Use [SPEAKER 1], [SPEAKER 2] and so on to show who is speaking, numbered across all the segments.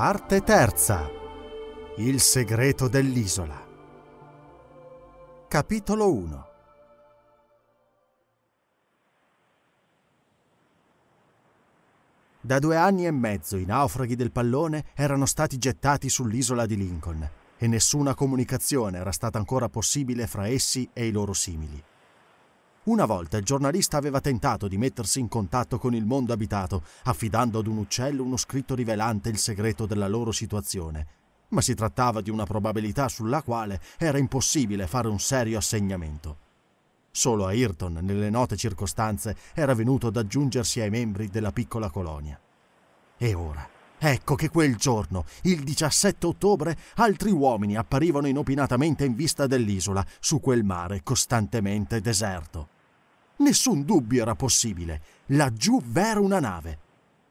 [SPEAKER 1] Parte terza. Il segreto dell'isola. Capitolo 1. Da due anni e mezzo i naufraghi del pallone erano stati gettati sull'isola di Lincoln e nessuna comunicazione era stata ancora possibile fra essi e i loro simili. Una volta il giornalista aveva tentato di mettersi in contatto con il mondo abitato, affidando ad un uccello uno scritto rivelante il segreto della loro situazione, ma si trattava di una probabilità sulla quale era impossibile fare un serio assegnamento. Solo Ayrton, nelle note circostanze, era venuto ad aggiungersi ai membri della piccola colonia. E ora, ecco che quel giorno, il 17 ottobre, altri uomini apparivano inopinatamente in vista dell'isola, su quel mare costantemente deserto. Nessun dubbio era possibile. Laggiù v'era una nave.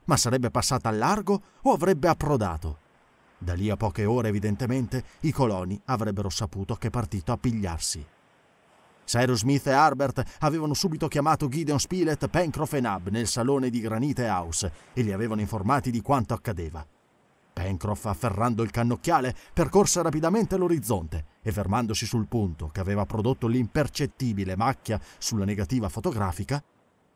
[SPEAKER 1] Ma sarebbe passata al largo o avrebbe approdato? Da lì a poche ore, evidentemente, i coloni avrebbero saputo che partito a pigliarsi. Cyrus Smith e Harbert avevano subito chiamato Gideon Spilett, Pencroff e Nab nel salone di Granite House e li avevano informati di quanto accadeva. Pencroff, afferrando il cannocchiale, percorse rapidamente l'orizzonte e fermandosi sul punto che aveva prodotto l'impercettibile macchia sulla negativa fotografica,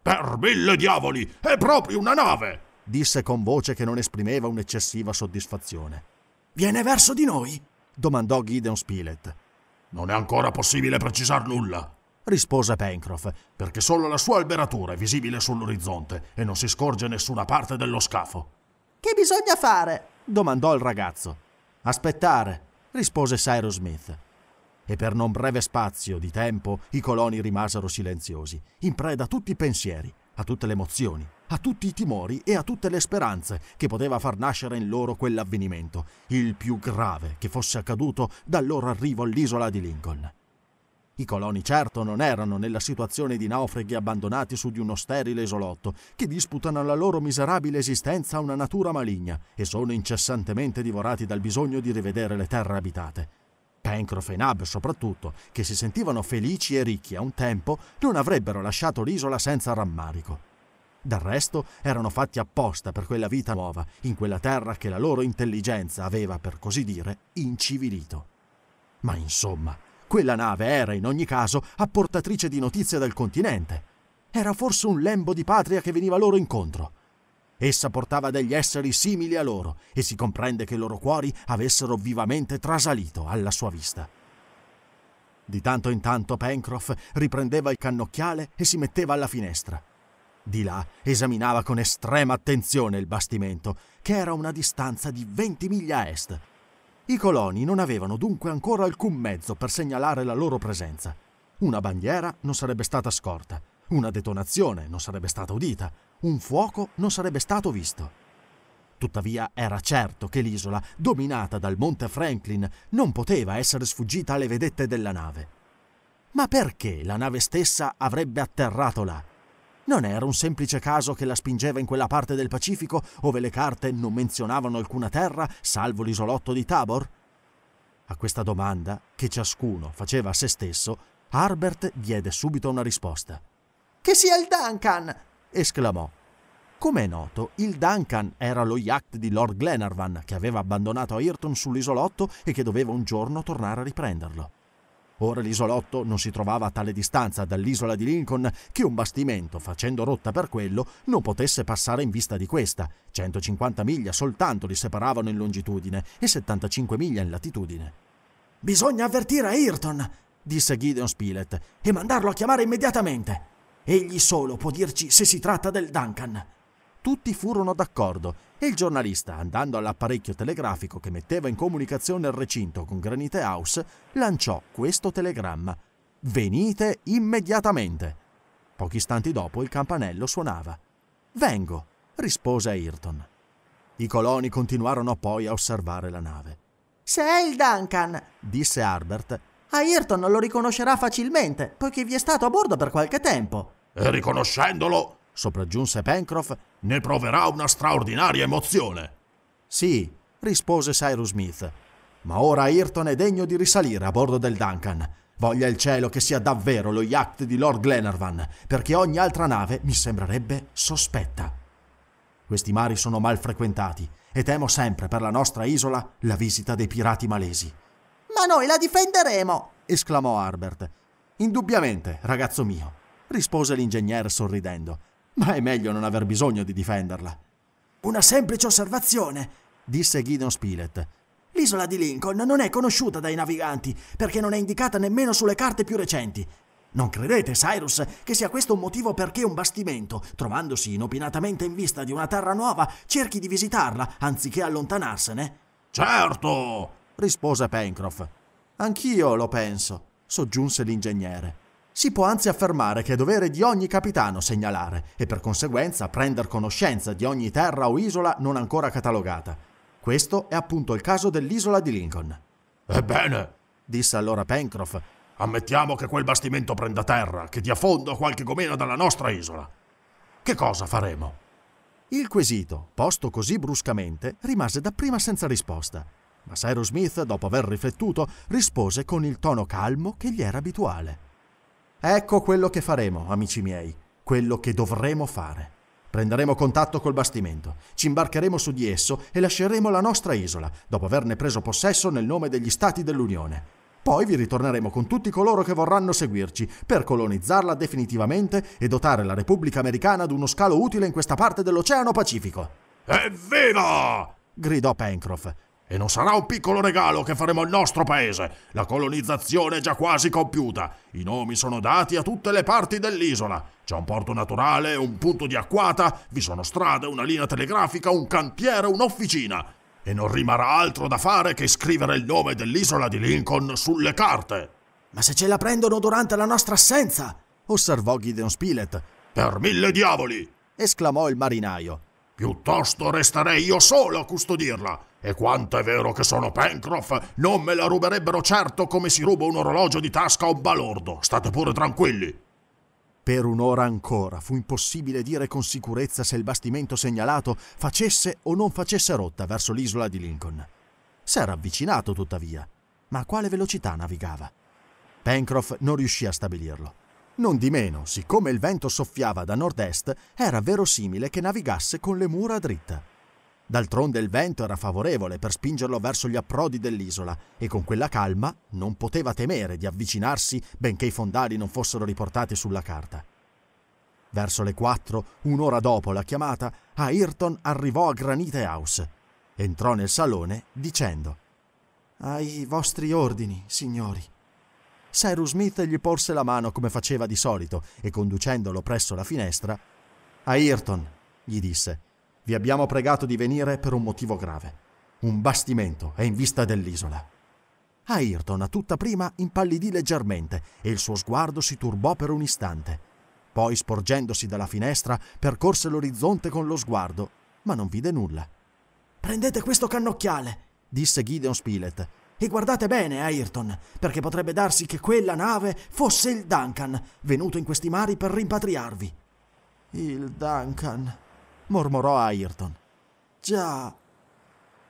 [SPEAKER 1] Per mille diavoli, è proprio una nave! disse con voce che non esprimeva un'eccessiva soddisfazione. Viene verso di noi? domandò Gideon Spilett. Non è ancora possibile precisar nulla, rispose Pencroff, perché solo la sua alberatura è visibile sull'orizzonte e non si scorge nessuna parte dello scafo. Che bisogna fare? domandò il ragazzo. Aspettare, rispose Cyrus Smith. E per non breve spazio di tempo i coloni rimasero silenziosi, in preda a tutti i pensieri, a tutte le emozioni, a tutti i timori e a tutte le speranze che poteva far nascere in loro quell'avvenimento, il più grave che fosse accaduto dal loro arrivo all'isola di Lincoln. I coloni certo non erano nella situazione di naufraghi abbandonati su di uno sterile isolotto, che disputano la loro miserabile esistenza a una natura maligna e sono incessantemente divorati dal bisogno di rivedere le terre abitate. Pencroff e Nab soprattutto, che si sentivano felici e ricchi a un tempo, non avrebbero lasciato l'isola senza rammarico. Del resto erano fatti apposta per quella vita nuova, in quella terra che la loro intelligenza aveva, per così dire, incivilito. Ma insomma, quella nave era, in ogni caso, apportatrice di notizie dal continente. Era forse un lembo di patria che veniva loro incontro. Essa portava degli esseri simili a loro e si comprende che i loro cuori avessero vivamente trasalito alla sua vista. Di tanto in tanto Pencroff riprendeva il cannocchiale e si metteva alla finestra. Di là esaminava con estrema attenzione il bastimento, che era a una distanza di 20 miglia a est, i coloni non avevano dunque ancora alcun mezzo per segnalare la loro presenza. Una bandiera non sarebbe stata scorta, una detonazione non sarebbe stata udita, un fuoco non sarebbe stato visto. Tuttavia era certo che l'isola, dominata dal monte Franklin, non poteva essere sfuggita alle vedette della nave. Ma perché la nave stessa avrebbe atterrato là? Non era un semplice caso che la spingeva in quella parte del Pacifico ove le carte non menzionavano alcuna terra salvo l'isolotto di Tabor? A questa domanda, che ciascuno faceva a se stesso, Harbert diede subito una risposta. Che sia il Duncan! esclamò. Come è noto, il Duncan era lo yacht di Lord Glenarvan che aveva abbandonato Ayrton sull'isolotto e che doveva un giorno tornare a riprenderlo. Ora l'isolotto non si trovava a tale distanza dall'isola di Lincoln che un bastimento, facendo rotta per quello, non potesse passare in vista di questa. 150 miglia soltanto li separavano in longitudine e 75 miglia in latitudine. Bisogna avvertire Ayrton, disse Gideon Spilett, e mandarlo a chiamare immediatamente. Egli solo può dirci se si tratta del Duncan. Tutti furono d'accordo e il giornalista, andando all'apparecchio telegrafico che metteva in comunicazione il recinto con Granite House, lanciò questo telegramma. Venite immediatamente. Pochi istanti dopo il campanello suonava. Vengo, rispose Ayrton. I coloni continuarono poi a osservare la nave. Se è il Duncan, disse Harbert, Ayrton lo riconoscerà facilmente, poiché vi è stato a bordo per qualche tempo. E riconoscendolo, Sopraggiunse Pencroff. Ne proverà una straordinaria emozione. Sì, rispose Cyrus Smith. Ma ora Ayrton è degno di risalire a bordo del Duncan. Voglia il cielo che sia davvero lo yacht di Lord Glenarvan, perché ogni altra nave mi sembrerebbe sospetta. Questi mari sono mal frequentati e temo sempre per la nostra isola la visita dei pirati malesi. Ma noi la difenderemo! esclamò Harbert. Indubbiamente, ragazzo mio, rispose l'ingegnere sorridendo ma è meglio non aver bisogno di difenderla. Una semplice osservazione, disse Gideon Spilett. L'isola di Lincoln non è conosciuta dai naviganti perché non è indicata nemmeno sulle carte più recenti. Non credete, Cyrus, che sia questo un motivo perché un bastimento, trovandosi inopinatamente in vista di una terra nuova, cerchi di visitarla anziché allontanarsene? Certo, rispose Pencroff. Anch'io lo penso, soggiunse l'ingegnere. Si può anzi affermare che è dovere di ogni capitano segnalare e per conseguenza prendere conoscenza di ogni terra o isola non ancora catalogata. Questo è appunto il caso dell'isola di Lincoln. Ebbene, disse allora Pencroff, ammettiamo che quel bastimento prenda terra, che dia fondo a qualche gomena dalla nostra isola. Che cosa faremo? Il quesito, posto così bruscamente, rimase dapprima senza risposta, ma Cyrus Smith, dopo aver riflettuto, rispose con il tono calmo che gli era abituale. Ecco quello che faremo, amici miei, quello che dovremo fare. Prenderemo contatto col bastimento, ci imbarcheremo su di esso e lasceremo la nostra isola, dopo averne preso possesso nel nome degli Stati dell'Unione. Poi vi ritorneremo con tutti coloro che vorranno seguirci per colonizzarla definitivamente e dotare la Repubblica Americana ad uno scalo utile in questa parte dell'Oceano Pacifico. Evviva! gridò Pencroff, e non sarà un piccolo regalo che faremo al nostro paese. La colonizzazione è già quasi compiuta. I nomi sono dati a tutte le parti dell'isola. C'è un porto naturale, un punto di acquata, vi sono strade, una linea telegrafica, un cantiere, un'officina. E non rimarrà altro da fare che scrivere il nome dell'isola di Lincoln sulle carte. Ma se ce la prendono durante la nostra assenza? osservò Gideon Spilett. Per mille diavoli! esclamò il marinaio. Piuttosto resterei io solo a custodirla e quanto è vero che sono Pencroff, non me la ruberebbero certo come si ruba un orologio di tasca a un balordo. State pure tranquilli. Per un'ora ancora fu impossibile dire con sicurezza se il bastimento segnalato facesse o non facesse rotta verso l'isola di Lincoln. S'era avvicinato tuttavia, ma a quale velocità navigava? Pencroff non riuscì a stabilirlo. Nondimeno, siccome il vento soffiava da nord-est, era verosimile che navigasse con le mura dritta. D'altronde il vento era favorevole per spingerlo verso gli approdi dell'isola e con quella calma non poteva temere di avvicinarsi benché i fondali non fossero riportati sulla carta. Verso le quattro, un'ora dopo la chiamata, Ayrton arrivò a Granite House. Entrò nel salone dicendo Ai vostri ordini, signori. Cyrus Smith gli porse la mano come faceva di solito e conducendolo presso la finestra, Ayrton, gli disse, vi abbiamo pregato di venire per un motivo grave. Un bastimento è in vista dell'isola. Ayrton a tutta prima impallidì leggermente e il suo sguardo si turbò per un istante. Poi, sporgendosi dalla finestra, percorse l'orizzonte con lo sguardo, ma non vide nulla. Prendete questo cannocchiale, disse Gideon Spilett, e guardate bene, Ayrton, perché potrebbe darsi che quella nave fosse il Duncan, venuto in questi mari per rimpatriarvi. Il Duncan, mormorò Ayrton. Già.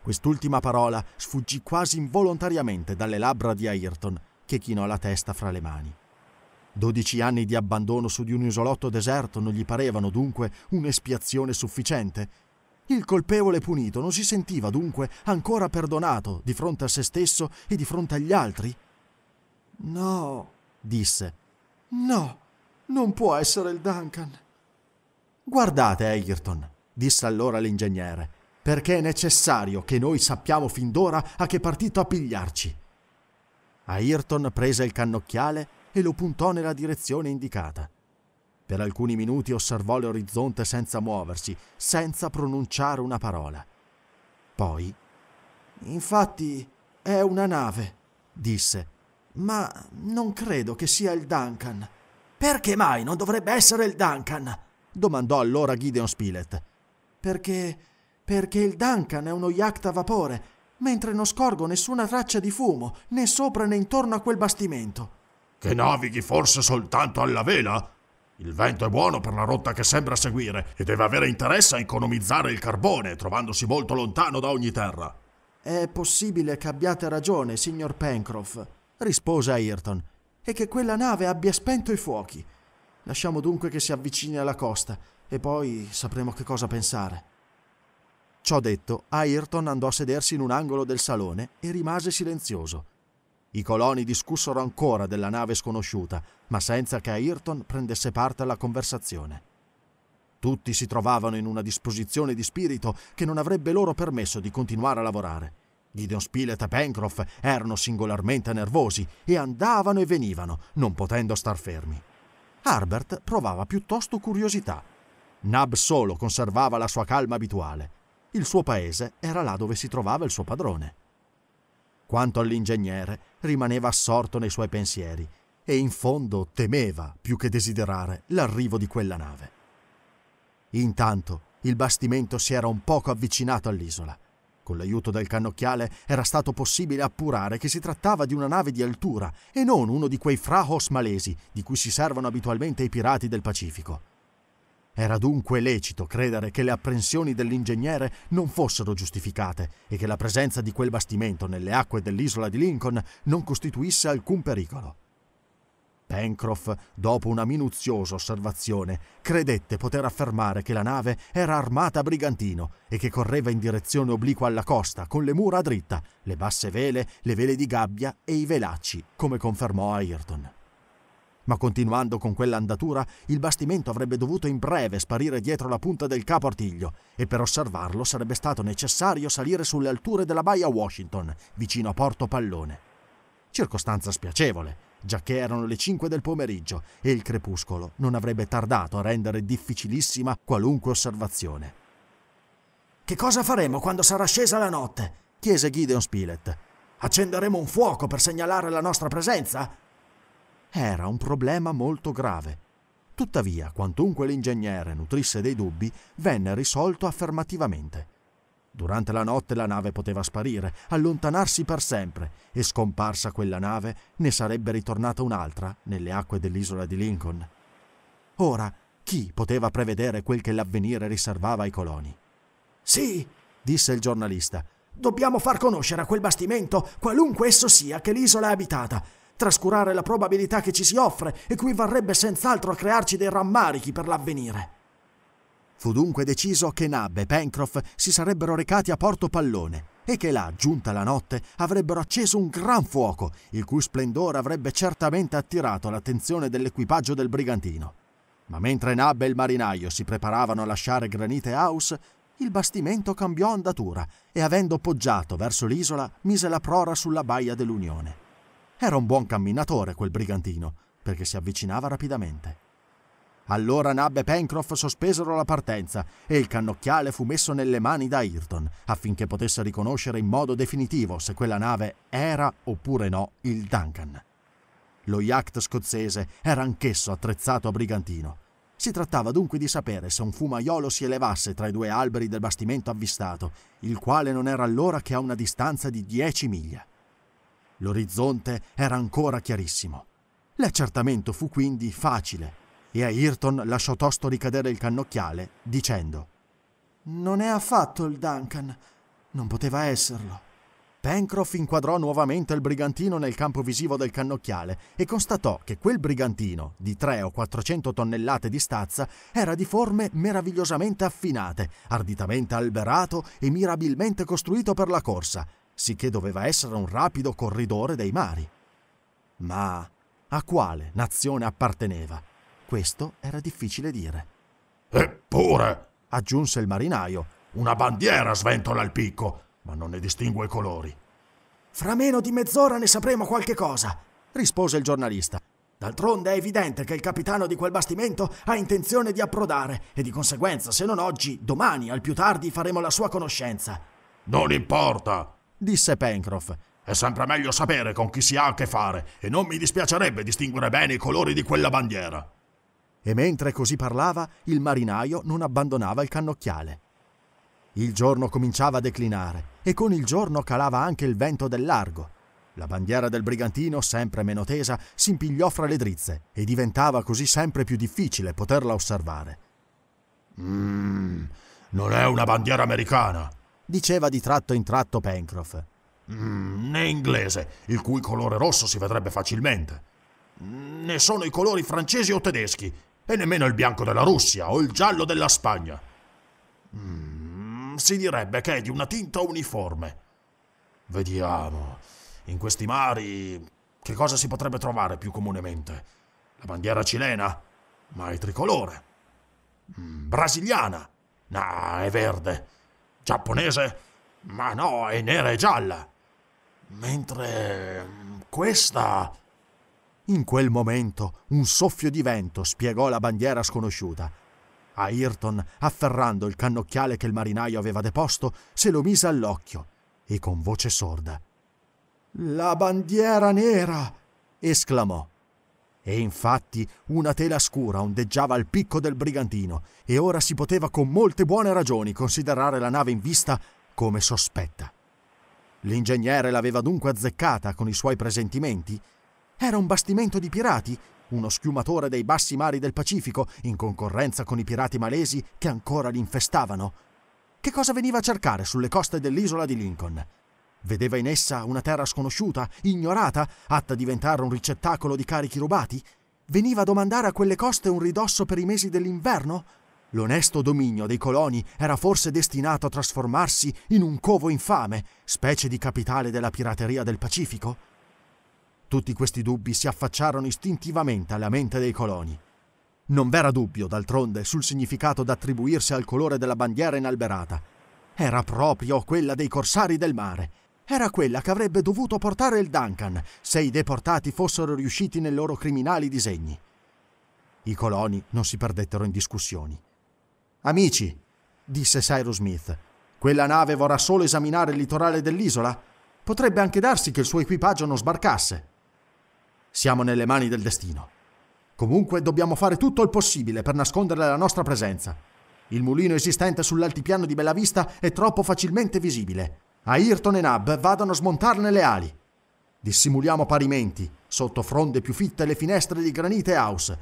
[SPEAKER 1] Quest'ultima parola sfuggì quasi involontariamente dalle labbra di Ayrton, che chinò la testa fra le mani. Dodici anni di abbandono su di un isolotto deserto non gli parevano dunque un'espiazione sufficiente. Il colpevole punito non si sentiva dunque ancora perdonato di fronte a se stesso e di fronte agli altri? No, disse. No, non può essere il Duncan. Guardate, Ayrton, disse allora l'ingegnere, perché è necessario che noi sappiamo fin d'ora a che partito appigliarci. Ayrton prese il cannocchiale e lo puntò nella direzione indicata. Per alcuni minuti osservò l'orizzonte senza muoversi, senza pronunciare una parola. Poi, infatti, è una nave, disse, ma non credo che sia il Duncan. Perché mai non dovrebbe essere il Duncan? domandò allora Gideon Spilett perché... perché il Duncan è uno yacht a vapore, mentre non scorgo nessuna traccia di fumo, né sopra né intorno a quel bastimento. Che navighi forse soltanto alla vela? Il vento è buono per la rotta che sembra seguire e deve avere interesse a economizzare il carbone, trovandosi molto lontano da ogni terra. È possibile che abbiate ragione, signor Pencroff, rispose Ayrton, e che quella nave abbia spento i fuochi. Lasciamo dunque che si avvicini alla costa e poi sapremo che cosa pensare. Ciò detto, Ayrton andò a sedersi in un angolo del salone e rimase silenzioso. I coloni discussero ancora della nave sconosciuta, ma senza che Ayrton prendesse parte alla conversazione. Tutti si trovavano in una disposizione di spirito che non avrebbe loro permesso di continuare a lavorare. Gideon Spilett e Pencroff erano singolarmente nervosi e andavano e venivano, non potendo star fermi. Harbert provava piuttosto curiosità Nab solo conservava la sua calma abituale. Il suo paese era là dove si trovava il suo padrone. Quanto all'ingegnere, rimaneva assorto nei suoi pensieri e in fondo temeva, più che desiderare, l'arrivo di quella nave. Intanto il bastimento si era un poco avvicinato all'isola. Con l'aiuto del cannocchiale era stato possibile appurare che si trattava di una nave di altura e non uno di quei frahos malesi di cui si servono abitualmente i pirati del Pacifico. Era dunque lecito credere che le apprensioni dell'ingegnere non fossero giustificate e che la presenza di quel bastimento nelle acque dell'isola di Lincoln non costituisse alcun pericolo. Pencroff, dopo una minuziosa osservazione, credette poter affermare che la nave era armata a brigantino e che correva in direzione obliqua alla costa, con le mura a dritta, le basse vele, le vele di gabbia e i velacci, come confermò Ayrton. Ma continuando con quell'andatura, il bastimento avrebbe dovuto in breve sparire dietro la punta del capo artiglio e per osservarlo sarebbe stato necessario salire sulle alture della baia Washington, vicino a Porto Pallone. Circostanza spiacevole, giacché erano le 5 del pomeriggio e il crepuscolo non avrebbe tardato a rendere difficilissima qualunque osservazione. Che cosa faremo quando sarà scesa la notte? chiese Gideon Spilett. Accenderemo un fuoco per segnalare la nostra presenza? era un problema molto grave. Tuttavia, quantunque l'ingegnere nutrisse dei dubbi, venne risolto affermativamente. Durante la notte la nave poteva sparire, allontanarsi per sempre, e scomparsa quella nave ne sarebbe ritornata un'altra nelle acque dell'isola di Lincoln. Ora, chi poteva prevedere quel che l'avvenire riservava ai coloni? Sì, disse il giornalista, dobbiamo far conoscere a quel bastimento, qualunque esso sia, che l'isola è abitata Trascurare la probabilità che ci si offre equivarrebbe senz'altro a crearci dei rammarichi per l'avvenire. Fu dunque deciso che Nab e Pencroff si sarebbero recati a Porto Pallone e che là, giunta la notte, avrebbero acceso un gran fuoco, il cui splendore avrebbe certamente attirato l'attenzione dell'equipaggio del brigantino. Ma mentre Nab e il marinaio si preparavano a lasciare Granite House, il bastimento cambiò andatura e, avendo poggiato verso l'isola, mise la prora sulla baia dell'Unione. Era un buon camminatore quel brigantino, perché si avvicinava rapidamente. Allora Nab e Pencroff sospesero la partenza e il cannocchiale fu messo nelle mani da Ayrton affinché potesse riconoscere in modo definitivo se quella nave era oppure no il Duncan. Lo yacht scozzese era anch'esso attrezzato a brigantino. Si trattava dunque di sapere se un fumaiolo si elevasse tra i due alberi del bastimento avvistato, il quale non era allora che a una distanza di dieci miglia. L'orizzonte era ancora chiarissimo. L'accertamento fu quindi facile e Ayrton lasciò tosto ricadere il cannocchiale dicendo Non è affatto il Duncan. Non poteva esserlo. Pencroff inquadrò nuovamente il brigantino nel campo visivo del cannocchiale e constatò che quel brigantino, di 3 o 400 tonnellate di stazza, era di forme meravigliosamente affinate, arditamente alberato e mirabilmente costruito per la corsa, sicché doveva essere un rapido corridore dei mari. Ma a quale nazione apparteneva? Questo era difficile dire. Eppure, aggiunse il marinaio, una bandiera sventola al picco, ma non ne distingue i colori. Fra meno di mezz'ora ne sapremo qualche cosa, rispose il giornalista. D'altronde è evidente che il capitano di quel bastimento ha intenzione di approdare e di conseguenza, se non oggi, domani al più tardi faremo la sua conoscenza. Non importa, disse Pencroff. È sempre meglio sapere con chi si ha a che fare e non mi dispiacerebbe distinguere bene i colori di quella bandiera. E mentre così parlava, il marinaio non abbandonava il cannocchiale. Il giorno cominciava a declinare e con il giorno calava anche il vento del largo. La bandiera del brigantino, sempre meno tesa, si impigliò fra le drizze e diventava così sempre più difficile poterla osservare. Mmm, non è una bandiera americana, diceva di tratto in tratto Pencroff. Mm, né inglese, il cui colore rosso si vedrebbe facilmente. Mm, ne sono i colori francesi o tedeschi, e nemmeno il bianco della Russia o il giallo della Spagna. Mm, si direbbe che è di una tinta uniforme. Vediamo, in questi mari che cosa si potrebbe trovare più comunemente? La bandiera cilena? Ma è tricolore. Mm, brasiliana? No, nah, è verde. Giapponese? Ma no, è nera e gialla. Mentre mm, questa... In quel momento un soffio di vento spiegò la bandiera sconosciuta. Ayrton, afferrando il cannocchiale che il marinaio aveva deposto, se lo mise all'occhio e con voce sorda. La bandiera nera! esclamò. E infatti una tela scura ondeggiava al picco del brigantino e ora si poteva con molte buone ragioni considerare la nave in vista come sospetta. L'ingegnere l'aveva dunque azzeccata con i suoi presentimenti? Era un bastimento di pirati, uno schiumatore dei bassi mari del Pacifico, in concorrenza con i pirati malesi che ancora li infestavano? Che cosa veniva a cercare sulle coste dell'isola di Lincoln? Vedeva in essa una terra sconosciuta, ignorata, atta a diventare un ricettacolo di carichi rubati? Veniva a domandare a quelle coste un ridosso per i mesi dell'inverno? L'onesto dominio dei coloni era forse destinato a trasformarsi in un covo infame, specie di capitale della pirateria del Pacifico? Tutti questi dubbi si affacciarono istintivamente alla mente dei coloni. Non v'era dubbio, d'altronde, sul significato da attribuirsi al colore della bandiera inalberata. Era proprio quella dei corsari del mare, era quella che avrebbe dovuto portare il Duncan se i deportati fossero riusciti nei loro criminali disegni. I coloni non si perdettero in discussioni. Amici, disse Cyrus Smith, quella nave vorrà solo esaminare il litorale dell'isola? Potrebbe anche darsi che il suo equipaggio non sbarcasse. Siamo nelle mani del destino. Comunque dobbiamo fare tutto il possibile per nascondere la nostra presenza. Il mulino esistente sull'altipiano di Bellavista è troppo facilmente visibile. A Ayrton e Nab vadano a smontarne le ali. Dissimuliamo parimenti, sotto fronde più fitte le finestre di Granite House.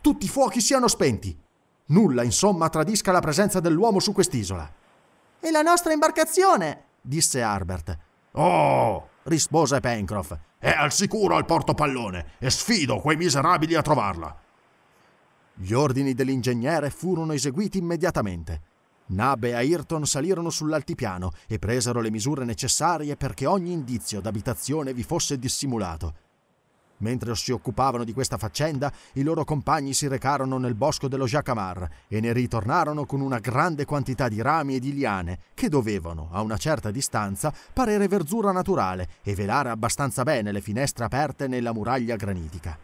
[SPEAKER 1] Tutti i fuochi siano spenti. Nulla, insomma, tradisca la presenza dell'uomo su quest'isola. E la nostra imbarcazione? disse Harbert. Oh! rispose Pencroff. È al sicuro al porto pallone e sfido quei miserabili a trovarla. Gli ordini dell'ingegnere furono eseguiti immediatamente. Nab e Ayrton salirono sull'altipiano e presero le misure necessarie perché ogni indizio d'abitazione vi fosse dissimulato. Mentre si occupavano di questa faccenda, i loro compagni si recarono nel bosco dello Jacamar e ne ritornarono con una grande quantità di rami e di liane che dovevano, a una certa distanza, parere verzura naturale e velare abbastanza bene le finestre aperte nella muraglia granitica.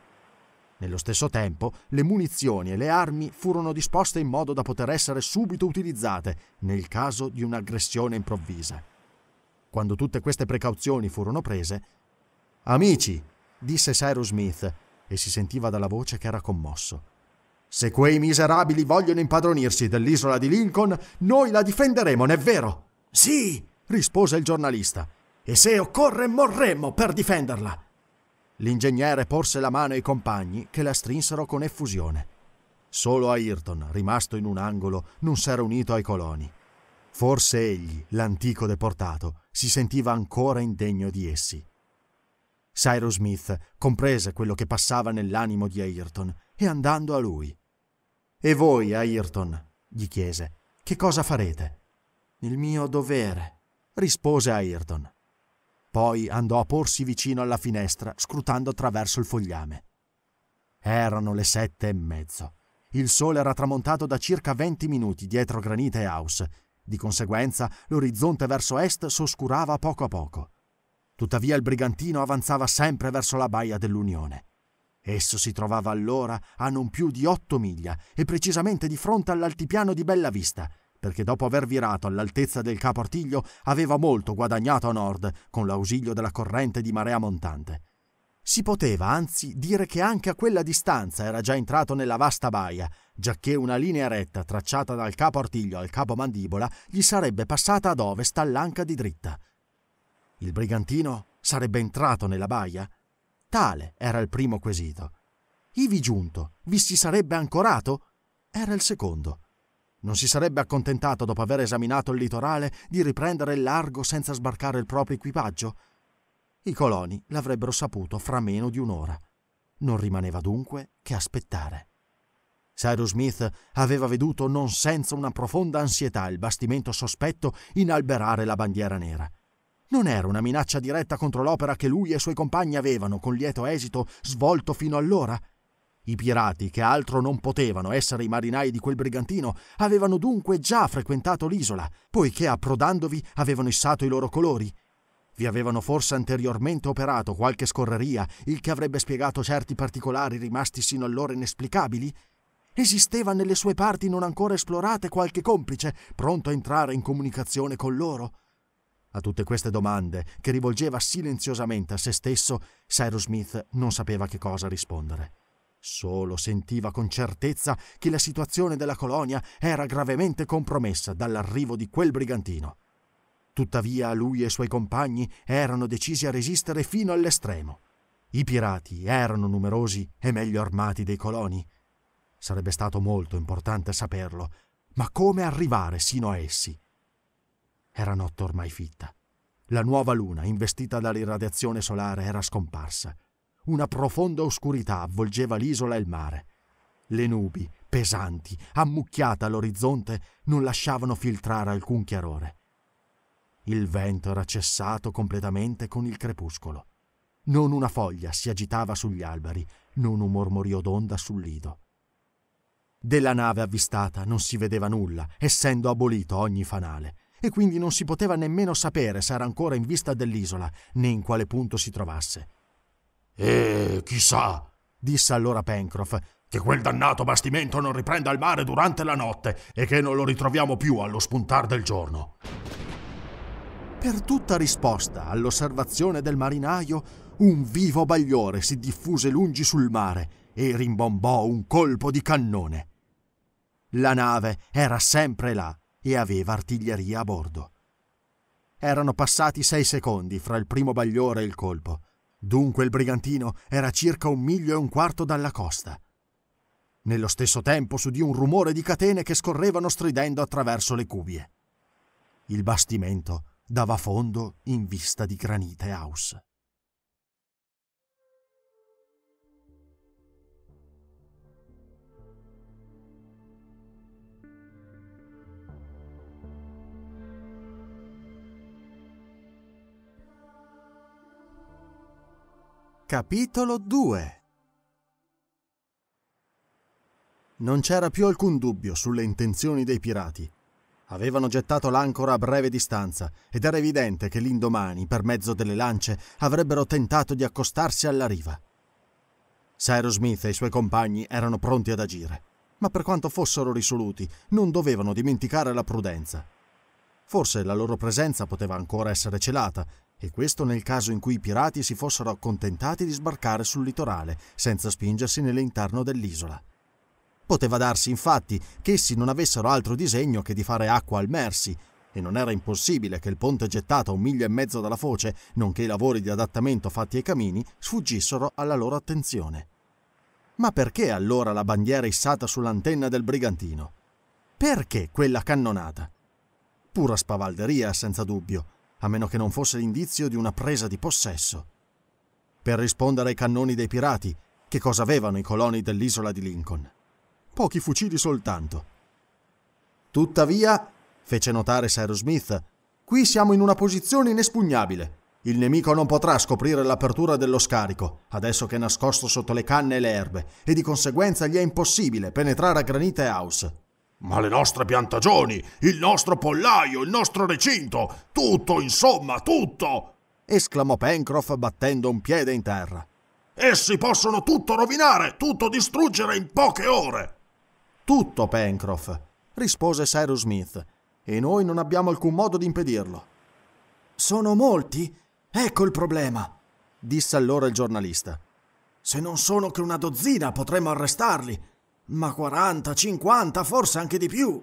[SPEAKER 1] Nello stesso tempo, le munizioni e le armi furono disposte in modo da poter essere subito utilizzate nel caso di un'aggressione improvvisa. Quando tutte queste precauzioni furono prese, Amici, disse Cyrus Smith, e si sentiva dalla voce che era commosso. Se quei miserabili vogliono impadronirsi dell'isola di Lincoln, noi la difenderemo, non è vero? Sì, rispose il giornalista. E se occorre, morremmo per difenderla. L'ingegnere porse la mano ai compagni che la strinsero con effusione. Solo Ayrton, rimasto in un angolo, non s'era unito ai coloni. Forse egli, l'antico deportato, si sentiva ancora indegno di essi. Cyrus Smith comprese quello che passava nell'animo di Ayrton e andando a lui. E voi, Ayrton, gli chiese, che cosa farete? Il mio dovere, rispose Ayrton. Poi andò a porsi vicino alla finestra, scrutando attraverso il fogliame. Erano le sette e mezzo. Il sole era tramontato da circa venti minuti dietro Granite House. Di conseguenza, l'orizzonte verso est s'oscurava poco a poco. Tuttavia il brigantino avanzava sempre verso la baia dell'Unione. Esso si trovava allora a non più di otto miglia e precisamente di fronte all'altipiano di Bella Vista, perché dopo aver virato all'altezza del capo artiglio aveva molto guadagnato a nord con l'ausilio della corrente di marea montante. Si poteva anzi dire che anche a quella distanza era già entrato nella vasta baia, giacché una linea retta tracciata dal capo artiglio al capo mandibola gli sarebbe passata ad ovest all'anca di dritta. Il brigantino sarebbe entrato nella baia? Tale era il primo quesito. Ivi giunto, vi si sarebbe ancorato? Era il secondo. Non si sarebbe accontentato, dopo aver esaminato il litorale, di riprendere il largo senza sbarcare il proprio equipaggio? I coloni l'avrebbero saputo fra meno di un'ora. Non rimaneva dunque che aspettare. Cyrus Smith aveva veduto non senza una profonda ansietà il bastimento sospetto inalberare la bandiera nera. Non era una minaccia diretta contro l'opera che lui e i suoi compagni avevano, con lieto esito, svolto fino allora – i pirati, che altro non potevano essere i marinai di quel brigantino, avevano dunque già frequentato l'isola, poiché approdandovi avevano issato i loro colori. Vi avevano forse anteriormente operato qualche scorreria, il che avrebbe spiegato certi particolari rimasti sino allora inesplicabili? Esisteva nelle sue parti non ancora esplorate qualche complice, pronto a entrare in comunicazione con loro? A tutte queste domande, che rivolgeva silenziosamente a se stesso, Cyrus Smith non sapeva che cosa rispondere. Solo sentiva con certezza che la situazione della colonia era gravemente compromessa dall'arrivo di quel brigantino. Tuttavia lui e i suoi compagni erano decisi a resistere fino all'estremo. I pirati erano numerosi e meglio armati dei coloni. Sarebbe stato molto importante saperlo, ma come arrivare sino a essi? Era notte ormai fitta. La nuova luna, investita dall'irradiazione solare, era scomparsa una profonda oscurità avvolgeva l'isola e il mare. Le nubi, pesanti, ammucchiate all'orizzonte, non lasciavano filtrare alcun chiarore. Il vento era cessato completamente con il crepuscolo. Non una foglia si agitava sugli alberi, non un mormorio d'onda sul lido. Della nave avvistata non si vedeva nulla, essendo abolito ogni fanale, e quindi non si poteva nemmeno sapere se era ancora in vista dell'isola, né in quale punto si trovasse. E eh, chissà, disse allora Pencroff, che quel dannato bastimento non riprenda il mare durante la notte e che non lo ritroviamo più allo spuntar del giorno. Per tutta risposta all'osservazione del marinaio, un vivo bagliore si diffuse lungi sul mare e rimbombò un colpo di cannone. La nave era sempre là e aveva artiglieria a bordo. Erano passati sei secondi fra il primo bagliore e il colpo. Dunque il brigantino era circa un miglio e un quarto dalla costa. Nello stesso tempo s'udì un rumore di catene che scorrevano stridendo attraverso le cubie. Il bastimento dava fondo in vista di Granite House. Capitolo 2 Non c'era più alcun dubbio sulle intenzioni dei pirati. Avevano gettato l'ancora a breve distanza ed era evidente che l'indomani, per mezzo delle lance, avrebbero tentato di accostarsi alla riva. Cyrus Smith e i suoi compagni erano pronti ad agire, ma per quanto fossero risoluti, non dovevano dimenticare la prudenza. Forse la loro presenza poteva ancora essere celata e questo nel caso in cui i pirati si fossero accontentati di sbarcare sul litorale, senza spingersi nell'interno dell'isola. Poteva darsi infatti che essi non avessero altro disegno che di fare acqua al Mersi, e non era impossibile che il ponte gettato a un miglio e mezzo dalla foce, nonché i lavori di adattamento fatti ai camini, sfuggissero alla loro attenzione. Ma perché allora la bandiera issata sull'antenna del brigantino? Perché quella cannonata? Pura spavalderia, senza dubbio, a meno che non fosse l'indizio di una presa di possesso. Per rispondere ai cannoni dei pirati, che cosa avevano i coloni dell'isola di Lincoln? Pochi fucili soltanto. Tuttavia, fece notare Cyrus Smith, qui siamo in una posizione inespugnabile. Il nemico non potrà scoprire l'apertura dello scarico, adesso che è nascosto sotto le canne e le erbe, e di conseguenza gli è impossibile penetrare a Granite House ma le nostre piantagioni, il nostro pollaio, il nostro recinto, tutto, insomma, tutto! esclamò Pencroff battendo un piede in terra. Essi possono tutto rovinare, tutto distruggere in poche ore! Tutto, Pencroff, rispose Cyrus Smith, e noi non abbiamo alcun modo di impedirlo. Sono molti? Ecco il problema, disse allora il giornalista. Se non sono che una dozzina potremmo arrestarli, ma 40, 50, forse anche di più.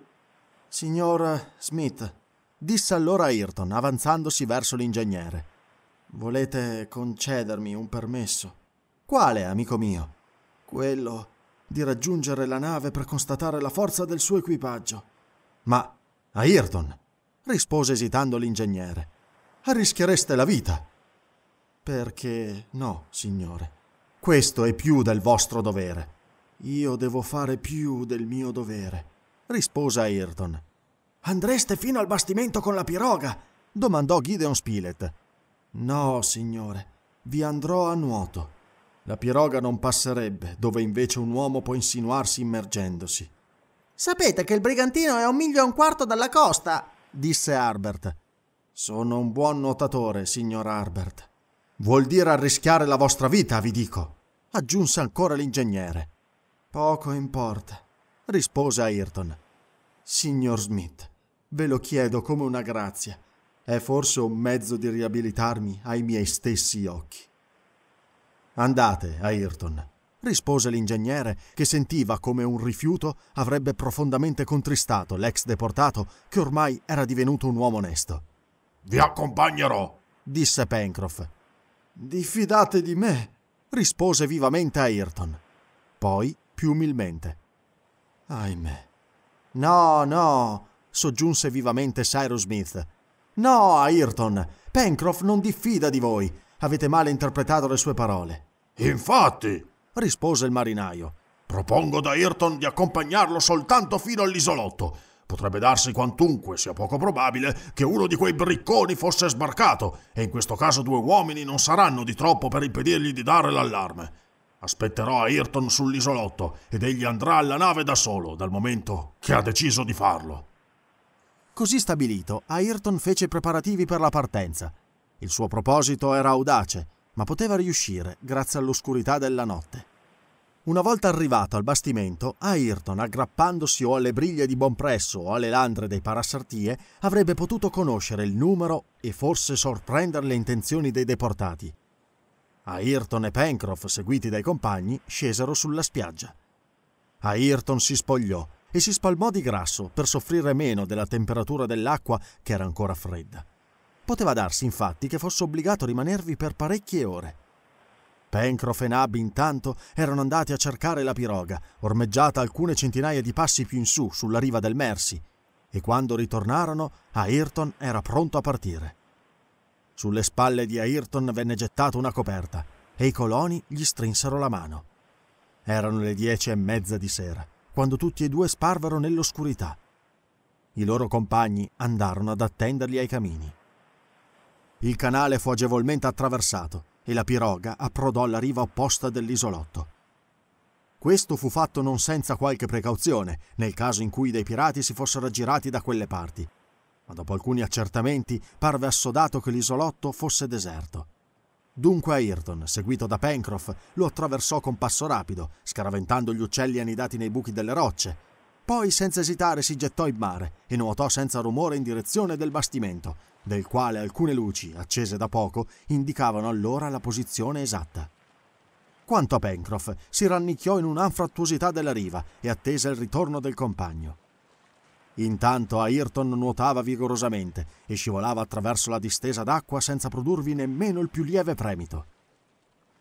[SPEAKER 1] Signor Smith, disse allora Ayrton, avanzandosi verso l'ingegnere. Volete concedermi un permesso? Quale, amico mio? Quello di raggiungere la nave per constatare la forza del suo equipaggio. Ma, Ayrton, rispose esitando l'ingegnere, arrischiereste la vita. Perché no, signore. Questo è più del vostro dovere. Io devo fare più del mio dovere, rispose Ayrton. Andreste fino al bastimento con la piroga? domandò Gideon Spilett. No, signore, vi andrò a nuoto. La piroga non passerebbe, dove invece un uomo può insinuarsi immergendosi. Sapete che il brigantino è a un miglio e un quarto dalla costa, disse Harbert. Sono un buon nuotatore, signor Harbert. Vuol dire arrischiare la vostra vita, vi dico, aggiunse ancora l'ingegnere. Poco importa, rispose Ayrton. Signor Smith, ve lo chiedo come una grazia. È forse un mezzo di riabilitarmi ai miei stessi occhi. Andate, Ayrton, rispose l'ingegnere che sentiva come un rifiuto avrebbe profondamente contristato l'ex deportato che ormai era divenuto un uomo onesto. Vi accompagnerò, disse Pencroff. Diffidate di me, rispose vivamente Ayrton. Poi più umilmente. Ahimè. No, no, soggiunse vivamente Cyrus Smith. No, Ayrton, Pencroff non diffida di voi. Avete male interpretato le sue parole. Infatti, rispose il marinaio. Propongo ad Ayrton di accompagnarlo soltanto fino all'isolotto. Potrebbe darsi quantunque sia poco probabile che uno di quei bricconi fosse sbarcato, e in questo caso due uomini non saranno di troppo per impedirgli di dare l'allarme. Aspetterò Ayrton sull'isolotto ed egli andrà alla nave da solo dal momento che ha deciso di farlo. Così stabilito, Ayrton fece preparativi per la partenza. Il suo proposito era audace, ma poteva riuscire grazie all'oscurità della notte. Una volta arrivato al bastimento, Ayrton, aggrappandosi o alle briglie di Bonpresso o alle landre dei parassartie, avrebbe potuto conoscere il numero e forse sorprendere le intenzioni dei deportati. Ayrton e Pencroff, seguiti dai compagni, scesero sulla spiaggia. Ayrton si spogliò e si spalmò di grasso per soffrire meno della temperatura dell'acqua che era ancora fredda. Poteva darsi infatti che fosse obbligato a rimanervi per parecchie ore. Pencroff e Nab intanto erano andati a cercare la piroga, ormeggiata alcune centinaia di passi più in su, sulla riva del Mersey, e quando ritornarono Ayrton era pronto a partire. Sulle spalle di Ayrton venne gettata una coperta e i coloni gli strinsero la mano. Erano le dieci e mezza di sera, quando tutti e due sparvero nell'oscurità. I loro compagni andarono ad attenderli ai camini. Il canale fu agevolmente attraversato e la piroga approdò alla riva opposta dell'isolotto. Questo fu fatto non senza qualche precauzione, nel caso in cui dei pirati si fossero aggirati da quelle parti, ma dopo alcuni accertamenti parve assodato che l'isolotto fosse deserto. Dunque Ayrton, seguito da Pencroff, lo attraversò con passo rapido, scaraventando gli uccelli annidati nei buchi delle rocce. Poi, senza esitare, si gettò in mare e nuotò senza rumore in direzione del bastimento, del quale alcune luci, accese da poco, indicavano allora la posizione esatta. Quanto a Pencroff, si rannicchiò in un'anfrattuosità della riva e attese il ritorno del compagno. Intanto Ayrton nuotava vigorosamente e scivolava attraverso la distesa d'acqua senza produrvi nemmeno il più lieve fremito.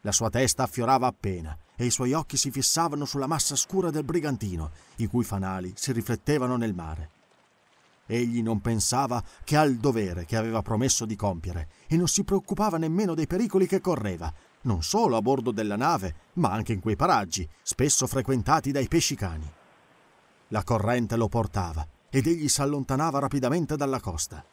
[SPEAKER 1] La sua testa affiorava appena e i suoi occhi si fissavano sulla massa scura del brigantino, i cui fanali si riflettevano nel mare. Egli non pensava che al dovere che aveva promesso di compiere e non si preoccupava nemmeno dei pericoli che correva, non solo a bordo della nave, ma anche in quei paraggi, spesso frequentati dai pesci cani. La corrente lo portava ed egli s'allontanava rapidamente dalla costa.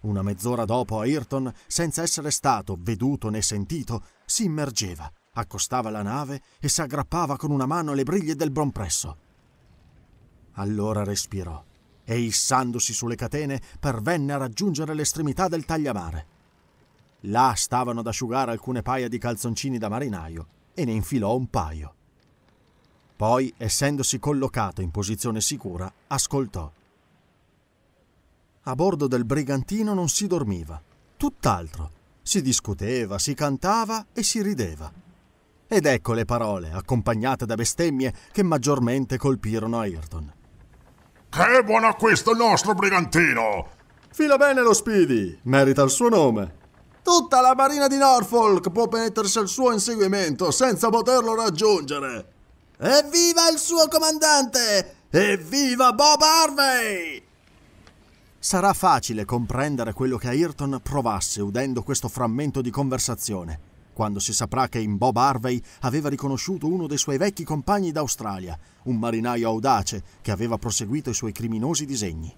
[SPEAKER 1] Una mezz'ora dopo Ayrton, senza essere stato veduto né sentito, si immergeva, accostava la nave e si aggrappava con una mano alle briglie del brompresso. Allora respirò e, issandosi sulle catene, pervenne a raggiungere l'estremità del tagliamare. Là stavano ad asciugare alcune paia di calzoncini da marinaio e ne infilò un paio. Poi, essendosi collocato in posizione sicura, ascoltò. A bordo del brigantino non si dormiva, tutt'altro. Si discuteva, si cantava e si rideva. Ed ecco le parole, accompagnate da bestemmie, che maggiormente colpirono Ayrton. Che buon acquisto il nostro brigantino! Fila bene lo Speedy, merita il suo nome. Tutta la marina di Norfolk può mettersi al suo inseguimento senza poterlo raggiungere. Evviva il suo comandante! Evviva Bob Harvey! Sarà facile comprendere quello che Ayrton provasse udendo questo frammento di conversazione, quando si saprà che in Bob Harvey aveva riconosciuto uno dei suoi vecchi compagni d'Australia, un marinaio audace che aveva proseguito i suoi criminosi disegni.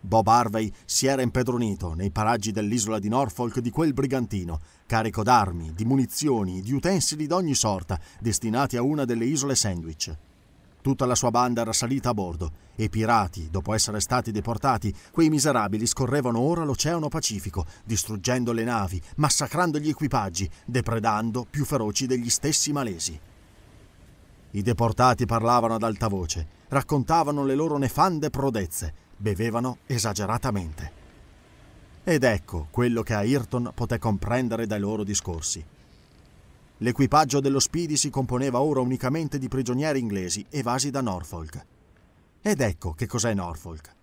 [SPEAKER 1] Bob Harvey si era impadronito nei paraggi dell'isola di Norfolk di quel brigantino, carico d'armi, di munizioni, di utensili d'ogni sorta, destinati a una delle isole Sandwich. Tutta la sua banda era salita a bordo e i pirati, dopo essere stati deportati, quei miserabili scorrevano ora l'Oceano Pacifico, distruggendo le navi, massacrando gli equipaggi, depredando più feroci degli stessi malesi. I deportati parlavano ad alta voce, raccontavano le loro nefande prodezze, bevevano esageratamente. Ed ecco quello che Ayrton poté comprendere dai loro discorsi. L'equipaggio dello Speedy si componeva ora unicamente di prigionieri inglesi evasi da Norfolk. Ed ecco che cos'è Norfolk.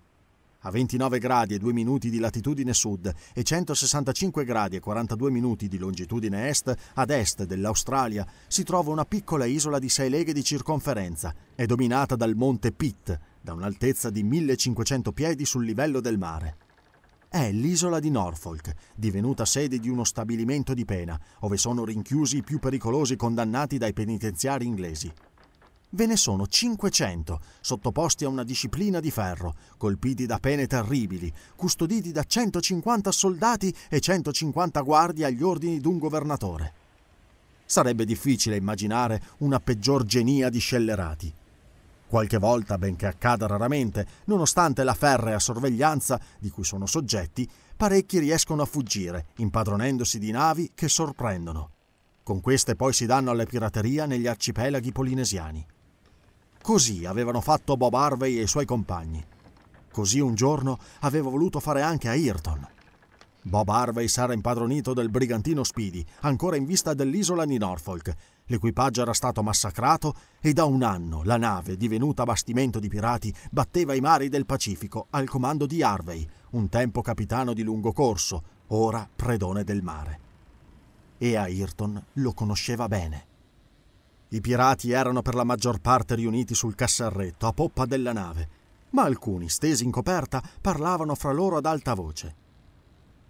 [SPEAKER 1] A 29 gradi e 2 minuti di latitudine sud e 165 gradi e 42 minuti di longitudine est, ad est dell'Australia, si trova una piccola isola di sei leghe di circonferenza. È dominata dal monte Pitt, da un'altezza di 1500 piedi sul livello del mare. È l'isola di Norfolk, divenuta sede di uno stabilimento di pena, dove sono rinchiusi i più pericolosi condannati dai penitenziari inglesi. Ve ne sono 500, sottoposti a una disciplina di ferro, colpiti da pene terribili, custoditi da 150 soldati e 150 guardie agli ordini di un governatore. Sarebbe difficile immaginare una peggior genia di scellerati Qualche volta, benché accada raramente, nonostante la ferrea sorveglianza di cui sono soggetti, parecchi riescono a fuggire, impadronendosi di navi che sorprendono. Con queste poi si danno alla pirateria negli arcipelaghi polinesiani. Così avevano fatto Bob Harvey e i suoi compagni. Così un giorno aveva voluto fare anche a Ayrton. Bob Harvey s'era impadronito del brigantino Speedy, ancora in vista dell'isola di Norfolk, L'equipaggio era stato massacrato e da un anno la nave, divenuta bastimento di pirati, batteva i mari del Pacifico al comando di Harvey, un tempo capitano di lungo corso, ora predone del mare. E Ayrton lo conosceva bene. I pirati erano per la maggior parte riuniti sul cassarretto a poppa della nave, ma alcuni, stesi in coperta, parlavano fra loro ad alta voce.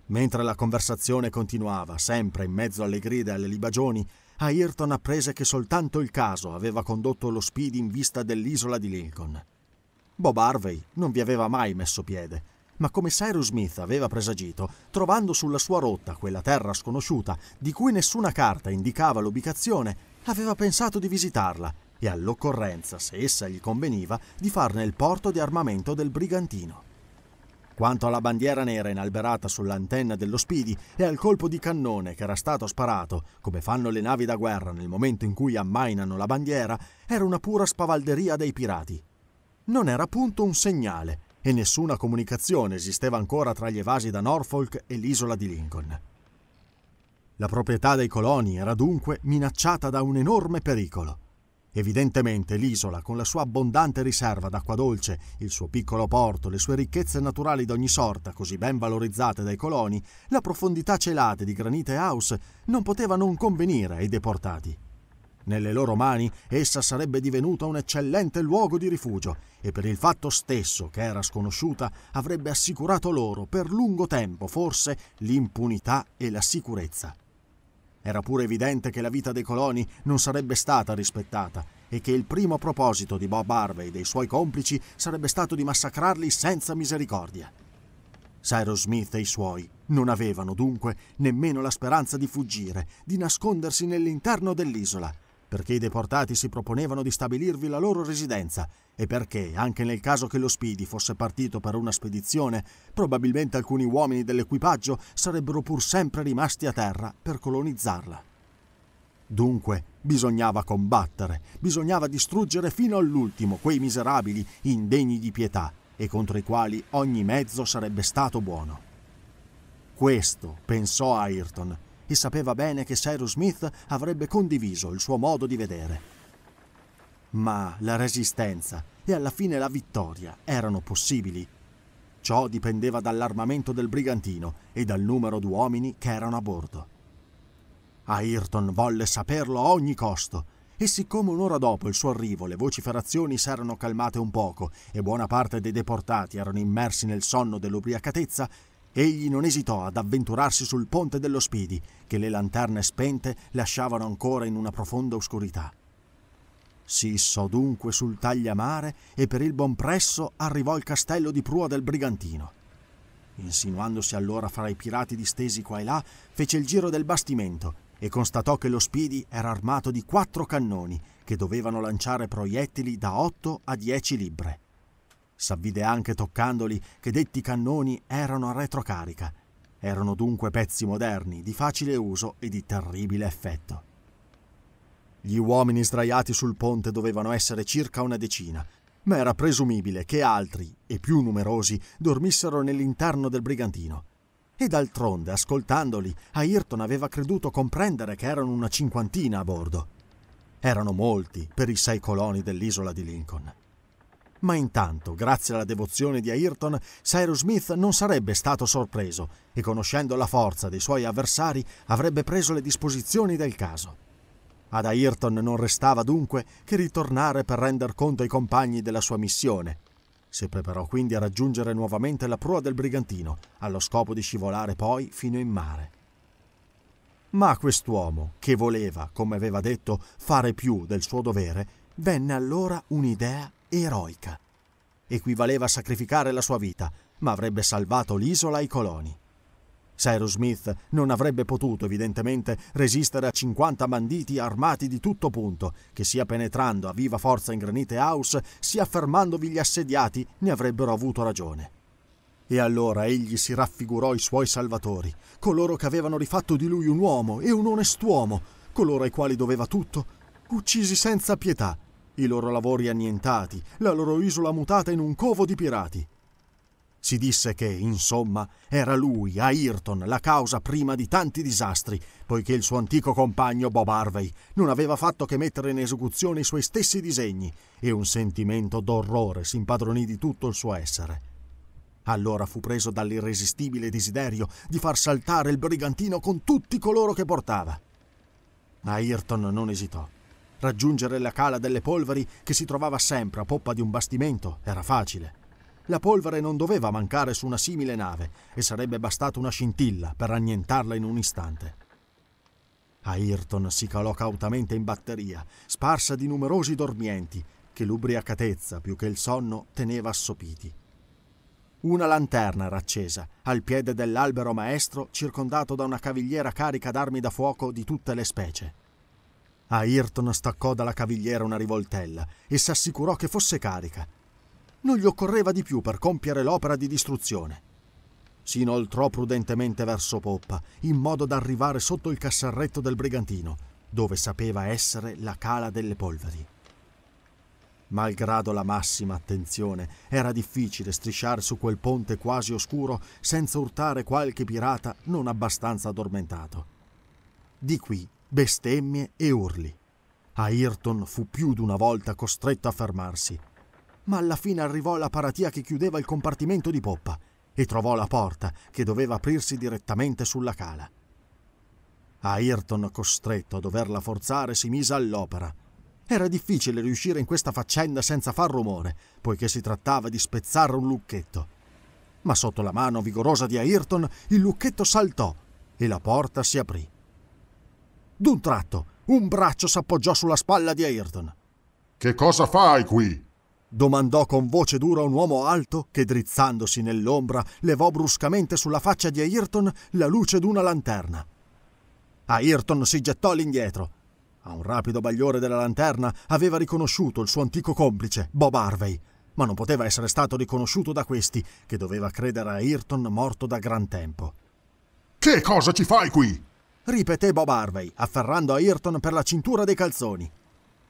[SPEAKER 1] Mentre la conversazione continuava, sempre in mezzo alle grida e alle libagioni, Ayrton apprese che soltanto il caso aveva condotto lo Speed in vista dell'isola di Lincoln. Bob Harvey non vi aveva mai messo piede, ma come Cyrus Smith aveva presagito, trovando sulla sua rotta quella terra sconosciuta di cui nessuna carta indicava l'ubicazione, aveva pensato di visitarla e all'occorrenza, se essa gli conveniva, di farne il porto di armamento del brigantino. Quanto alla bandiera nera inalberata sull'antenna dello Spidi e al colpo di cannone che era stato sparato, come fanno le navi da guerra nel momento in cui ammainano la bandiera, era una pura spavalderia dei pirati. Non era appunto un segnale e nessuna comunicazione esisteva ancora tra gli evasi da Norfolk e l'isola di Lincoln. La proprietà dei coloni era dunque minacciata da un enorme pericolo Evidentemente l'isola, con la sua abbondante riserva d'acqua dolce, il suo piccolo porto, le sue ricchezze naturali d'ogni sorta, così ben valorizzate dai coloni, la profondità celate di Granite House, non poteva non convenire ai deportati. Nelle loro mani essa sarebbe divenuta un eccellente luogo di rifugio e per il fatto stesso che era sconosciuta avrebbe assicurato loro per lungo tempo forse l'impunità e la sicurezza. Era pure evidente che la vita dei coloni non sarebbe stata rispettata e che il primo proposito di Bob Harvey e dei suoi complici sarebbe stato di massacrarli senza misericordia. Cyrus Smith e i suoi non avevano dunque nemmeno la speranza di fuggire, di nascondersi nell'interno dell'isola, perché i deportati si proponevano di stabilirvi la loro residenza e perché, anche nel caso che lo Speedy fosse partito per una spedizione, probabilmente alcuni uomini dell'equipaggio sarebbero pur sempre rimasti a terra per colonizzarla. Dunque, bisognava combattere, bisognava distruggere fino all'ultimo quei miserabili indegni di pietà e contro i quali ogni mezzo sarebbe stato buono. Questo pensò Ayrton e sapeva bene che Cyrus Smith avrebbe condiviso il suo modo di vedere ma la resistenza e alla fine la vittoria erano possibili. Ciò dipendeva dall'armamento del brigantino e dal numero d'uomini che erano a bordo. Ayrton volle saperlo a ogni costo e siccome un'ora dopo il suo arrivo le vociferazioni si erano calmate un poco e buona parte dei deportati erano immersi nel sonno dell'ubriacatezza, egli non esitò ad avventurarsi sul ponte dello Spidi, che le lanterne spente lasciavano ancora in una profonda oscurità. Si issò dunque sul tagliamare e per il buon presso arrivò al castello di prua del brigantino. Insinuandosi allora fra i pirati distesi qua e là, fece il giro del bastimento e constatò che lo Spidi era armato di quattro cannoni che dovevano lanciare proiettili da 8 a 10 libbre. S'avvide anche toccandoli che detti cannoni erano a retrocarica. Erano dunque pezzi moderni, di facile uso e di terribile effetto. Gli uomini sdraiati sul ponte dovevano essere circa una decina, ma era presumibile che altri, e più numerosi, dormissero nell'interno del brigantino. E d'altronde, ascoltandoli, Ayrton aveva creduto comprendere che erano una cinquantina a bordo. Erano molti per i sei coloni dell'isola di Lincoln. Ma intanto, grazie alla devozione di Ayrton, Cyrus Smith non sarebbe stato sorpreso e conoscendo la forza dei suoi avversari avrebbe preso le disposizioni del caso. Ad Ayrton non restava dunque che ritornare per render conto ai compagni della sua missione. Si preparò quindi a raggiungere nuovamente la prua del brigantino, allo scopo di scivolare poi fino in mare. Ma quest'uomo, che voleva, come aveva detto, fare più del suo dovere, venne allora un'idea eroica. Equivaleva a sacrificare la sua vita, ma avrebbe salvato l'isola ai coloni. Cyrus Smith non avrebbe potuto evidentemente resistere a 50 banditi armati di tutto punto, che sia penetrando a viva forza in Granite House, sia fermandovi gli assediati, ne avrebbero avuto ragione. E allora egli si raffigurò i suoi salvatori, coloro che avevano rifatto di lui un uomo e un onest'uomo, coloro ai quali doveva tutto, uccisi senza pietà, i loro lavori annientati, la loro isola mutata in un covo di pirati. Si disse che, insomma, era lui, Ayrton, la causa prima di tanti disastri, poiché il suo antico compagno Bob Harvey non aveva fatto che mettere in esecuzione i suoi stessi disegni e un sentimento d'orrore si impadronì di tutto il suo essere. Allora fu preso dall'irresistibile desiderio di far saltare il brigantino con tutti coloro che portava. Ayrton non esitò. Raggiungere la cala delle polveri che si trovava sempre a poppa di un bastimento era facile la polvere non doveva mancare su una simile nave e sarebbe bastata una scintilla per annientarla in un istante. Ayrton si calò cautamente in batteria, sparsa di numerosi dormienti, che l'ubriacatezza più che il sonno teneva assopiti. Una lanterna era accesa, al piede dell'albero maestro circondato da una cavigliera carica d'armi da fuoco di tutte le specie. Ayrton staccò dalla cavigliera una rivoltella e s'assicurò che fosse carica, non gli occorreva di più per compiere l'opera di distruzione. Si inoltrò prudentemente verso Poppa, in modo da arrivare sotto il cassarretto del brigantino, dove sapeva essere la cala delle polveri. Malgrado la massima attenzione, era difficile strisciare su quel ponte quasi oscuro senza urtare qualche pirata non abbastanza addormentato. Di qui bestemmie e urli. Ayrton fu più di una volta costretto a fermarsi ma alla fine arrivò alla paratia che chiudeva il compartimento di poppa e trovò la porta che doveva aprirsi direttamente sulla cala. Ayrton, costretto a doverla forzare, si mise all'opera. Era difficile riuscire in questa faccenda senza far rumore, poiché si trattava di spezzare un lucchetto. Ma sotto la mano vigorosa di Ayrton il lucchetto saltò e la porta si aprì. D'un tratto, un braccio s'appoggiò sulla spalla di Ayrton. Che cosa fai qui? domandò con voce dura un uomo alto che drizzandosi nell'ombra levò bruscamente sulla faccia di Ayrton la luce d'una lanterna. Ayrton si gettò all'indietro. A un rapido bagliore della lanterna aveva riconosciuto il suo antico complice, Bob Harvey, ma non poteva essere stato riconosciuto da questi, che doveva credere a Ayrton morto da gran tempo. Che cosa ci fai qui? ripeté Bob Harvey, afferrando Ayrton per la cintura dei calzoni.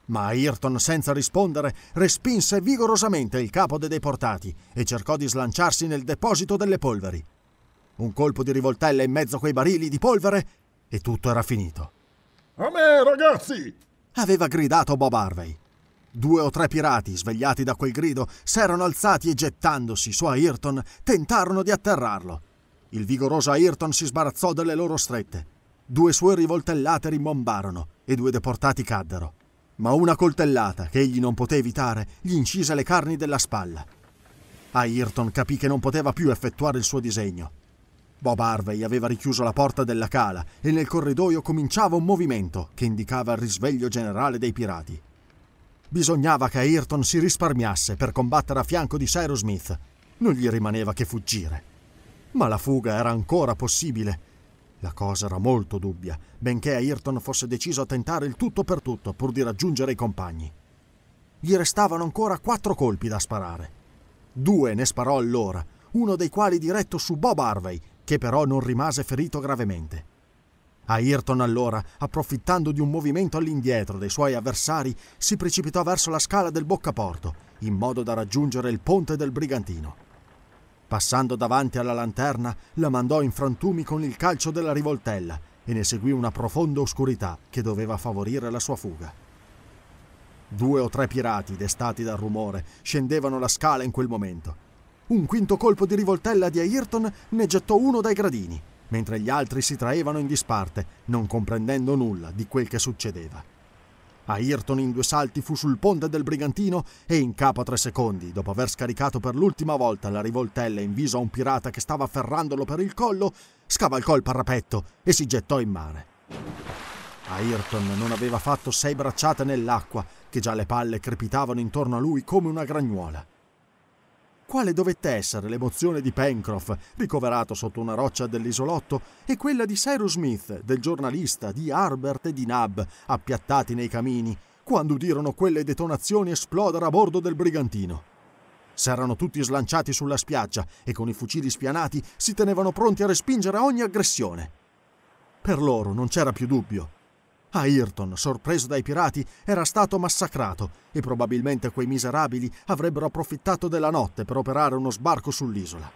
[SPEAKER 1] Ma Ayrton, senza rispondere, respinse vigorosamente il capo dei deportati e cercò di slanciarsi nel deposito delle polveri. Un colpo di rivoltella in mezzo a quei barili di polvere e tutto era finito. A me, ragazzi! aveva gridato Bob Harvey. Due o tre pirati, svegliati da quel grido, s'erano alzati e gettandosi su Ayrton, tentarono di atterrarlo. Il vigoroso Ayrton si sbarazzò delle loro strette. Due sue rivoltellate rimbombarono e due deportati caddero ma una coltellata che egli non poté evitare gli incise le carni della spalla. Ayrton capì che non poteva più effettuare il suo disegno. Bob Harvey aveva richiuso la porta della cala e nel corridoio cominciava un movimento che indicava il risveglio generale dei pirati. Bisognava che Ayrton si risparmiasse per combattere a fianco di Cyrus Smith. Non gli rimaneva che fuggire. Ma la fuga era ancora possibile la cosa era molto dubbia, benché Ayrton fosse deciso a tentare il tutto per tutto pur di raggiungere i compagni. Gli restavano ancora quattro colpi da sparare. Due ne sparò allora, uno dei quali diretto su Bob Harvey, che però non rimase ferito gravemente. Ayrton allora, approfittando di un movimento all'indietro dei suoi avversari, si precipitò verso la scala del boccaporto, in modo da raggiungere il ponte del brigantino. Passando davanti alla lanterna, la mandò in frantumi con il calcio della rivoltella e ne seguì una profonda oscurità che doveva favorire la sua fuga. Due o tre pirati, destati dal rumore, scendevano la scala in quel momento. Un quinto colpo di rivoltella di Ayrton ne gettò uno dai gradini, mentre gli altri si traevano in disparte, non comprendendo nulla di quel che succedeva. Ayrton in due salti fu sul ponte del Brigantino e in capo a tre secondi, dopo aver scaricato per l'ultima volta la rivoltella in viso a un pirata che stava afferrandolo per il collo, scavalcò il parapetto e si gettò in mare. Ayrton non aveva fatto sei bracciate nell'acqua, che già le palle crepitavano intorno a lui come una gragnuola quale dovette essere l'emozione di Pencroff, ricoverato sotto una roccia dell'isolotto, e quella di Cyrus Smith, del giornalista, di Harbert e di Nab, appiattati nei camini, quando udirono quelle detonazioni esplodere a bordo del brigantino. S'erano tutti slanciati sulla spiaggia e con i fucili spianati si tenevano pronti a respingere ogni aggressione. Per loro non c'era più dubbio. Ayrton, sorpreso dai pirati, era stato massacrato e probabilmente quei miserabili avrebbero approfittato della notte per operare uno sbarco sull'isola.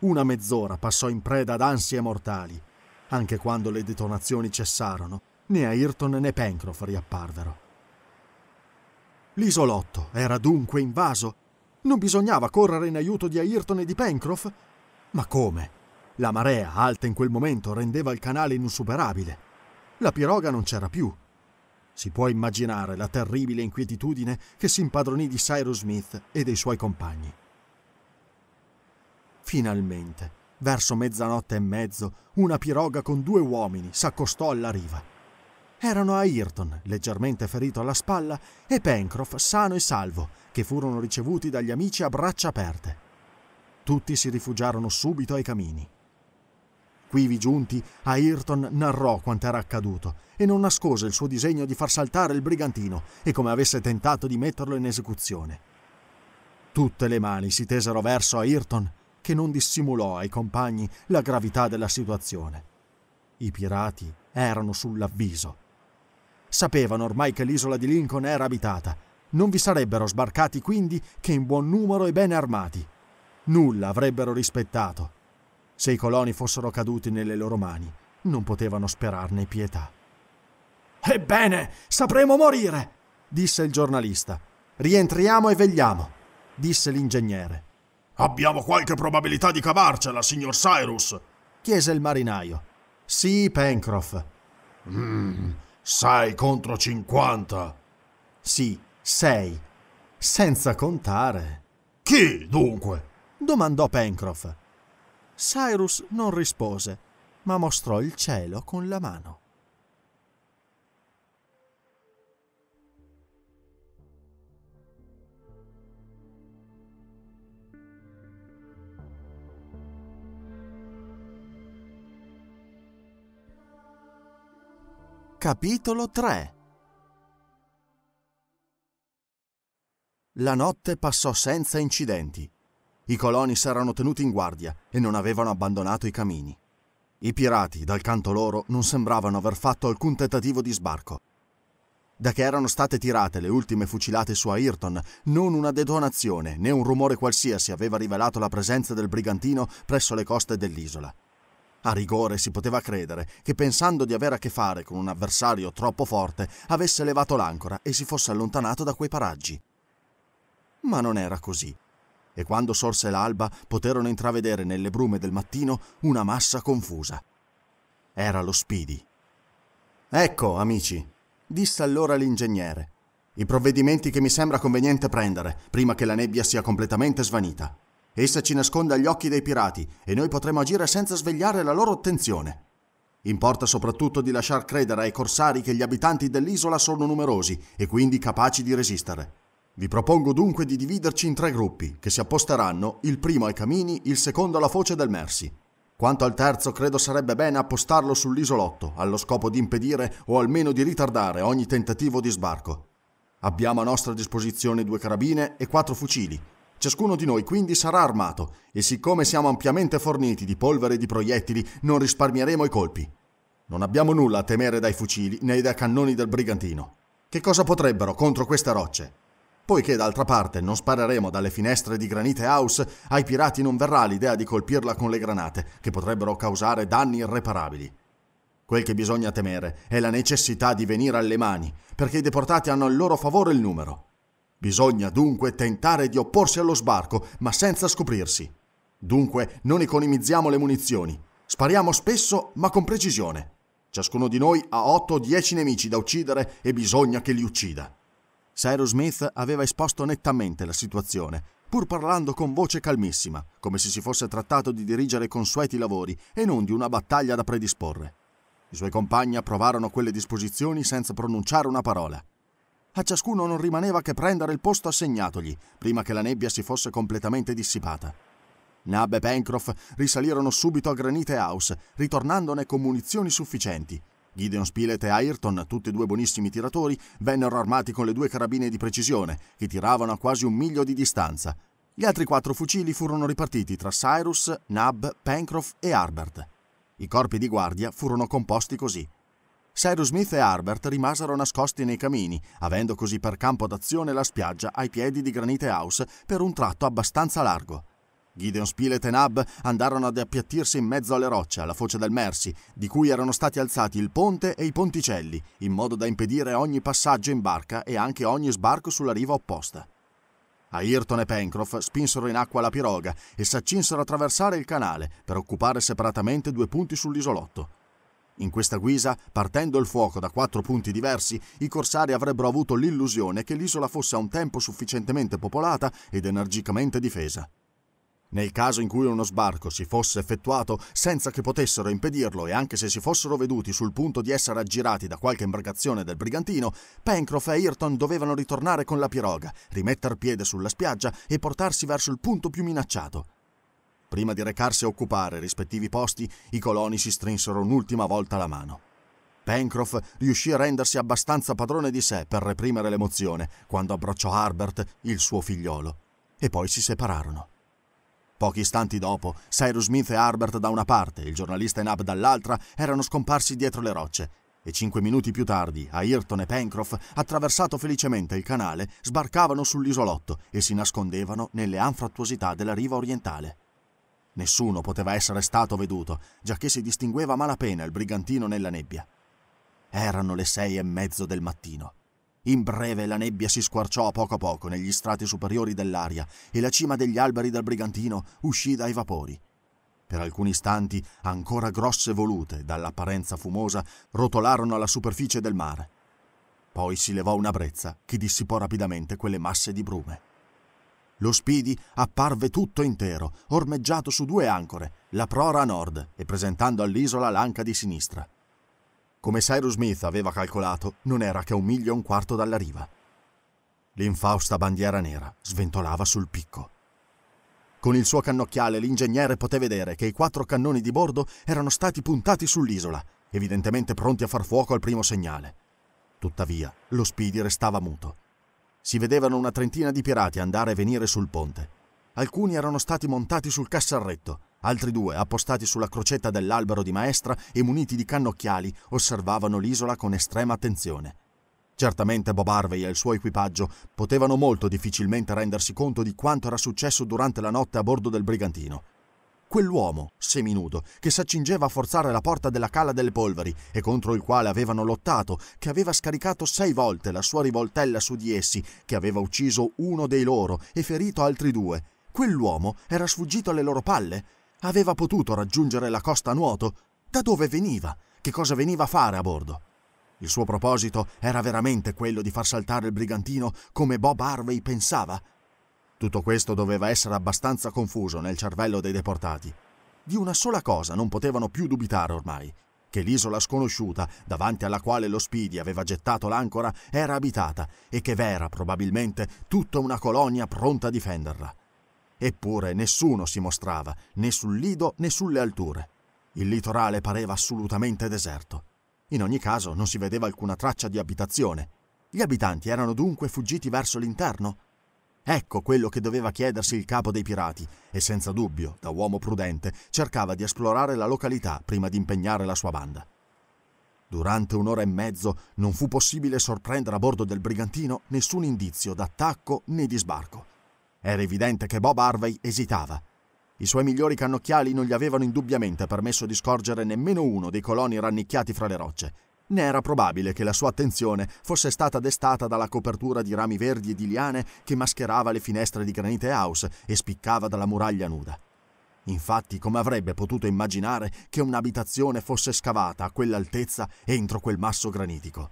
[SPEAKER 1] Una mezz'ora passò in preda ad ansie mortali. Anche quando le detonazioni cessarono, né Ayrton né Pencroff riapparvero. L'isolotto era dunque invaso? Non bisognava correre in aiuto di Ayrton e di Pencroff? Ma come? La marea alta in quel momento rendeva il canale insuperabile la piroga non c'era più. Si può immaginare la terribile inquietudine che si impadronì di Cyrus Smith e dei suoi compagni. Finalmente, verso mezzanotte e mezzo, una piroga con due uomini s'accostò alla riva. Erano Ayrton, leggermente ferito alla spalla, e Pencroff, sano e salvo, che furono ricevuti dagli amici a braccia aperte. Tutti si rifugiarono subito ai camini. Quivi giunti, Ayrton narrò quanto era accaduto e non nascose il suo disegno di far saltare il brigantino e come avesse tentato di metterlo in esecuzione. Tutte le mani si tesero verso Ayrton, che non dissimulò ai compagni la gravità della situazione. I pirati erano sull'avviso. Sapevano ormai che l'isola di Lincoln era abitata. Non vi sarebbero sbarcati quindi che in buon numero e bene armati. Nulla avrebbero rispettato se i coloni fossero caduti nelle loro mani, non potevano sperarne pietà. Ebbene, sapremo morire, disse il giornalista. Rientriamo e vegliamo, disse l'ingegnere. Abbiamo qualche probabilità di cavarcela, signor Cyrus, chiese il marinaio. Sì, Pencroff. Mm, sei contro cinquanta. Sì, sei. Senza contare. Chi, dunque? domandò Pencroff. Cyrus non rispose, ma mostrò il cielo con la mano. Capitolo 3 La notte passò senza incidenti. I coloni s'erano tenuti in guardia e non avevano abbandonato i camini. I pirati, dal canto loro, non sembravano aver fatto alcun tentativo di sbarco. Da che erano state tirate le ultime fucilate su Ayrton, non una detonazione né un rumore qualsiasi aveva rivelato la presenza del brigantino presso le coste dell'isola. A rigore si poteva credere che pensando di avere a che fare con un avversario troppo forte, avesse levato l'ancora e si fosse allontanato da quei paraggi. Ma non era così e quando sorse l'alba poterono intravedere nelle brume del mattino una massa confusa. Era lo Spidi. Ecco, amici, disse allora l'ingegnere, i provvedimenti che mi sembra conveniente prendere prima che la nebbia sia completamente svanita. Essa ci nasconde agli occhi dei pirati e noi potremo agire senza svegliare la loro attenzione. Importa soprattutto di lasciar credere ai corsari che gli abitanti dell'isola sono numerosi e quindi capaci di resistere. Vi propongo dunque di dividerci in tre gruppi, che si apposteranno, il primo ai Camini, il secondo alla foce del Mersi. Quanto al terzo, credo sarebbe bene appostarlo sull'isolotto, allo scopo di impedire o almeno di ritardare ogni tentativo di sbarco. Abbiamo a nostra disposizione due carabine e quattro fucili. Ciascuno di noi quindi sarà armato e siccome siamo ampiamente forniti di polvere e di proiettili, non risparmieremo i colpi. Non abbiamo nulla a temere dai fucili né dai cannoni del brigantino. Che cosa potrebbero contro queste rocce? Poiché d'altra parte non spareremo dalle finestre di Granite House, ai pirati non verrà l'idea di colpirla con le granate, che potrebbero causare danni irreparabili. Quel che bisogna temere è la necessità di venire alle mani, perché i deportati hanno al loro favore il numero. Bisogna dunque tentare di opporsi allo sbarco, ma senza scoprirsi. Dunque non economizziamo le munizioni. Spariamo spesso, ma con precisione. Ciascuno di noi ha 8 o 10 nemici da uccidere e bisogna che li uccida. Cyrus Smith aveva esposto nettamente la situazione, pur parlando con voce calmissima, come se si fosse trattato di dirigere consueti lavori e non di una battaglia da predisporre. I suoi compagni approvarono quelle disposizioni senza pronunciare una parola. A ciascuno non rimaneva che prendere il posto assegnatogli, prima che la nebbia si fosse completamente dissipata. Nab e Pencroff risalirono subito a Granite House, ritornandone con munizioni sufficienti, Gideon Spilett e Ayrton, tutti e due buonissimi tiratori, vennero armati con le due carabine di precisione, che tiravano a quasi un miglio di distanza. Gli altri quattro fucili furono ripartiti tra Cyrus, Nab, Pencroff e Harbert. I corpi di guardia furono composti così. Cyrus Smith e Harbert rimasero nascosti nei camini, avendo così per campo d'azione la spiaggia ai piedi di Granite House per un tratto abbastanza largo. Gideon Spilett e Nab andarono ad appiattirsi in mezzo alle rocce, alla foce del Mersi, di cui erano stati alzati il ponte e i ponticelli, in modo da impedire ogni passaggio in barca e anche ogni sbarco sulla riva opposta. Ayrton e Pencroff spinsero in acqua la piroga e s'accinsero a traversare il canale per occupare separatamente due punti sull'isolotto. In questa guisa, partendo il fuoco da quattro punti diversi, i corsari avrebbero avuto l'illusione che l'isola fosse a un tempo sufficientemente popolata ed energicamente difesa. Nel caso in cui uno sbarco si fosse effettuato senza che potessero impedirlo e anche se si fossero veduti sul punto di essere aggirati da qualche imbarcazione del brigantino, Pencroff e Ayrton dovevano ritornare con la piroga, rimetter piede sulla spiaggia e portarsi verso il punto più minacciato. Prima di recarsi a occupare i rispettivi posti, i coloni si strinsero un'ultima volta la mano. Pencroff riuscì a rendersi abbastanza padrone di sé per reprimere l'emozione quando abbracciò Harbert, il suo figliolo, e poi si separarono. Pochi istanti dopo, Cyrus Smith e Harbert da una parte il giornalista e Nab dall'altra erano scomparsi dietro le rocce e cinque minuti più tardi Ayrton e Pencroff, attraversato felicemente il canale, sbarcavano sull'isolotto e si nascondevano nelle anfrattuosità della riva orientale. Nessuno poteva essere stato veduto, giacché si distingueva malapena il brigantino nella nebbia. Erano le sei e mezzo del mattino. In breve la nebbia si squarciò a poco a poco negli strati superiori dell'aria e la cima degli alberi del brigantino uscì dai vapori. Per alcuni istanti ancora grosse volute, dall'apparenza fumosa, rotolarono alla superficie del mare. Poi si levò una brezza che dissipò rapidamente quelle masse di brume. Lo Speedy apparve tutto intero, ormeggiato su due ancore, la prora a nord e presentando all'isola l'anca di sinistra come Cyrus Smith aveva calcolato, non era che un miglio e un quarto dalla riva. L'infausta bandiera nera sventolava sul picco. Con il suo cannocchiale l'ingegnere poté vedere che i quattro cannoni di bordo erano stati puntati sull'isola, evidentemente pronti a far fuoco al primo segnale. Tuttavia, lo Speedy restava muto. Si vedevano una trentina di pirati andare e venire sul ponte. Alcuni erano stati montati sul cassarretto, Altri due, appostati sulla crocetta dell'albero di maestra e muniti di cannocchiali, osservavano l'isola con estrema attenzione. Certamente Bob Harvey e il suo equipaggio potevano molto difficilmente rendersi conto di quanto era successo durante la notte a bordo del brigantino. Quell'uomo, seminudo, che s'accingeva a forzare la porta della cala delle polveri e contro il quale avevano lottato, che aveva scaricato sei volte la sua rivoltella su di essi, che aveva ucciso uno dei loro e ferito altri due, quell'uomo era sfuggito alle loro palle? aveva potuto raggiungere la costa a nuoto, da dove veniva, che cosa veniva a fare a bordo. Il suo proposito era veramente quello di far saltare il brigantino come Bob Harvey pensava? Tutto questo doveva essere abbastanza confuso nel cervello dei deportati. Di una sola cosa non potevano più dubitare ormai, che l'isola sconosciuta davanti alla quale lo Speedy aveva gettato l'ancora era abitata e che v'era probabilmente tutta una colonia pronta a difenderla. Eppure nessuno si mostrava, né sul lido né sulle alture. Il litorale pareva assolutamente deserto. In ogni caso non si vedeva alcuna traccia di abitazione. Gli abitanti erano dunque fuggiti verso l'interno? Ecco quello che doveva chiedersi il capo dei pirati e senza dubbio, da uomo prudente, cercava di esplorare la località prima di impegnare la sua banda. Durante un'ora e mezzo non fu possibile sorprendere a bordo del brigantino nessun indizio d'attacco né di sbarco. Era evidente che Bob Harvey esitava. I suoi migliori cannocchiali non gli avevano indubbiamente permesso di scorgere nemmeno uno dei coloni rannicchiati fra le rocce, né era probabile che la sua attenzione fosse stata destata dalla copertura di rami verdi e di liane che mascherava le finestre di Granite House e spiccava dalla muraglia nuda. Infatti, come avrebbe potuto immaginare che un'abitazione fosse scavata a quell'altezza entro quel masso granitico?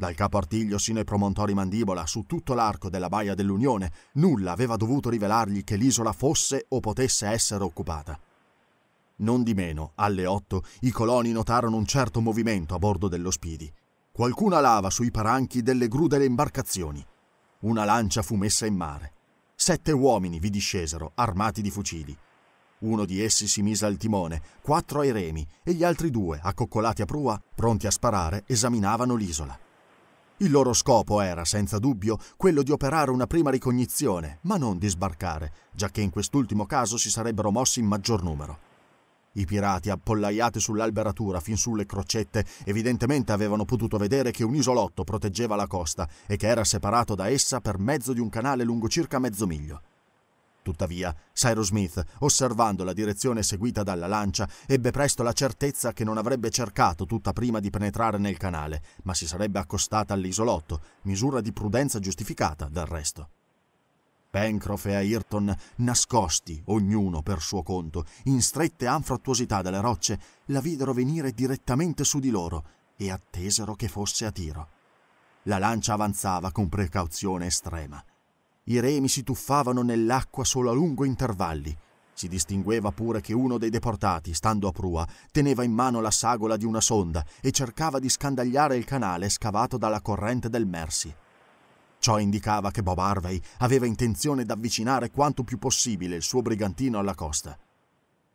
[SPEAKER 1] Dal capo Artiglio sino ai promontori Mandibola, su tutto l'arco della Baia dell'Unione, nulla aveva dovuto rivelargli che l'isola fosse o potesse essere occupata. Non di meno, alle otto, i coloni notarono un certo movimento a bordo dello Spidi. Qualcuna lava sui paranchi delle gru delle imbarcazioni. Una lancia fu messa in mare. Sette uomini vi discesero, armati di fucili. Uno di essi si mise al timone, quattro ai remi, e gli altri due, accoccolati a prua, pronti a sparare, esaminavano l'isola. Il loro scopo era, senza dubbio, quello di operare una prima ricognizione, ma non di sbarcare, giacché in quest'ultimo caso si sarebbero mossi in maggior numero. I pirati, appollaiati sull'alberatura fin sulle crocette, evidentemente avevano potuto vedere che un isolotto proteggeva la costa e che era separato da essa per mezzo di un canale lungo circa mezzo miglio. Tuttavia, Cyrus Smith, osservando la direzione seguita dalla lancia, ebbe presto la certezza che non avrebbe cercato tutta prima di penetrare nel canale, ma si sarebbe accostata all'isolotto, misura di prudenza giustificata del resto. Pencroff e Ayrton, nascosti, ognuno per suo conto, in strette anfrattuosità delle rocce, la videro venire direttamente su di loro e attesero che fosse a tiro. La lancia avanzava con precauzione estrema. I remi si tuffavano nell'acqua solo a lungo intervalli. Si distingueva pure che uno dei deportati, stando a prua, teneva in mano la sagola di una sonda e cercava di scandagliare il canale scavato dalla corrente del Mersey. Ciò indicava che Bob Harvey aveva intenzione d'avvicinare quanto più possibile il suo brigantino alla costa.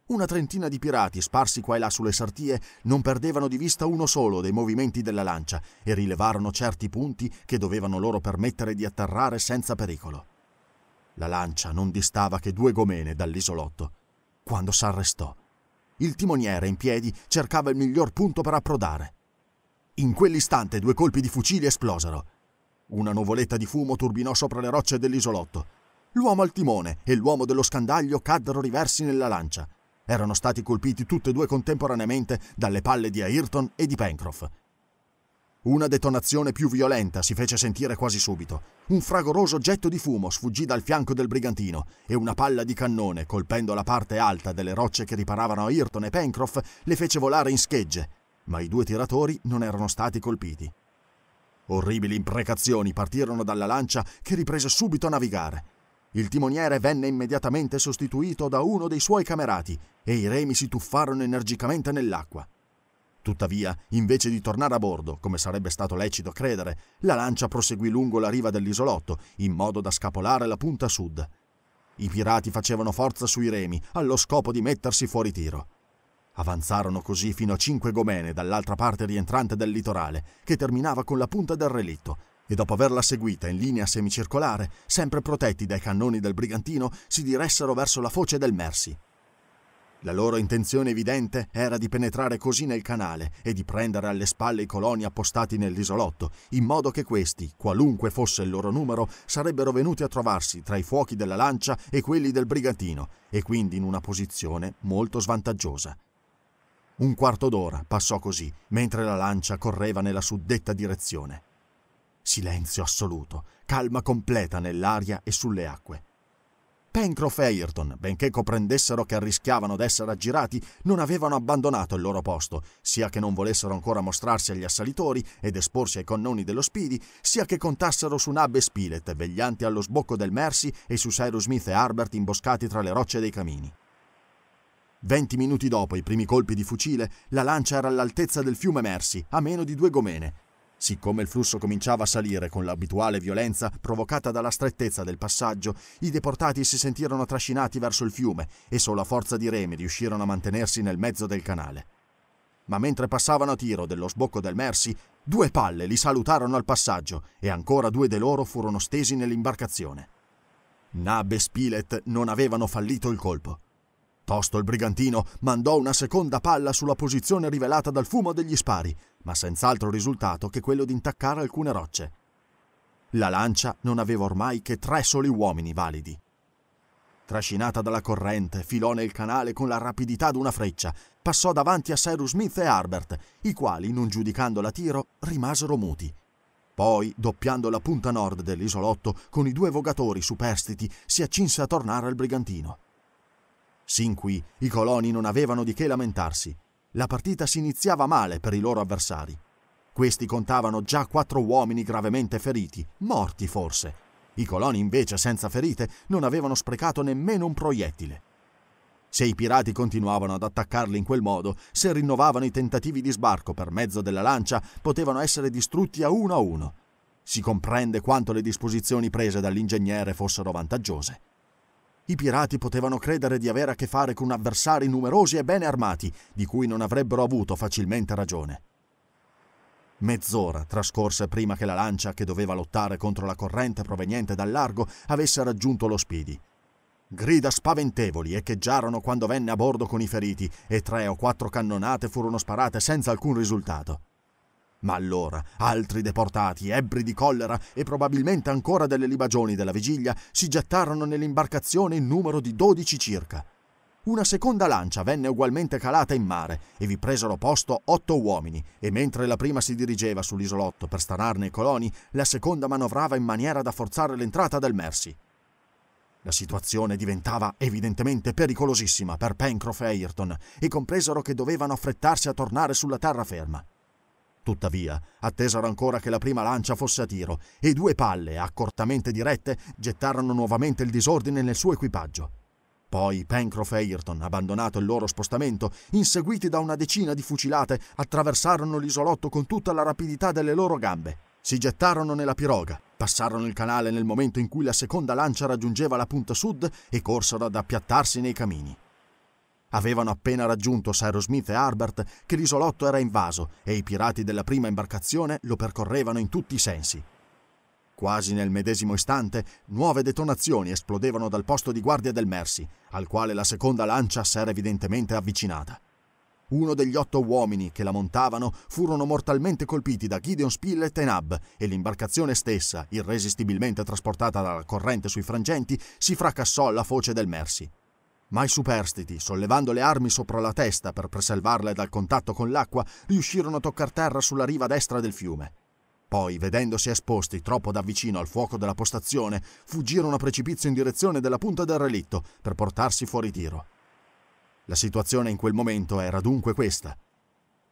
[SPEAKER 1] Una trentina di pirati sparsi qua e là sulle sartie non perdevano di vista uno solo dei movimenti della lancia e rilevarono certi punti che dovevano loro permettere di atterrare senza pericolo. La lancia non distava che due gomene dall'isolotto, quando s'arrestò. Il timoniere in piedi cercava il miglior punto per approdare. In quell'istante due colpi di fucile esplosero. Una nuvoletta di fumo turbinò sopra le rocce dell'isolotto. L'uomo al timone e l'uomo dello scandaglio caddero riversi nella lancia. Erano stati colpiti tutti e due contemporaneamente dalle palle di Ayrton e di Pencroff. Una detonazione più violenta si fece sentire quasi subito. Un fragoroso getto di fumo sfuggì dal fianco del brigantino e una palla di cannone, colpendo la parte alta delle rocce che riparavano Ayrton e Pencroff, le fece volare in schegge, ma i due tiratori non erano stati colpiti. Orribili imprecazioni partirono dalla lancia che riprese subito a navigare. Il timoniere venne immediatamente sostituito da uno dei suoi camerati e i remi si tuffarono energicamente nell'acqua. Tuttavia, invece di tornare a bordo, come sarebbe stato lecito credere, la lancia proseguì lungo la riva dell'isolotto, in modo da scapolare la punta sud. I pirati facevano forza sui remi, allo scopo di mettersi fuori tiro. Avanzarono così fino a cinque gomene dall'altra parte rientrante del litorale, che terminava con la punta del relitto, e dopo averla seguita in linea semicircolare, sempre protetti dai cannoni del brigantino, si diressero verso la foce del Mersi. La loro intenzione evidente era di penetrare così nel canale e di prendere alle spalle i coloni appostati nell'isolotto, in modo che questi, qualunque fosse il loro numero, sarebbero venuti a trovarsi tra i fuochi della lancia e quelli del brigantino, e quindi in una posizione molto svantaggiosa. Un quarto d'ora passò così, mentre la lancia correva nella suddetta direzione. Silenzio assoluto, calma completa nell'aria e sulle acque. Pencroff e Ayrton, benché comprendessero che rischiavano d'essere aggirati, non avevano abbandonato il loro posto, sia che non volessero ancora mostrarsi agli assalitori ed esporsi ai cannoni dello Speedy, sia che contassero su Nab e Spilett, veglianti allo sbocco del Mercy e su Cyrus Smith e Harbert imboscati tra le rocce dei camini. Venti minuti dopo i primi colpi di fucile, la lancia era all'altezza del fiume Mercy, a meno di due gomene, Siccome il flusso cominciava a salire con l'abituale violenza provocata dalla strettezza del passaggio, i deportati si sentirono trascinati verso il fiume e solo a forza di remi riuscirono a mantenersi nel mezzo del canale. Ma mentre passavano a tiro dello sbocco del Mercy, due palle li salutarono al passaggio e ancora due di loro furono stesi nell'imbarcazione. Nab e Spilett non avevano fallito il colpo. Tosto il brigantino mandò una seconda palla sulla posizione rivelata dal fumo degli spari, ma senz'altro risultato che quello di intaccare alcune rocce. La lancia non aveva ormai che tre soli uomini validi. Trascinata dalla corrente, filò nel canale con la rapidità d'una freccia, passò davanti a Cyrus Smith e Harbert, i quali, non giudicandola tiro, rimasero muti. Poi, doppiando la punta nord dell'isolotto, con i due vogatori superstiti, si accinse a tornare al brigantino. Sin qui i coloni non avevano di che lamentarsi. La partita si iniziava male per i loro avversari. Questi contavano già quattro uomini gravemente feriti, morti forse. I coloni invece, senza ferite, non avevano sprecato nemmeno un proiettile. Se i pirati continuavano ad attaccarli in quel modo, se rinnovavano i tentativi di sbarco per mezzo della lancia, potevano essere distrutti a uno a uno. Si comprende quanto le disposizioni prese dall'ingegnere fossero vantaggiose. I pirati potevano credere di avere a che fare con avversari numerosi e bene armati, di cui non avrebbero avuto facilmente ragione. Mezz'ora trascorse prima che la lancia che doveva lottare contro la corrente proveniente dal largo avesse raggiunto lo Speedy. Grida spaventevoli echeggiarono quando venne a bordo con i feriti e tre o quattro cannonate furono sparate senza alcun risultato. Ma allora altri deportati, ebbri di collera e probabilmente ancora delle libagioni della vigilia, si gettarono nell'imbarcazione in numero di dodici circa. Una seconda lancia venne ugualmente calata in mare e vi presero posto otto uomini e mentre la prima si dirigeva sull'isolotto per stanarne i coloni, la seconda manovrava in maniera da forzare l'entrata del Mercy. La situazione diventava evidentemente pericolosissima per Pencroff e Ayrton e compresero che dovevano affrettarsi a tornare sulla terraferma. Tuttavia, attesero ancora che la prima lancia fosse a tiro e due palle, accortamente dirette, gettarono nuovamente il disordine nel suo equipaggio. Poi Pencroff e Ayrton, abbandonato il loro spostamento, inseguiti da una decina di fucilate, attraversarono l'isolotto con tutta la rapidità delle loro gambe. Si gettarono nella piroga, passarono il canale nel momento in cui la seconda lancia raggiungeva la punta sud e corsero ad appiattarsi nei camini. Avevano appena raggiunto Cyrus Smith e Harbert che l'isolotto era invaso e i pirati della prima imbarcazione lo percorrevano in tutti i sensi. Quasi nel medesimo istante, nuove detonazioni esplodevano dal posto di guardia del Mercy, al quale la seconda lancia s'era evidentemente avvicinata. Uno degli otto uomini che la montavano furono mortalmente colpiti da Gideon Spill e Nab, e l'imbarcazione stessa, irresistibilmente trasportata dalla corrente sui frangenti, si fracassò alla foce del Mercy. Ma i superstiti, sollevando le armi sopra la testa per preservarle dal contatto con l'acqua, riuscirono a toccar terra sulla riva destra del fiume. Poi, vedendosi esposti troppo da vicino al fuoco della postazione, fuggirono a precipizio in direzione della punta del relitto per portarsi fuori tiro. La situazione in quel momento era dunque questa.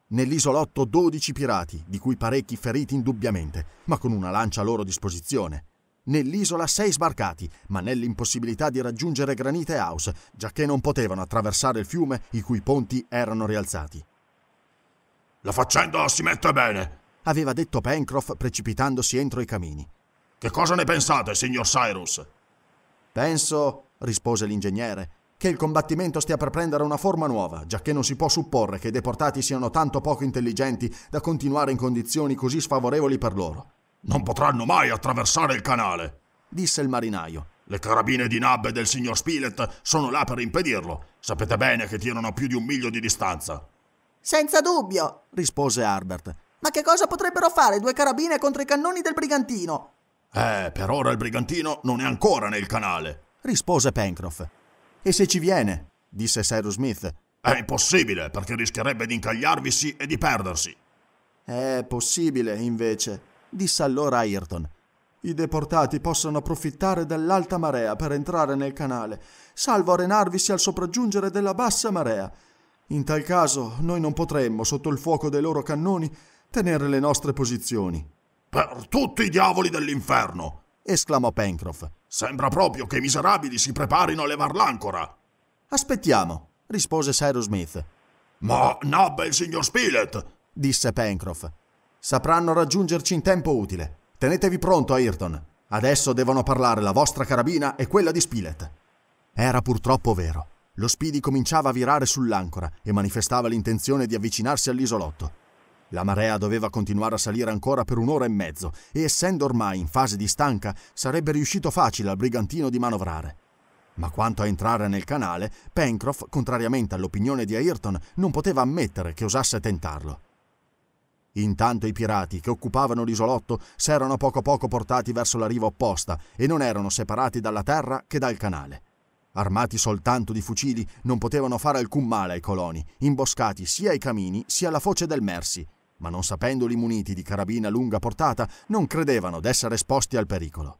[SPEAKER 1] Nell'isolotto 12 pirati, di cui parecchi feriti indubbiamente, ma con una lancia a loro disposizione, Nell'isola sei sbarcati, ma nell'impossibilità di raggiungere Granite House, giacché non potevano attraversare il fiume i cui ponti erano rialzati. La faccenda si mette bene, aveva detto Pencroff precipitandosi entro i camini. Che cosa ne pensate, signor Cyrus? Penso, rispose l'ingegnere, che il combattimento stia per prendere una forma nuova, giacché non si può supporre che i deportati siano tanto poco intelligenti da continuare in condizioni così sfavorevoli per loro. Non potranno mai attraversare il canale, disse il marinaio. Le carabine di nabbe del signor Spilett sono là per impedirlo. Sapete bene che tirano a più di un miglio di distanza. Senza dubbio, rispose Harbert. Ma che cosa potrebbero fare due carabine contro i cannoni del brigantino? Eh, per ora il brigantino non è ancora nel canale, rispose Pencroff. E se ci viene? disse Cyrus Smith. È impossibile, perché rischierebbe di incagliarvisi e di perdersi. È possibile, invece, disse allora Ayrton. I deportati possono approfittare dell'alta marea per entrare nel canale, salvo arenarvisi al sopraggiungere della bassa marea. In tal caso noi non potremmo, sotto il fuoco dei loro cannoni, tenere le nostre posizioni. Per tutti i diavoli dell'inferno! esclamò Pencroff. Sembra proprio che i miserabili si preparino a levar l'ancora. Aspettiamo, rispose Cyrus Smith. Ma nabba il signor Spilett! disse Pencroff. Sapranno raggiungerci in tempo utile. Tenetevi pronto, Ayrton. Adesso devono parlare la vostra carabina e quella di Spilett. Era purtroppo vero. Lo Speedy cominciava a virare sull'ancora e manifestava l'intenzione di avvicinarsi all'isolotto. La marea doveva continuare a salire ancora per un'ora e mezzo e essendo ormai in fase di stanca sarebbe riuscito facile al brigantino di manovrare. Ma quanto a entrare nel canale, Pencroff, contrariamente all'opinione di Ayrton, non poteva ammettere che osasse tentarlo. Intanto i pirati che occupavano l'isolotto s'erano a poco a poco portati verso la riva opposta e non erano separati dalla terra che dal canale. Armati soltanto di fucili, non potevano fare alcun male ai coloni, imboscati sia ai camini sia alla foce del Mersi, ma non sapendoli muniti di carabina a lunga portata, non credevano d'essere esposti al pericolo.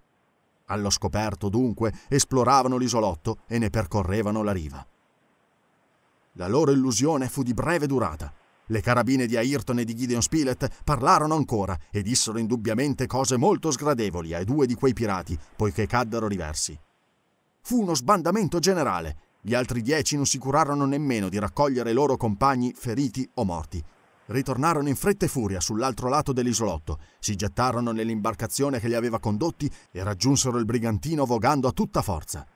[SPEAKER 1] Allo scoperto, dunque, esploravano l'isolotto e ne percorrevano la riva. La loro illusione fu di breve durata. Le carabine di Ayrton e di Gideon Spilett parlarono ancora e dissero indubbiamente cose molto sgradevoli ai due di quei pirati, poiché caddero riversi. Fu uno sbandamento generale. Gli altri dieci non si curarono nemmeno di raccogliere i loro compagni feriti o morti. Ritornarono in fretta e furia sull'altro lato dell'isolotto, si gettarono nell'imbarcazione che li aveva condotti e raggiunsero il brigantino vogando a tutta forza.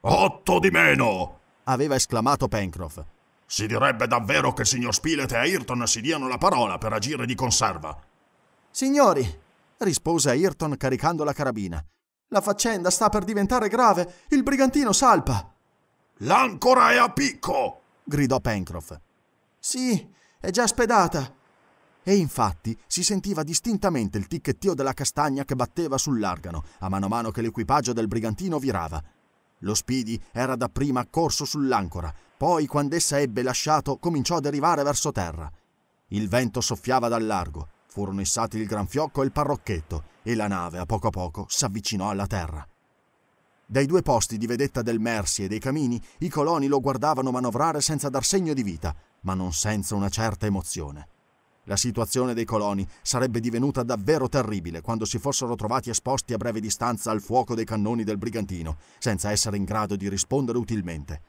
[SPEAKER 1] Otto di meno! aveva esclamato Pencroff. Si direbbe davvero che il signor Spilett e Ayrton si diano la parola per agire di conserva. Signori, rispose Ayrton caricando la carabina, la faccenda sta per diventare grave. Il brigantino salpa. L'ancora è a picco! gridò Pencroff. Sì, è già spedata. E infatti si sentiva distintamente il ticchettio della castagna che batteva sull'argano a mano a mano che l'equipaggio del brigantino virava. Lo Speedy era dapprima accorso sull'ancora, poi, quando essa ebbe lasciato, cominciò a derivare verso terra. Il vento soffiava dal largo, furono issati il gran fiocco e il parrocchetto, e la nave, a poco a poco, s'avvicinò alla terra. Dai due posti di vedetta del Mersi e dei camini, i coloni lo guardavano manovrare senza dar segno di vita, ma non senza una certa emozione. La situazione dei coloni sarebbe divenuta davvero terribile quando si fossero trovati esposti a breve distanza al fuoco dei cannoni del brigantino, senza essere in grado di rispondere utilmente.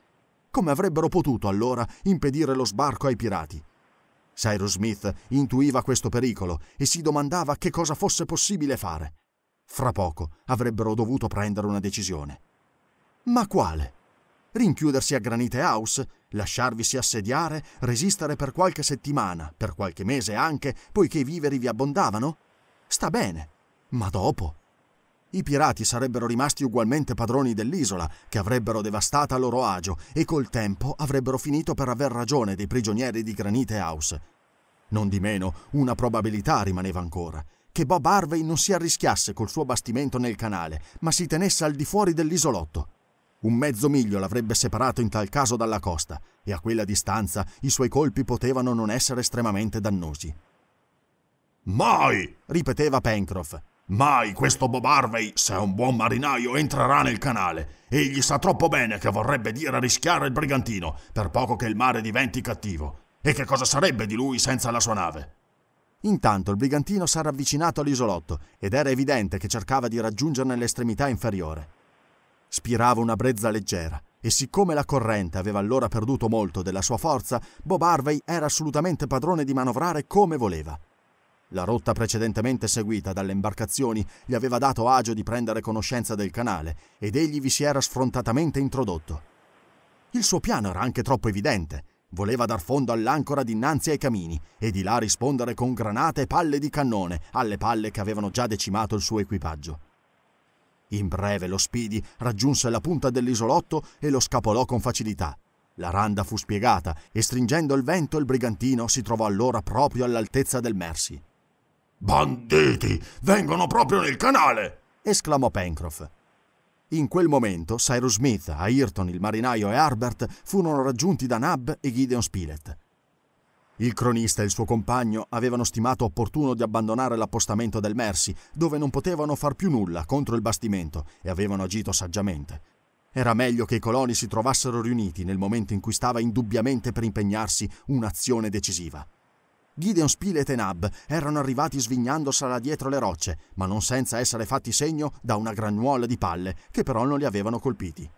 [SPEAKER 1] Come avrebbero potuto allora impedire lo sbarco ai pirati? Cyrus Smith intuiva questo pericolo e si domandava che cosa fosse possibile fare. Fra poco avrebbero dovuto prendere una decisione. Ma quale? Rinchiudersi a Granite House, lasciarvisi assediare, resistere per qualche settimana, per qualche mese anche, poiché i viveri vi abbondavano? Sta bene, ma dopo? I pirati sarebbero rimasti ugualmente padroni dell'isola, che avrebbero devastata a loro agio, e col tempo avrebbero finito per aver ragione dei prigionieri di Granite House. Nondimeno, una probabilità rimaneva ancora, che Bob Harvey non si arrischiasse col suo bastimento nel canale, ma si tenesse al di fuori dell'isolotto. Un mezzo miglio l'avrebbe separato in tal caso dalla costa, e a quella distanza i suoi colpi potevano non essere estremamente dannosi. Mai! ripeteva Pencroff. Mai questo Bob Harvey, se è un buon marinaio, entrerà nel canale. Egli sa troppo bene che vorrebbe dire rischiare il brigantino, per poco che il mare diventi cattivo. E che cosa sarebbe di lui senza la sua nave? Intanto il brigantino s'era avvicinato all'isolotto ed era evidente che cercava di raggiungerne l'estremità inferiore. Spirava una brezza leggera e siccome la corrente aveva allora perduto molto della sua forza, Bob Harvey era assolutamente padrone di manovrare come voleva. La rotta precedentemente seguita dalle imbarcazioni gli aveva dato agio di prendere conoscenza del canale ed egli vi si era sfrontatamente introdotto. Il suo piano era anche troppo evidente. Voleva dar fondo all'ancora dinanzi ai camini e di là rispondere con granate e palle di cannone alle palle che avevano già decimato il suo equipaggio. In breve lo Speedy raggiunse la punta dell'isolotto e lo scapolò con facilità. La randa fu spiegata e stringendo il vento il brigantino si trovò allora proprio all'altezza del Mercy. Banditi! Vengono proprio nel canale! esclamò Pencroff. In quel momento Cyrus Smith, Ayrton, il marinaio e Harbert furono raggiunti da Nab e Gideon Spilett. Il cronista e il suo compagno avevano stimato opportuno di abbandonare l'appostamento del Mercy, dove non potevano far più nulla contro il bastimento e avevano agito saggiamente. Era meglio che i coloni si trovassero riuniti nel momento in cui stava indubbiamente per impegnarsi un'azione decisiva. Gideon Spilett e Nab erano arrivati svignandosela dietro le rocce, ma non senza essere fatti segno da una granuola di palle, che però non li avevano colpiti.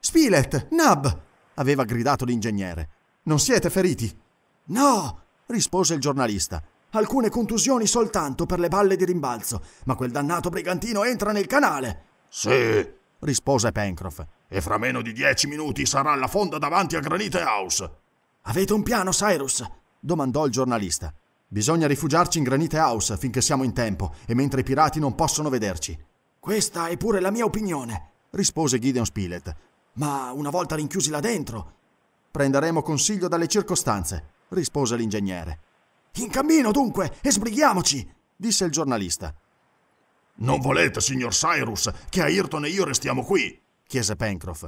[SPEAKER 1] Spilett! Nab! aveva gridato l'ingegnere. Non siete feriti? No! rispose il giornalista. Alcune contusioni soltanto per le balle di rimbalzo, ma quel dannato brigantino entra nel canale! Sì! rispose Pencroff. E fra meno di dieci minuti sarà alla fonda davanti a Granite House. Avete un piano, Cyrus? domandò il giornalista. Bisogna rifugiarci in Granite House finché siamo in tempo e mentre i pirati non possono vederci. Questa è pure la mia opinione, rispose Gideon Spilett. Ma una volta rinchiusi là dentro. Prenderemo consiglio dalle circostanze, rispose l'ingegnere. In cammino dunque e sbrighiamoci, disse il giornalista. Non volete, signor Cyrus, che Ayrton e io restiamo qui? chiese Pencroff.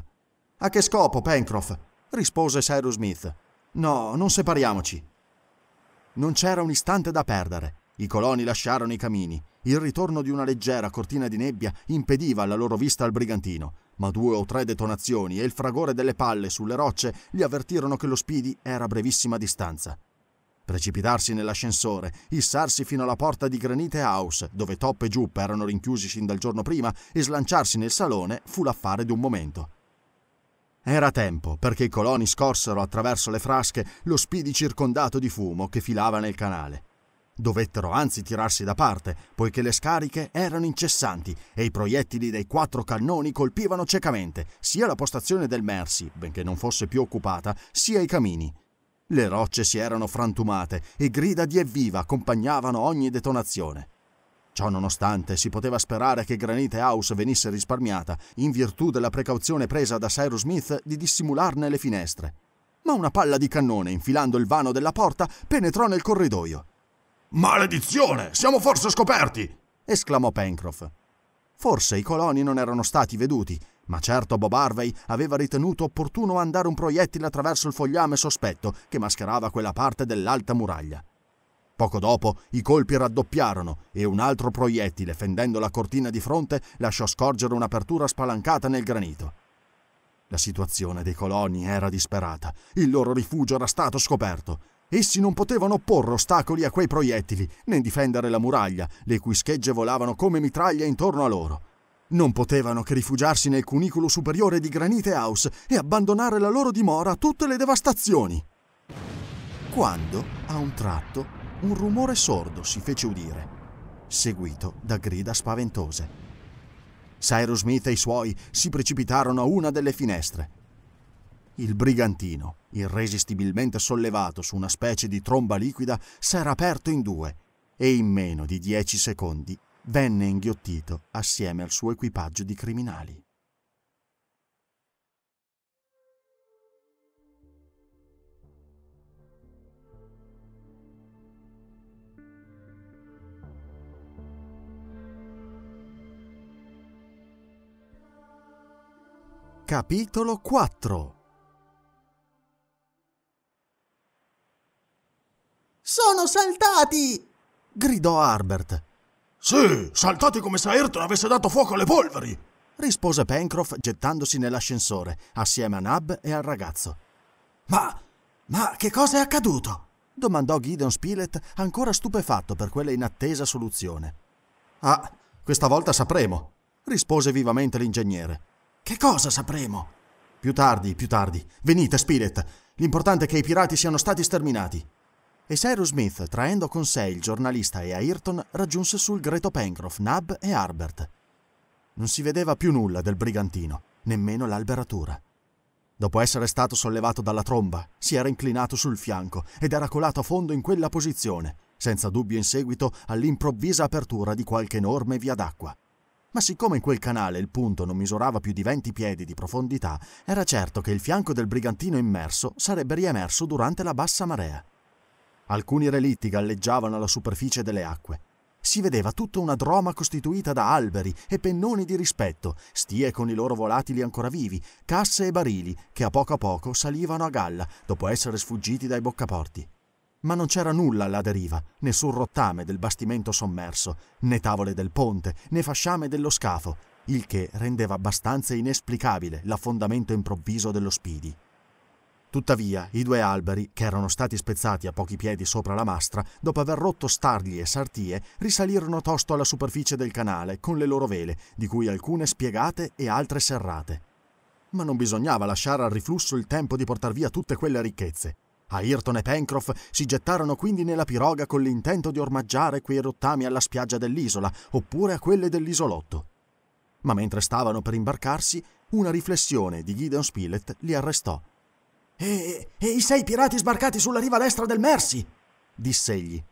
[SPEAKER 1] A che scopo, Pencroff? rispose Cyrus Smith. No, non separiamoci. Non c'era un istante da perdere. I coloni lasciarono i camini. Il ritorno di una leggera cortina di nebbia impediva la loro vista al brigantino, ma due o tre detonazioni e il fragore delle palle sulle rocce gli avvertirono che lo Speedy era a brevissima distanza. Precipitarsi nell'ascensore, issarsi fino alla porta di Granite House, dove Top e Jupp erano rinchiusi sin dal giorno prima, e slanciarsi nel salone fu l'affare di un momento. Era tempo perché i coloni scorsero attraverso le frasche lo spidi circondato di fumo che filava nel canale. Dovettero anzi tirarsi da parte, poiché le scariche erano incessanti e i proiettili dei quattro cannoni colpivano ciecamente sia la postazione del Mercy, benché non fosse più occupata, sia i camini. Le rocce si erano frantumate e grida di evviva accompagnavano ogni detonazione. Ciò nonostante, si poteva sperare che Granite House venisse risparmiata, in virtù della precauzione presa da Cyrus Smith di dissimularne le finestre. Ma una palla di cannone, infilando il vano della porta, penetrò nel corridoio. Maledizione! Siamo forse scoperti! esclamò Pencroff. Forse i coloni non erano stati veduti, ma certo Bob Harvey aveva ritenuto opportuno andare un proiettile attraverso il fogliame sospetto che mascherava quella parte dell'alta muraglia. Poco dopo i colpi raddoppiarono e un altro proiettile, fendendo la cortina di fronte, lasciò scorgere un'apertura spalancata nel granito. La situazione dei coloni era disperata, il loro rifugio era stato scoperto. Essi non potevano opporre ostacoli a quei proiettili, né difendere la muraglia, le cui schegge volavano come mitraglia intorno a loro. Non potevano che rifugiarsi nel cunicolo superiore di Granite House e abbandonare la loro dimora a tutte le devastazioni. Quando, a un tratto, un rumore sordo si fece udire, seguito da grida spaventose. Cyrus Smith e i suoi si precipitarono a una delle finestre. Il brigantino, irresistibilmente sollevato su una specie di tromba liquida, s'era aperto in due e in meno di dieci secondi venne inghiottito assieme al suo equipaggio di criminali. Capitolo 4 Sono saltati! gridò Harbert. Sì, saltati come se Ayrton avesse dato fuoco alle polveri! rispose Pencroff gettandosi nell'ascensore, assieme a Nab e al ragazzo. Ma... ma che cosa è accaduto? domandò Gideon Spilett, ancora stupefatto per quella inattesa soluzione. Ah, questa volta sapremo, rispose vivamente l'ingegnere. Che cosa sapremo? Più tardi, più tardi. Venite, Spirit. L'importante è che i pirati siano stati sterminati. E Cyrus Smith, traendo con sé il giornalista e Ayrton, raggiunse sul greto Pencroff, Nab e Harbert. Non si vedeva più nulla del brigantino, nemmeno l'alberatura. Dopo essere stato sollevato dalla tromba, si era inclinato sul fianco ed era colato a fondo in quella posizione, senza dubbio in seguito all'improvvisa apertura di qualche enorme via d'acqua ma siccome in quel canale il punto non misurava più di 20 piedi di profondità, era certo che il fianco del brigantino immerso sarebbe riemerso durante la bassa marea. Alcuni relitti galleggiavano alla superficie delle acque. Si vedeva tutta una droma costituita da alberi e pennoni di rispetto, stie con i loro volatili ancora vivi, casse e barili che a poco a poco salivano a galla dopo essere sfuggiti dai boccaporti ma non c'era nulla alla deriva, nessun rottame del bastimento sommerso, né tavole del ponte, né fasciame dello scafo, il che rendeva abbastanza inesplicabile l'affondamento improvviso dello Spidi. Tuttavia, i due alberi, che erano stati spezzati a pochi piedi sopra la mastra, dopo aver rotto stargli e sartie, risalirono tosto alla superficie del canale con le loro vele, di cui alcune spiegate e altre serrate. Ma non bisognava lasciare al riflusso il tempo di portar via tutte quelle ricchezze. Ayrton e Pencroff si gettarono quindi nella piroga con l'intento di ormaggiare quei rottami alla spiaggia dell'isola, oppure a quelle dell'isolotto. Ma mentre stavano per imbarcarsi, una riflessione di Gideon Spilett li arrestò. E, e i sei pirati sbarcati sulla riva destra del disse egli.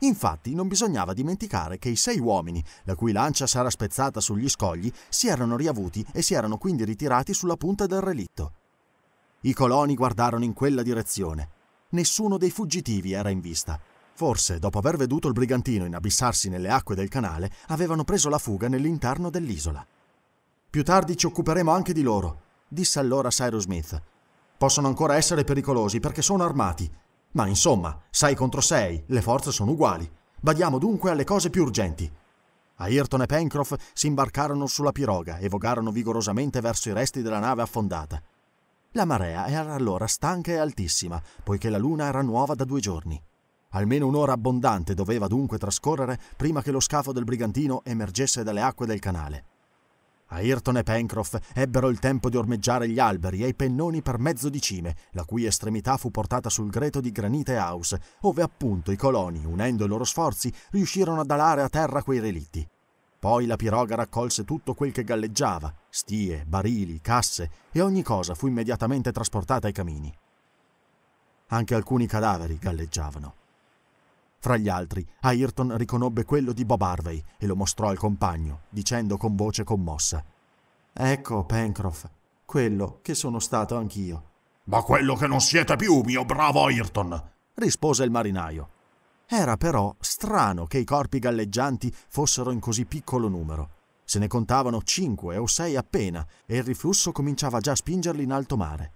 [SPEAKER 1] Infatti non bisognava dimenticare che i sei uomini, la cui lancia s'era spezzata sugli scogli, si erano riavuti e si erano quindi ritirati sulla punta del relitto. I coloni guardarono in quella direzione. Nessuno dei fuggitivi era in vista. Forse, dopo aver veduto il brigantino inabissarsi nelle acque del canale, avevano preso la fuga nell'interno dell'isola. Più tardi ci occuperemo anche di loro, disse allora Cyrus Smith. Possono ancora essere pericolosi perché sono armati. Ma insomma, sei contro sei, le forze sono uguali. Badiamo dunque alle cose più urgenti. Ayrton e Pencroff si imbarcarono sulla piroga e vogarono vigorosamente verso i resti della nave affondata. La marea era allora stanca e altissima, poiché la luna era nuova da due giorni. Almeno un'ora abbondante doveva dunque trascorrere prima che lo scafo del brigantino emergesse dalle acque del canale. Ayrton e Pencroff ebbero il tempo di ormeggiare gli alberi e i pennoni per mezzo di cime, la cui estremità fu portata sul greto di Granite House, ove appunto i coloni, unendo i loro sforzi, riuscirono ad alare a terra quei relitti. Poi la piroga raccolse tutto quel che galleggiava, stie, barili, casse e ogni cosa fu immediatamente trasportata ai camini. Anche alcuni cadaveri galleggiavano. Fra gli altri, Ayrton riconobbe quello di Bob Harvey e lo mostrò al compagno, dicendo con voce commossa: Ecco, Pencroff, quello che sono stato anch'io. Ma quello che non siete più, mio bravo Ayrton! rispose il marinaio. Era però strano che i corpi galleggianti fossero in così piccolo numero. Se ne contavano cinque o sei appena e il riflusso cominciava già a spingerli in alto mare.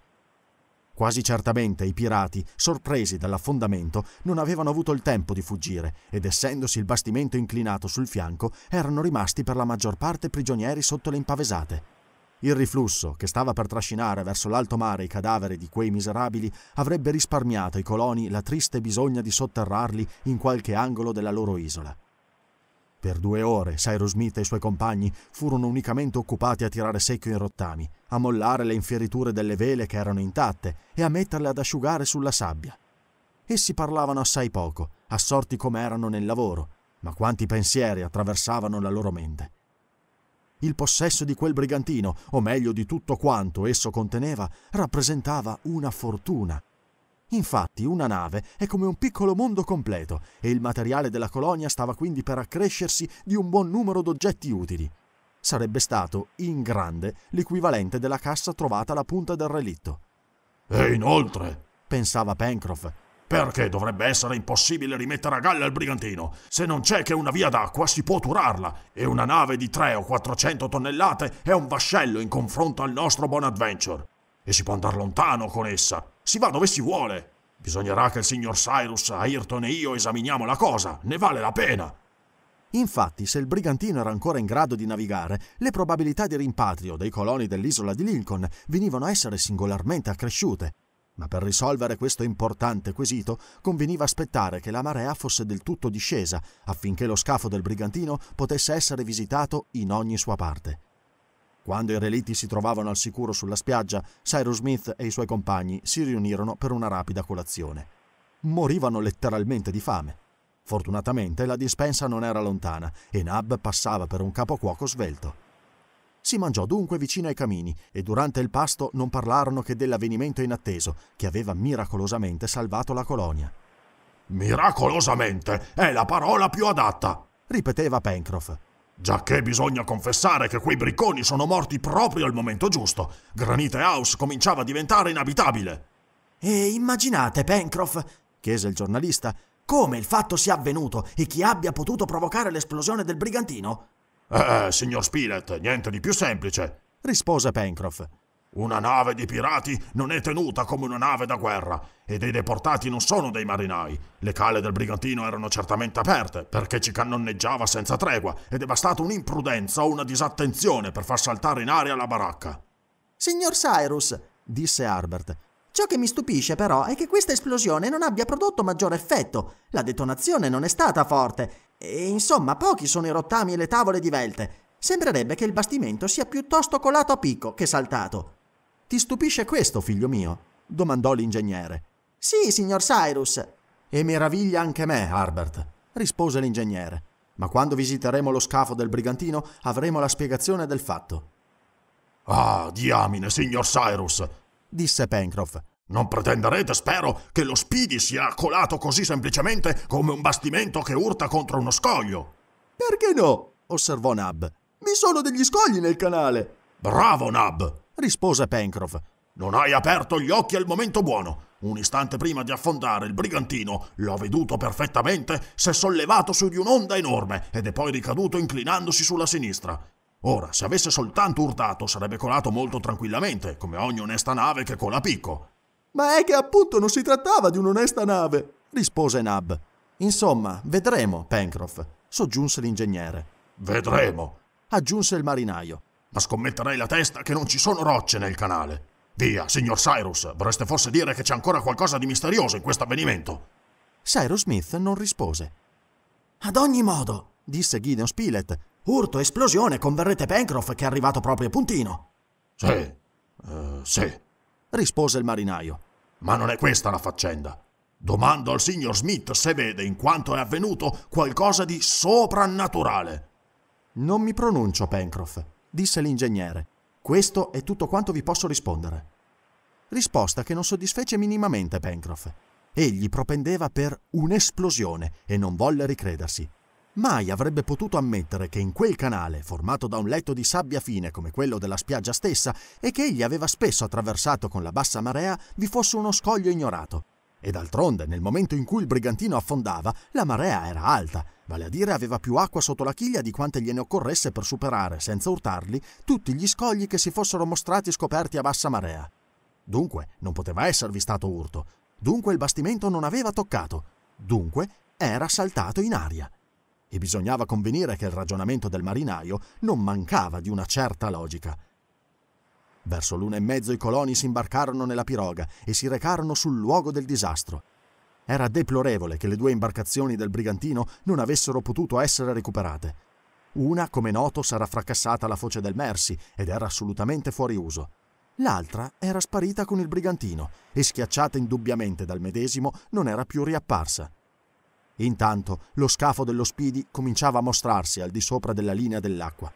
[SPEAKER 1] Quasi certamente i pirati, sorpresi dall'affondamento, non avevano avuto il tempo di fuggire ed essendosi il bastimento inclinato sul fianco, erano rimasti per la maggior parte prigionieri sotto le impavesate. Il riflusso, che stava per trascinare verso l'alto mare i cadaveri di quei miserabili, avrebbe risparmiato ai coloni la triste bisogna di sotterrarli in qualche angolo della loro isola. Per due ore Cyrus Smith e i suoi compagni furono unicamente occupati a tirare secchio in rottami, a mollare le infieriture delle vele che erano intatte e a metterle ad asciugare sulla sabbia. Essi parlavano assai poco, assorti come erano nel lavoro, ma quanti pensieri attraversavano la loro mente. Il possesso di quel brigantino, o meglio di tutto quanto esso conteneva, rappresentava una fortuna. Infatti una nave è come un piccolo mondo completo e il materiale della colonia stava quindi per accrescersi di un buon numero d'oggetti utili. Sarebbe stato, in grande, l'equivalente della cassa trovata alla punta del relitto. E inoltre, pensava Pencroff, perché dovrebbe essere impossibile rimettere a galla il brigantino? Se non c'è che una via d'acqua si può turarla e una nave di 3 o 400 tonnellate è un vascello in confronto al nostro Bonadventure. E si può andare lontano con essa. Si va dove si vuole. Bisognerà che il signor Cyrus, Ayrton e io esaminiamo la cosa. Ne vale la pena. Infatti, se il brigantino era ancora in grado di navigare, le probabilità di rimpatrio dei coloni dell'isola di Lincoln venivano a essere singolarmente accresciute ma per risolvere questo importante quesito conveniva aspettare che la marea fosse del tutto discesa affinché lo scafo del brigantino potesse essere visitato in ogni sua parte. Quando i relitti si trovavano al sicuro sulla spiaggia, Cyrus Smith e i suoi compagni si riunirono per una rapida colazione. Morivano letteralmente di fame. Fortunatamente la dispensa non era lontana e Nab passava per un capocuoco svelto. Si mangiò dunque vicino ai camini e durante il pasto non parlarono che dell'avvenimento inatteso che aveva miracolosamente salvato la colonia. Miracolosamente è la parola più adatta, ripeteva Pencroff. Giacché bisogna confessare che quei bricconi sono morti proprio al momento giusto. Granite House cominciava a diventare inabitabile. E immaginate, Pencroff, chiese il giornalista, come il fatto sia avvenuto e chi abbia potuto provocare l'esplosione del brigantino? Eh, eh, signor Spilett, niente di più semplice, rispose Pencroff. Una nave di pirati non è tenuta come una nave da guerra e dei deportati non sono dei marinai. Le cale del brigantino erano certamente aperte perché ci cannoneggiava senza tregua ed è bastata un'imprudenza o una disattenzione per far saltare in aria la baracca. Signor Cyrus, disse Harbert, ciò che mi stupisce però è che questa esplosione non abbia prodotto maggior effetto. La detonazione non è stata forte e insomma, pochi sono i rottami e le tavole divelte. Sembrerebbe che il bastimento sia piuttosto colato a picco che saltato. Ti stupisce questo, figlio mio? domandò l'ingegnere. Sì, signor Cyrus. E meraviglia anche me, Harbert, rispose l'ingegnere. Ma quando visiteremo lo scafo del brigantino avremo la spiegazione del fatto. Ah, diamine, signor Cyrus, disse Pencroff. Non pretenderete, spero, che lo Speedy sia colato così semplicemente come un bastimento che urta contro uno scoglio. Perché no? osservò Nab. Mi sono degli scogli nel canale. Bravo, Nab! rispose Pencroff. Non hai aperto gli occhi al momento buono. Un istante prima di affondare il brigantino l'ho veduto perfettamente, si è sollevato su di un'onda enorme ed è poi ricaduto inclinandosi sulla sinistra. Ora, se avesse soltanto urtato, sarebbe colato molto tranquillamente, come ogni onesta nave che cola picco. Ma è che appunto non si trattava di un'onesta nave, rispose Nab. Insomma, vedremo, Pencroff, soggiunse l'ingegnere. Vedremo, aggiunse il marinaio. Ma scommetterei la testa che non ci sono rocce nel canale. Via, signor Cyrus, vorreste forse dire che c'è ancora qualcosa di misterioso in questo avvenimento? Cyrus Smith non rispose. Ad ogni modo, disse Gideon Spilett, urto, esplosione, converrete Pencroff che è arrivato proprio a puntino. Sì, eh, sì, rispose il marinaio. Ma non è questa la faccenda. Domando al signor Smith se vede in quanto è avvenuto qualcosa di soprannaturale. Non mi pronuncio, Pencroff, disse l'ingegnere. Questo è tutto quanto vi posso rispondere. Risposta che non soddisfece minimamente Pencroff. Egli propendeva per un'esplosione e non volle ricredersi. Mai avrebbe potuto ammettere che in quel canale, formato da un letto di sabbia fine come quello della spiaggia stessa e che egli aveva spesso attraversato con la bassa marea, vi fosse uno scoglio ignorato. E d'altronde, nel momento in cui il brigantino affondava, la marea era alta, vale a dire aveva più acqua sotto la chiglia di quante gliene occorresse per superare, senza urtarli, tutti gli scogli che si fossero mostrati scoperti a bassa marea. Dunque, non poteva esservi stato urto. Dunque il bastimento non aveva toccato. Dunque, era saltato in aria e bisognava convenire che il ragionamento del marinaio non mancava di una certa logica. Verso l'una e mezzo i coloni si imbarcarono nella piroga e si recarono sul luogo del disastro. Era deplorevole che le due imbarcazioni del brigantino non avessero potuto essere recuperate. Una, come noto, s'era fracassata alla foce del Mersi ed era assolutamente fuori uso. L'altra era sparita con il brigantino e, schiacciata indubbiamente dal medesimo, non era più riapparsa. Intanto lo scafo dello Spidi cominciava a mostrarsi al di sopra della linea dell'acqua.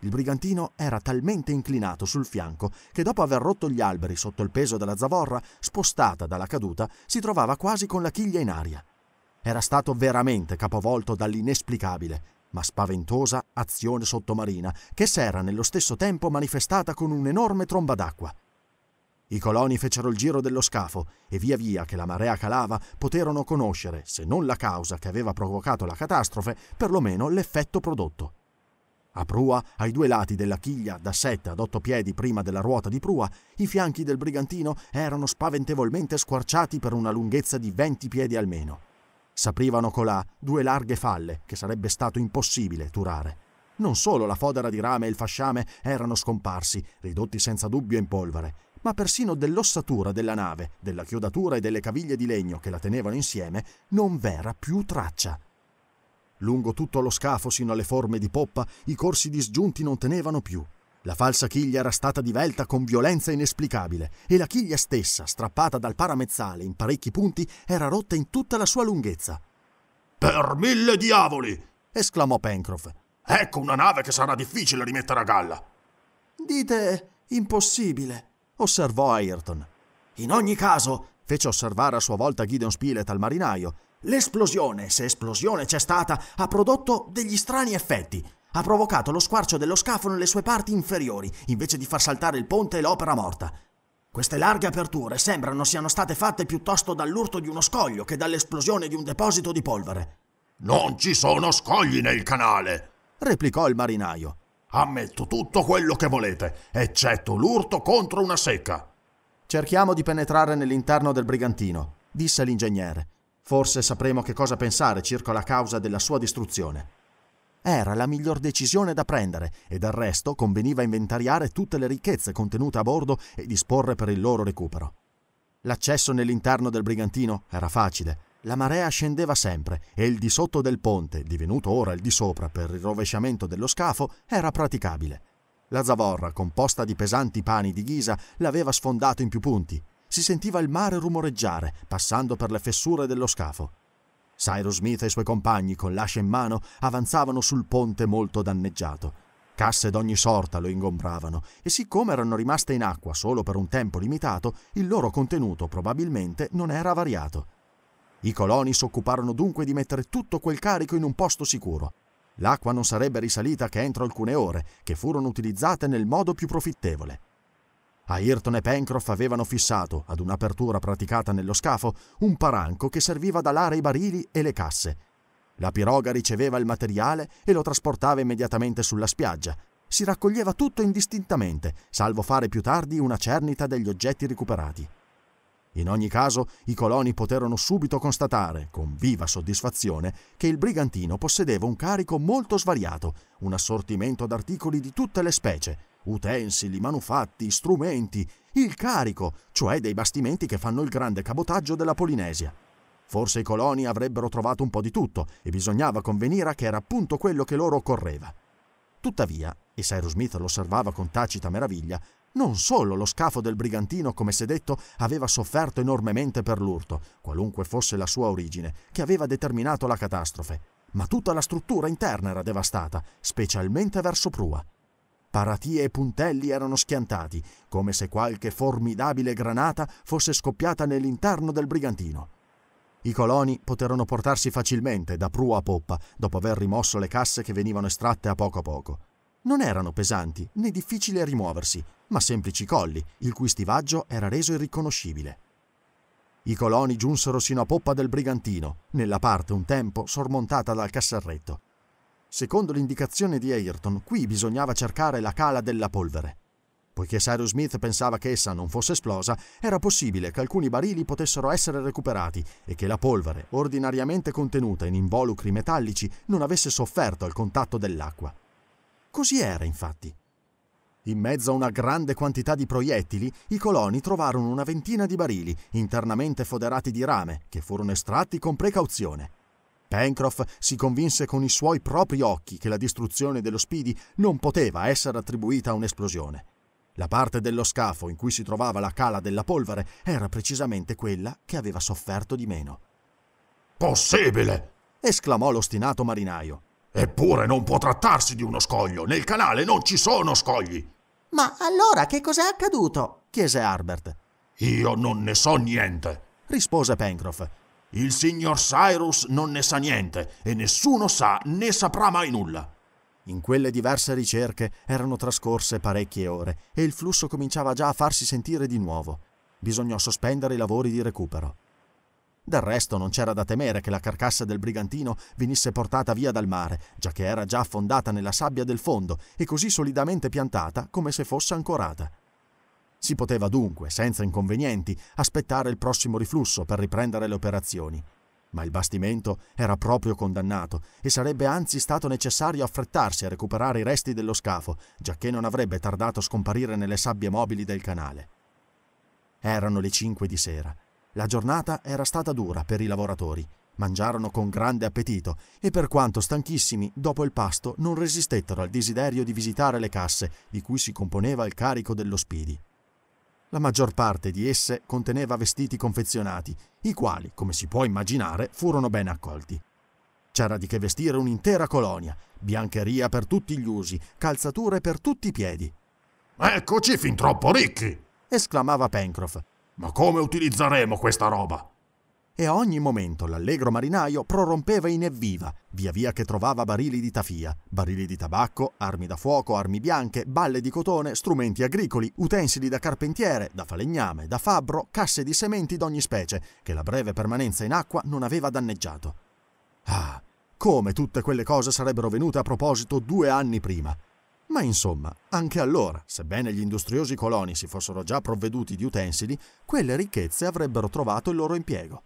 [SPEAKER 1] Il brigantino era talmente inclinato sul fianco che dopo aver rotto gli alberi sotto il peso della zavorra, spostata dalla caduta, si trovava quasi con la chiglia in aria. Era stato veramente capovolto dall'inesplicabile, ma spaventosa azione sottomarina che s'era nello stesso tempo manifestata con un'enorme tromba d'acqua. I coloni fecero il giro dello scafo e via via che la marea calava poterono conoscere, se non la causa che aveva provocato la catastrofe, perlomeno l'effetto prodotto. A prua, ai due lati della chiglia, da sette ad otto piedi prima della ruota di prua, i fianchi del brigantino erano spaventevolmente squarciati per una lunghezza di venti piedi almeno. S'aprivano colà due larghe falle che sarebbe stato impossibile turare. Non solo la fodera di rame e il fasciame erano scomparsi, ridotti senza dubbio in polvere, ma persino dell'ossatura della nave, della chiodatura e delle caviglie di legno che la tenevano insieme, non v'era più traccia. Lungo tutto lo scafo, sino alle forme di poppa, i corsi disgiunti non tenevano più. La falsa chiglia era stata divelta con violenza inesplicabile e la chiglia stessa, strappata dal paramezzale in parecchi punti, era rotta in tutta la sua lunghezza. Per mille diavoli! esclamò Pencroff. Ecco una nave che sarà difficile rimettere a galla. Dite impossibile, osservò Ayrton. In ogni caso, fece osservare a sua volta Gideon Spilett al marinaio, l'esplosione, se esplosione c'è stata, ha prodotto degli strani effetti. Ha provocato lo squarcio dello scafo nelle sue parti inferiori, invece di far saltare il ponte e l'opera morta. Queste larghe aperture sembrano siano state fatte piuttosto dall'urto di uno scoglio che dall'esplosione di un deposito di polvere. Non ci sono scogli nel canale, replicò il marinaio. Ammetto tutto quello che volete, eccetto l'urto contro una secca. Cerchiamo di penetrare nell'interno del brigantino, disse l'ingegnere. Forse sapremo che cosa pensare circa la causa della sua distruzione. Era la miglior decisione da prendere e del resto conveniva inventariare tutte le ricchezze contenute a bordo e disporre per il loro recupero. L'accesso nell'interno del brigantino era facile la marea scendeva sempre e il di sotto del ponte, divenuto ora il di sopra per il rovesciamento dello scafo, era praticabile. La zavorra, composta di pesanti pani di ghisa, l'aveva sfondato in più punti. Si sentiva il mare rumoreggiare, passando per le fessure dello scafo. Cyrus Smith e i suoi compagni, con l'ascia in mano, avanzavano sul ponte molto danneggiato. Casse d'ogni sorta lo ingombravano e siccome erano rimaste in acqua solo per un tempo limitato, il loro contenuto probabilmente non era variato. I coloni si occuparono dunque di mettere tutto quel carico in un posto sicuro. L'acqua non sarebbe risalita che entro alcune ore, che furono utilizzate nel modo più profittevole. Ayrton e Pencroff avevano fissato, ad un'apertura praticata nello scafo, un paranco che serviva ad alare i barili e le casse. La piroga riceveva il materiale e lo trasportava immediatamente sulla spiaggia. Si raccoglieva tutto indistintamente, salvo fare più tardi una cernita degli oggetti recuperati. In ogni caso, i coloni poterono subito constatare, con viva soddisfazione, che il brigantino possedeva un carico molto svariato, un assortimento d'articoli di tutte le specie, utensili, manufatti, strumenti, il carico, cioè dei bastimenti che fanno il grande cabotaggio della Polinesia. Forse i coloni avrebbero trovato un po' di tutto e bisognava convenire che era appunto quello che loro occorreva. Tuttavia, e Cyrus Smith lo osservava con tacita meraviglia, non solo lo scafo del brigantino, come si è detto, aveva sofferto enormemente per l'urto, qualunque fosse la sua origine, che aveva determinato la catastrofe, ma tutta la struttura interna era devastata, specialmente verso prua. Paratie e puntelli erano schiantati, come se qualche formidabile granata fosse scoppiata nell'interno del brigantino. I coloni poterono portarsi facilmente da prua a poppa, dopo aver rimosso le casse che venivano estratte a poco a poco. Non erano pesanti né difficili a rimuoversi, ma semplici colli, il cui stivaggio era reso irriconoscibile. I coloni giunsero sino a poppa del brigantino, nella parte un tempo sormontata dal cassarretto. Secondo l'indicazione di Ayrton, qui bisognava cercare la cala della polvere. Poiché Cyrus Smith pensava che essa non fosse esplosa, era possibile che alcuni barili potessero essere recuperati e che la polvere, ordinariamente contenuta in involucri metallici, non avesse sofferto al contatto dell'acqua. Così era, infatti. In mezzo a una grande quantità di proiettili, i coloni trovarono una ventina di barili, internamente foderati di rame, che furono estratti con precauzione. Pencroff si convinse con i suoi propri occhi che la distruzione dello Speedy non poteva essere attribuita a un'esplosione. La parte dello scafo in cui si trovava la cala della polvere era precisamente quella che aveva sofferto di meno. Possibile! esclamò l'ostinato marinaio. Eppure non può trattarsi di uno scoglio, nel canale non ci sono scogli. Ma allora che cos'è accaduto? chiese Harbert. Io non ne so niente, rispose Pencroff. Il signor Cyrus non ne sa niente e nessuno sa né saprà mai nulla. In quelle diverse ricerche erano trascorse parecchie ore e il flusso cominciava già a farsi sentire di nuovo. Bisognò sospendere i lavori di recupero. Del resto non c'era da temere che la carcassa del brigantino venisse portata via dal mare, già che era già affondata nella sabbia del fondo e così solidamente piantata come se fosse ancorata. Si poteva dunque, senza inconvenienti, aspettare il prossimo riflusso per riprendere le operazioni. Ma il bastimento era proprio condannato e sarebbe anzi stato necessario affrettarsi a recuperare i resti dello scafo, giacché non avrebbe tardato a scomparire nelle sabbie mobili del canale. Erano le cinque di sera la giornata era stata dura per i lavoratori. Mangiarono con grande appetito e per quanto stanchissimi, dopo il pasto non resistettero al desiderio di visitare le casse di cui si componeva il carico dello spidi. La maggior parte di esse conteneva vestiti confezionati, i quali, come si può immaginare, furono ben accolti. C'era di che vestire un'intera colonia, biancheria per tutti gli usi, calzature per tutti i piedi. Eccoci fin troppo ricchi! esclamava Pencroff, ma come utilizzeremo questa roba? E a ogni momento l'allegro marinaio prorompeva in evviva, via via che trovava barili di tafia, barili di tabacco, armi da fuoco, armi bianche, balle di cotone, strumenti agricoli, utensili da carpentiere, da falegname, da fabbro, casse di sementi d'ogni specie, che la breve permanenza in acqua non aveva danneggiato. Ah, come tutte quelle cose sarebbero venute a proposito due anni prima! Ma insomma, anche allora, sebbene gli industriosi coloni si fossero già provveduti di utensili, quelle ricchezze avrebbero trovato il loro impiego.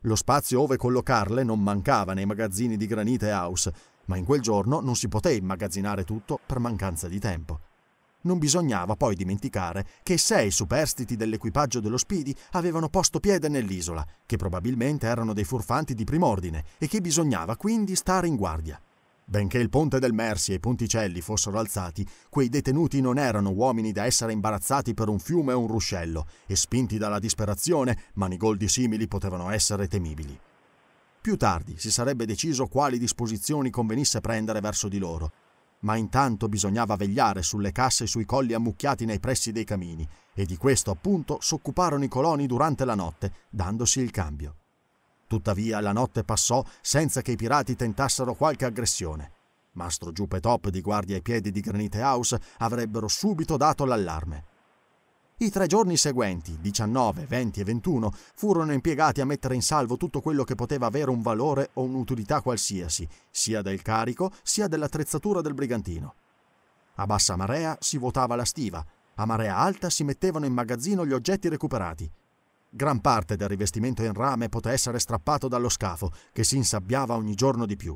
[SPEAKER 1] Lo spazio ove collocarle non mancava nei magazzini di Granite House, ma in quel giorno non si poté immagazzinare tutto per mancanza di tempo. Non bisognava poi dimenticare che sei superstiti dell'equipaggio dello Speedy avevano posto piede nell'isola, che probabilmente erano dei furfanti di prim'ordine e che bisognava quindi stare in guardia. Benché il ponte del Mersi e i ponticelli fossero alzati, quei detenuti non erano uomini da essere imbarazzati per un fiume o un ruscello, e spinti dalla disperazione, manigoldi simili potevano essere temibili. Più tardi si sarebbe deciso quali disposizioni convenisse prendere verso di loro, ma intanto bisognava vegliare sulle casse e sui colli ammucchiati nei pressi dei camini, e di questo appunto s'occuparono i coloni durante la notte, dandosi il cambio. Tuttavia la notte passò senza che i pirati tentassero qualche aggressione. Mastro Giupe Top di guardia ai piedi di Granite House avrebbero subito dato l'allarme. I tre giorni seguenti, 19, 20 e 21, furono impiegati a mettere in salvo tutto quello che poteva avere un valore o un'utilità qualsiasi, sia del carico sia dell'attrezzatura del brigantino. A bassa marea si vuotava la stiva, a marea alta si mettevano in magazzino gli oggetti recuperati, Gran parte del rivestimento in rame poté essere strappato dallo scafo, che si insabbiava ogni giorno di più.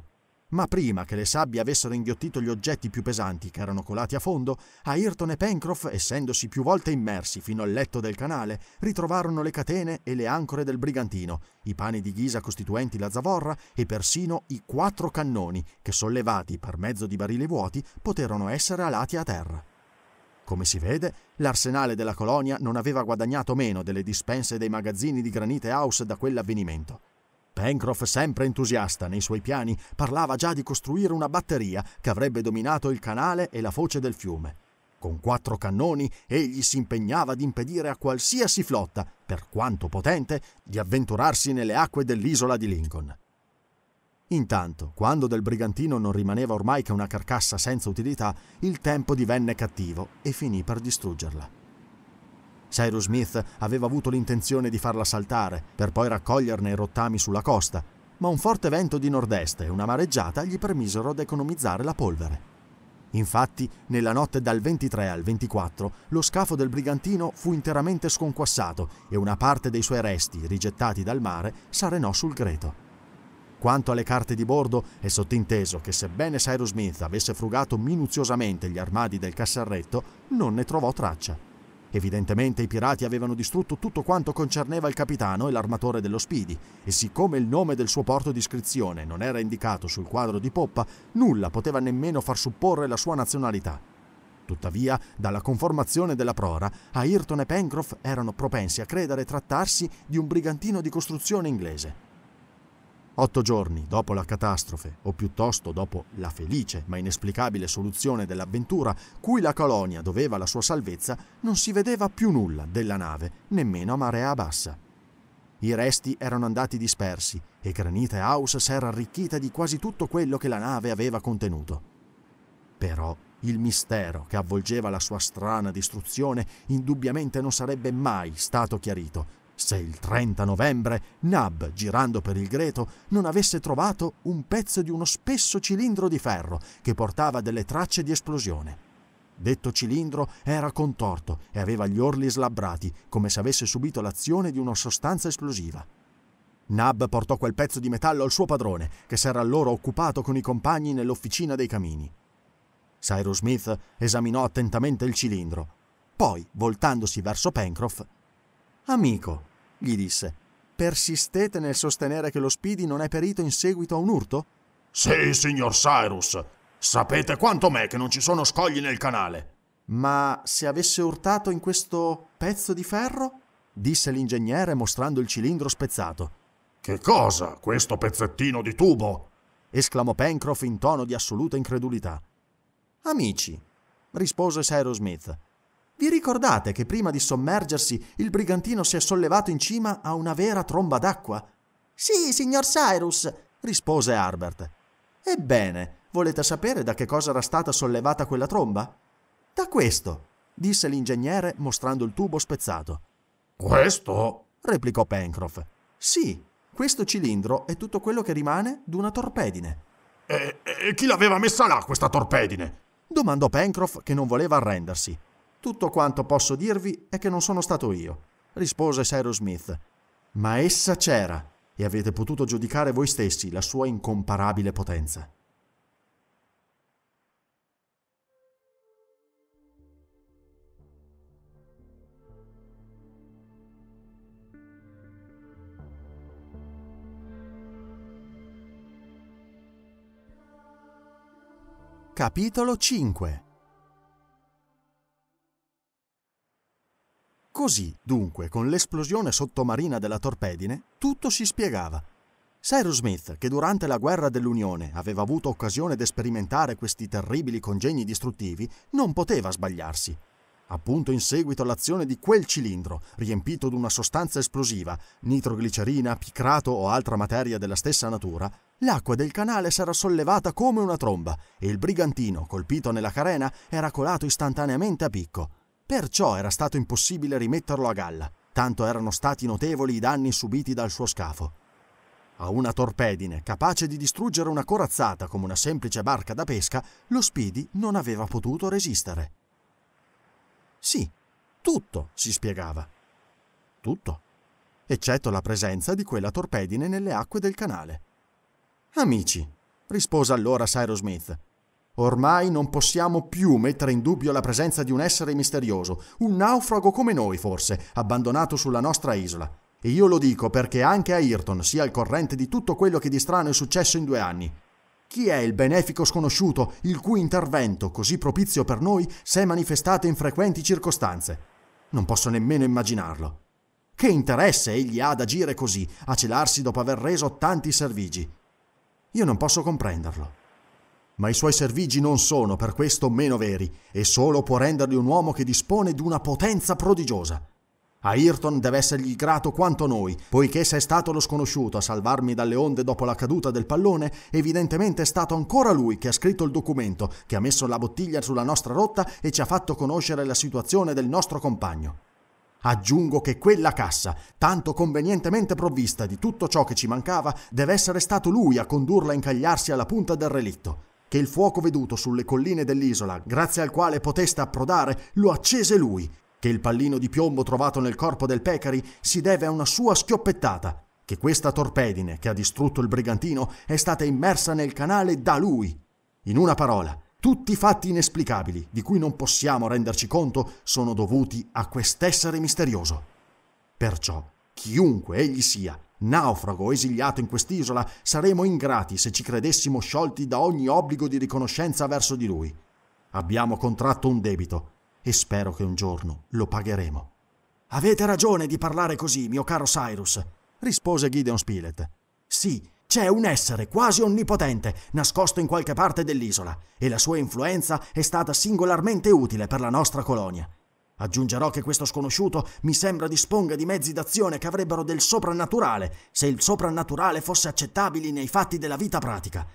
[SPEAKER 1] Ma prima che le sabbie avessero inghiottito gli oggetti più pesanti che erano colati a fondo, Ayrton e Pencroff, essendosi più volte immersi fino al letto del canale, ritrovarono le catene e le ancore del brigantino, i pani di ghisa costituenti la zavorra e persino i quattro cannoni che, sollevati per mezzo di barili vuoti, poterono essere alati a terra. Come si vede, l'arsenale della colonia non aveva guadagnato meno delle dispense dei magazzini di Granite House da quell'avvenimento. Pencroff, sempre entusiasta nei suoi piani, parlava già di costruire una batteria che avrebbe dominato il canale e la foce del fiume. Con quattro cannoni egli si impegnava ad impedire a qualsiasi flotta, per quanto potente, di avventurarsi nelle acque dell'isola di Lincoln. Intanto, quando del brigantino non rimaneva ormai che una carcassa senza utilità, il tempo divenne cattivo e finì per distruggerla. Cyrus Smith aveva avuto l'intenzione di farla saltare, per poi raccoglierne i rottami sulla costa, ma un forte vento di nord-est e una mareggiata gli permisero di economizzare la polvere. Infatti, nella notte dal 23 al 24, lo scafo del brigantino fu interamente sconquassato e una parte dei suoi resti, rigettati dal mare, s'arenò sul greto. Quanto alle carte di bordo, è sottinteso che sebbene Cyrus Smith avesse frugato minuziosamente gli armadi del cassarretto, non ne trovò traccia. Evidentemente i pirati avevano distrutto tutto quanto concerneva il capitano e l'armatore dello Speedy, e siccome il nome del suo porto di iscrizione non era indicato sul quadro di poppa, nulla poteva nemmeno far supporre la sua nazionalità. Tuttavia, dalla conformazione della prora, Ayrton e Pencroff erano propensi a credere trattarsi di un brigantino di costruzione inglese. Otto giorni dopo la catastrofe, o piuttosto dopo la felice ma inesplicabile soluzione dell'avventura cui la colonia doveva la sua salvezza, non si vedeva più nulla della nave, nemmeno a marea bassa. I resti erano andati dispersi e Granite House s'era arricchita di quasi tutto quello che la nave aveva contenuto. Però il mistero che avvolgeva la sua strana distruzione indubbiamente non sarebbe mai stato chiarito se il 30 novembre Nab, girando per il Greto, non avesse trovato un pezzo di uno spesso cilindro di ferro che portava delle tracce di esplosione. Detto cilindro era contorto e aveva gli orli slabbrati, come se avesse subito l'azione di una sostanza esplosiva. Nab portò quel pezzo di metallo al suo padrone, che s'era allora occupato con i compagni nell'officina dei camini. Cyrus Smith esaminò attentamente il cilindro. Poi, voltandosi verso Pencroff, Amico, gli disse, persistete nel sostenere che lo Speedy non è perito in seguito a un urto? Sì, signor Cyrus. Sapete quanto me che non ci sono scogli nel canale. Ma se avesse urtato in questo pezzo di ferro? disse l'ingegnere mostrando il cilindro spezzato. Che cosa, questo pezzettino di tubo? esclamò Pencroff in tono di assoluta incredulità. Amici, rispose Cyrus Smith, vi ricordate che prima di sommergersi il brigantino si è sollevato in cima a una vera tromba d'acqua? Sì, signor Cyrus, rispose Harbert. Ebbene, volete sapere da che cosa era stata sollevata quella tromba? Da questo, disse l'ingegnere mostrando il tubo spezzato. Questo? replicò Pencroff. Sì, questo cilindro è tutto quello che rimane d'una torpedine. E, e chi l'aveva messa là questa torpedine? domandò Pencroff che non voleva arrendersi. Tutto quanto posso dirvi è che non sono stato io, rispose Cyrus Smith. Ma essa c'era e avete potuto giudicare voi stessi la sua incomparabile potenza. Capitolo 5 Così, dunque, con l'esplosione sottomarina della torpedine, tutto si spiegava. Cyrus Smith, che durante la guerra dell'Unione aveva avuto occasione di sperimentare questi terribili congegni distruttivi, non poteva sbagliarsi. Appunto in seguito all'azione di quel cilindro, riempito di una sostanza esplosiva, nitroglicerina, picrato o altra materia della stessa natura, l'acqua del canale s'era sollevata come una tromba e il brigantino, colpito nella carena, era colato istantaneamente a picco. Perciò era stato impossibile rimetterlo a galla, tanto erano stati notevoli i danni subiti dal suo scafo. A una torpedine, capace di distruggere una corazzata come una semplice barca da pesca, lo Speedy non aveva potuto resistere. Sì, tutto si spiegava. Tutto, eccetto la presenza di quella torpedine nelle acque del canale. Amici, rispose allora Cyrus Smith, Ormai non possiamo più mettere in dubbio la presenza di un essere misterioso, un naufrago come noi forse, abbandonato sulla nostra isola. E io lo dico perché anche Ayrton sia al corrente di tutto quello che di strano è successo in due anni. Chi è il benefico sconosciuto il cui intervento, così propizio per noi, si è manifestato in frequenti circostanze? Non posso nemmeno immaginarlo. Che interesse egli ha ad agire così, a celarsi dopo aver reso tanti servigi? Io non posso comprenderlo ma i suoi servigi non sono per questo meno veri e solo può renderli un uomo che dispone di una potenza prodigiosa. Ayrton deve essergli grato quanto noi, poiché se è stato lo sconosciuto a salvarmi dalle onde dopo la caduta del pallone, evidentemente è stato ancora lui che ha scritto il documento, che ha messo la bottiglia sulla nostra rotta e ci ha fatto conoscere la situazione del nostro compagno. Aggiungo che quella cassa, tanto convenientemente provvista di tutto ciò che ci mancava, deve essere stato lui a condurla a incagliarsi alla punta del relitto che il fuoco veduto sulle colline dell'isola, grazie al quale poteste approdare, lo accese lui, che il pallino di piombo trovato nel corpo del Pecari si deve a una sua schioppettata, che questa torpedine che ha distrutto il brigantino è stata immersa nel canale da lui. In una parola, tutti i fatti inesplicabili, di cui non possiamo renderci conto, sono dovuti a quest'essere misterioso. Perciò, chiunque egli sia, Naufrago, esiliato in quest'isola, saremo ingrati se ci credessimo sciolti da ogni obbligo di riconoscenza verso di lui. Abbiamo contratto un debito e spero che un giorno lo pagheremo. Avete ragione di parlare così, mio caro Cyrus, rispose Gideon Spilett. Sì, c'è un essere quasi onnipotente nascosto in qualche parte dell'isola e la sua influenza è stata singolarmente utile per la nostra colonia. Aggiungerò che questo sconosciuto mi sembra disponga di mezzi d'azione che avrebbero del soprannaturale, se il soprannaturale fosse accettabile nei fatti della vita pratica.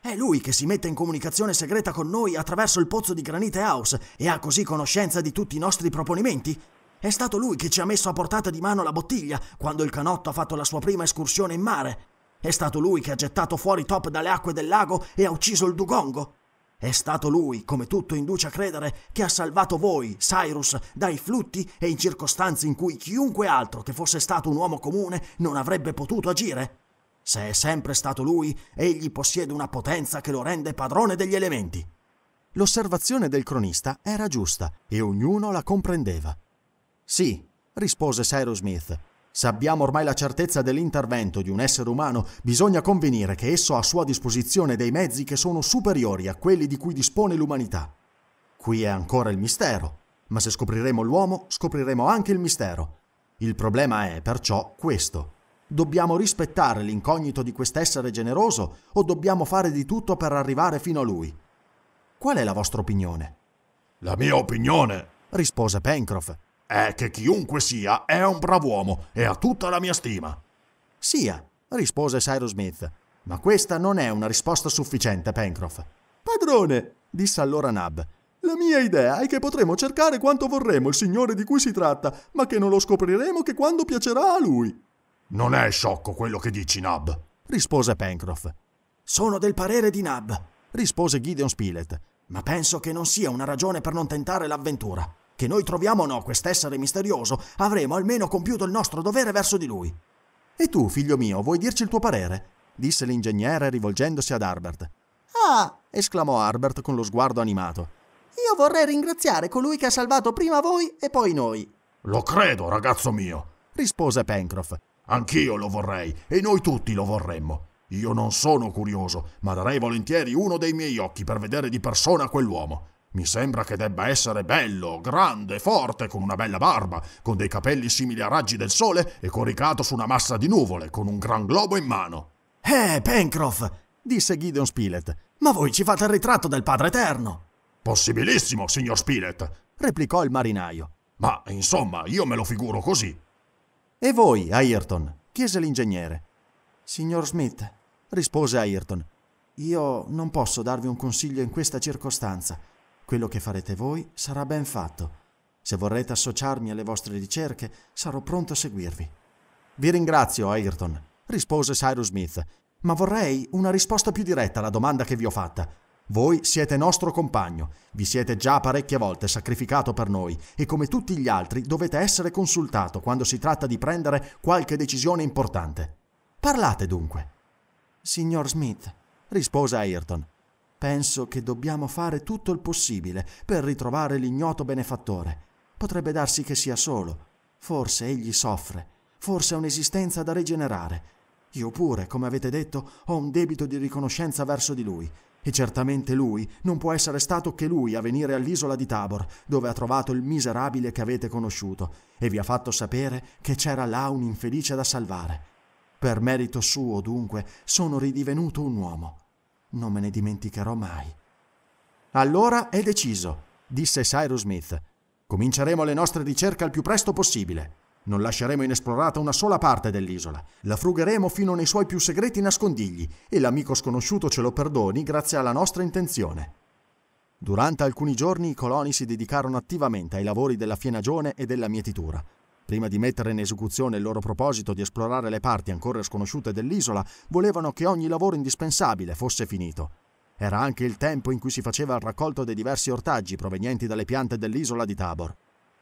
[SPEAKER 1] È lui che si mette in comunicazione segreta con noi attraverso il pozzo di Granite House e ha così conoscenza di tutti i nostri proponimenti? È stato lui che ci ha messo a portata di mano la bottiglia quando il canotto ha fatto la sua prima escursione in mare. È stato lui che ha gettato fuori Top dalle acque del lago e ha ucciso il Dugongo. È stato lui, come tutto induce a credere, che ha salvato voi, Cyrus, dai flutti e in circostanze in cui chiunque altro che fosse stato un uomo comune non avrebbe potuto agire? Se è sempre stato lui, egli possiede una potenza che lo rende padrone degli elementi. L'osservazione del cronista era giusta e ognuno la comprendeva. Sì, rispose Cyrus Smith, se abbiamo ormai la certezza dell'intervento di un essere umano, bisogna convenire che esso ha a sua disposizione dei mezzi che sono superiori a quelli di cui dispone l'umanità. Qui è ancora il mistero, ma se scopriremo l'uomo, scopriremo anche il mistero. Il problema è perciò questo. Dobbiamo rispettare l'incognito di quest'essere generoso o dobbiamo fare di tutto per arrivare fino a lui? Qual è la vostra opinione? La mia opinione, rispose Pencroff, è che chiunque sia è un brav'uomo e ha tutta la mia stima. Sia, rispose Cyrus Smith, ma questa non è una risposta sufficiente, Pencroff. Padrone, disse allora Nab, la mia idea è che potremo cercare quanto vorremmo il signore di cui si tratta, ma che non lo scopriremo che quando piacerà a lui. Non è sciocco quello che dici, Nab, rispose Pencroff. Sono del parere di Nab, rispose Gideon Spilett, ma penso che non sia una ragione per non tentare l'avventura. Che noi troviamo o no quest'essere misterioso, avremo almeno compiuto il nostro dovere verso di lui. E tu, figlio mio, vuoi dirci il tuo parere? disse l'ingegnere rivolgendosi ad Harbert. Ah! esclamò Harbert con lo sguardo animato. Io vorrei ringraziare colui che ha salvato prima voi e poi noi. Lo credo, ragazzo mio, rispose Pencroff. Anch'io lo vorrei e noi tutti lo vorremmo. Io non sono curioso, ma darei volentieri uno dei miei occhi per vedere di persona quell'uomo. Mi sembra che debba essere bello, grande, forte, con una bella barba, con dei capelli simili a raggi del sole e coricato su una massa di nuvole, con un gran globo in mano. Eh, Pencroff, disse Gideon Spilett, ma voi ci fate il ritratto del Padre Eterno. Possibilissimo, signor Spilett, replicò il marinaio. Ma, insomma, io me lo figuro così. E voi, Ayrton? chiese l'ingegnere. Signor Smith, rispose Ayrton, io non posso darvi un consiglio in questa circostanza quello che farete voi sarà ben fatto. Se vorrete associarmi alle vostre ricerche, sarò pronto a seguirvi. Vi ringrazio, Ayrton, rispose Cyrus Smith, ma vorrei una risposta più diretta alla domanda che vi ho fatta. Voi siete nostro compagno, vi siete già parecchie volte sacrificato per noi e come tutti gli altri dovete essere consultato quando si tratta di prendere qualche decisione importante. Parlate dunque. Signor Smith, rispose Ayrton, Penso che dobbiamo fare tutto il possibile per ritrovare l'ignoto benefattore. Potrebbe darsi che sia solo. Forse egli soffre. Forse ha un'esistenza da rigenerare. Io pure, come avete detto, ho un debito di riconoscenza verso di lui. E certamente lui non può essere stato che lui a venire all'isola di Tabor, dove ha trovato il miserabile che avete conosciuto, e vi ha fatto sapere che c'era là un infelice da salvare. Per merito suo, dunque, sono ridivenuto un uomo. Non me ne dimenticherò mai. Allora è deciso, disse Cyrus Smith. Cominceremo le nostre ricerche al più presto possibile. Non lasceremo inesplorata una sola parte dell'isola. La frugheremo fino nei suoi più segreti nascondigli e l'amico sconosciuto ce lo perdoni grazie alla nostra intenzione. Durante alcuni giorni i coloni si dedicarono attivamente ai lavori della fienagione e della mietitura. Prima di mettere in esecuzione il loro proposito di esplorare le parti ancora sconosciute dell'isola, volevano che ogni lavoro indispensabile fosse finito. Era anche il tempo in cui si faceva il raccolto dei diversi ortaggi provenienti dalle piante dell'isola di Tabor.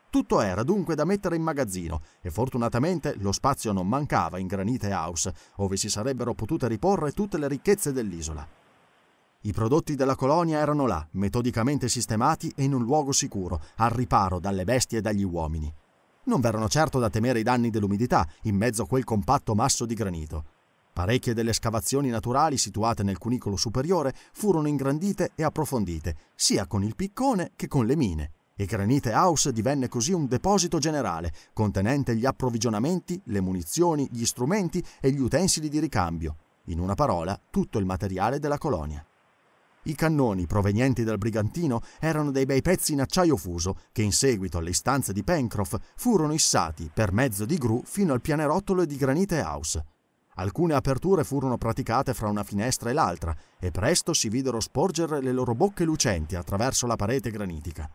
[SPEAKER 1] Tutto era dunque da mettere in magazzino e fortunatamente lo spazio non mancava in Granite House, dove si sarebbero potute riporre tutte le ricchezze dell'isola. I prodotti della colonia erano là, metodicamente sistemati e in un luogo sicuro, al riparo dalle bestie e dagli uomini. Non v'erano certo da temere i danni dell'umidità in mezzo a quel compatto masso di granito. Parecchie delle scavazioni naturali situate nel cunicolo superiore furono ingrandite e approfondite, sia con il piccone che con le mine, e Granite House divenne così un deposito generale, contenente gli approvvigionamenti, le munizioni, gli strumenti e gli utensili di ricambio, in una parola tutto il materiale della colonia. I cannoni provenienti dal brigantino erano dei bei pezzi in acciaio fuso che in seguito alle istanze di Pencroff furono issati per mezzo di gru fino al pianerottolo di Granite House. Alcune aperture furono praticate fra una finestra e l'altra e presto si videro sporgere le loro bocche lucenti attraverso la parete granitica.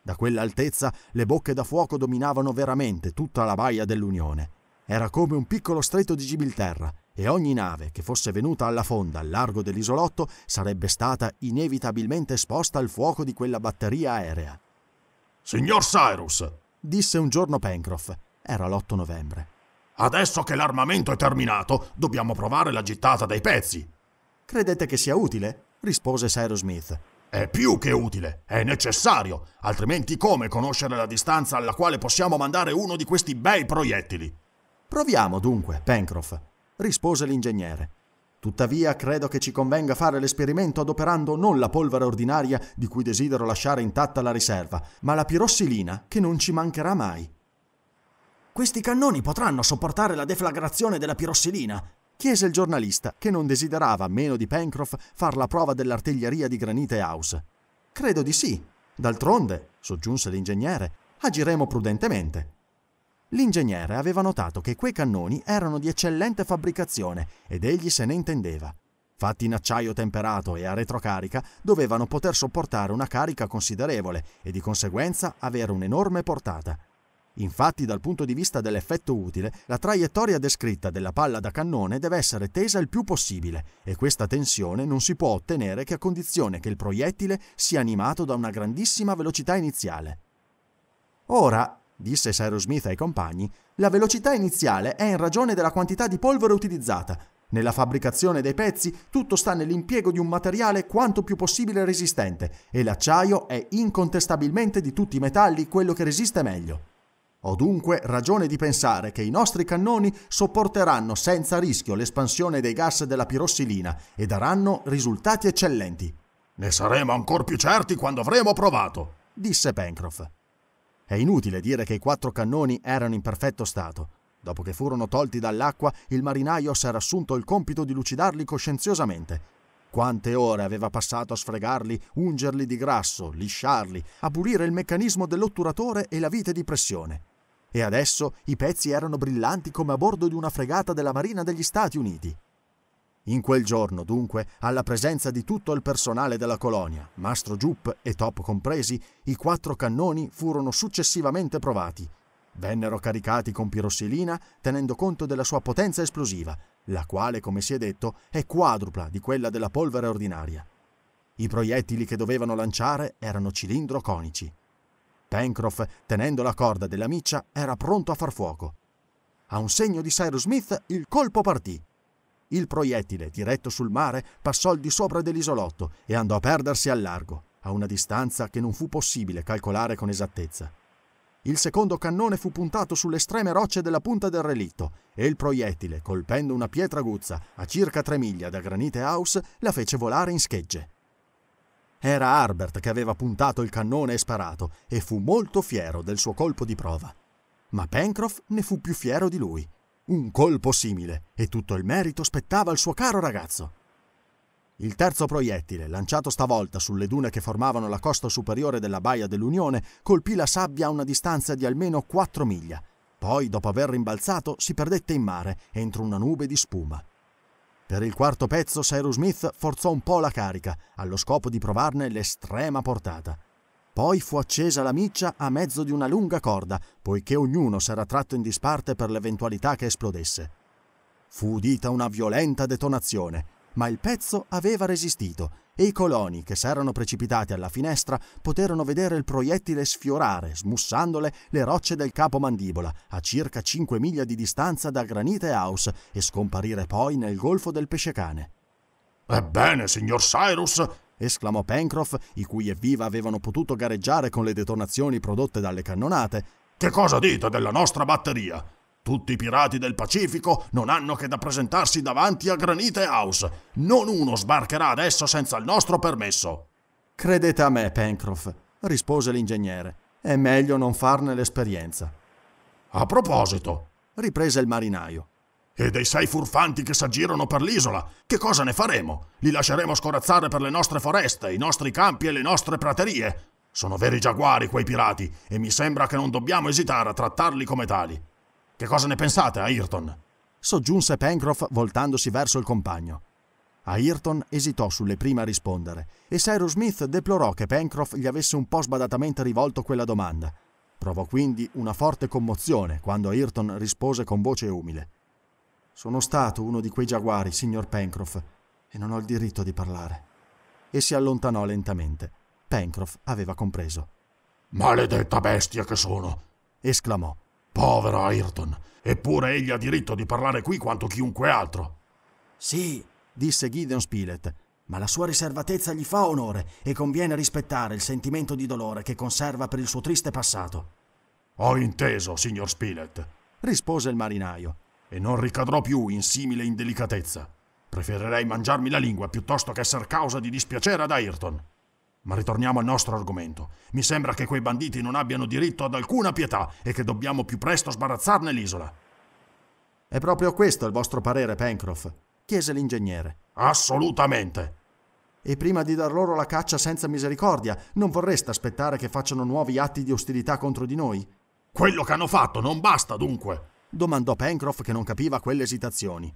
[SPEAKER 1] Da quell'altezza le bocche da fuoco dominavano veramente tutta la baia dell'Unione. Era come un piccolo stretto di Gibilterra e ogni nave che fosse venuta alla fonda al largo dell'isolotto sarebbe stata inevitabilmente esposta al fuoco di quella batteria aerea. Signor Cyrus, disse un giorno Pencroff, era l'8 novembre. Adesso che l'armamento è terminato, dobbiamo provare la gittata dei pezzi. Credete che sia utile? rispose Cyrus Smith. È più che utile, è necessario, altrimenti come conoscere la distanza alla quale possiamo mandare uno di questi bei proiettili? Proviamo dunque, Pencroff, rispose l'ingegnere. Tuttavia credo che ci convenga fare l'esperimento adoperando non la polvere ordinaria di cui desidero lasciare intatta la riserva, ma la pirossilina che non ci mancherà mai. Questi cannoni potranno sopportare la deflagrazione della pirossilina? chiese il giornalista, che non desiderava meno di Pencroff far la prova dell'artiglieria di Granite House. Credo di sì. D'altronde, soggiunse l'ingegnere, agiremo prudentemente. L'ingegnere aveva notato che quei cannoni erano di eccellente fabbricazione ed egli se ne intendeva. Fatti in acciaio temperato e a retrocarica, dovevano poter sopportare una carica considerevole e di conseguenza avere un'enorme portata. Infatti, dal punto di vista dell'effetto utile, la traiettoria descritta della palla da cannone deve essere tesa il più possibile e questa tensione non si può ottenere che a condizione che il proiettile sia animato da una grandissima velocità iniziale. Ora, disse Cyrus Smith ai compagni, la velocità iniziale è in ragione della quantità di polvere utilizzata. Nella fabbricazione dei pezzi tutto sta nell'impiego di un materiale quanto più possibile resistente e l'acciaio è incontestabilmente di tutti i metalli quello che resiste meglio. Ho dunque ragione di pensare che i nostri cannoni sopporteranno senza rischio l'espansione dei gas della pirossilina e daranno risultati eccellenti. Ne saremo ancora più certi quando avremo provato, disse Pencroff. È inutile dire che i quattro cannoni erano in perfetto stato. Dopo che furono tolti dall'acqua, il marinaio s'era assunto il compito di lucidarli coscienziosamente. Quante ore aveva passato a sfregarli, ungerli di grasso, lisciarli, a pulire il meccanismo dell'otturatore e la vite di pressione. E adesso i pezzi erano brillanti come a bordo di una fregata della Marina degli Stati Uniti. In quel giorno, dunque, alla presenza di tutto il personale della colonia, Mastro Giupp e Top compresi, i quattro cannoni furono successivamente provati. Vennero caricati con pirossilina tenendo conto della sua potenza esplosiva, la quale, come si è detto, è quadrupla di quella della polvere ordinaria. I proiettili che dovevano lanciare erano cilindro conici. Pencroff, tenendo la corda della miccia, era pronto a far fuoco. A un segno di Cyrus Smith, il colpo partì. Il proiettile, diretto sul mare, passò al di sopra dell'isolotto e andò a perdersi al largo, a una distanza che non fu possibile calcolare con esattezza. Il secondo cannone fu puntato sulle estreme rocce della punta del relitto e il proiettile, colpendo una pietra aguzza a circa tre miglia da Granite House, la fece volare in schegge. Era Harbert che aveva puntato il cannone e sparato e fu molto fiero del suo colpo di prova. Ma Pencroff ne fu più fiero di lui un colpo simile e tutto il merito spettava al suo caro ragazzo. Il terzo proiettile, lanciato stavolta sulle dune che formavano la costa superiore della baia dell'Unione, colpì la sabbia a una distanza di almeno 4 miglia. Poi, dopo aver rimbalzato, si perdette in mare, entro una nube di spuma. Per il quarto pezzo Cyrus Smith forzò un po' la carica, allo scopo di provarne l'estrema portata. Poi fu accesa la miccia a mezzo di una lunga corda, poiché ognuno s'era tratto in disparte per l'eventualità che esplodesse. Fu udita una violenta detonazione, ma il pezzo aveva resistito e i coloni che s'erano precipitati alla finestra poterono vedere il proiettile sfiorare, smussandole, le rocce del capo mandibola a circa 5 miglia di distanza da Granite House e scomparire poi nel golfo del pesce cane. Ebbene, signor Cyrus, esclamò Pencroff, i cui evviva avevano potuto gareggiare con le detonazioni prodotte dalle cannonate. Che cosa dite della nostra batteria? Tutti i pirati del Pacifico non hanno che da presentarsi davanti a Granite House. Non uno sbarcherà adesso senza il nostro permesso. Credete a me, Pencroff, rispose l'ingegnere. È meglio non farne l'esperienza. A proposito, riprese il marinaio, e dei sei furfanti che s'aggirano per l'isola, che cosa ne faremo? Li lasceremo scorazzare per le nostre foreste, i nostri campi e le nostre praterie? Sono veri giaguari quei pirati e mi sembra che non dobbiamo esitare a trattarli come tali. Che cosa ne pensate, Ayrton? soggiunse Pencroff voltandosi verso il compagno. Ayrton esitò sulle prime a rispondere e Cyrus Smith deplorò che Pencroff gli avesse un po' sbadatamente rivolto quella domanda. Provò quindi una forte commozione quando Ayrton rispose con voce umile. Sono stato uno di quei giaguari, signor Pencroff, e non ho il diritto di parlare. E si allontanò lentamente. Pencroff aveva compreso. Maledetta bestia che sono! esclamò. Povero Ayrton! Eppure egli ha diritto di parlare qui quanto chiunque altro! Sì, disse Gideon Spilett, ma la sua riservatezza gli fa onore e conviene rispettare il sentimento di dolore che conserva per il suo triste passato. Ho inteso, signor Spilett, rispose il marinaio e non ricadrò più in simile indelicatezza. Preferirei mangiarmi la lingua piuttosto che esser causa di dispiacere ad Ayrton. Ma ritorniamo al nostro argomento. Mi sembra che quei banditi non abbiano diritto ad alcuna pietà e che dobbiamo più presto sbarazzarne l'isola. È proprio questo il vostro parere, Pencroff? chiese l'ingegnere. Assolutamente. E prima di dar loro la caccia senza misericordia, non vorreste aspettare che facciano nuovi atti di ostilità contro di noi? Quello che hanno fatto non basta dunque domandò Pencroff che non capiva quelle esitazioni.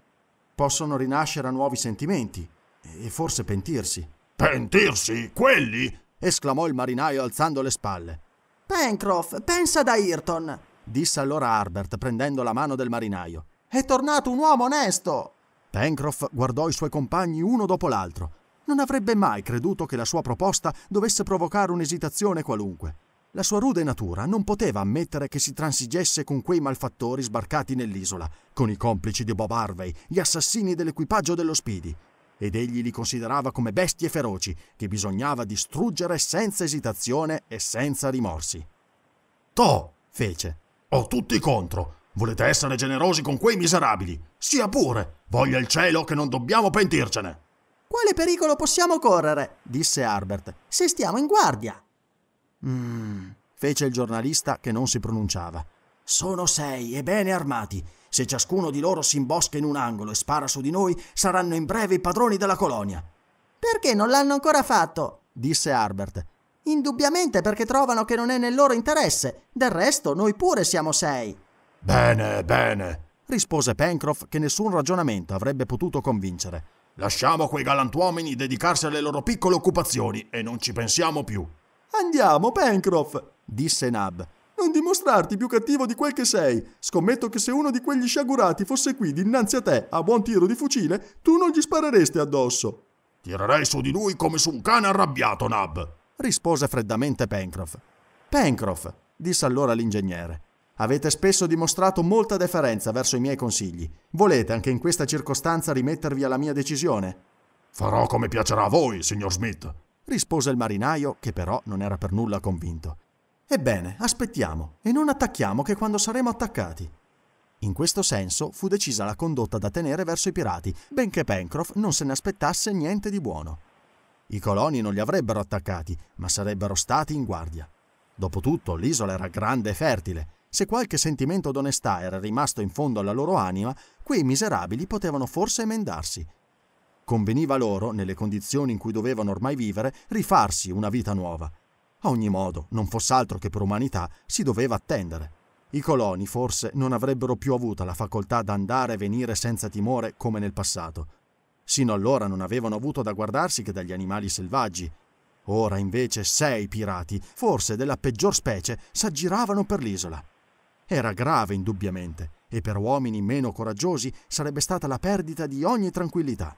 [SPEAKER 1] Possono rinascere a nuovi sentimenti e forse pentirsi. Pentirsi? Quelli? esclamò il marinaio alzando le spalle. Pencroff, pensa da Ayrton, disse allora Harbert prendendo la mano del marinaio. È tornato un uomo onesto. Pencroff guardò i suoi compagni uno dopo l'altro. Non avrebbe mai creduto che la sua proposta dovesse provocare un'esitazione qualunque. La sua rude natura non poteva ammettere che si transigesse con quei malfattori sbarcati nell'isola, con i complici di Bob Harvey, gli assassini dell'equipaggio dello Speedy, ed egli li considerava come bestie feroci che bisognava distruggere senza esitazione e senza rimorsi. To, fece, ho tutti contro. Volete essere generosi con quei miserabili? Sia pure! Voglia il cielo che non dobbiamo pentircene! Quale pericolo possiamo correre? disse Herbert. se stiamo in guardia. Mmm, fece il giornalista che non si pronunciava. Sono sei e bene armati. Se ciascuno di loro si imbosca in un angolo e spara su di noi, saranno in breve i padroni della colonia. Perché non l'hanno ancora fatto? disse Harbert. Indubbiamente perché trovano che non è nel loro interesse. Del resto, noi pure siamo sei. Bene, bene, rispose Pencroff che nessun ragionamento avrebbe potuto convincere. Lasciamo quei galantuomini dedicarsi alle loro piccole occupazioni e non ci pensiamo più. Andiamo, Pencroff, disse Nab. Non dimostrarti più cattivo di quel che sei. Scommetto che se uno di quegli sciagurati fosse qui dinanzi a te, a buon tiro di fucile, tu non gli spareresti addosso. Tirerei su di lui come su un cane arrabbiato, Nab, rispose freddamente Pencroff. Pencroff, disse allora l'ingegnere. Avete spesso dimostrato molta deferenza verso i miei consigli. Volete anche in questa circostanza rimettervi alla mia decisione? Farò come piacerà a voi, signor Smith, rispose il marinaio, che però non era per nulla convinto. Ebbene, aspettiamo e non attacchiamo che quando saremo attaccati. In questo senso fu decisa la condotta da tenere verso i pirati, benché Pencroff non se ne aspettasse niente di buono. I coloni non li avrebbero attaccati, ma sarebbero stati in guardia. Dopotutto l'isola era grande e fertile. Se qualche sentimento d'onestà era rimasto in fondo alla loro anima, quei miserabili potevano forse emendarsi, Conveniva loro, nelle condizioni in cui dovevano ormai vivere, rifarsi una vita nuova. A ogni modo, non fosse altro che per umanità, si doveva attendere. I coloni forse non avrebbero più avuto la facoltà d'andare e venire senza timore come nel passato. Sino allora non avevano avuto da guardarsi che dagli animali selvaggi. Ora invece sei pirati, forse della peggior specie, s'aggiravano per l'isola. Era grave indubbiamente, e per uomini meno coraggiosi sarebbe stata la perdita di ogni tranquillità.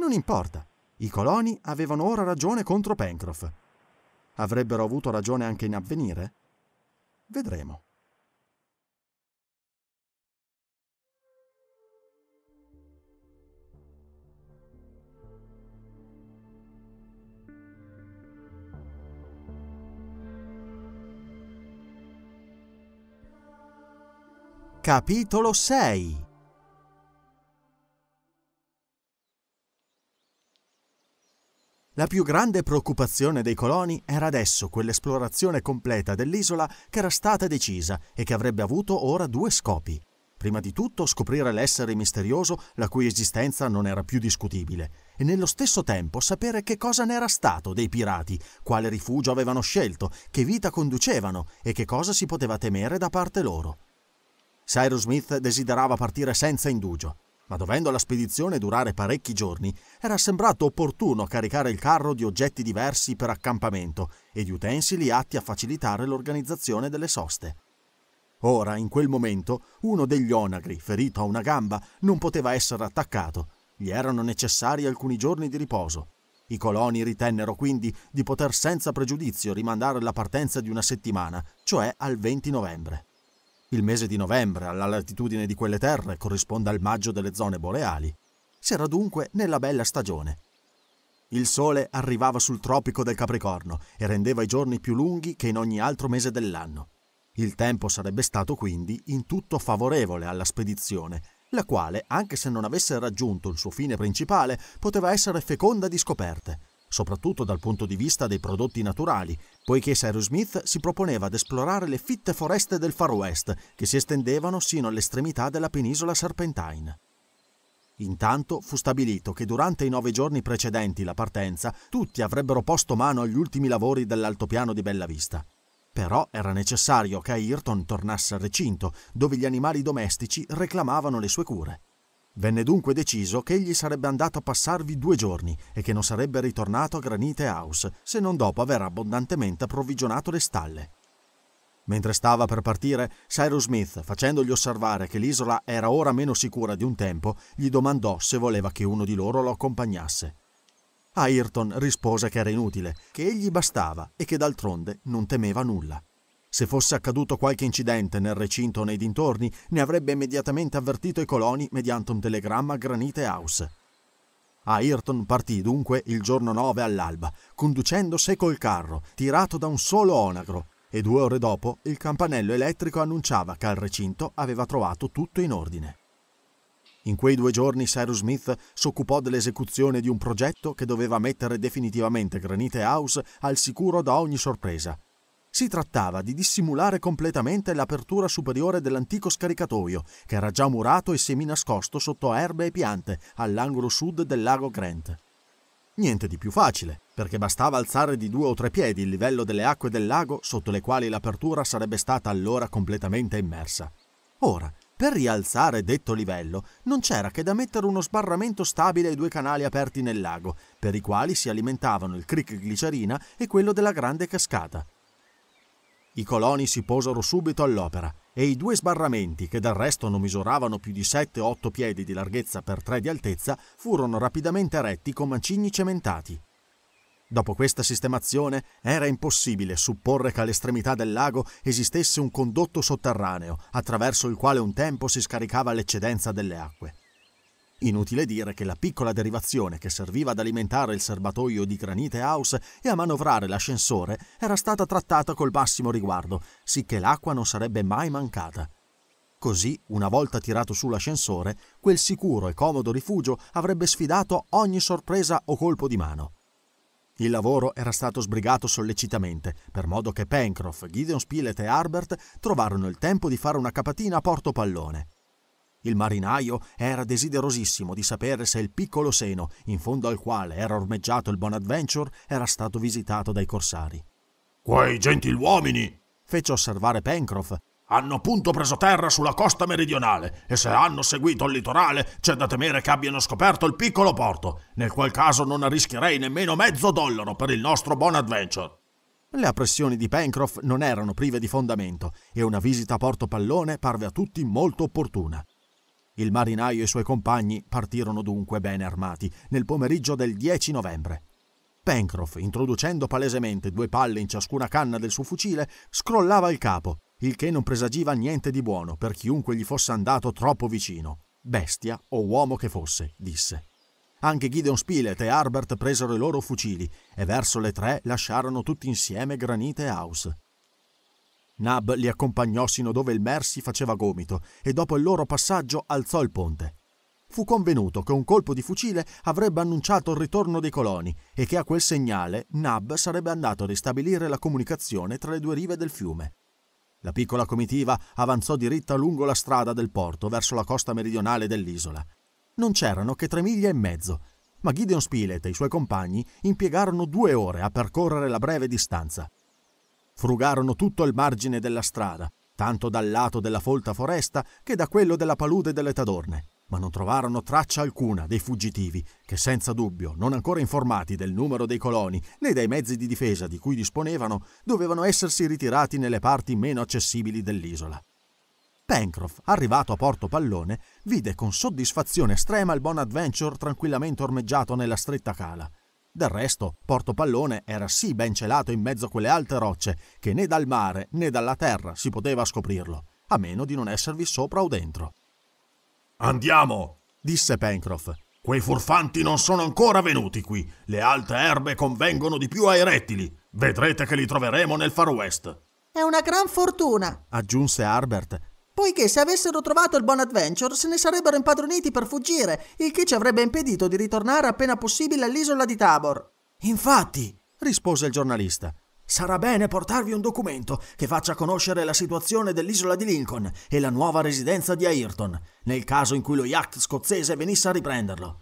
[SPEAKER 1] Non importa, i coloni avevano ora ragione contro Pencroff. Avrebbero avuto ragione anche in avvenire? Vedremo. Capitolo 6 La più grande preoccupazione dei coloni era adesso quell'esplorazione completa dell'isola che era stata decisa e che avrebbe avuto ora due scopi. Prima di tutto scoprire l'essere misterioso la cui esistenza non era più discutibile e nello stesso tempo sapere che cosa ne era stato dei pirati, quale rifugio avevano scelto, che vita conducevano e che cosa si poteva temere da parte loro. Cyrus Smith desiderava partire senza indugio ma dovendo la spedizione durare parecchi giorni, era sembrato opportuno caricare il carro di oggetti diversi per accampamento e di utensili atti a facilitare l'organizzazione delle soste. Ora, in quel momento, uno degli onagri, ferito a una gamba, non poteva essere attaccato. Gli erano necessari alcuni giorni di riposo. I coloni ritennero quindi di poter senza pregiudizio rimandare la partenza di una settimana, cioè al 20 novembre il mese di novembre alla latitudine di quelle terre corrisponde al maggio delle zone boreali, si era dunque nella bella stagione. Il sole arrivava sul tropico del Capricorno e rendeva i giorni più lunghi che in ogni altro mese dell'anno. Il tempo sarebbe stato quindi in tutto favorevole alla spedizione, la quale, anche se non avesse raggiunto il suo fine principale, poteva essere feconda di scoperte soprattutto dal punto di vista dei prodotti naturali, poiché Cyrus Smith si proponeva ad esplorare le fitte foreste del Far West che si estendevano sino all'estremità della penisola Serpentine. Intanto fu stabilito che durante i nove giorni precedenti la partenza tutti avrebbero posto mano agli ultimi lavori dell'altopiano di Bellavista. Però era necessario che Ayrton tornasse al recinto, dove gli animali domestici reclamavano le sue cure. Venne dunque deciso che egli sarebbe andato a passarvi due giorni e che non sarebbe ritornato a Granite House se non dopo aver abbondantemente approvvigionato le stalle. Mentre stava per partire, Cyrus Smith, facendogli osservare che l'isola era ora meno sicura di un tempo, gli domandò se voleva che uno di loro lo accompagnasse. Ayrton rispose che era inutile, che egli bastava e che d'altronde non temeva nulla. Se fosse accaduto qualche incidente nel recinto o nei dintorni, ne avrebbe immediatamente avvertito i coloni mediante un telegramma a Granite House. Ayrton partì dunque il giorno 9 all'alba, conducendo seco il carro, tirato da un solo onagro, e due ore dopo il campanello elettrico annunciava che al recinto aveva trovato tutto in ordine. In quei due giorni Cyrus Smith si occupò dell'esecuzione di un progetto che doveva mettere definitivamente Granite House al sicuro da ogni sorpresa, si trattava di dissimulare completamente l'apertura superiore dell'antico scaricatoio, che era già murato e seminascosto sotto erbe e piante all'angolo sud del lago Grant. Niente di più facile, perché bastava alzare di due o tre piedi il livello delle acque del lago sotto le quali l'apertura sarebbe stata allora completamente immersa. Ora, per rialzare detto livello, non c'era che da mettere uno sbarramento stabile ai due canali aperti nel lago, per i quali si alimentavano il creek glicerina e quello della grande cascata, i coloni si posero subito all'opera e i due sbarramenti, che del resto non misuravano più di 7-8 piedi di larghezza per 3 di altezza, furono rapidamente eretti con macigni cementati. Dopo questa sistemazione era impossibile supporre che all'estremità del lago esistesse un condotto sotterraneo attraverso il quale un tempo si scaricava l'eccedenza delle acque. Inutile dire che la piccola derivazione che serviva ad alimentare il serbatoio di Granite House e a manovrare l'ascensore era stata trattata col massimo riguardo, sicché l'acqua non sarebbe mai mancata. Così, una volta tirato su l'ascensore, quel sicuro e comodo rifugio avrebbe sfidato ogni sorpresa o colpo di mano. Il lavoro era stato sbrigato sollecitamente, per modo che Pencroff, Gideon Spilett e Harbert trovarono il tempo di fare una capatina a Porto Pallone. Il marinaio era desiderosissimo di sapere se il piccolo seno, in fondo al quale era ormeggiato il Bonadventure, era stato visitato dai corsari. Quei gentiluomini, fece osservare Pencroff, hanno appunto preso terra sulla costa meridionale e se hanno seguito il litorale c'è da temere che abbiano scoperto il piccolo porto, nel qual caso non arrischierei nemmeno mezzo dollaro per il nostro Bonadventure. Le appressioni di Pencroff non erano prive di fondamento e una visita a Porto Pallone parve a tutti molto opportuna. Il marinaio e i suoi compagni partirono dunque bene armati nel pomeriggio del 10 novembre. Pencroff, introducendo palesemente due palle in ciascuna canna del suo fucile, scrollava il capo, il che non presagiva niente di buono per chiunque gli fosse andato troppo vicino, bestia o uomo che fosse, disse. Anche Gideon Spilett e Herbert presero i loro fucili e verso le tre lasciarono tutti insieme Granite House. Nab li accompagnò sino dove il Mer faceva gomito e dopo il loro passaggio alzò il ponte. Fu convenuto che un colpo di fucile avrebbe annunciato il ritorno dei coloni e che a quel segnale Nab sarebbe andato a ristabilire la comunicazione tra le due rive del fiume. La piccola comitiva avanzò diritta lungo la strada del porto verso la costa meridionale dell'isola. Non c'erano che tre miglia e mezzo, ma Gideon Spilett e i suoi compagni impiegarono due ore a percorrere la breve distanza. Frugarono tutto il margine della strada, tanto dal lato della folta foresta che da quello della palude delle Tadorne, ma non trovarono traccia alcuna dei fuggitivi, che senza dubbio, non ancora informati del numero dei coloni né dei mezzi di difesa di cui disponevano, dovevano essersi ritirati nelle parti meno accessibili dell'isola. Pencroff, arrivato a Porto Pallone, vide con soddisfazione estrema il Bonadventure tranquillamente ormeggiato nella stretta cala. Del resto, Porto Pallone era sì ben celato in mezzo a quelle alte rocce che né dal mare né dalla terra si poteva scoprirlo, a meno di non esservi sopra o dentro. Andiamo! disse Pencroff. Quei furfanti non sono ancora venuti qui. Le alte erbe convengono di più ai rettili. Vedrete che li troveremo nel Far West. È una gran fortuna, aggiunse Harbert, poiché se avessero trovato il Bonadventure se ne sarebbero impadroniti per fuggire, il che ci avrebbe impedito di ritornare appena possibile all'isola di Tabor. Infatti, rispose il giornalista, sarà bene portarvi un documento che faccia conoscere la situazione dell'isola di Lincoln e la nuova residenza di Ayrton, nel caso in cui lo yacht scozzese venisse a riprenderlo.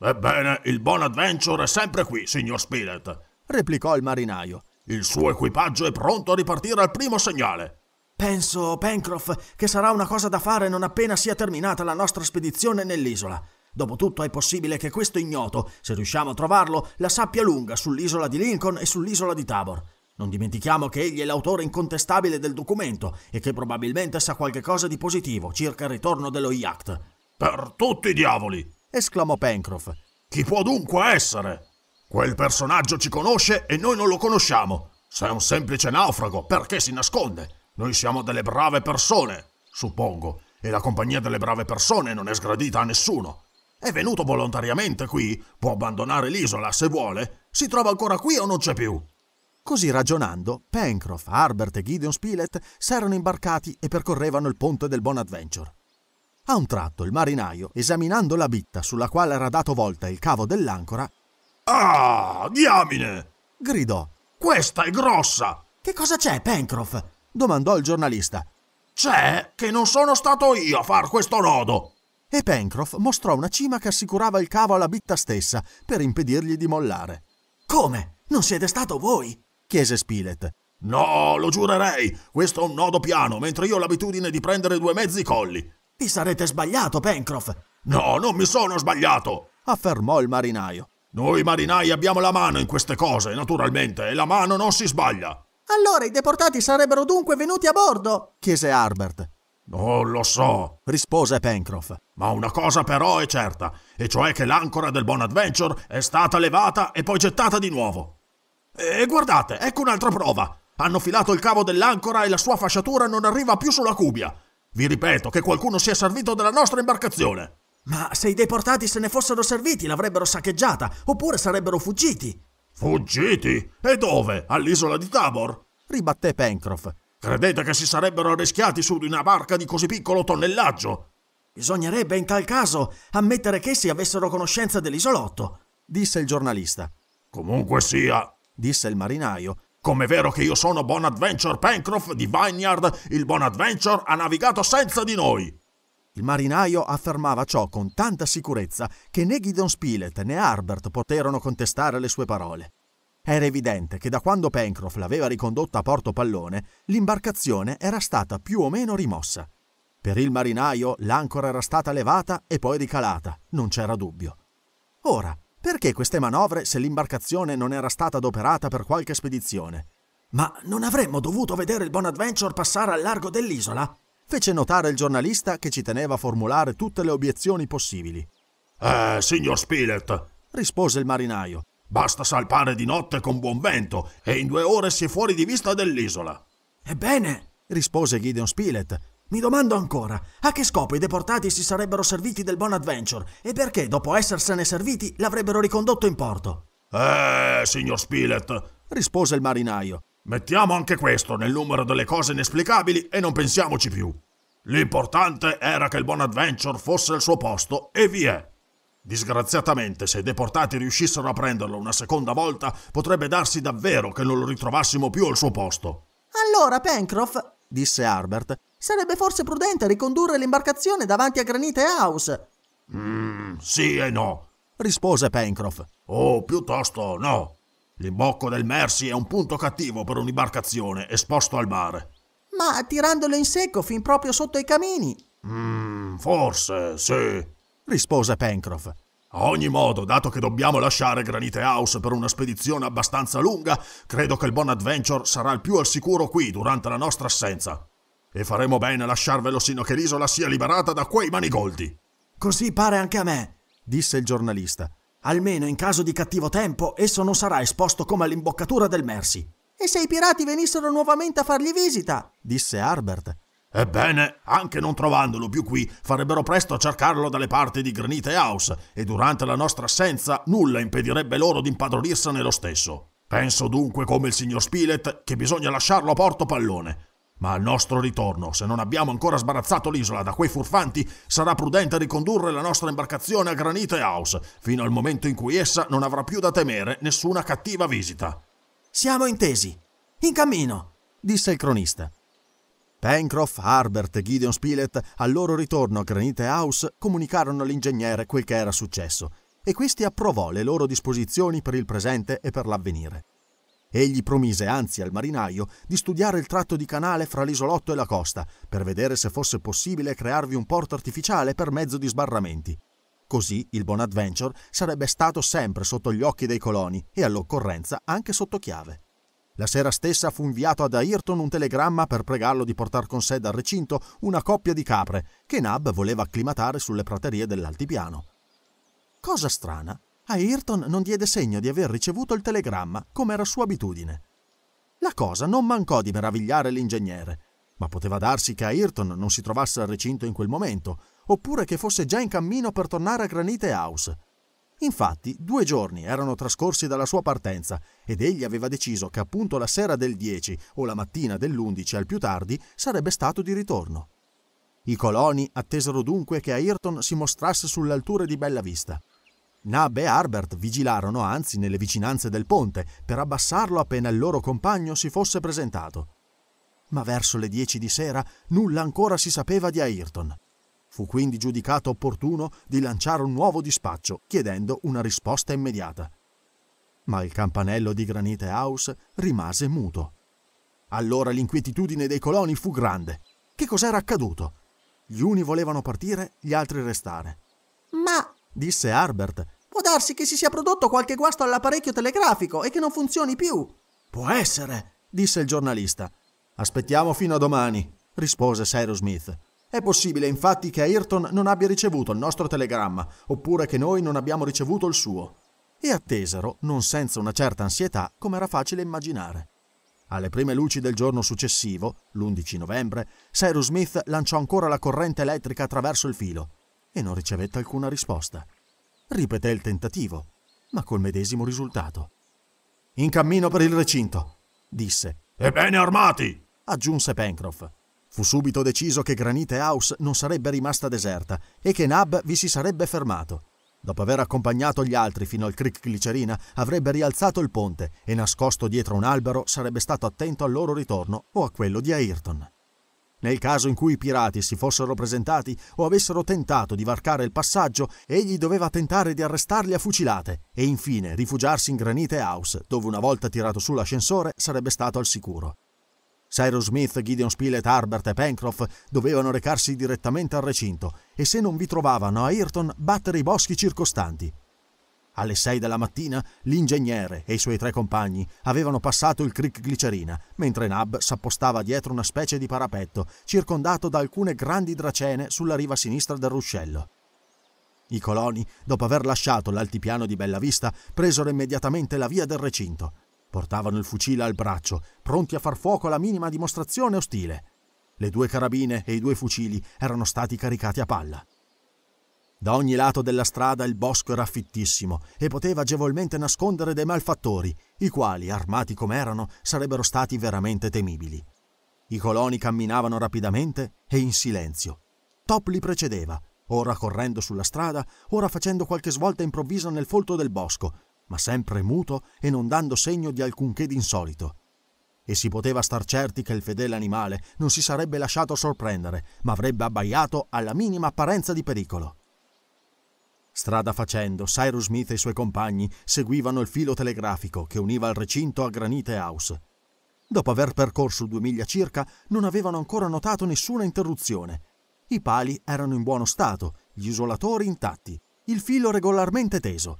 [SPEAKER 1] Ebbene, il Bonadventure è sempre qui, signor Spilett, replicò il marinaio. Il suo equipaggio è pronto a ripartire al primo segnale. Penso, Pencroff, che sarà una cosa da fare non appena sia terminata la nostra spedizione nell'isola. Dopotutto è possibile che questo ignoto, se riusciamo a trovarlo, la sappia lunga sull'isola di Lincoln e sull'isola di Tabor. Non dimentichiamo che egli è l'autore incontestabile del documento e che probabilmente sa qualche cosa di positivo circa il ritorno dello yacht. Per tutti i diavoli! esclamò Pencroff. Chi può dunque essere? Quel personaggio ci conosce e noi non lo conosciamo. Se è un semplice naufrago, perché si nasconde? Noi siamo delle brave persone, suppongo, e la compagnia delle brave persone non è sgradita a nessuno. È venuto volontariamente qui, può abbandonare l'isola se vuole, si trova ancora qui o non c'è più? Così ragionando, Pencroff, Harbert e Gideon Spilett s'erano imbarcati e percorrevano il ponte del Bonadventure. A un tratto il marinaio, esaminando la bitta sulla quale era dato volta il cavo dell'ancora, Ah, diamine! gridò. Questa è grossa! Che cosa c'è, Pencroff? domandò il giornalista. C'è che non sono stato io a far questo nodo! E Pencroff mostrò una cima che assicurava il cavo alla bitta stessa per impedirgli di mollare. Come? Non siete stato voi? chiese Spilett. No, lo giurerei! Questo è un nodo piano, mentre io ho l'abitudine di prendere due mezzi colli. Vi sarete sbagliato, Pencroff! No, non mi sono sbagliato! affermò il marinaio. Noi marinai abbiamo la mano in queste cose, naturalmente, e la mano non si sbaglia. Allora i deportati sarebbero dunque venuti a bordo? chiese Harbert. Non lo so, rispose Pencroff. Ma una cosa però è certa, e cioè che l'ancora del Bonadventure è stata levata e poi gettata di nuovo. E guardate, ecco un'altra prova. Hanno filato il cavo dell'ancora e la sua fasciatura non arriva più sulla cubia. Vi ripeto che qualcuno si è servito della nostra imbarcazione. Ma se i deportati se ne fossero serviti l'avrebbero saccheggiata, oppure sarebbero fuggiti, Fuggiti? E dove? All'isola di Tabor? ribatté Pencroff. Credete che si sarebbero arrischiati su di una barca di così piccolo tonnellaggio? Bisognerebbe in tal caso ammettere che essi avessero conoscenza dell'isolotto, disse il giornalista. Comunque sia, disse il marinaio, Com'è vero che io sono Bonadventure Pencroff di Vineyard, il Bonadventure ha navigato senza di noi. Il marinaio affermava ciò con tanta sicurezza che né Gideon Spilett né Harbert poterono contestare le sue parole. Era evidente che da quando Pencroff l'aveva ricondotta a Porto Pallone, l'imbarcazione era stata più o meno rimossa. Per il marinaio l'ancora era stata levata e poi ricalata, non c'era dubbio. Ora, perché queste manovre se l'imbarcazione non era stata adoperata per qualche spedizione? Ma non avremmo dovuto vedere il Bonadventure passare al largo dell'isola? fece notare il giornalista che ci teneva a formulare tutte le obiezioni possibili. Eh, signor Spilett, rispose il marinaio, basta salpare di notte con buon vento e in due ore si è fuori di vista dell'isola. Ebbene, rispose Gideon Spilett, mi domando ancora, a che scopo i deportati si sarebbero serviti del Bonadventure e perché, dopo essersene serviti, l'avrebbero ricondotto in porto? Eh, signor Spilett, rispose il marinaio, Mettiamo anche questo nel numero delle cose inesplicabili e non pensiamoci più. L'importante era che il Bonadventure fosse al suo posto e vi è. Disgraziatamente, se i deportati riuscissero a prenderlo una seconda volta, potrebbe darsi davvero che non lo ritrovassimo più al suo posto. Allora, Pencroff, disse Harbert, sarebbe forse prudente ricondurre l'imbarcazione davanti a Granite House. Mm, sì e no, rispose Pencroff. Oh, piuttosto no. L'imbocco del Mercy è un punto cattivo per un'imbarcazione esposto al mare. Ma tirandolo in secco fin proprio sotto i camini. Mm, forse sì, rispose Pencroff. A ogni modo, dato che dobbiamo lasciare Granite House per una spedizione abbastanza lunga, credo che il Bonadventure sarà il più al sicuro qui durante la nostra assenza. E faremo bene a lasciarvelo sino che l'isola sia liberata da quei manigoldi. Così pare anche a me, disse il giornalista. Almeno in caso di cattivo tempo, esso non sarà esposto come all'imboccatura del Mercy. E se i pirati venissero nuovamente a fargli visita? disse Harbert. Ebbene, anche non trovandolo più qui, farebbero presto a cercarlo dalle parti di Granite House, e durante la nostra assenza nulla impedirebbe loro di impadronirsene lo stesso. Penso dunque, come il signor Spilett, che bisogna lasciarlo a Porto Pallone, ma al nostro ritorno, se non abbiamo ancora sbarazzato l'isola da quei furfanti, sarà prudente ricondurre la nostra imbarcazione a Granite House, fino al momento in cui essa non avrà più da temere nessuna cattiva visita. Siamo intesi. In cammino, disse il cronista. Pencroff, Harbert e Gideon Spilett al loro ritorno a Granite House comunicarono all'ingegnere quel che era successo e questi approvò le loro disposizioni per il presente e per l'avvenire. Egli promise anzi al marinaio di studiare il tratto di canale fra l'isolotto e la costa, per vedere se fosse possibile crearvi un porto artificiale per mezzo di sbarramenti. Così il Bonadventure sarebbe stato sempre sotto gli occhi dei coloni e all'occorrenza anche sotto chiave. La sera stessa fu inviato ad Ayrton un telegramma per pregarlo di portare con sé dal recinto una coppia di capre che Nab voleva acclimatare sulle praterie dell'altipiano. Cosa strana, Ah, Ayrton non diede segno di aver ricevuto il telegramma, come era sua abitudine. La cosa non mancò di meravigliare l'ingegnere, ma poteva darsi che Ayrton non si trovasse al recinto in quel momento, oppure che fosse già in cammino per tornare a Granite House. Infatti, due giorni erano trascorsi dalla sua partenza ed egli aveva deciso che appunto la sera del 10 o la mattina dell'11 al più tardi sarebbe stato di ritorno. I coloni attesero dunque che Ayrton si mostrasse sull'altura di Bella Vista. Nab e Harbert vigilarono anzi nelle vicinanze del ponte per abbassarlo appena il loro compagno si fosse presentato. Ma verso le 10 di sera nulla ancora si sapeva di Ayrton. Fu quindi giudicato opportuno di lanciare un nuovo dispaccio chiedendo una risposta immediata. Ma il campanello di Granite House rimase muto. Allora l'inquietudine dei coloni fu grande. Che cos'era accaduto? Gli uni volevano partire, gli altri restare. Ma disse Harbert. Può darsi che si sia prodotto qualche guasto all'apparecchio telegrafico e che non funzioni più. Può essere, disse il giornalista. Aspettiamo fino a domani, rispose Cyrus Smith. È possibile infatti che Ayrton non abbia ricevuto il nostro telegramma, oppure che noi non abbiamo ricevuto il suo. E attesero, non senza una certa ansietà, come era facile immaginare. Alle prime luci del giorno successivo, l'11 novembre, Cyrus Smith lanciò ancora la corrente elettrica attraverso il filo e non ricevette alcuna risposta. Ripeté il tentativo, ma col medesimo risultato. In cammino per il recinto, disse. Ebbene armati! aggiunse Pencroff. Fu subito deciso che Granite House non sarebbe rimasta deserta e che Nab vi si sarebbe fermato. Dopo aver accompagnato gli altri fino al creek Glicerina, avrebbe rialzato il ponte e nascosto dietro un albero sarebbe stato attento al loro ritorno o a quello di Ayrton. Nel caso in cui i pirati si fossero presentati o avessero tentato di varcare il passaggio, egli doveva tentare di arrestarli a fucilate e infine rifugiarsi in Granite House, dove una volta tirato su l'ascensore sarebbe stato al sicuro. Cyrus Smith, Gideon Spilett, Harbert e Pencroff dovevano recarsi direttamente al recinto e se non vi trovavano a Ayrton battere i boschi circostanti. Alle sei della mattina l'ingegnere e i suoi tre compagni avevano passato il creek glicerina, mentre Nab s'appostava dietro una specie di parapetto, circondato da alcune grandi dracene sulla riva sinistra del ruscello. I coloni, dopo aver lasciato l'altipiano di Bella Vista, presero immediatamente la via del recinto. Portavano il fucile al braccio, pronti a far fuoco alla minima dimostrazione ostile. Le due carabine e i due fucili erano stati caricati a palla. Da ogni lato della strada il bosco era fittissimo e poteva agevolmente nascondere dei malfattori, i quali, armati come erano, sarebbero stati veramente temibili. I coloni camminavano rapidamente e in silenzio. Top li precedeva, ora correndo sulla strada, ora facendo qualche svolta improvvisa nel folto del bosco, ma sempre muto e non dando segno di alcunché d'insolito. E si poteva star certi che il fedele animale non si sarebbe lasciato sorprendere, ma avrebbe abbaiato alla minima apparenza di pericolo. Strada facendo, Cyrus Smith e i suoi compagni seguivano il filo telegrafico che univa il recinto a Granite House. Dopo aver percorso due miglia circa, non avevano ancora notato nessuna interruzione. I pali erano in buono stato, gli isolatori intatti, il filo regolarmente teso.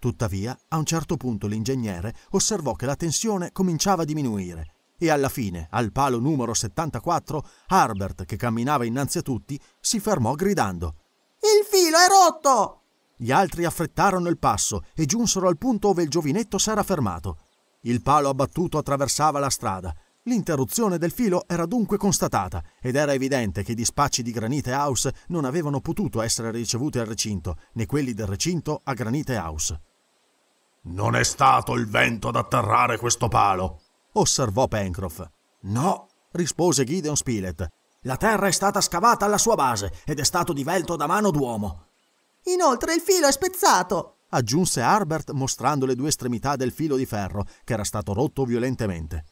[SPEAKER 1] Tuttavia, a un certo punto l'ingegnere osservò che la tensione cominciava a diminuire e alla fine, al palo numero 74, Harbert, che camminava innanzi a tutti, si fermò gridando – il filo è rotto! Gli altri affrettarono il passo e giunsero al punto dove il giovinetto s'era fermato. Il palo abbattuto attraversava la strada. L'interruzione del filo era dunque constatata ed era evidente che i dispacci di Granite House non avevano potuto essere ricevuti al recinto, né quelli del recinto a Granite House. Non è stato il vento ad atterrare questo palo, osservò Pencroff. No, rispose Gideon Spilett. La terra è stata scavata alla sua base ed è stato divelto da mano d'uomo. Inoltre il filo è spezzato, aggiunse Harbert mostrando le due estremità del filo di ferro che era stato rotto violentemente.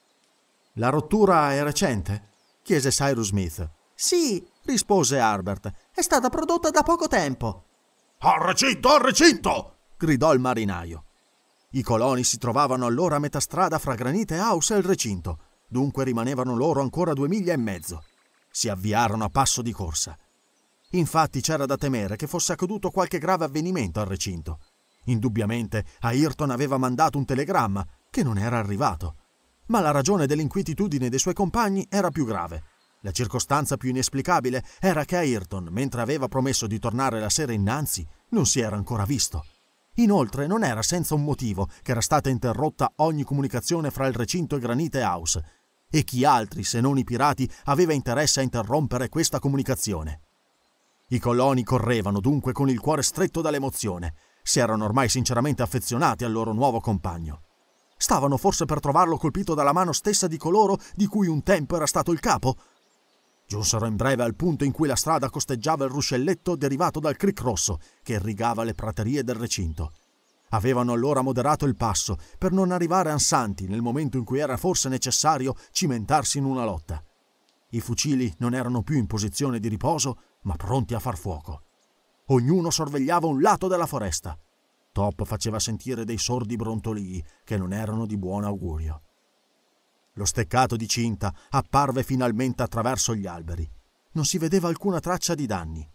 [SPEAKER 1] La rottura è recente? chiese Cyrus Smith. Sì, rispose Harbert, è stata prodotta da poco tempo. Al recinto, al recinto! gridò il marinaio. I coloni si trovavano allora a metà strada fra Granite House e il recinto, dunque rimanevano loro ancora due miglia e mezzo si avviarono a passo di corsa. Infatti c'era da temere che fosse accaduto qualche grave avvenimento al recinto. Indubbiamente Ayrton aveva mandato un telegramma che non era arrivato. Ma la ragione dell'inquietudine dei suoi compagni era più grave. La circostanza più inesplicabile era che Ayrton, mentre aveva promesso di tornare la sera innanzi, non si era ancora visto. Inoltre non era senza un motivo che era stata interrotta ogni comunicazione fra il recinto e Granite House e chi altri se non i pirati aveva interesse a interrompere questa comunicazione. I coloni correvano dunque con il cuore stretto dall'emozione, si erano ormai sinceramente affezionati al loro nuovo compagno. Stavano forse per trovarlo colpito dalla mano stessa di coloro di cui un tempo era stato il capo? Giunsero in breve al punto in cui la strada costeggiava il ruscelletto derivato dal cric rosso che irrigava le praterie del recinto. Avevano allora moderato il passo per non arrivare ansanti nel momento in cui era forse necessario cimentarsi in una lotta. I fucili non erano più in posizione di riposo, ma pronti a far fuoco. Ognuno sorvegliava un lato della foresta. Top faceva sentire dei sordi brontolii che non erano di buon augurio. Lo steccato di cinta apparve finalmente attraverso gli alberi. Non si vedeva alcuna traccia di danni.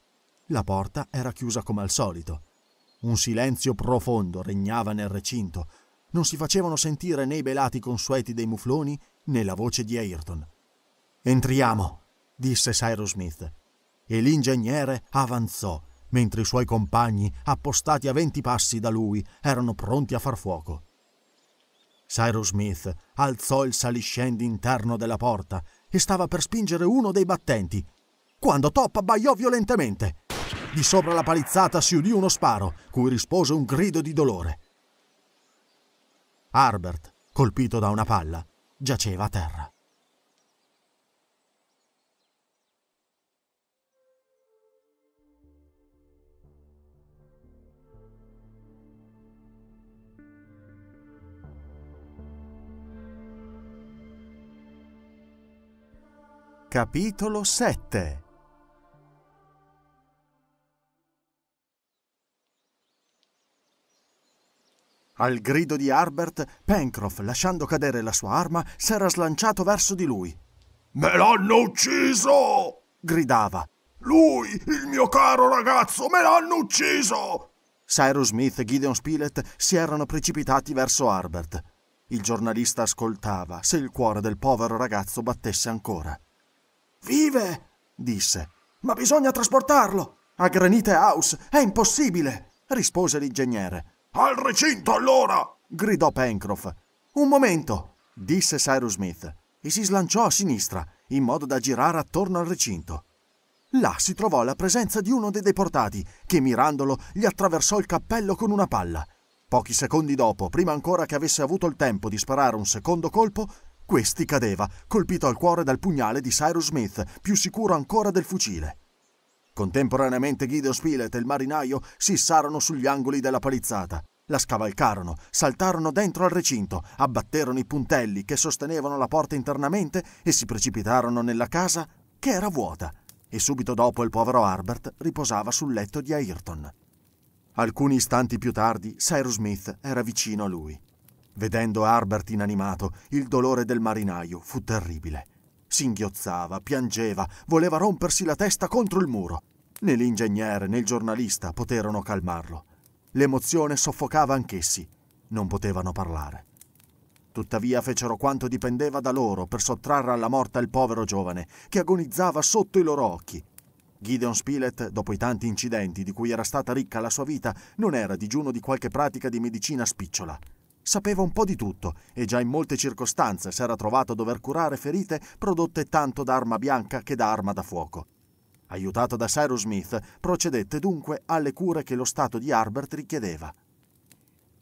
[SPEAKER 1] La porta era chiusa come al solito un silenzio profondo regnava nel recinto. Non si facevano sentire né i belati consueti dei mufloni né la voce di Ayrton. Entriamo, disse Cyrus Smith. E l'ingegnere avanzò, mentre i suoi compagni, appostati a venti passi da lui, erano pronti a far fuoco. Cyrus Smith alzò il saliscendi interno della porta e stava per spingere uno dei battenti, quando Top abbaiò violentemente. Di sopra la palizzata si udì uno sparo, cui rispose un grido di dolore. Harbert, colpito da una palla, giaceva a terra. Capitolo 7 Al grido di Herbert, Pencroff, lasciando cadere la sua arma, s'era slanciato verso di lui. Me l'hanno ucciso! gridava. Lui, il mio caro ragazzo, me l'hanno ucciso! Cyrus Smith e Gideon Spilett si erano precipitati verso Herbert. Il giornalista ascoltava se il cuore del povero ragazzo battesse ancora. Vive! disse. Ma bisogna trasportarlo! A Granite House! È impossibile! rispose l'ingegnere. Al recinto allora! gridò Pencroff. Un momento! disse Cyrus Smith e si slanciò a sinistra in modo da girare attorno al recinto. Là si trovò la presenza di uno dei deportati che mirandolo gli attraversò il cappello con una palla. Pochi secondi dopo, prima ancora che avesse avuto il tempo di sparare un secondo colpo, questi cadeva, colpito al cuore dal pugnale di Cyrus Smith, più sicuro ancora del fucile. Contemporaneamente Guido Spilett e il marinaio sissarono sugli angoli della palizzata. La scavalcarono, saltarono dentro al recinto, abbatterono i puntelli che sostenevano la porta internamente e si precipitarono nella casa che era vuota. E subito dopo il povero Harbert riposava sul letto di Ayrton. Alcuni istanti più tardi, Cyrus Smith era vicino a lui. Vedendo Harbert inanimato, il dolore del marinaio fu terribile. Singhiozzava, piangeva, voleva rompersi la testa contro il muro. Né l'ingegnere né il giornalista poterono calmarlo. L'emozione soffocava anch'essi. Non potevano parlare. Tuttavia fecero quanto dipendeva da loro per sottrarre alla morte il povero giovane, che agonizzava sotto i loro occhi. Gideon Spilett, dopo i tanti incidenti di cui era stata ricca la sua vita, non era digiuno di qualche pratica di medicina spicciola. Sapeva un po' di tutto e già in molte circostanze s'era trovato a dover curare ferite prodotte tanto da arma bianca che da arma da fuoco. Aiutato da Cyrus Smith, procedette dunque alle cure che lo stato di Harbert richiedeva.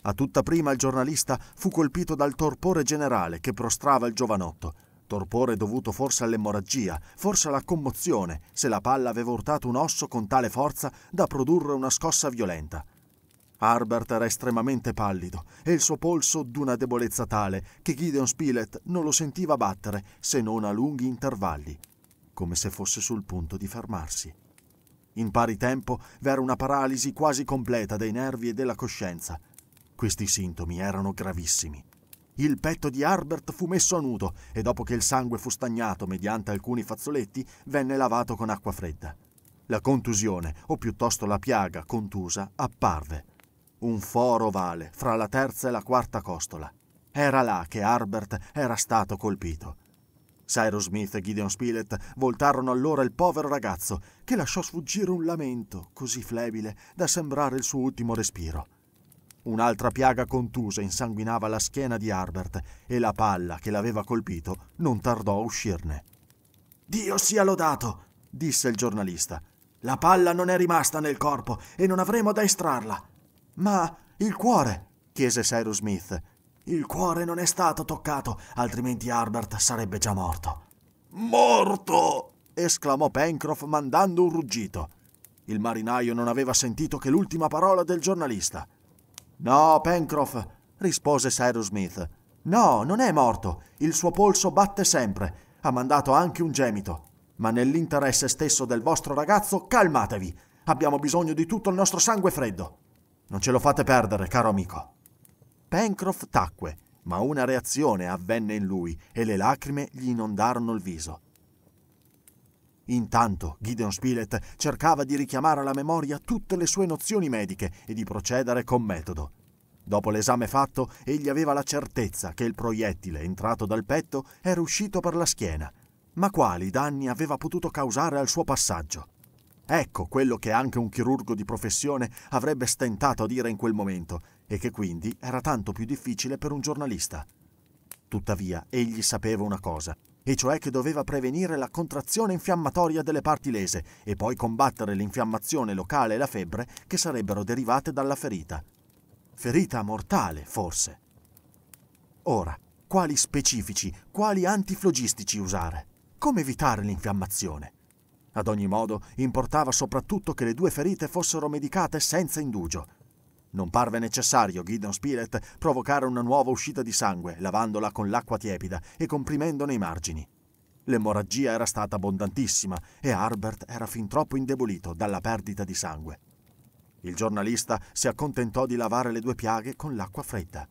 [SPEAKER 1] A tutta prima il giornalista fu colpito dal torpore generale che prostrava il giovanotto, torpore dovuto forse all'emorragia, forse alla commozione, se la palla aveva urtato un osso con tale forza da produrre una scossa violenta. Harbert era estremamente pallido e il suo polso d'una debolezza tale che Gideon Spilett non lo sentiva battere se non a lunghi intervalli, come se fosse sul punto di fermarsi. In pari tempo v'era una paralisi quasi completa dei nervi e della coscienza. Questi sintomi erano gravissimi. Il petto di Harbert fu messo a nudo e dopo che il sangue fu stagnato mediante alcuni fazzoletti, venne lavato con acqua fredda. La contusione, o piuttosto la piaga contusa, apparve un foro ovale fra la terza e la quarta costola. Era là che Harbert era stato colpito. Cyrus Smith e Gideon Spilett voltarono allora il povero ragazzo, che lasciò sfuggire un lamento così flebile da sembrare il suo ultimo respiro. Un'altra piaga contusa insanguinava la schiena di Harbert e la palla che l'aveva colpito non tardò a uscirne. Dio sia lodato, disse il giornalista. La palla non è rimasta nel corpo e non avremo da estrarla. Ma il cuore? chiese Cyrus Smith. Il cuore non è stato toccato, altrimenti Harbert sarebbe già morto. Morto! esclamò Pencroff mandando un ruggito. Il marinaio non aveva sentito che l'ultima parola del giornalista. No, Pencroff, rispose Cyrus Smith. No, non è morto. Il suo polso batte sempre. Ha mandato anche un gemito. Ma nell'interesse stesso del vostro ragazzo, calmatevi. Abbiamo bisogno di tutto il nostro sangue freddo. Non ce lo fate perdere, caro amico. Pencroff tacque, ma una reazione avvenne in lui e le lacrime gli inondarono il viso. Intanto Gideon Spilett cercava di richiamare alla memoria tutte le sue nozioni mediche e di procedere con metodo. Dopo l'esame fatto, egli aveva la certezza che il proiettile entrato dal petto era uscito per la schiena. Ma quali danni aveva potuto causare al suo passaggio? Ecco quello che anche un chirurgo di professione avrebbe stentato a dire in quel momento e che quindi era tanto più difficile per un giornalista. Tuttavia, egli sapeva una cosa, e cioè che doveva prevenire la contrazione infiammatoria delle parti lese e poi combattere l'infiammazione locale e la febbre che sarebbero derivate dalla ferita. Ferita mortale, forse. Ora, quali specifici, quali antiflogistici usare? Come evitare l'infiammazione? Ad ogni modo, importava soprattutto che le due ferite fossero medicate senza indugio. Non parve necessario Gideon Spilett provocare una nuova uscita di sangue, lavandola con l'acqua tiepida e comprimendone i margini. L'emorragia era stata abbondantissima e Harbert era fin troppo indebolito dalla perdita di sangue. Il giornalista si accontentò di lavare le due piaghe con l'acqua fredda.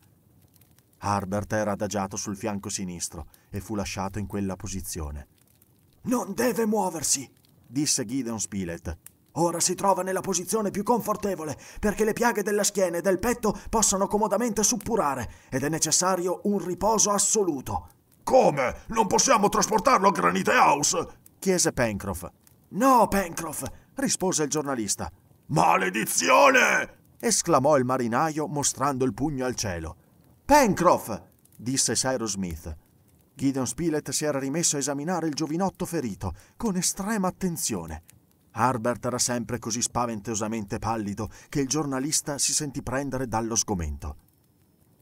[SPEAKER 1] Harbert era adagiato sul fianco sinistro e fu lasciato in quella posizione. Non deve muoversi! disse Gideon Spilett. Ora si trova nella posizione più confortevole, perché le piaghe della schiena e del petto possono comodamente suppurare ed è necessario un riposo assoluto. Come? Non possiamo trasportarlo a Granite House? chiese Pencroff. No, Pencroff, rispose il giornalista.
[SPEAKER 2] Maledizione!
[SPEAKER 1] esclamò il marinaio mostrando il pugno al cielo. Pencroff! disse Cyrus Smith. Gideon Spilett si era rimesso a esaminare il giovinotto ferito con estrema attenzione. Harbert era sempre così spaventosamente pallido che il giornalista si sentì prendere dallo sgomento.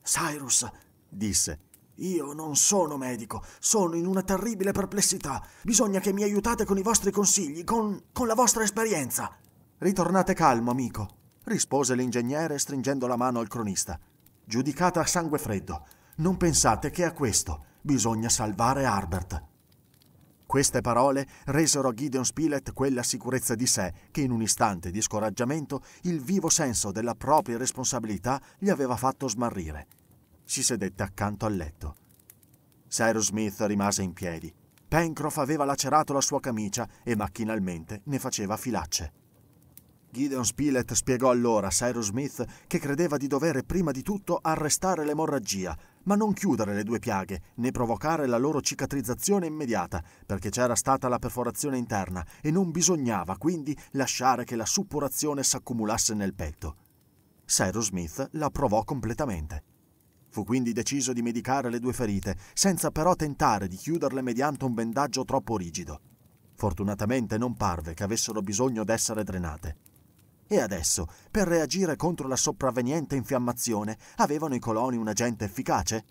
[SPEAKER 1] Cyrus, disse, io non sono medico, sono in una terribile perplessità. Bisogna che mi aiutate con i vostri consigli, con, con la vostra esperienza. Ritornate calmo, amico, rispose l'ingegnere stringendo la mano al cronista. Giudicata a sangue freddo, non pensate che a questo. Bisogna salvare Harbert. Queste parole resero a Gideon Spilett quella sicurezza di sé che in un istante di scoraggiamento il vivo senso della propria responsabilità gli aveva fatto smarrire. Si sedette accanto al letto. Cyrus Smith rimase in piedi. Pencroff aveva lacerato la sua camicia e macchinalmente ne faceva filacce. Gideon Spilett spiegò allora a Cyrus Smith che credeva di dover prima di tutto arrestare l'emorragia ma non chiudere le due piaghe né provocare la loro cicatrizzazione immediata, perché c'era stata la perforazione interna e non bisognava quindi lasciare che la suppurazione s'accumulasse nel petto. Cyrus Smith la provò completamente. Fu quindi deciso di medicare le due ferite, senza però tentare di chiuderle mediante un bendaggio troppo rigido. Fortunatamente non parve che avessero bisogno d'essere drenate. E adesso, per reagire contro la sopravveniente infiammazione, avevano i coloni un agente efficace?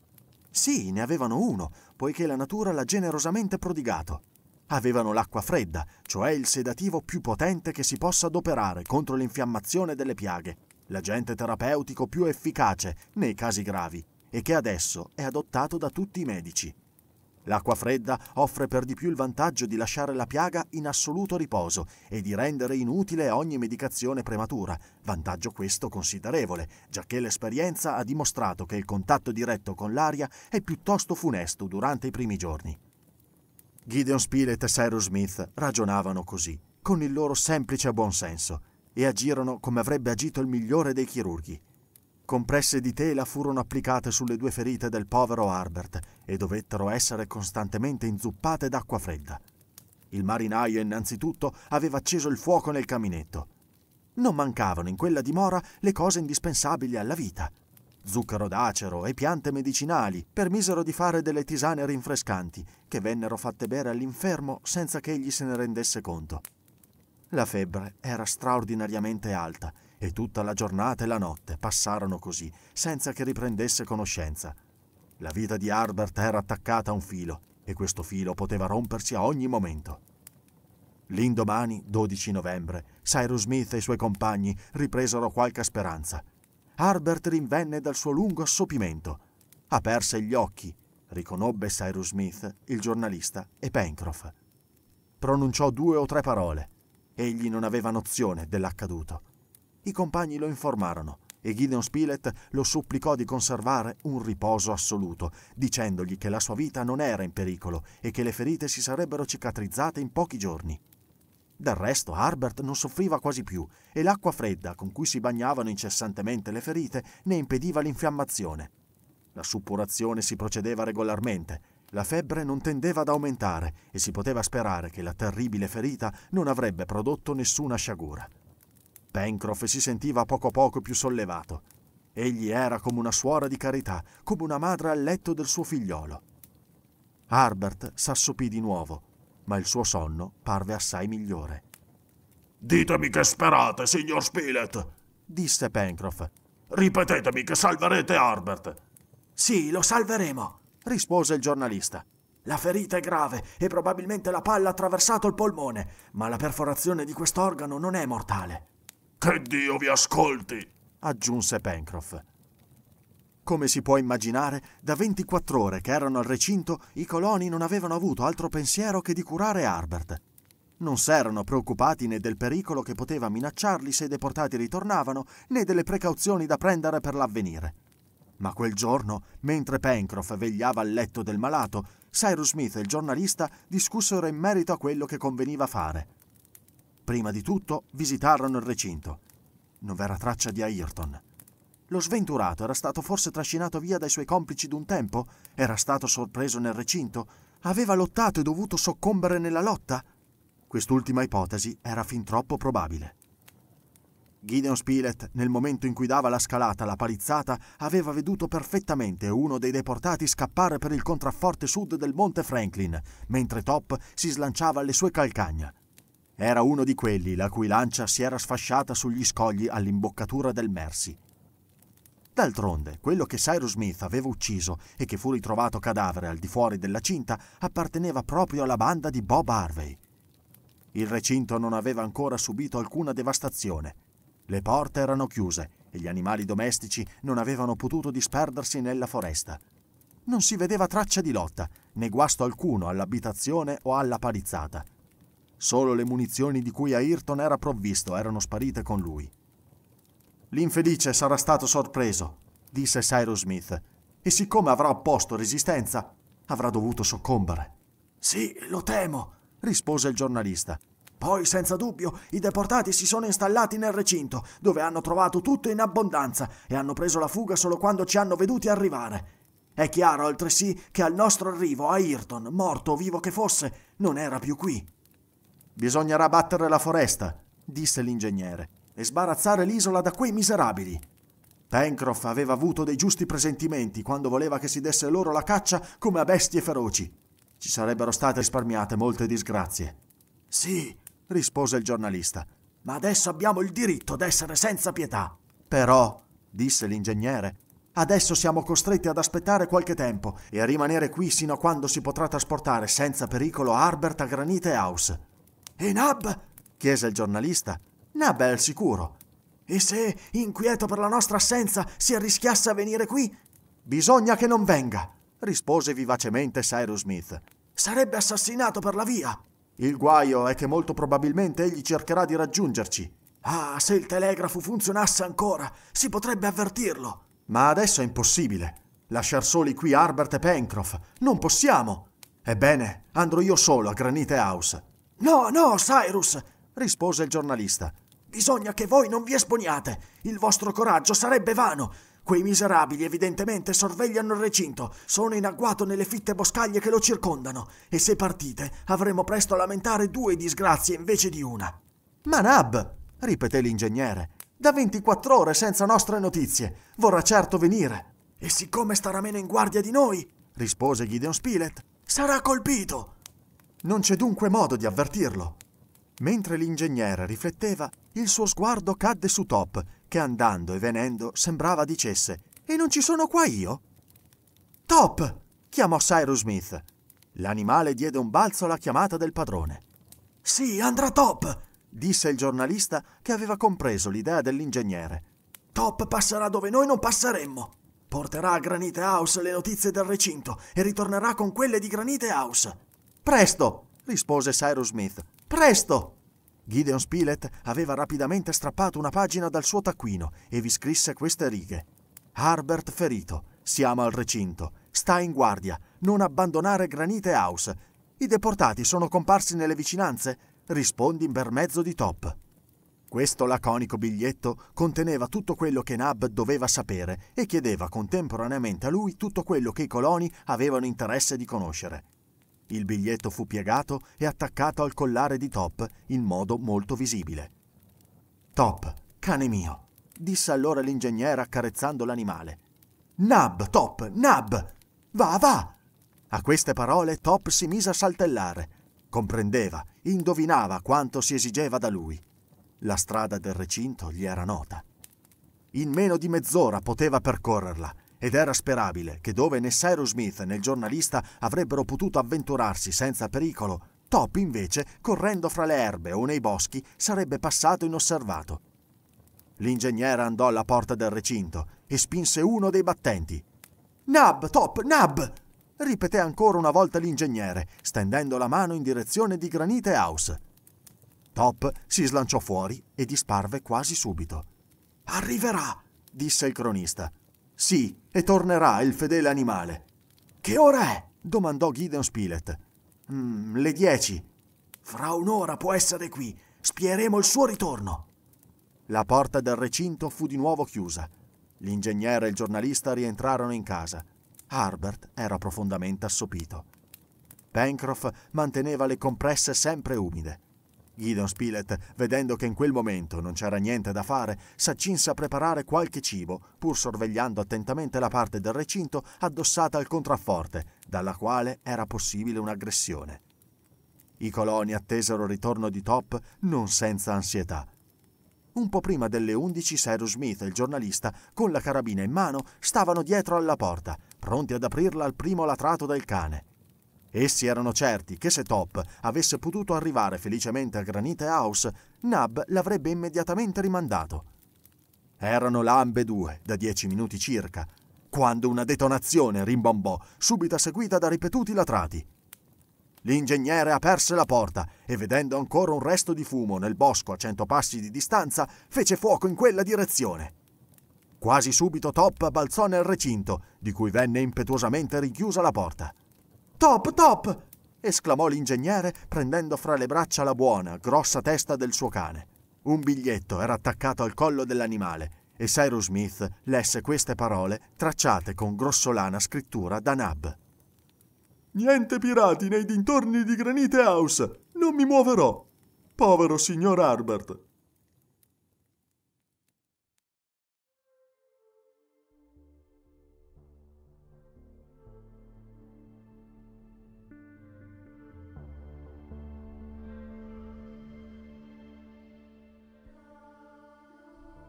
[SPEAKER 1] Sì, ne avevano uno, poiché la natura l'ha generosamente prodigato. Avevano l'acqua fredda, cioè il sedativo più potente che si possa adoperare contro l'infiammazione delle piaghe, l'agente terapeutico più efficace nei casi gravi, e che adesso è adottato da tutti i medici. L'acqua fredda offre per di più il vantaggio di lasciare la piaga in assoluto riposo e di rendere inutile ogni medicazione prematura, vantaggio questo considerevole, giacché l'esperienza ha dimostrato che il contatto diretto con l'aria è piuttosto funesto durante i primi giorni. Gideon Spilett e Cyrus Smith ragionavano così, con il loro semplice buonsenso, e agirono come avrebbe agito il migliore dei chirurghi. Compresse di tela furono applicate sulle due ferite del povero Harbert e dovettero essere costantemente inzuppate d'acqua fredda. Il marinaio innanzitutto aveva acceso il fuoco nel caminetto. Non mancavano in quella dimora le cose indispensabili alla vita. Zucchero d'acero e piante medicinali permisero di fare delle tisane rinfrescanti che vennero fatte bere all'infermo senza che egli se ne rendesse conto. La febbre era straordinariamente alta e tutta la giornata e la notte passarono così, senza che riprendesse conoscenza. La vita di Harbert era attaccata a un filo, e questo filo poteva rompersi a ogni momento. L'indomani, 12 novembre, Cyrus Smith e i suoi compagni ripresero qualche speranza. Harbert rinvenne dal suo lungo assopimento. Aperse gli occhi, riconobbe Cyrus Smith, il giornalista, e Pencroff. Pronunciò due o tre parole. Egli non aveva nozione dell'accaduto. I compagni lo informarono e Gideon Spilett lo supplicò di conservare un riposo assoluto, dicendogli che la sua vita non era in pericolo e che le ferite si sarebbero cicatrizzate in pochi giorni. Del resto Harbert non soffriva quasi più e l'acqua fredda con cui si bagnavano incessantemente le ferite ne impediva l'infiammazione. La suppurazione si procedeva regolarmente, la febbre non tendeva ad aumentare e si poteva sperare che la terribile ferita non avrebbe prodotto nessuna sciagura. Pencroff si sentiva a poco a poco più sollevato. Egli era come una suora di carità, come una madre al letto del suo figliolo. Harbert s'assopì di nuovo, ma il suo sonno parve assai migliore. Ditemi che sperate, signor Spilett, disse Pencroff. Ripetetemi che salverete Harbert. Sì, lo salveremo, rispose il giornalista. La ferita è grave e probabilmente la palla ha attraversato il polmone, ma la perforazione di quest'organo non è mortale.
[SPEAKER 2] Che Dio vi ascolti!
[SPEAKER 1] aggiunse Pencroff. Come si può immaginare, da 24 ore che erano al recinto, i coloni non avevano avuto altro pensiero che di curare Harbert. Non s'erano preoccupati né del pericolo che poteva minacciarli se i deportati ritornavano, né delle precauzioni da prendere per l'avvenire. Ma quel giorno, mentre Pencroff vegliava al letto del malato, Cyrus Smith e il giornalista discussero in merito a quello che conveniva fare. Prima di tutto visitarono il recinto. Non v'era traccia di Ayrton. Lo sventurato era stato forse trascinato via dai suoi complici d'un tempo? Era stato sorpreso nel recinto? Aveva lottato e dovuto soccombere nella lotta? Quest'ultima ipotesi era fin troppo probabile. Gideon Spilett, nel momento in cui dava la scalata alla palizzata, aveva veduto perfettamente uno dei deportati scappare per il contrafforte sud del Monte Franklin, mentre Top si slanciava alle sue calcagna. Era uno di quelli la cui lancia si era sfasciata sugli scogli all'imboccatura del Mersey. D'altronde, quello che Cyrus Smith aveva ucciso e che fu ritrovato cadavere al di fuori della cinta apparteneva proprio alla banda di Bob Harvey. Il recinto non aveva ancora subito alcuna devastazione. Le porte erano chiuse e gli animali domestici non avevano potuto disperdersi nella foresta. Non si vedeva traccia di lotta, né guasto alcuno all'abitazione o alla palizzata. Solo le munizioni di cui Ayrton era provvisto erano sparite con lui. L'infelice sarà stato sorpreso, disse Cyrus Smith, e siccome avrà opposto resistenza, avrà dovuto soccombere. Sì, lo temo, rispose il giornalista. Poi, senza dubbio, i deportati si sono installati nel recinto, dove hanno trovato tutto in abbondanza e hanno preso la fuga solo quando ci hanno veduti arrivare. È chiaro altresì che al nostro arrivo Ayrton, morto o vivo che fosse, non era più qui. Bisognerà battere la foresta, disse l'ingegnere, e sbarazzare l'isola da quei miserabili. Pencroff aveva avuto dei giusti presentimenti quando voleva che si desse loro la caccia come a bestie feroci. Ci sarebbero state risparmiate molte disgrazie. Sì, rispose il giornalista, ma adesso abbiamo il diritto d'essere senza pietà. Però, disse l'ingegnere, adesso siamo costretti ad aspettare qualche tempo e a rimanere qui sino a quando si potrà trasportare senza pericolo Harbert a Granite House. E Nab? chiese il giornalista. Nab è al sicuro. E se, inquieto per la nostra assenza, si arrischiasse a venire qui? Bisogna che non venga, rispose vivacemente Cyrus Smith. Sarebbe assassinato per la via. Il guaio è che molto probabilmente egli cercherà di raggiungerci. Ah, se il telegrafo funzionasse ancora, si potrebbe avvertirlo. Ma adesso è impossibile. Lasciar soli qui Harbert e Pencroff. Non possiamo. Ebbene, andrò io solo a Granite House. No, no, Cyrus, rispose il giornalista. Bisogna che voi non vi esponiate. Il vostro coraggio sarebbe vano. Quei miserabili evidentemente sorvegliano il recinto, sono in agguato nelle fitte boscaglie che lo circondano, e se partite avremo presto a lamentare due disgrazie invece di una. Ma Nab, ripeté l'ingegnere, da 24 ore senza nostre notizie, vorrà certo venire. E siccome starà meno in guardia di noi, rispose Gideon Spilett, sarà colpito. Non c'è dunque modo di avvertirlo. Mentre l'ingegnere rifletteva, il suo sguardo cadde su Top, che andando e venendo sembrava dicesse E non ci sono qua io? Top! chiamò Cyrus Smith. L'animale diede un balzo alla chiamata del padrone. Sì, andrà Top! disse il giornalista che aveva compreso l'idea dell'ingegnere. Top passerà dove noi non passeremmo. Porterà a Granite House le notizie del recinto e ritornerà con quelle di Granite House. Presto! rispose Cyrus Smith. Presto! Gideon Spilett aveva rapidamente strappato una pagina dal suo taccuino e vi scrisse queste righe. Harbert ferito. Siamo al recinto. Sta in guardia. Non abbandonare Granite House. I deportati sono comparsi nelle vicinanze. Rispondi in mezzo di Top. Questo laconico biglietto conteneva tutto quello che Nab doveva sapere e chiedeva contemporaneamente a lui tutto quello che i coloni avevano interesse di conoscere. Il biglietto fu piegato e attaccato al collare di Top in modo molto visibile. Top, cane mio, disse allora l'ingegnere accarezzando l'animale. Nab, Top, Nab! Va, va! A queste parole Top si mise a saltellare. Comprendeva, indovinava quanto si esigeva da lui. La strada del recinto gli era nota. In meno di mezz'ora poteva percorrerla ed era sperabile che dove né Cyrus Smith né il giornalista avrebbero potuto avventurarsi senza pericolo, Top invece, correndo fra le erbe o nei boschi, sarebbe passato inosservato. L'ingegnere andò alla porta del recinto e spinse uno dei battenti. Nab, Top, Nab! ripeté ancora una volta l'ingegnere, stendendo la mano in direzione di Granite House. Top si slanciò fuori e disparve quasi subito. Arriverà, disse il cronista. Sì, e tornerà il fedele animale. Che ora è? domandò Gideon Spilett. Mm, le dieci. Fra un'ora può essere qui. Spieremo il suo ritorno. La porta del recinto fu di nuovo chiusa. L'ingegnere e il giornalista rientrarono in casa. Harbert era profondamente assopito. Pencroff manteneva le compresse sempre umide. Gideon Spilett, vedendo che in quel momento non c'era niente da fare, s'accinse a preparare qualche cibo, pur sorvegliando attentamente la parte del recinto addossata al contrafforte, dalla quale era possibile un'aggressione. I coloni attesero il ritorno di Top non senza ansietà. Un po' prima delle 11 Cyrus Smith e il giornalista, con la carabina in mano, stavano dietro alla porta, pronti ad aprirla al primo latrato del cane. Essi erano certi che se Top avesse potuto arrivare felicemente a Granite House, Nab l'avrebbe immediatamente rimandato. Erano là ambedue, da dieci minuti circa, quando una detonazione rimbombò, subita seguita da ripetuti latrati. L'ingegnere aperse la porta e, vedendo ancora un resto di fumo nel bosco a cento passi di distanza, fece fuoco in quella direzione. Quasi subito Top balzò nel recinto, di cui venne impetuosamente richiusa la porta. Top, top! esclamò l'ingegnere prendendo fra le braccia la buona, grossa testa del suo cane. Un biglietto era attaccato al collo dell'animale e Cyrus Smith lesse queste parole tracciate con grossolana scrittura da Nab. Niente pirati nei dintorni di Granite House! Non mi muoverò! Povero signor Harbert!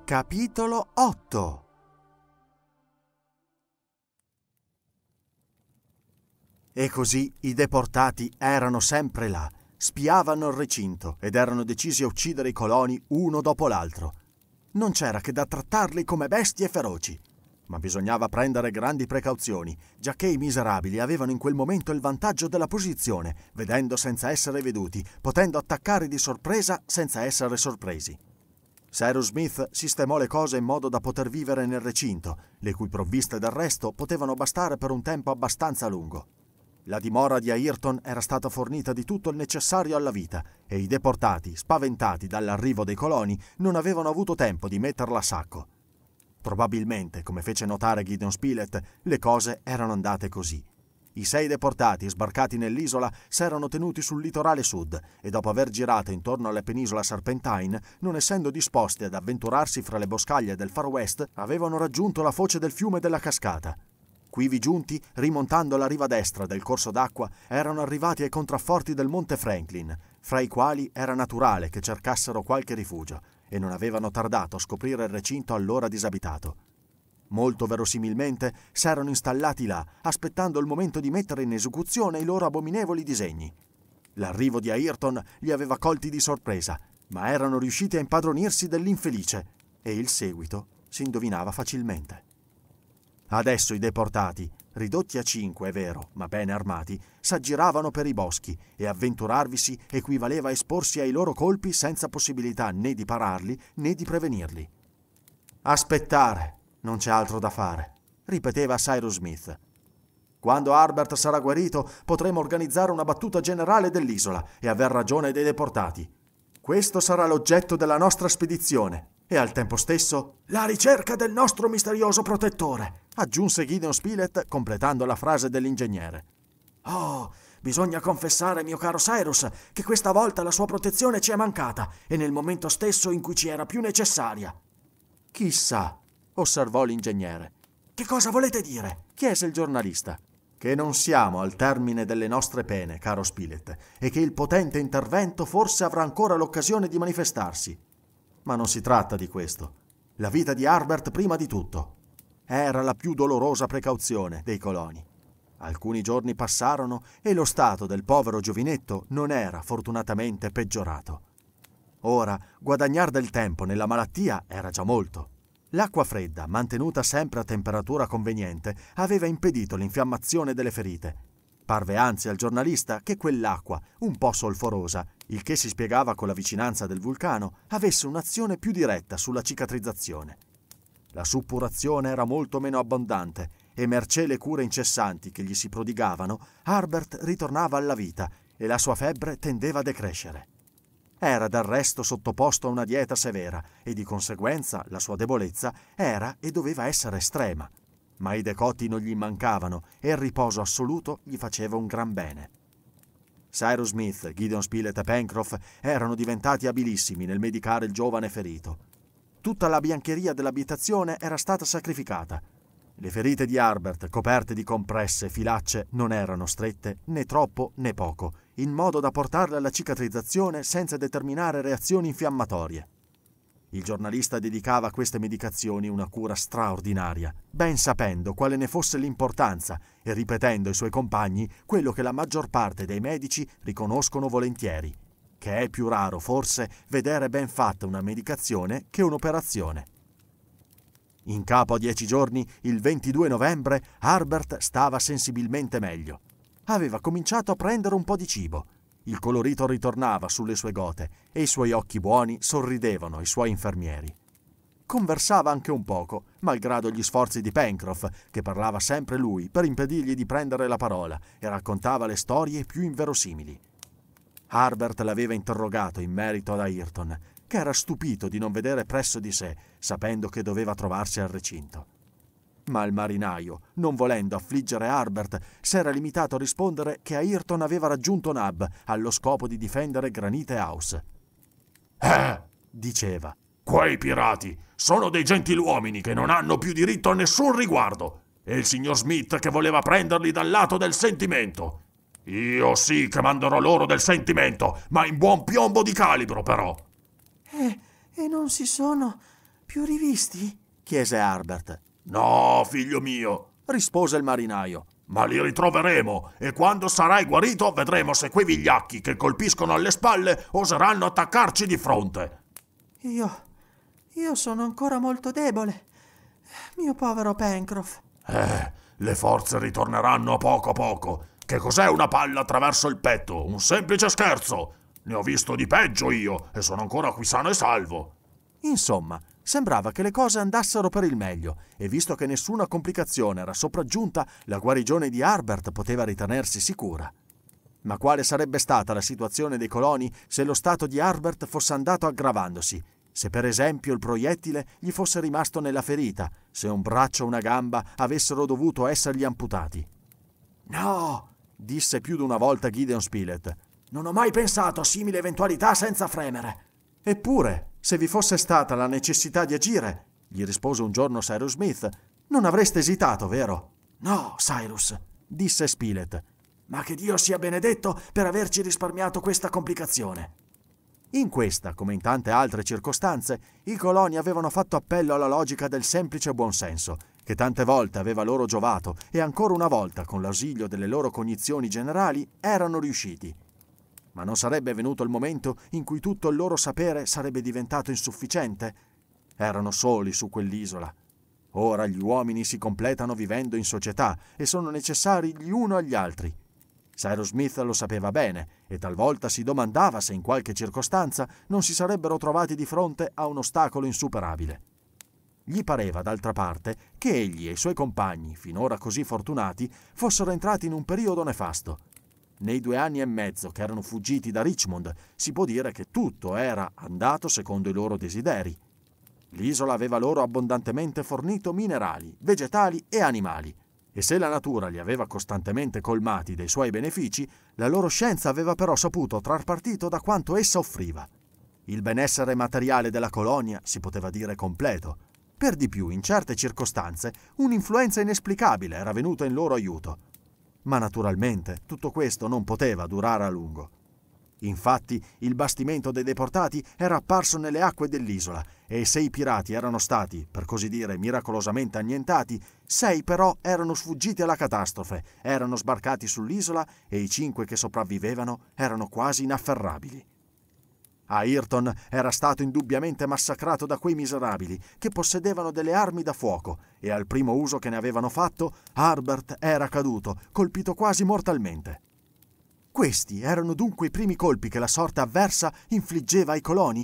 [SPEAKER 1] Capitolo 8 E così i deportati erano sempre là, spiavano il recinto ed erano decisi a uccidere i coloni uno dopo l'altro. Non c'era che da trattarli come bestie feroci, ma bisognava prendere grandi precauzioni, giacché i miserabili avevano in quel momento il vantaggio della posizione, vedendo senza essere veduti, potendo attaccare di sorpresa senza essere sorpresi. Cyrus Smith sistemò le cose in modo da poter vivere nel recinto, le cui provviste d'arresto potevano bastare per un tempo abbastanza lungo. La dimora di Ayrton era stata fornita di tutto il necessario alla vita e i deportati, spaventati dall'arrivo dei coloni, non avevano avuto tempo di metterla a sacco. Probabilmente, come fece notare Gideon Spilett, le cose erano andate così. I sei deportati sbarcati nell'isola s'erano tenuti sul litorale sud e dopo aver girato intorno alla penisola Serpentine, non essendo disposti ad avventurarsi fra le boscaglie del Far West, avevano raggiunto la foce del fiume della cascata. Quivi giunti, rimontando la riva destra del corso d'acqua, erano arrivati ai contrafforti del Monte Franklin, fra i quali era naturale che cercassero qualche rifugio, e non avevano tardato a scoprire il recinto allora disabitato. Molto verosimilmente s'erano installati là, aspettando il momento di mettere in esecuzione i loro abominevoli disegni. L'arrivo di Ayrton li aveva colti di sorpresa, ma erano riusciti a impadronirsi dell'infelice e il seguito si indovinava facilmente. Adesso i deportati, ridotti a cinque, è vero, ma ben armati, s'aggiravano per i boschi e avventurarvisi equivaleva a esporsi ai loro colpi senza possibilità né di pararli né di prevenirli. Aspettare, non c'è altro da fare, ripeteva Cyrus Smith. Quando Harbert sarà guarito, potremo organizzare una battuta generale dell'isola e aver ragione dei deportati. Questo sarà l'oggetto della nostra spedizione e al tempo stesso la ricerca del nostro misterioso protettore, aggiunse Gideon Spilett completando la frase dell'ingegnere. Oh, bisogna confessare, mio caro Cyrus, che questa volta la sua protezione ci è mancata e nel momento stesso in cui ci era più necessaria. Chissà, osservò l'ingegnere. Che cosa volete dire? chiese il giornalista. Che non siamo al termine delle nostre pene, caro Spilett, e che il potente intervento forse avrà ancora l'occasione di manifestarsi. Ma non si tratta di questo. La vita di Harbert prima di tutto. Era la più dolorosa precauzione dei coloni. Alcuni giorni passarono e lo stato del povero giovinetto non era fortunatamente peggiorato. Ora, guadagnare del tempo nella malattia era già molto. L'acqua fredda, mantenuta sempre a temperatura conveniente, aveva impedito l'infiammazione delle ferite. Parve anzi al giornalista che quell'acqua, un po' solforosa, il che si spiegava con la vicinanza del vulcano, avesse un'azione più diretta sulla cicatrizzazione. La suppurazione era molto meno abbondante e mercé le cure incessanti che gli si prodigavano, Harbert ritornava alla vita e la sua febbre tendeva a decrescere era del resto sottoposto a una dieta severa e di conseguenza la sua debolezza era e doveva essere estrema. Ma i decotti non gli mancavano e il riposo assoluto gli faceva un gran bene. Cyrus Smith, Gideon Spilett e Pencroff erano diventati abilissimi nel medicare il giovane ferito. Tutta la biancheria dell'abitazione era stata sacrificata. Le ferite di Harbert, coperte di compresse e filacce, non erano strette né troppo né poco, in modo da portarle alla cicatrizzazione senza determinare reazioni infiammatorie. Il giornalista dedicava a queste medicazioni una cura straordinaria, ben sapendo quale ne fosse l'importanza e ripetendo ai suoi compagni quello che la maggior parte dei medici riconoscono volentieri, che è più raro forse vedere ben fatta una medicazione che un'operazione. In capo a dieci giorni, il 22 novembre, Harbert stava sensibilmente meglio aveva cominciato a prendere un po' di cibo. Il colorito ritornava sulle sue gote e i suoi occhi buoni sorridevano ai suoi infermieri. Conversava anche un poco, malgrado gli sforzi di Pencroff, che parlava sempre lui per impedirgli di prendere la parola e raccontava le storie più inverosimili. Harbert l'aveva interrogato in merito ad Ayrton, che era stupito di non vedere presso di sé, sapendo che doveva trovarsi al recinto. Ma il marinaio, non volendo affliggere Harbert, s'era limitato a rispondere che Ayrton aveva raggiunto Nab allo scopo di difendere Granite House. Eh, diceva. Quei pirati sono dei gentiluomini che non hanno più diritto a nessun riguardo. E il signor Smith che voleva prenderli dal lato del sentimento. Io sì che manderò loro del sentimento, ma in buon piombo di calibro, però. Eh, e non si sono più rivisti? chiese Harbert. No, figlio mio, rispose il marinaio. Ma li ritroveremo e quando sarai guarito vedremo se quei vigliacchi che colpiscono alle spalle oseranno attaccarci di fronte. Io. io sono ancora molto debole. Mio povero Pencroff. Eh, le forze ritorneranno a poco a poco. Che cos'è una palla attraverso il petto? Un semplice scherzo. Ne ho visto di peggio io e sono ancora qui sano e salvo. Insomma, Sembrava che le cose andassero per il meglio e visto che nessuna complicazione era sopraggiunta, la guarigione di Harbert poteva ritenersi sicura. Ma quale sarebbe stata la situazione dei coloni se lo stato di Harbert fosse andato aggravandosi? Se per esempio il proiettile gli fosse rimasto nella ferita, se un braccio o una gamba avessero dovuto essergli amputati? No, disse più di una volta Gideon Spilett. Non ho mai pensato a simili eventualità senza fremere. Eppure, se vi fosse stata la necessità di agire, gli rispose un giorno Cyrus Smith, non avreste esitato, vero? No, Cyrus, disse Spilett. Ma che Dio sia benedetto per averci risparmiato questa complicazione. In questa, come in tante altre circostanze, i coloni avevano fatto appello alla logica del semplice buonsenso, che tante volte aveva loro giovato e ancora una volta, con l'ausilio delle loro cognizioni generali, erano riusciti. Ma non sarebbe venuto il momento in cui tutto il loro sapere sarebbe diventato insufficiente? Erano soli su quell'isola. Ora gli uomini si completano vivendo in società e sono necessari gli uno agli altri. Cyrus Smith lo sapeva bene e talvolta si domandava se in qualche circostanza non si sarebbero trovati di fronte a un ostacolo insuperabile. Gli pareva, d'altra parte, che egli e i suoi compagni, finora così fortunati, fossero entrati in un periodo nefasto. Nei due anni e mezzo che erano fuggiti da Richmond si può dire che tutto era andato secondo i loro desideri. L'isola aveva loro abbondantemente fornito minerali, vegetali e animali, e se la natura li aveva costantemente colmati dei suoi benefici, la loro scienza aveva però saputo trar partito da quanto essa offriva. Il benessere materiale della colonia si poteva dire completo. Per di più, in certe circostanze, un'influenza inesplicabile era venuta in loro aiuto ma naturalmente tutto questo non poteva durare a lungo. Infatti il bastimento dei deportati era apparso nelle acque dell'isola e se i pirati erano stati, per così dire, miracolosamente annientati, sei però erano sfuggiti alla catastrofe, erano sbarcati sull'isola e i cinque che sopravvivevano erano quasi inafferrabili. Ayrton era stato indubbiamente massacrato da quei miserabili, che possedevano delle armi da fuoco, e al primo uso che ne avevano fatto, Harbert era caduto, colpito quasi mortalmente. Questi erano dunque i primi colpi che la sorte avversa infliggeva ai coloni?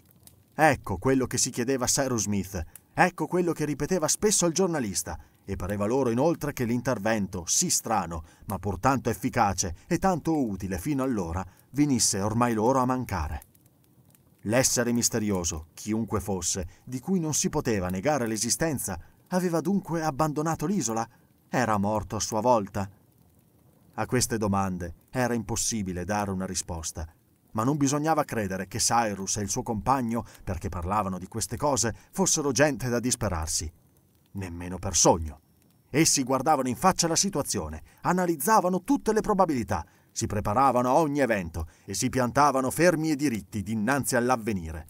[SPEAKER 1] Ecco quello che si chiedeva Cyrus Smith, ecco quello che ripeteva spesso il giornalista, e pareva loro inoltre che l'intervento, sì strano, ma pur tanto efficace e tanto utile fino allora, venisse ormai loro a mancare. L'essere misterioso, chiunque fosse, di cui non si poteva negare l'esistenza, aveva dunque abbandonato l'isola? Era morto a sua volta? A queste domande era impossibile dare una risposta, ma non bisognava credere che Cyrus e il suo compagno, perché parlavano di queste cose, fossero gente da disperarsi. Nemmeno per sogno. Essi guardavano in faccia la situazione, analizzavano tutte le probabilità si preparavano a ogni evento e si piantavano fermi e diritti dinanzi all'avvenire.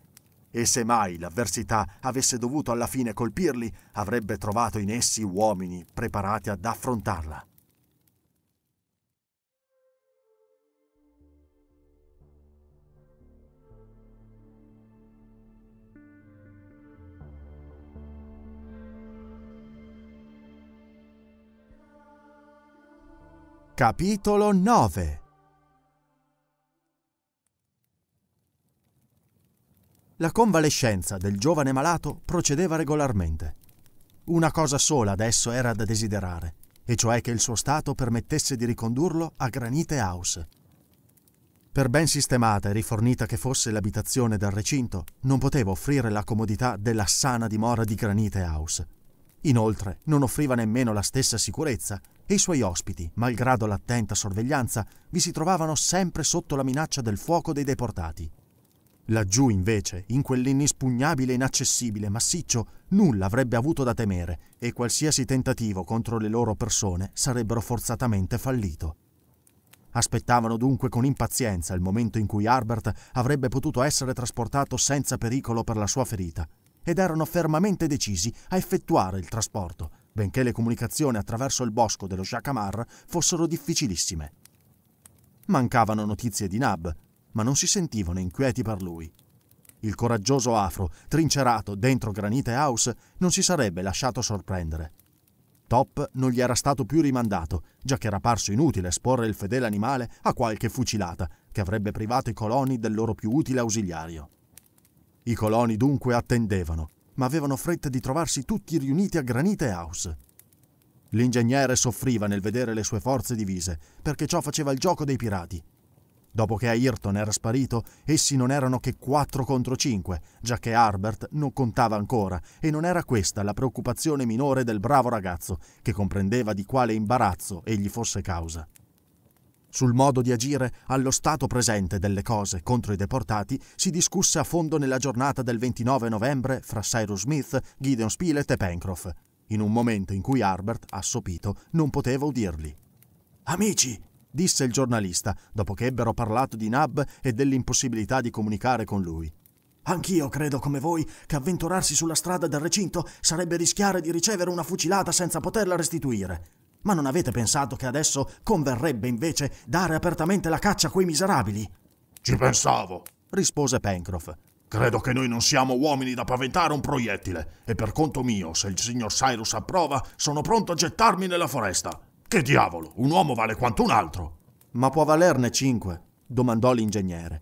[SPEAKER 1] E se mai l'avversità avesse dovuto alla fine colpirli, avrebbe trovato in essi uomini preparati ad affrontarla. Capitolo 9 La convalescenza del giovane malato procedeva regolarmente. Una cosa sola adesso era da desiderare, e cioè che il suo stato permettesse di ricondurlo a Granite House. Per ben sistemata e rifornita che fosse l'abitazione del recinto, non poteva offrire la comodità della sana dimora di Granite House. Inoltre, non offriva nemmeno la stessa sicurezza e i suoi ospiti, malgrado l'attenta sorveglianza, vi si trovavano sempre sotto la minaccia del fuoco dei deportati. Laggiù invece, in quell'inespugnabile, inaccessibile massiccio, nulla avrebbe avuto da temere e qualsiasi tentativo contro le loro persone sarebbero forzatamente fallito. Aspettavano dunque con impazienza il momento in cui Harbert avrebbe potuto essere trasportato senza pericolo per la sua ferita ed erano fermamente decisi a effettuare il trasporto, benché le comunicazioni attraverso il bosco dello Shakamar fossero difficilissime. Mancavano notizie di Nab, ma non si sentivano inquieti per lui. Il coraggioso afro, trincerato dentro Granite House, non si sarebbe lasciato sorprendere. Top non gli era stato più rimandato, già che era parso inutile esporre il fedele animale a qualche fucilata che avrebbe privato i coloni del loro più utile ausiliario. I coloni dunque attendevano, ma avevano fretta di trovarsi tutti riuniti a Granite House. L'ingegnere soffriva nel vedere le sue forze divise, perché ciò faceva il gioco dei pirati, Dopo che Ayrton era sparito, essi non erano che 4 contro 5, giacché Harbert non contava ancora, e non era questa la preoccupazione minore del bravo ragazzo, che comprendeva di quale imbarazzo egli fosse causa. Sul modo di agire allo stato presente delle cose contro i deportati si discusse a fondo nella giornata del 29 novembre fra Cyrus Smith, Gideon Spilett e Pencroff, in un momento in cui Harbert, assopito, non poteva udirli. Amici, disse il giornalista, dopo che ebbero parlato di Nab e dell'impossibilità di comunicare con lui. Anch'io credo come voi che avventurarsi sulla strada del recinto sarebbe rischiare di ricevere una fucilata senza poterla restituire. Ma non avete pensato che adesso converrebbe invece dare apertamente la caccia a quei miserabili? Ci pensavo, rispose Pencroff. Credo che noi non siamo uomini da paventare un proiettile, e per conto mio, se il signor Cyrus approva, sono pronto a gettarmi nella foresta. Che diavolo, un uomo vale quanto un altro. Ma può valerne cinque, domandò l'ingegnere.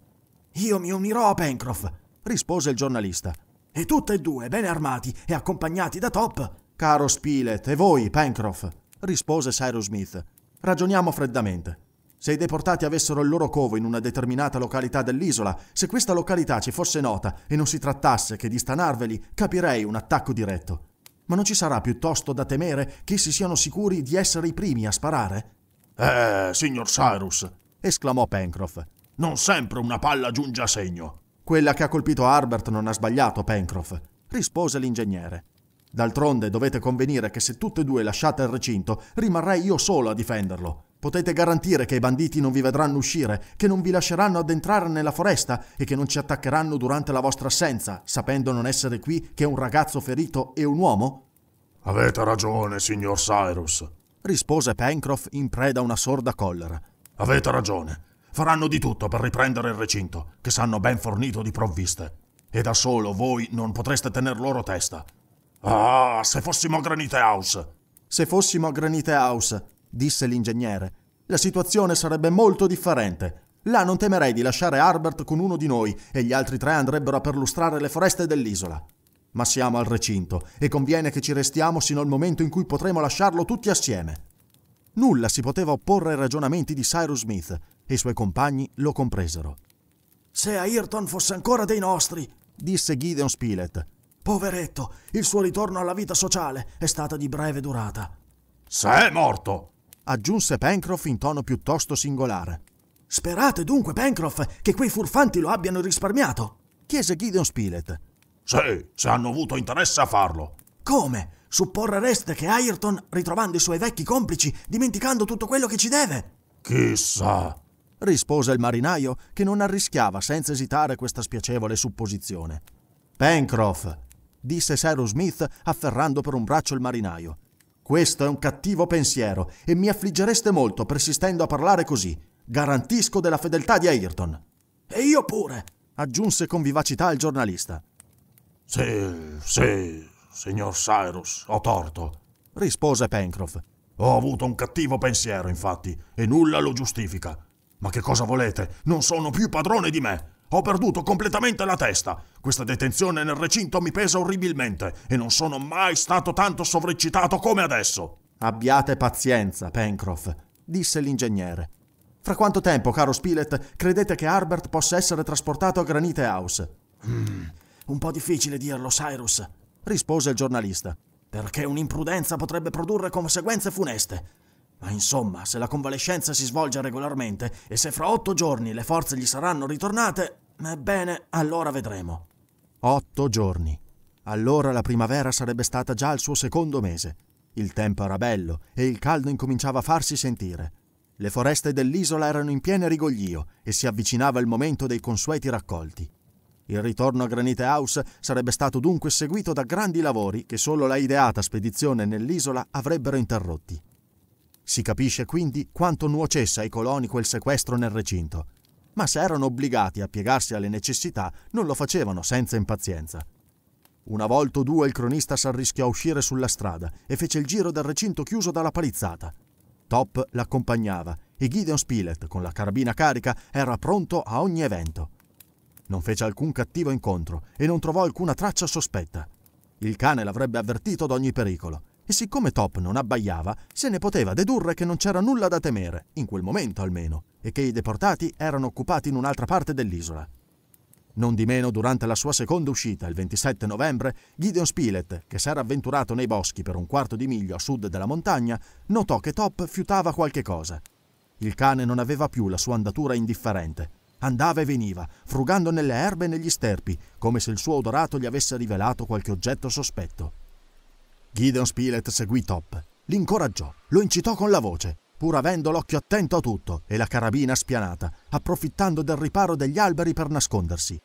[SPEAKER 1] Io mi unirò a Pencroff, rispose il giornalista. E tutte e due, bene armati e accompagnati da Top. Caro Spilett, e voi, Pencroff, rispose Cyrus Smith. Ragioniamo freddamente. Se i deportati avessero il loro covo in una determinata località dell'isola, se questa località ci fosse nota e non si trattasse che di stanarveli, capirei un attacco diretto. Ma non ci sarà piuttosto da temere che si siano sicuri di essere i primi a sparare? Eh, signor Cyrus, esclamò Pencroff. Non sempre una palla giunge a segno. Quella che ha colpito Harbert non ha sbagliato, Pencroff, rispose l'ingegnere. D'altronde dovete convenire che se tutte e due lasciate il recinto, rimarrei io solo a difenderlo. Potete garantire che i banditi non vi vedranno uscire, che non vi lasceranno addentrare nella foresta e che non ci attaccheranno durante la vostra assenza, sapendo non essere qui che un ragazzo ferito e un uomo? Avete ragione, signor Cyrus, rispose Pencroff in preda a una sorda collera. Avete ragione. Faranno di tutto per riprendere il recinto, che sanno ben fornito di provviste. E da solo voi non potreste tener loro testa. Ah, se fossimo a Granite House! Se fossimo a Granite House, disse l'ingegnere. La situazione sarebbe molto differente. Là non temerei di lasciare Harbert con uno di noi e gli altri tre andrebbero a perlustrare le foreste dell'isola. Ma siamo al recinto e conviene che ci restiamo sino al momento in cui potremo lasciarlo tutti assieme. Nulla si poteva opporre ai ragionamenti di Cyrus Smith e i suoi compagni lo compresero. Se Ayrton fosse ancora dei nostri, disse Gideon Spilett. Poveretto, il suo ritorno alla vita sociale è stato di breve durata. Se è morto, aggiunse Pencroff in tono piuttosto singolare. Sperate dunque, Pencroff, che quei furfanti lo abbiano risparmiato? chiese Gideon Spilett. Sì, se hanno avuto interesse a farlo. Come? Supporrereste che Ayrton, ritrovando i suoi vecchi complici, dimenticando tutto quello che ci deve? Chissà, rispose il marinaio che non arrischiava senza esitare questa spiacevole supposizione. Pencroff, disse Cyrus Smith afferrando per un braccio il marinaio, questo è un cattivo pensiero e mi affliggereste molto persistendo a parlare così. Garantisco della fedeltà di Ayrton. E io pure, aggiunse con vivacità il giornalista. Sì, sì, signor Cyrus, ho torto, rispose Pencroff. Ho avuto un cattivo pensiero, infatti, e nulla lo giustifica. Ma che cosa volete? Non sono più padrone di me. Ho perduto completamente la testa. Questa detenzione nel recinto mi pesa orribilmente e non sono mai stato tanto sovreccitato come adesso. Abbiate pazienza, Pencroff, disse l'ingegnere. Fra quanto tempo, caro Spilett, credete che Harbert possa essere trasportato a Granite House? Mm, un po' difficile dirlo, Cyrus, rispose il giornalista. Perché un'imprudenza potrebbe produrre conseguenze funeste. Ma insomma, se la convalescenza si svolge regolarmente e se fra otto giorni le forze gli saranno ritornate, ebbene, eh, allora vedremo. Otto giorni. Allora la primavera sarebbe stata già al suo secondo mese. Il tempo era bello e il caldo incominciava a farsi sentire. Le foreste dell'isola erano in pieno rigoglio e si avvicinava il momento dei consueti raccolti. Il ritorno a Granite House sarebbe stato dunque seguito da grandi lavori che solo la ideata spedizione nell'isola avrebbero interrotti. Si capisce quindi quanto nuocesse ai coloni quel sequestro nel recinto. Ma se erano obbligati a piegarsi alle necessità, non lo facevano senza impazienza. Una volta o due il cronista s'arrischiò a uscire sulla strada e fece il giro del recinto chiuso dalla palizzata. Top l'accompagnava e Gideon Spilett, con la carabina carica, era pronto a ogni evento. Non fece alcun cattivo incontro e non trovò alcuna traccia sospetta. Il cane l'avrebbe avvertito d'ogni pericolo e siccome Top non abbaiava, se ne poteva dedurre che non c'era nulla da temere, in quel momento almeno, e che i deportati erano occupati in un'altra parte dell'isola. Non di meno, durante la sua seconda uscita, il 27 novembre, Gideon Spilett, che s'era avventurato nei boschi per un quarto di miglio a sud della montagna, notò che Top fiutava qualche cosa. Il cane non aveva più la sua andatura indifferente. Andava e veniva, frugando nelle erbe e negli sterpi, come se il suo odorato gli avesse rivelato qualche oggetto sospetto. Gideon Spilett seguì Top, l'incoraggiò, lo incitò con la voce, pur avendo l'occhio attento a tutto e la carabina spianata, approfittando del riparo degli alberi per nascondersi.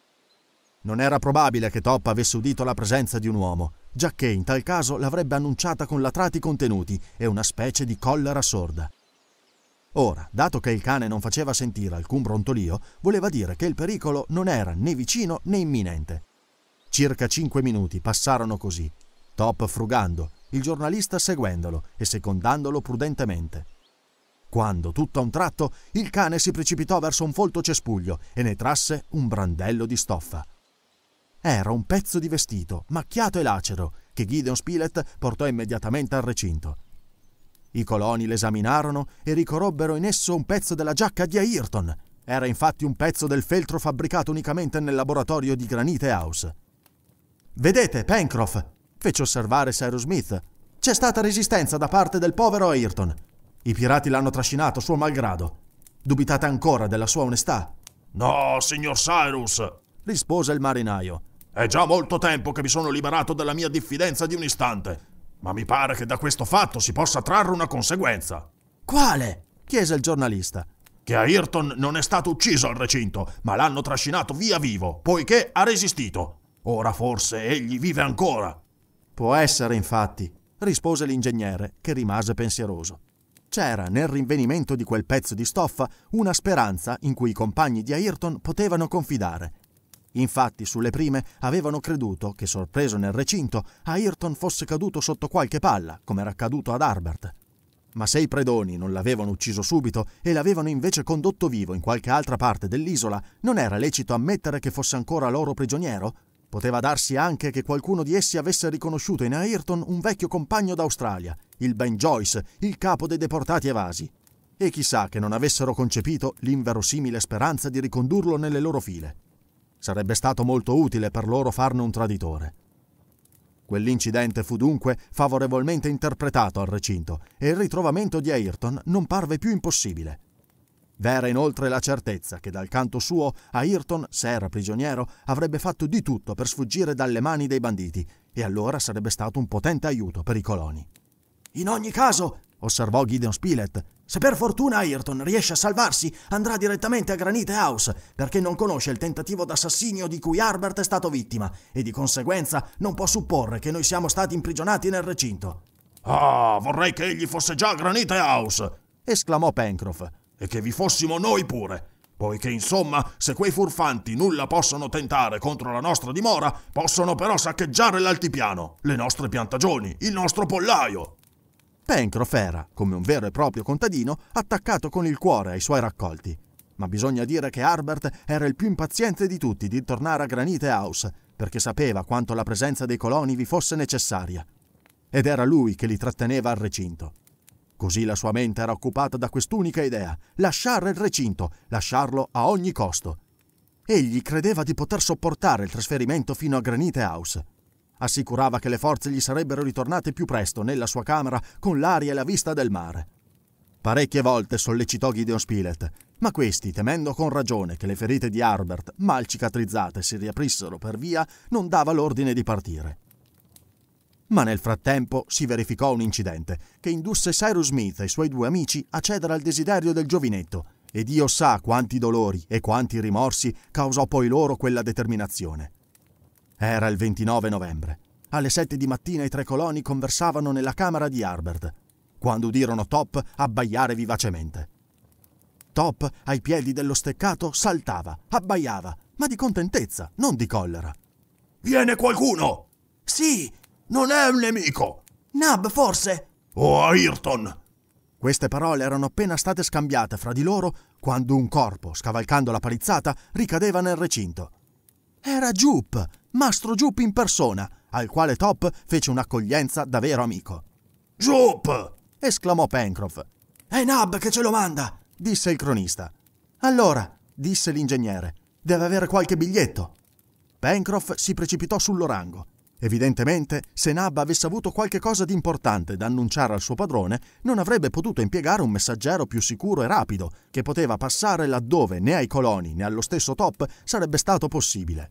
[SPEAKER 1] Non era probabile che Top avesse udito la presenza di un uomo, giacché in tal caso l'avrebbe annunciata con latrati contenuti e una specie di collera sorda. Ora, dato che il cane non faceva sentire alcun brontolio, voleva dire che il pericolo non era né vicino né imminente. Circa cinque minuti passarono così, Top frugando, il giornalista seguendolo e secondandolo prudentemente. Quando, tutto a un tratto, il cane si precipitò verso un folto cespuglio e ne trasse un brandello di stoffa. Era un pezzo di vestito, macchiato e lacero, che Gideon Spilett portò immediatamente al recinto. I coloni l'esaminarono e ricorrobbero in esso un pezzo della giacca di Ayrton. Era infatti un pezzo del feltro fabbricato unicamente nel laboratorio di Granite House. Vedete, Pencroff, fece osservare Cyrus Smith. C'è stata resistenza da parte del povero Ayrton. I pirati l'hanno trascinato suo malgrado. Dubitate ancora della sua onestà? No, signor Cyrus, rispose il marinaio. È già molto tempo che mi sono liberato dalla mia diffidenza di un istante, ma mi pare che da questo fatto si possa trarre una conseguenza. Quale? chiese il giornalista. Che Ayrton non è stato ucciso al recinto, ma l'hanno trascinato via vivo, poiché ha resistito. Ora forse egli vive ancora. Può essere, infatti, rispose l'ingegnere, che rimase pensieroso. C'era nel rinvenimento di quel pezzo di stoffa una speranza in cui i compagni di Ayrton potevano confidare. Infatti, sulle prime avevano creduto che, sorpreso nel recinto, Ayrton fosse caduto sotto qualche palla, come era accaduto ad Harbert. Ma se i predoni non l'avevano ucciso subito e l'avevano invece condotto vivo in qualche altra parte dell'isola, non era lecito ammettere che fosse ancora loro prigioniero? Poteva darsi anche che qualcuno di essi avesse riconosciuto in Ayrton un vecchio compagno d'Australia, il Ben Joyce, il capo dei deportati evasi. E chissà che non avessero concepito l'inverosimile speranza di ricondurlo nelle loro file. Sarebbe stato molto utile per loro farne un traditore. Quell'incidente fu dunque favorevolmente interpretato al recinto e il ritrovamento di Ayrton non parve più impossibile. V'era inoltre la certezza che dal canto suo Ayrton, se era prigioniero, avrebbe fatto di tutto per sfuggire dalle mani dei banditi e allora sarebbe stato un potente aiuto per i coloni. In ogni caso, osservò Gideon Spilett, se per fortuna Ayrton riesce a salvarsi, andrà direttamente a Granite House, perché non conosce il tentativo d'assassinio di cui Harbert è stato vittima e di conseguenza non può supporre che noi siamo stati imprigionati nel recinto. Ah, vorrei che egli fosse già a Granite House! esclamò Pencroff e che vi fossimo noi pure, poiché insomma, se quei furfanti nulla possono tentare contro la nostra dimora, possono però saccheggiare l'altipiano, le nostre piantagioni, il nostro pollaio. Pencroff era, come un vero e proprio contadino, attaccato con il cuore ai suoi raccolti. Ma bisogna dire che Harbert era il più impaziente di tutti di tornare a Granite House, perché sapeva quanto la presenza dei coloni vi fosse necessaria. Ed era lui che li tratteneva al recinto. Così la sua mente era occupata da quest'unica idea, lasciare il recinto, lasciarlo a ogni costo. Egli credeva di poter sopportare il trasferimento fino a Granite House. Assicurava che le forze gli sarebbero ritornate più presto nella sua camera con l'aria e la vista del mare. Parecchie volte sollecitò Gideon Spilett, ma questi, temendo con ragione che le ferite di Harbert, mal cicatrizzate, si riaprissero per via, non dava l'ordine di partire. Ma nel frattempo si verificò un incidente che indusse Cyrus Smith e i suoi due amici a cedere al desiderio del giovinetto e Dio sa quanti dolori e quanti rimorsi causò poi loro quella determinazione. Era il 29 novembre. Alle 7 di mattina i tre coloni conversavano nella camera di Harbert, quando udirono Top abbaiare vivacemente. Top, ai piedi dello steccato, saltava, abbaiava, ma di contentezza, non di collera. Viene qualcuno! Sì, non è un nemico! Nab, forse! O Ayrton! Queste parole erano appena state scambiate fra di loro quando un corpo, scavalcando la palizzata, ricadeva nel recinto. Era Jup, Mastro Jup in persona, al quale Top fece un'accoglienza da vero amico. Jup! esclamò Pencroff. È Nab che ce lo manda! disse il cronista. Allora, disse l'ingegnere, deve avere qualche biglietto. Pencroff si precipitò sull'orango. Evidentemente, se Nab avesse avuto qualche cosa di importante da annunciare al suo padrone, non avrebbe potuto impiegare un messaggero più sicuro e rapido, che poteva passare laddove né ai coloni né allo stesso top sarebbe stato possibile.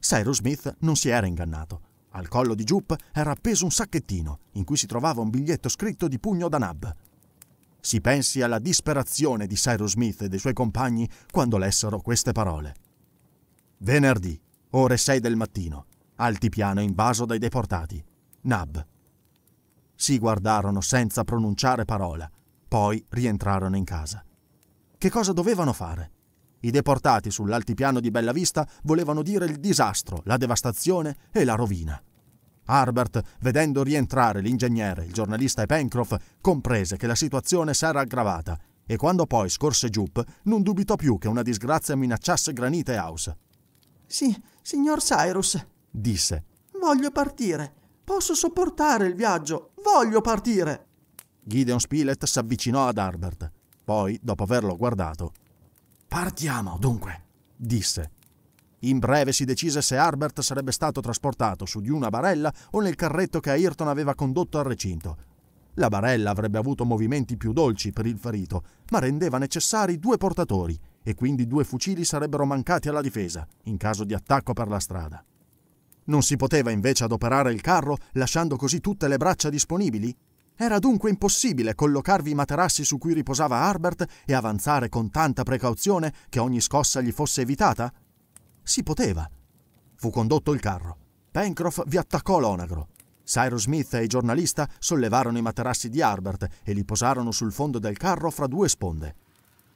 [SPEAKER 1] Cyrus Smith non si era ingannato. Al collo di Jupp era appeso un sacchettino, in cui si trovava un biglietto scritto di pugno da Nab. Si pensi alla disperazione di Cyrus Smith e dei suoi compagni quando lessero queste parole. Venerdì, ore 6 del mattino Altipiano invaso dai deportati. Nab. Si guardarono senza pronunciare parola, poi rientrarono in casa. Che cosa dovevano fare? I deportati sull'altipiano di Bellavista volevano dire il disastro, la devastazione e la rovina. Harbert, vedendo rientrare l'ingegnere, il giornalista e Pencroff, comprese che la situazione s'era aggravata e quando poi scorse Jup non dubitò più che una disgrazia minacciasse Granite House. Sì, signor Cyrus, Disse: Voglio partire. Posso sopportare il viaggio. Voglio partire. Gideon Spilett s'avvicinò ad Harbert. Poi, dopo averlo guardato, Partiamo, dunque, disse. In breve si decise se Harbert sarebbe stato trasportato su di una barella o nel carretto che Ayrton aveva condotto al recinto. La barella avrebbe avuto movimenti più dolci per il ferito, ma rendeva necessari due portatori e quindi due fucili sarebbero mancati alla difesa in caso di attacco per la strada. Non si poteva invece adoperare il carro lasciando così tutte le braccia disponibili? Era dunque impossibile collocarvi i materassi su cui riposava Harbert e avanzare con tanta precauzione che ogni scossa gli fosse evitata? Si poteva. Fu condotto il carro. Pencroff vi attaccò l'onagro. Cyrus Smith e il giornalista sollevarono i materassi di Harbert e li posarono sul fondo del carro fra due sponde.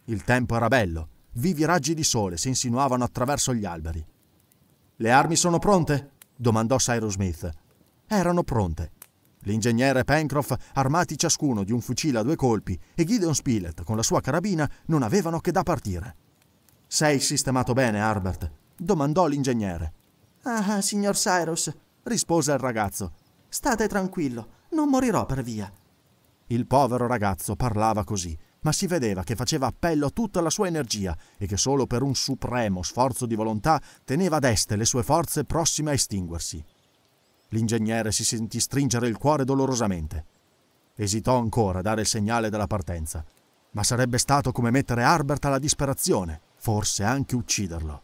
[SPEAKER 1] Il tempo era bello. Vivi raggi di sole si insinuavano attraverso gli alberi. Le armi sono pronte? domandò Cyrus Smith. Erano pronte. L'ingegnere Pencroff, armati ciascuno di un fucile a due colpi, e Gideon Spilett con la sua carabina non avevano che da partire. Sei sistemato bene, Harbert? domandò l'ingegnere. Ah, signor Cyrus, rispose il ragazzo. State tranquillo, non morirò per via. Il povero ragazzo parlava così, ma si vedeva che faceva appello a tutta la sua energia e che solo per un supremo sforzo di volontà teneva deste le sue forze prossime a estinguersi. L'ingegnere si sentì stringere il cuore dolorosamente. Esitò ancora a dare il segnale della partenza, ma sarebbe stato come mettere Harbert alla disperazione, forse anche ucciderlo.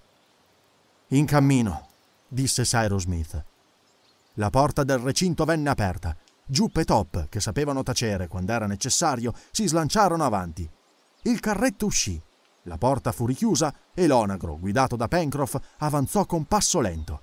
[SPEAKER 1] In cammino, disse Cyrus Smith. La porta del recinto venne aperta Giup e Top, che sapevano tacere quando era necessario, si slanciarono avanti. Il carretto uscì, la porta fu richiusa e l'onagro, guidato da Pencroff, avanzò con passo lento.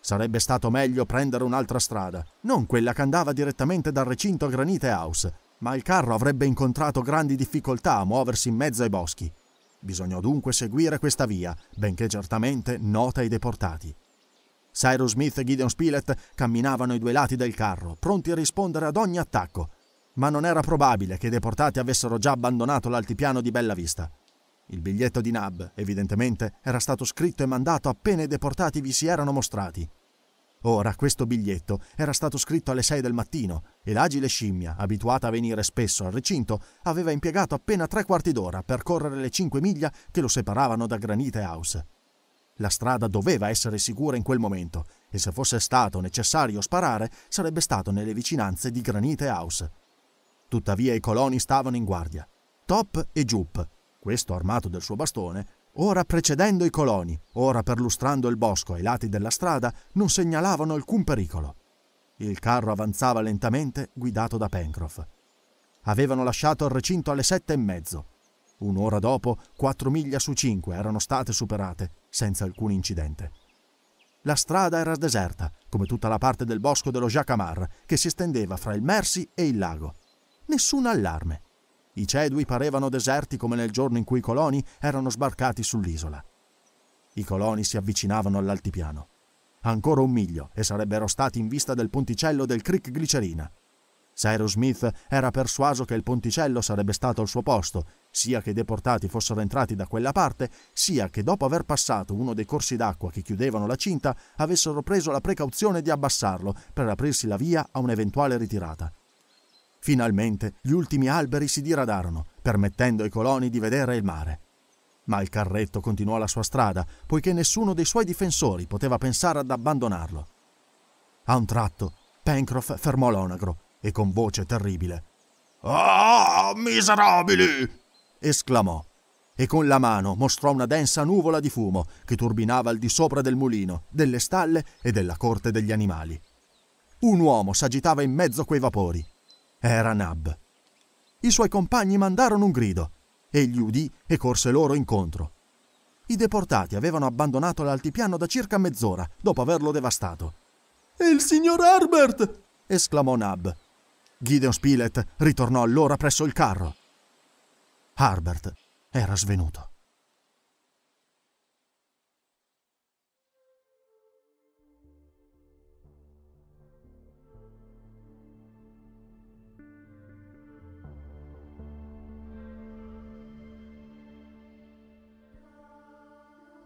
[SPEAKER 1] Sarebbe stato meglio prendere un'altra strada, non quella che andava direttamente dal recinto Granite House, ma il carro avrebbe incontrato grandi difficoltà a muoversi in mezzo ai boschi. Bisognò dunque seguire questa via, benché certamente nota ai deportati. Cyrus Smith e Gideon Spilett camminavano ai due lati del carro, pronti a rispondere ad ogni attacco, ma non era probabile che i deportati avessero già abbandonato l'altipiano di Bella Vista. Il biglietto di Nab, evidentemente, era stato scritto e mandato appena i deportati vi si erano mostrati. Ora questo biglietto era stato scritto alle 6 del mattino e l'agile scimmia, abituata a venire spesso al recinto, aveva impiegato appena tre quarti d'ora per correre le cinque miglia che lo separavano da Granite House. La strada doveva essere sicura in quel momento e se fosse stato necessario sparare sarebbe stato nelle vicinanze di Granite House. Tuttavia i coloni stavano in guardia. Top e Jup, questo armato del suo bastone, ora precedendo i coloni, ora perlustrando il bosco ai lati della strada, non segnalavano alcun pericolo. Il carro avanzava lentamente, guidato da Pencroff. Avevano lasciato il recinto alle sette e mezzo. Un'ora dopo, quattro miglia su cinque erano state superate, senza alcun incidente. La strada era deserta, come tutta la parte del bosco dello Jacamar, che si estendeva fra il Mersi e il lago. Nessun allarme. I cedui parevano deserti come nel giorno in cui i coloni erano sbarcati sull'isola. I coloni si avvicinavano all'altipiano. Ancora un miglio e sarebbero stati in vista del ponticello del Creek Glicerina. Cyrus Smith era persuaso che il ponticello sarebbe stato al suo posto sia che i deportati fossero entrati da quella parte, sia che dopo aver passato uno dei corsi d'acqua che chiudevano la cinta avessero preso la precauzione di abbassarlo per aprirsi la via a un'eventuale ritirata. Finalmente gli ultimi alberi si diradarono, permettendo ai coloni di vedere il mare. Ma il carretto continuò la sua strada, poiché nessuno dei suoi difensori poteva pensare ad abbandonarlo. A un tratto, Pencroff fermò l'onagro e con voce terribile: Ah, oh, miserabili! esclamò, e con la mano mostrò una densa nuvola di fumo che turbinava al di sopra del mulino, delle stalle e della corte degli animali. Un uomo s'agitava in mezzo a quei vapori. Era Nab. I suoi compagni mandarono un grido. Egli udì e corse loro incontro. I deportati avevano abbandonato l'altipiano da circa mezz'ora dopo averlo devastato. Il signor Herbert! esclamò Nab. Gideon Spilett ritornò allora presso il carro. Harbert era svenuto.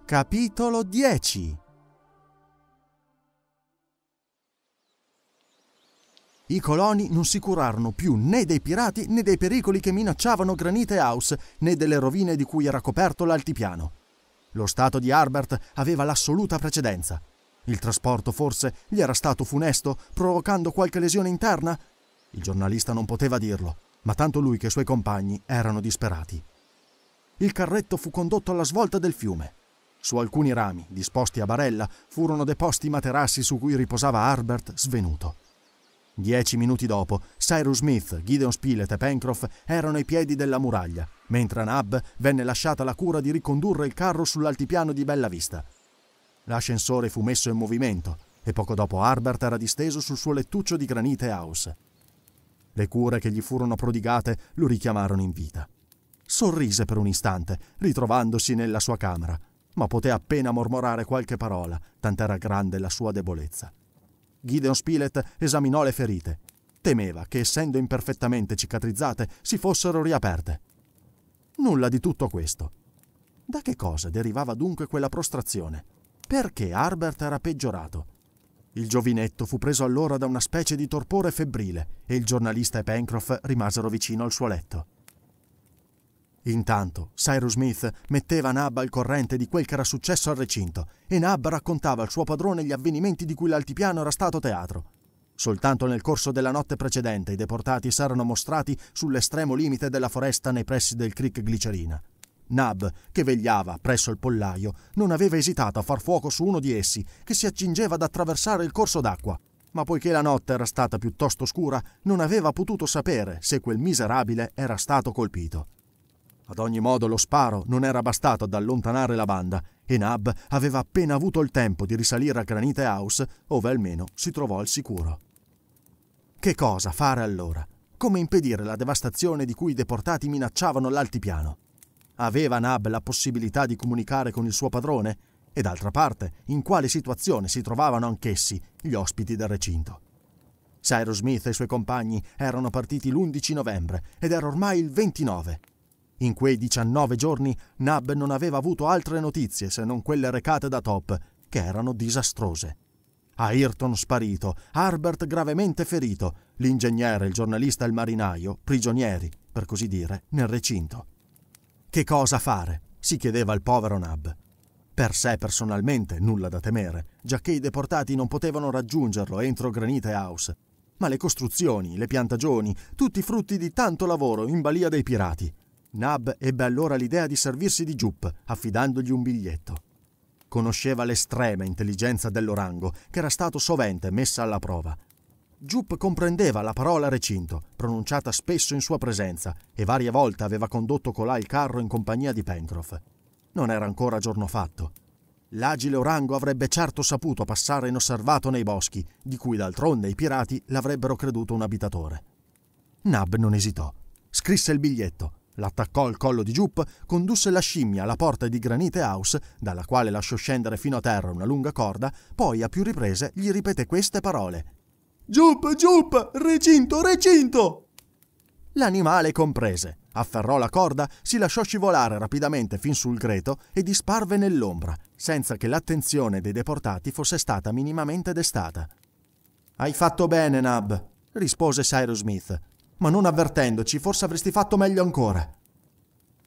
[SPEAKER 1] Capitolo 10 I coloni non si curarono più né dei pirati né dei pericoli che minacciavano Granite House né delle rovine di cui era coperto l'altipiano. Lo stato di Harbert aveva l'assoluta precedenza. Il trasporto forse gli era stato funesto, provocando qualche lesione interna? Il giornalista non poteva dirlo, ma tanto lui che i suoi compagni erano disperati. Il carretto fu condotto alla svolta del fiume. Su alcuni rami, disposti a barella, furono deposti i materassi su cui riposava Harbert svenuto. Dieci minuti dopo, Cyrus Smith, Gideon Spilett e Pencroff erano ai piedi della muraglia, mentre a Nab venne lasciata la cura di ricondurre il carro sull'altipiano di Bella Vista. L'ascensore fu messo in movimento e poco dopo Harbert era disteso sul suo lettuccio di granite house. Le cure che gli furono prodigate lo richiamarono in vita. Sorrise per un istante, ritrovandosi nella sua camera, ma poté appena mormorare qualche parola, tant'era grande la sua debolezza. Gideon Spilett esaminò le ferite. Temeva che, essendo imperfettamente cicatrizzate, si fossero riaperte. Nulla di tutto questo. Da che cosa derivava dunque quella prostrazione? Perché Harbert era peggiorato? Il giovinetto fu preso allora da una specie di torpore febbrile e il giornalista e Pencroff rimasero vicino al suo letto. Intanto Cyrus Smith metteva Nab al corrente di quel che era successo al recinto e Nab raccontava al suo padrone gli avvenimenti di cui l'altipiano era stato teatro. Soltanto nel corso della notte precedente i deportati s'erano mostrati sull'estremo limite della foresta nei pressi del creek Glicerina. Nab, che vegliava presso il pollaio, non aveva esitato a far fuoco su uno di essi, che si accingeva ad attraversare il corso d'acqua. Ma poiché la notte era stata piuttosto scura, non aveva potuto sapere se quel miserabile era stato colpito. Ad ogni modo lo sparo non era bastato ad allontanare la banda e Nab aveva appena avuto il tempo di risalire a Granite House, ove almeno si trovò al sicuro. Che cosa fare allora? Come impedire la devastazione di cui i deportati minacciavano l'altipiano? Aveva Nab la possibilità di comunicare con il suo padrone? E d'altra parte, in quale situazione si trovavano anch'essi gli ospiti del recinto? Cyrus Smith e i suoi compagni erano partiti l'11 novembre ed era ormai il 29. In quei 19 giorni Nab non aveva avuto altre notizie se non quelle recate da Top, che erano disastrose. Ayrton sparito, Harbert gravemente ferito, l'ingegnere, il giornalista e il marinaio, prigionieri, per così dire, nel recinto. Che cosa fare? si chiedeva il povero Nab. Per sé personalmente nulla da temere, giacché i deportati non potevano raggiungerlo entro Granite House, ma le costruzioni, le piantagioni, tutti frutti di tanto lavoro in balia dei pirati – Nab ebbe allora l'idea di servirsi di Jup, affidandogli un biglietto. Conosceva l'estrema intelligenza dell'orango, che era stato sovente messa alla prova. Jup comprendeva la parola recinto, pronunciata spesso in sua presenza, e varie volte aveva condotto colà il carro in compagnia di Pencroff. Non era ancora giorno fatto. L'agile orango avrebbe certo saputo passare inosservato nei boschi, di cui d'altronde i pirati l'avrebbero creduto un abitatore. Nab non esitò. Scrisse il biglietto, L'attaccò al collo di Jup, condusse la scimmia alla porta di Granite House, dalla quale lasciò scendere fino a terra una lunga corda, poi a più riprese gli ripeté queste parole. Giup, giup, recinto, recinto! L'animale comprese, afferrò la corda, si lasciò scivolare rapidamente fin sul greto e disparve nell'ombra, senza che l'attenzione dei deportati fosse stata minimamente destata. Hai fatto bene, Nab, rispose Cyrus Smith ma non avvertendoci forse avresti fatto meglio ancora.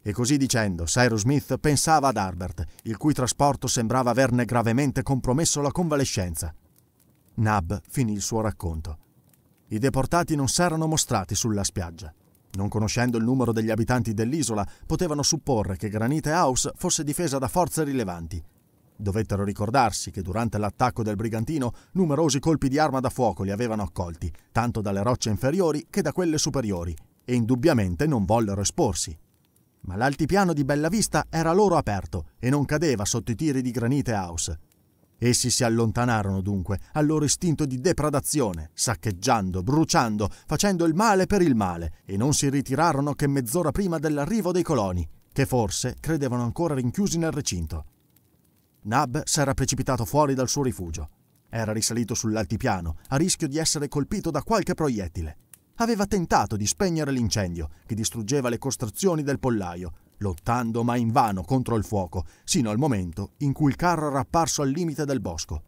[SPEAKER 1] E così dicendo, Cyrus Smith pensava ad Harbert, il cui trasporto sembrava averne gravemente compromesso la convalescenza. Nab finì il suo racconto. I deportati non s'erano mostrati sulla spiaggia. Non conoscendo il numero degli abitanti dell'isola, potevano supporre che Granite House fosse difesa da forze rilevanti Dovettero ricordarsi che durante l'attacco del brigantino numerosi colpi di arma da fuoco li avevano accolti, tanto dalle rocce inferiori che da quelle superiori, e indubbiamente non vollero esporsi. Ma l'altipiano di Bella Vista era loro aperto e non cadeva sotto i tiri di Granite House. Essi si allontanarono dunque al loro istinto di depredazione, saccheggiando, bruciando, facendo il male per il male, e non si ritirarono che mezz'ora prima dell'arrivo dei coloni, che forse credevano ancora rinchiusi nel recinto. Nab s'era precipitato fuori dal suo rifugio. Era risalito sull'altipiano, a rischio di essere colpito da qualche proiettile. Aveva tentato di spegnere l'incendio, che distruggeva le costruzioni del pollaio, lottando ma invano contro il fuoco, sino al momento in cui il carro era apparso al limite del bosco.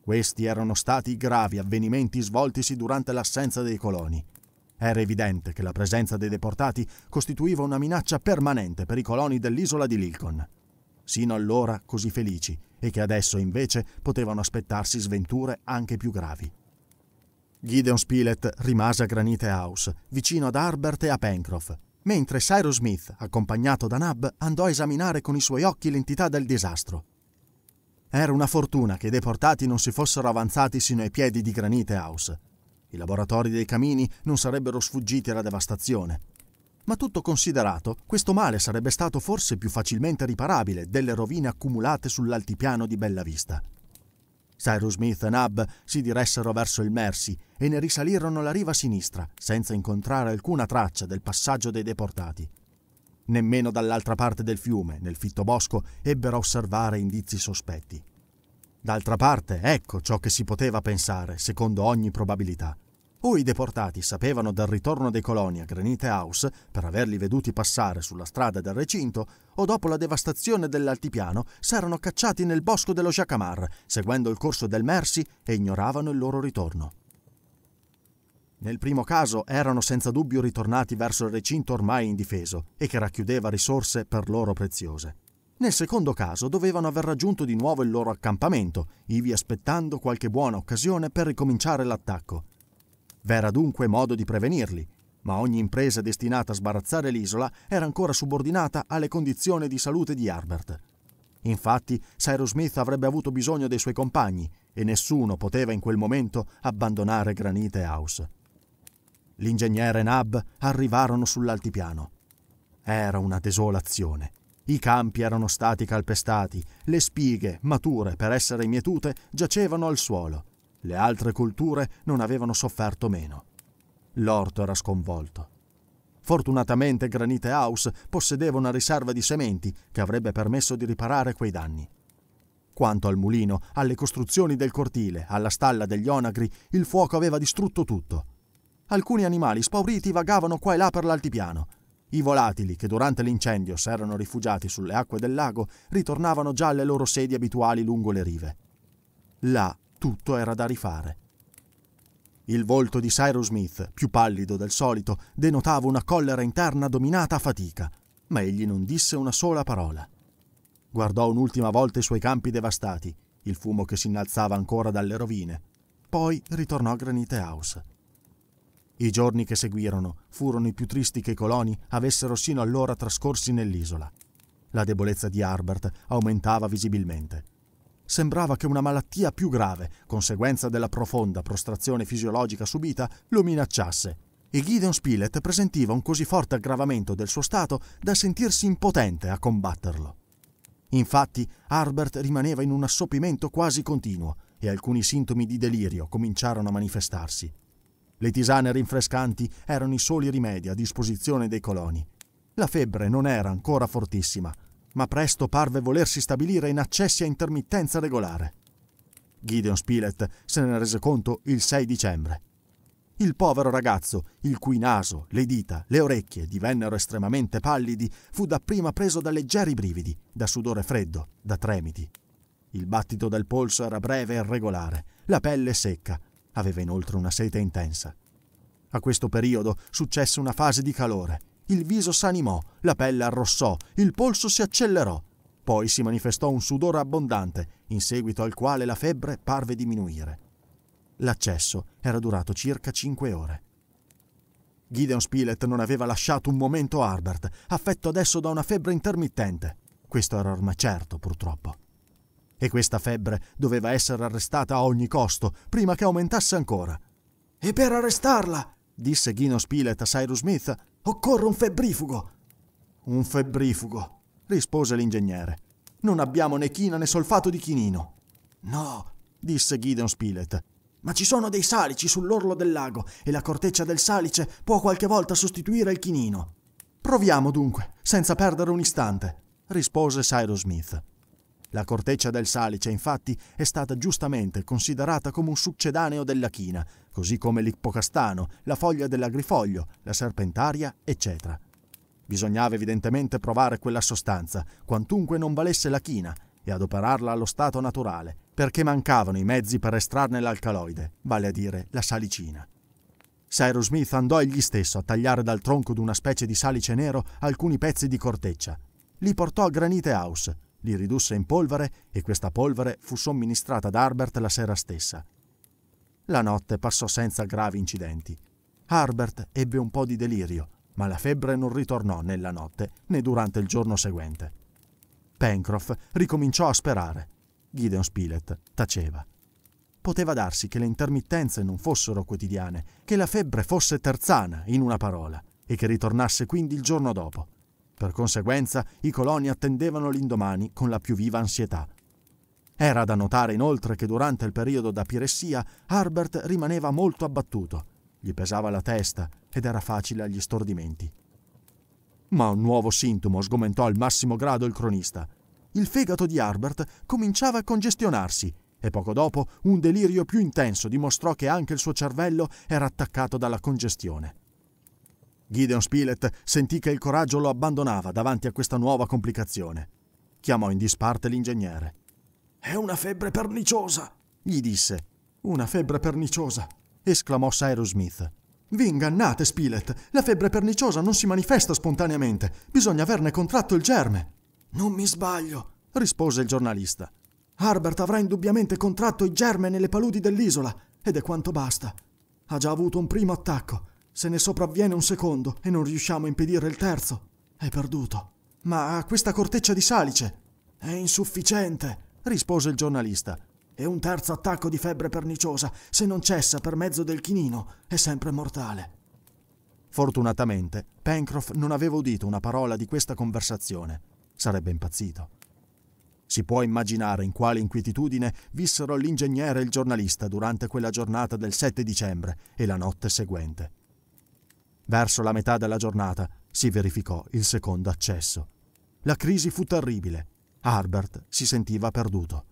[SPEAKER 1] Questi erano stati i gravi avvenimenti svoltisi durante l'assenza dei coloni. Era evidente che la presenza dei deportati costituiva una minaccia permanente per i coloni dell'isola di Lincoln sino allora così felici, e che adesso invece potevano aspettarsi sventure anche più gravi. Gideon Spilett rimase a Granite House, vicino ad Harbert e a Pencroff, mentre Cyrus Smith, accompagnato da Nab, andò a esaminare con i suoi occhi l'entità del disastro. Era una fortuna che i deportati non si fossero avanzati sino ai piedi di Granite House. I laboratori dei camini non sarebbero sfuggiti alla devastazione, ma tutto considerato, questo male sarebbe stato forse più facilmente riparabile delle rovine accumulate sull'altipiano di Bella Vista. Cyrus Smith e Nab si diressero verso il Mersey e ne risalirono la riva sinistra, senza incontrare alcuna traccia del passaggio dei deportati. Nemmeno dall'altra parte del fiume, nel fitto bosco, ebbero a osservare indizi sospetti. D'altra parte, ecco ciò che si poteva pensare, secondo ogni probabilità. O i deportati sapevano del ritorno dei coloni a Granite House per averli veduti passare sulla strada del recinto, o dopo la devastazione dell'altipiano s'erano cacciati nel bosco dello Jacamar, seguendo il corso del Mercy e ignoravano il loro ritorno. Nel primo caso erano senza dubbio ritornati verso il recinto ormai indifeso e che racchiudeva risorse per loro preziose. Nel secondo caso dovevano aver raggiunto di nuovo il loro accampamento, ivi aspettando qualche buona occasione per ricominciare l'attacco, V'era dunque modo di prevenirli, ma ogni impresa destinata a sbarazzare l'isola era ancora subordinata alle condizioni di salute di Harbert. Infatti, Cyrus Smith avrebbe avuto bisogno dei suoi compagni e nessuno poteva in quel momento abbandonare Granite House. L'ingegnere e Nab arrivarono sull'altipiano. Era una desolazione. I campi erano stati calpestati, le spighe, mature per essere mietute, giacevano al suolo. Le altre colture non avevano sofferto meno. L'orto era sconvolto. Fortunatamente Granite House possedeva una riserva di sementi che avrebbe permesso di riparare quei danni. Quanto al mulino, alle costruzioni del cortile, alla stalla degli onagri, il fuoco aveva distrutto tutto. Alcuni animali spauriti vagavano qua e là per l'altipiano. I volatili, che durante l'incendio si erano rifugiati sulle acque del lago, ritornavano già alle loro sedi abituali lungo le rive. Là tutto era da rifare. Il volto di Cyrus Smith, più pallido del solito, denotava una collera interna dominata a fatica, ma egli non disse una sola parola. Guardò un'ultima volta i suoi campi devastati, il fumo che si innalzava ancora dalle rovine, poi ritornò a Granite House. I giorni che seguirono furono i più tristi che i coloni avessero sino allora trascorsi nell'isola. La debolezza di Harbert aumentava visibilmente sembrava che una malattia più grave, conseguenza della profonda prostrazione fisiologica subita, lo minacciasse. E Gideon Spilett presentiva un così forte aggravamento del suo stato da sentirsi impotente a combatterlo. Infatti, Harbert rimaneva in un assopimento quasi continuo e alcuni sintomi di delirio cominciarono a manifestarsi. Le tisane rinfrescanti erano i soli rimedi a disposizione dei coloni. La febbre non era ancora fortissima, ma presto parve volersi stabilire in accessi a intermittenza regolare. Gideon Spilett se ne rese conto il 6 dicembre. Il povero ragazzo, il cui naso, le dita, le orecchie divennero estremamente pallidi, fu dapprima preso da leggeri brividi, da sudore freddo, da tremiti. Il battito del polso era breve e regolare, la pelle secca, aveva inoltre una sete intensa. A questo periodo successe una fase di calore il viso s'animò, la pelle arrossò, il polso si accelerò. Poi si manifestò un sudore abbondante, in seguito al quale la febbre parve diminuire. L'accesso era durato circa cinque ore. Gideon Spilett non aveva lasciato un momento Harbert, affetto adesso da una febbre intermittente. Questo era ormai certo, purtroppo. E questa febbre doveva essere arrestata a ogni costo, prima che aumentasse ancora. E per arrestarla, disse Gino Spilett a Cyrus Smith, Occorre un febbrifugo. Un febbrifugo, rispose l'ingegnere. Non abbiamo né china né solfato di chinino. No, disse Gideon Spilett. Ma ci sono dei salici sull'orlo del lago e la corteccia del salice può qualche volta sostituire il chinino. Proviamo dunque, senza perdere un istante, rispose Cyrus Smith. La corteccia del salice, infatti, è stata giustamente considerata come un succedaneo della china così come l'ippocastano, la foglia dell'agrifoglio, la serpentaria, eccetera. Bisognava evidentemente provare quella sostanza, quantunque non valesse la china, e adoperarla allo stato naturale, perché mancavano i mezzi per estrarne l'alcaloide, vale a dire la salicina. Cyrus Smith andò egli stesso a tagliare dal tronco d'una specie di salice nero alcuni pezzi di corteccia. Li portò a Granite House, li ridusse in polvere e questa polvere fu somministrata ad Herbert la sera stessa. La notte passò senza gravi incidenti. Harbert ebbe un po' di delirio, ma la febbre non ritornò nella notte né durante il giorno seguente. Pencroff ricominciò a sperare. Gideon Spilett taceva. Poteva darsi che le intermittenze non fossero quotidiane, che la febbre fosse terzana, in una parola, e che ritornasse quindi il giorno dopo. Per conseguenza, i coloni attendevano l'indomani con la più viva ansietà, era da notare inoltre che durante il periodo da piressia Harbert rimaneva molto abbattuto, gli pesava la testa ed era facile agli stordimenti. Ma un nuovo sintomo sgomentò al massimo grado il cronista. Il fegato di Harbert cominciava a congestionarsi e poco dopo un delirio più intenso dimostrò che anche il suo cervello era attaccato dalla congestione. Gideon Spilett sentì che il coraggio lo abbandonava davanti a questa nuova complicazione. Chiamò in disparte l'ingegnere. È una febbre perniciosa, gli disse. Una febbre perniciosa, esclamò Cyrus Vi ingannate, Spilett. La febbre perniciosa non si manifesta spontaneamente. Bisogna averne contratto il germe. Non mi sbaglio, rispose il giornalista. Harbert avrà indubbiamente contratto il germe nelle paludi dell'isola, ed è quanto basta. Ha già avuto un primo attacco. Se ne sopravviene un secondo e non riusciamo a impedire il terzo, è perduto. Ma questa corteccia di salice è insufficiente rispose il giornalista. E un terzo attacco di febbre perniciosa, se non cessa per mezzo del chinino, è sempre mortale. Fortunatamente, Pencroff non aveva udito una parola di questa conversazione. Sarebbe impazzito. Si può immaginare in quale inquietudine vissero l'ingegnere e il giornalista durante quella giornata del 7 dicembre e la notte seguente. Verso la metà della giornata si verificò il secondo accesso. La crisi fu terribile Harbert si sentiva perduto.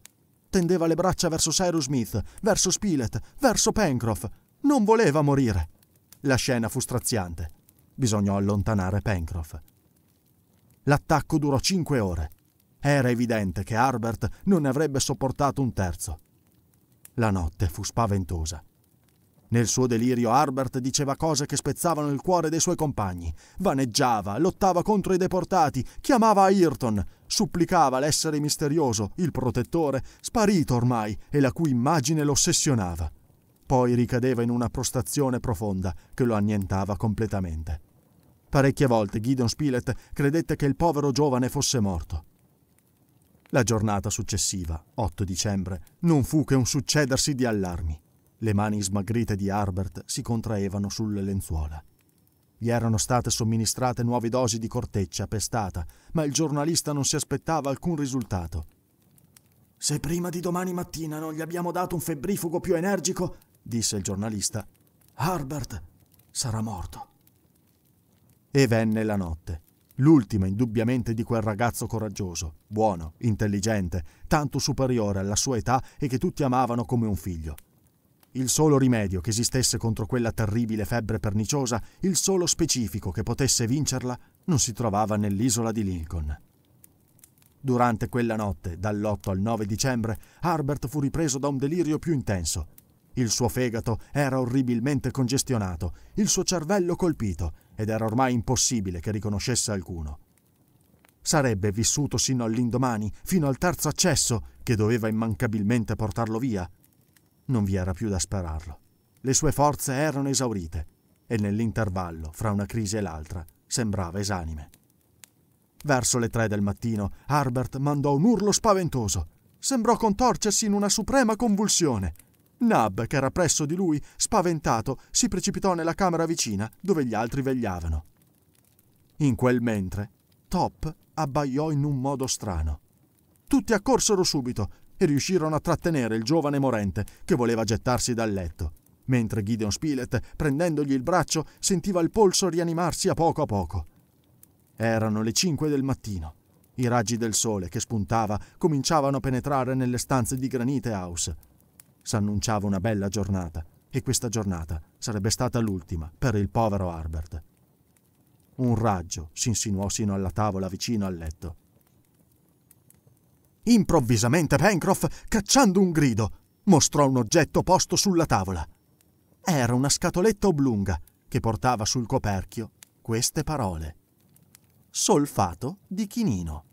[SPEAKER 1] Tendeva le braccia verso Cyrus Smith, verso Spilett, verso Pencroff. Non voleva morire. La scena fu straziante. Bisognò allontanare Pencroff. L'attacco durò cinque ore. Era evidente che Harbert non ne avrebbe sopportato un terzo. La notte fu spaventosa. Nel suo delirio Harbert diceva cose che spezzavano il cuore dei suoi compagni, vaneggiava, lottava contro i deportati, chiamava Ayrton, supplicava l'essere misterioso, il protettore, sparito ormai e la cui immagine lo ossessionava. Poi ricadeva in una prostrazione profonda che lo annientava completamente. Parecchie volte Gideon Spilett credette che il povero giovane fosse morto. La giornata successiva, 8 dicembre, non fu che un succedersi di allarmi. Le mani smagrite di Harbert si contraevano sulle lenzuola. Gli erano state somministrate nuove dosi di corteccia pestata, ma il giornalista non si aspettava alcun risultato. Se prima di domani mattina non gli abbiamo dato un febbrifugo più energico, disse il giornalista, Harbert sarà morto. E venne la notte, l'ultima indubbiamente di quel ragazzo coraggioso, buono, intelligente, tanto superiore alla sua età e che tutti amavano come un figlio. Il solo rimedio che esistesse contro quella terribile febbre perniciosa, il solo specifico che potesse vincerla, non si trovava nell'isola di Lincoln. Durante quella notte, dall'8 al 9 dicembre, Harbert fu ripreso da un delirio più intenso. Il suo fegato era orribilmente congestionato, il suo cervello colpito, ed era ormai impossibile che riconoscesse alcuno. Sarebbe vissuto sino all'indomani, fino al terzo accesso, che doveva immancabilmente portarlo via, non vi era più da sperarlo. Le sue forze erano esaurite e nell'intervallo fra una crisi e l'altra sembrava esanime. Verso le tre del mattino, Harbert mandò un urlo spaventoso. Sembrò contorcersi in una suprema convulsione. Nab, che era presso di lui, spaventato, si precipitò nella camera vicina dove gli altri vegliavano. In quel mentre, Top abbaiò in un modo strano. Tutti accorsero subito, e riuscirono a trattenere il giovane morente che voleva gettarsi dal letto, mentre Gideon Spilett, prendendogli il braccio, sentiva il polso rianimarsi a poco a poco. Erano le cinque del mattino. I raggi del sole che spuntava cominciavano a penetrare nelle stanze di Granite House. S'annunciava una bella giornata e questa giornata sarebbe stata l'ultima per il povero Harbert. Un raggio s'insinuò sino alla tavola vicino al letto Improvvisamente Pencroff, cacciando un grido, mostrò un oggetto posto sulla tavola. Era una scatoletta oblunga che portava sul coperchio queste parole. Solfato di chinino.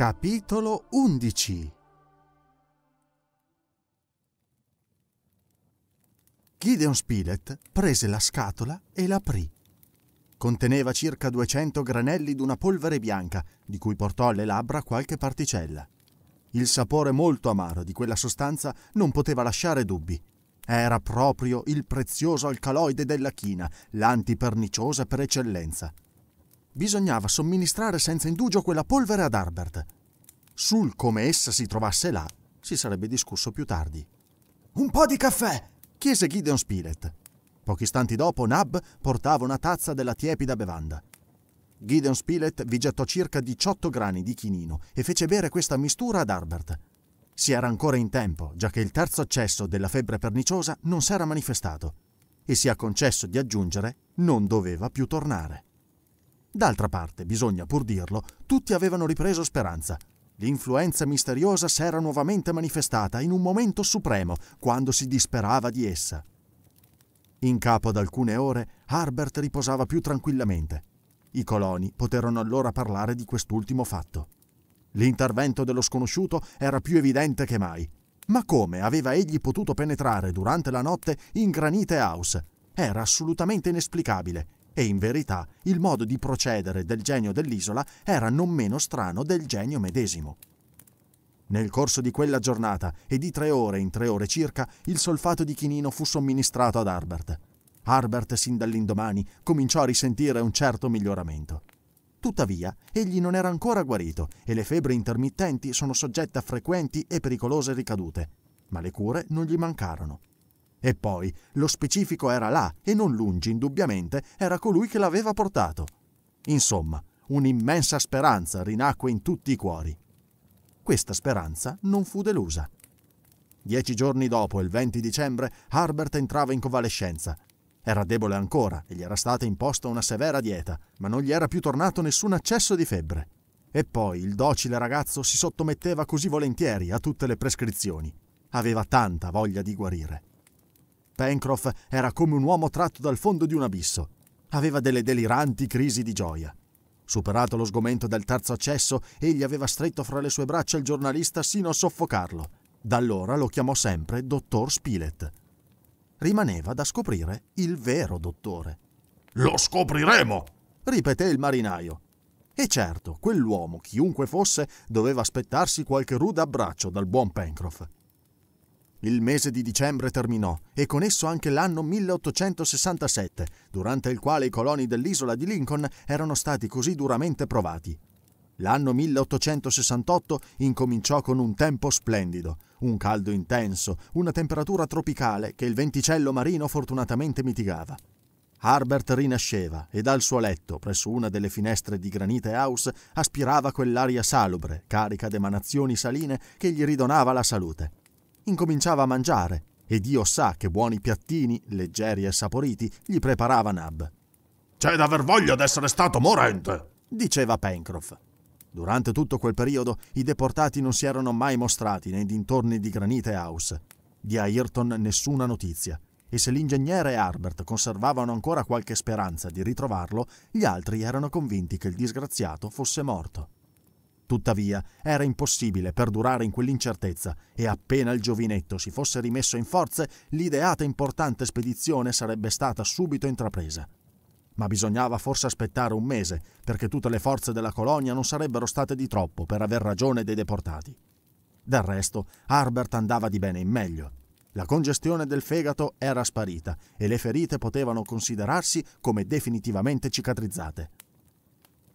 [SPEAKER 1] Capitolo 11 Gideon Spilett prese la scatola e l'aprì. Conteneva circa 200 granelli d'una polvere bianca, di cui portò alle labbra qualche particella. Il sapore molto amaro di quella sostanza non poteva lasciare dubbi. Era proprio il prezioso alcaloide della china, l'antiperniciosa per eccellenza bisognava somministrare senza indugio quella polvere ad Harbert. Sul come essa si trovasse là si sarebbe discusso più tardi. Un po' di caffè! chiese Gideon Spilett. Pochi istanti dopo Nab portava una tazza della tiepida bevanda. Gideon Spilett vi gettò circa 18 grani di chinino e fece bere questa mistura ad Harbert. Si era ancora in tempo, già che il terzo accesso della febbre perniciosa non s'era manifestato e si è concesso di aggiungere non doveva più tornare. D'altra parte, bisogna pur dirlo, tutti avevano ripreso speranza. L'influenza misteriosa s'era nuovamente manifestata in un momento supremo, quando si disperava di essa. In capo ad alcune ore, Harbert riposava più tranquillamente. I coloni poterono allora parlare di quest'ultimo fatto. L'intervento dello sconosciuto era più evidente che mai. Ma come aveva egli potuto penetrare durante la notte in Granite House? Era assolutamente inesplicabile e in verità il modo di procedere del genio dell'isola era non meno strano del genio medesimo. Nel corso di quella giornata e di tre ore in tre ore circa, il solfato di chinino fu somministrato ad Harbert. Harbert sin dall'indomani cominciò a risentire un certo miglioramento. Tuttavia, egli non era ancora guarito e le febbre intermittenti sono soggette a frequenti e pericolose ricadute, ma le cure non gli mancarono. E poi, lo specifico era là e non lungi, indubbiamente, era colui che l'aveva portato. Insomma, un'immensa speranza rinacque in tutti i cuori. Questa speranza non fu delusa. Dieci giorni dopo, il 20 dicembre, Harbert entrava in convalescenza. Era debole ancora e gli era stata imposta una severa dieta, ma non gli era più tornato nessun accesso di febbre. E poi il docile ragazzo si sottometteva così volentieri a tutte le prescrizioni. Aveva tanta voglia di guarire. Pencroff era come un uomo tratto dal fondo di un abisso. Aveva delle deliranti crisi di gioia. Superato lo sgomento del terzo accesso, egli aveva stretto fra le sue braccia il giornalista sino a soffocarlo. Da allora lo chiamò sempre dottor Spilett. Rimaneva da scoprire il vero dottore. Lo scopriremo! ripeté il marinaio. E certo, quell'uomo, chiunque fosse, doveva aspettarsi qualche rude abbraccio dal buon Pencroff. Il mese di dicembre terminò e con esso anche l'anno 1867, durante il quale i coloni dell'isola di Lincoln erano stati così duramente provati. L'anno 1868 incominciò con un tempo splendido, un caldo intenso, una temperatura tropicale che il venticello marino fortunatamente mitigava. Harbert rinasceva e dal suo letto, presso una delle finestre di Granite House, aspirava quell'aria salubre, carica d'emanazioni saline, che gli ridonava la salute incominciava a mangiare e Dio sa che buoni piattini, leggeri e saporiti, gli preparava Nab. C'è da aver voglia d'essere stato morente, diceva Pencroff. Durante tutto quel periodo i deportati non si erano mai mostrati nei dintorni di Granite House. Di Ayrton nessuna notizia e se l'ingegnere e Harbert conservavano ancora qualche speranza di ritrovarlo, gli altri erano convinti che il disgraziato fosse morto. Tuttavia, era impossibile perdurare in quell'incertezza e appena il giovinetto si fosse rimesso in forze, l'ideata importante spedizione sarebbe stata subito intrapresa. Ma bisognava forse aspettare un mese, perché tutte le forze della colonia non sarebbero state di troppo per aver ragione dei deportati. Del resto, Harbert andava di bene in meglio. La congestione del fegato era sparita e le ferite potevano considerarsi come definitivamente cicatrizzate.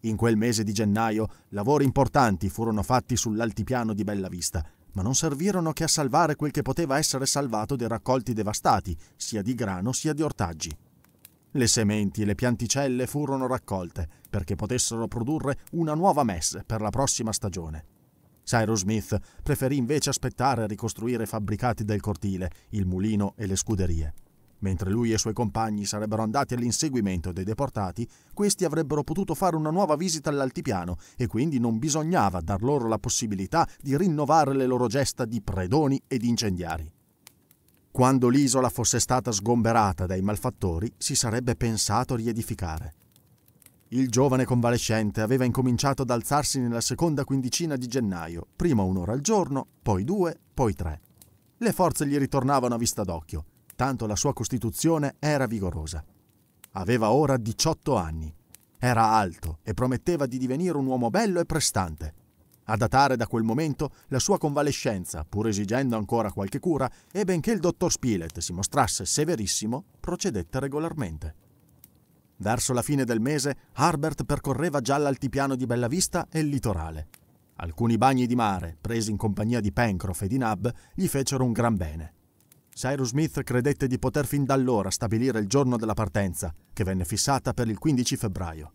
[SPEAKER 1] In quel mese di gennaio lavori importanti furono fatti sull'altipiano di Bella Vista, ma non servirono che a salvare quel che poteva essere salvato dai raccolti devastati, sia di grano sia di ortaggi. Le sementi e le pianticelle furono raccolte perché potessero produrre una nuova messe per la prossima stagione. Cyrus Smith preferì invece aspettare a ricostruire i fabbricati del cortile, il mulino e le scuderie. Mentre lui e i suoi compagni sarebbero andati all'inseguimento dei deportati, questi avrebbero potuto fare una nuova visita all'altipiano e quindi non bisognava dar loro la possibilità di rinnovare le loro gesta di predoni ed incendiari. Quando l'isola fosse stata sgomberata dai malfattori, si sarebbe pensato a riedificare. Il giovane convalescente aveva incominciato ad alzarsi nella seconda quindicina di gennaio, prima un'ora al giorno, poi due, poi tre. Le forze gli ritornavano a vista d'occhio tanto la sua costituzione era vigorosa. Aveva ora 18 anni. Era alto e prometteva di divenire un uomo bello e prestante. A datare da quel momento la sua convalescenza, pur esigendo ancora qualche cura, e benché il dottor Spilett si mostrasse severissimo, procedette regolarmente. Verso la fine del mese, Harbert percorreva già l'altipiano di Bellavista e il litorale. Alcuni bagni di mare, presi in compagnia di Pencroff e di Nab, gli fecero un gran bene. Cyrus Smith credette di poter fin da allora stabilire il giorno della partenza, che venne fissata per il 15 febbraio.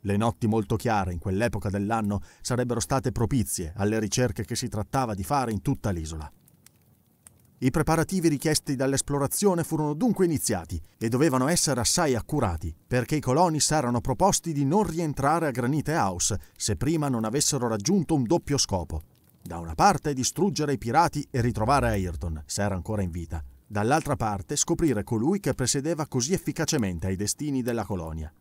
[SPEAKER 1] Le notti molto chiare in quell'epoca dell'anno sarebbero state propizie alle ricerche che si trattava di fare in tutta l'isola. I preparativi richiesti dall'esplorazione furono dunque iniziati e dovevano essere assai accurati, perché i coloni s'erano proposti di non rientrare a Granite House se prima non avessero raggiunto un doppio scopo, da una parte distruggere i pirati e ritrovare Ayrton, se era ancora in vita. Dall'altra parte scoprire colui che presiedeva così efficacemente ai destini della colonia.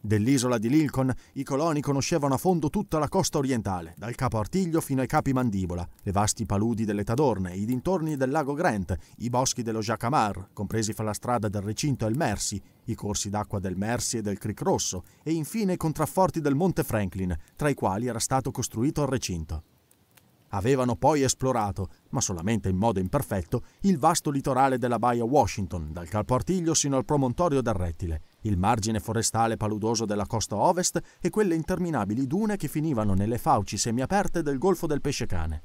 [SPEAKER 1] Dell'isola di Lincoln i coloni conoscevano a fondo tutta la costa orientale, dal capo Artiglio fino ai capi Mandibola, le vasti paludi delle Tadorne, i dintorni del lago Grant, i boschi dello Jacamar, compresi fra la strada del Recinto e il Mercy, i corsi d'acqua del Mercy e del Cric Rosso, e infine i contrafforti del Monte Franklin, tra i quali era stato costruito il recinto. Avevano poi esplorato, ma solamente in modo imperfetto, il vasto litorale della baia Washington, dal Calportiglio sino al promontorio del Rettile, il margine forestale paludoso della costa ovest e quelle interminabili dune che finivano nelle fauci semiaperte del Golfo del Pescecane.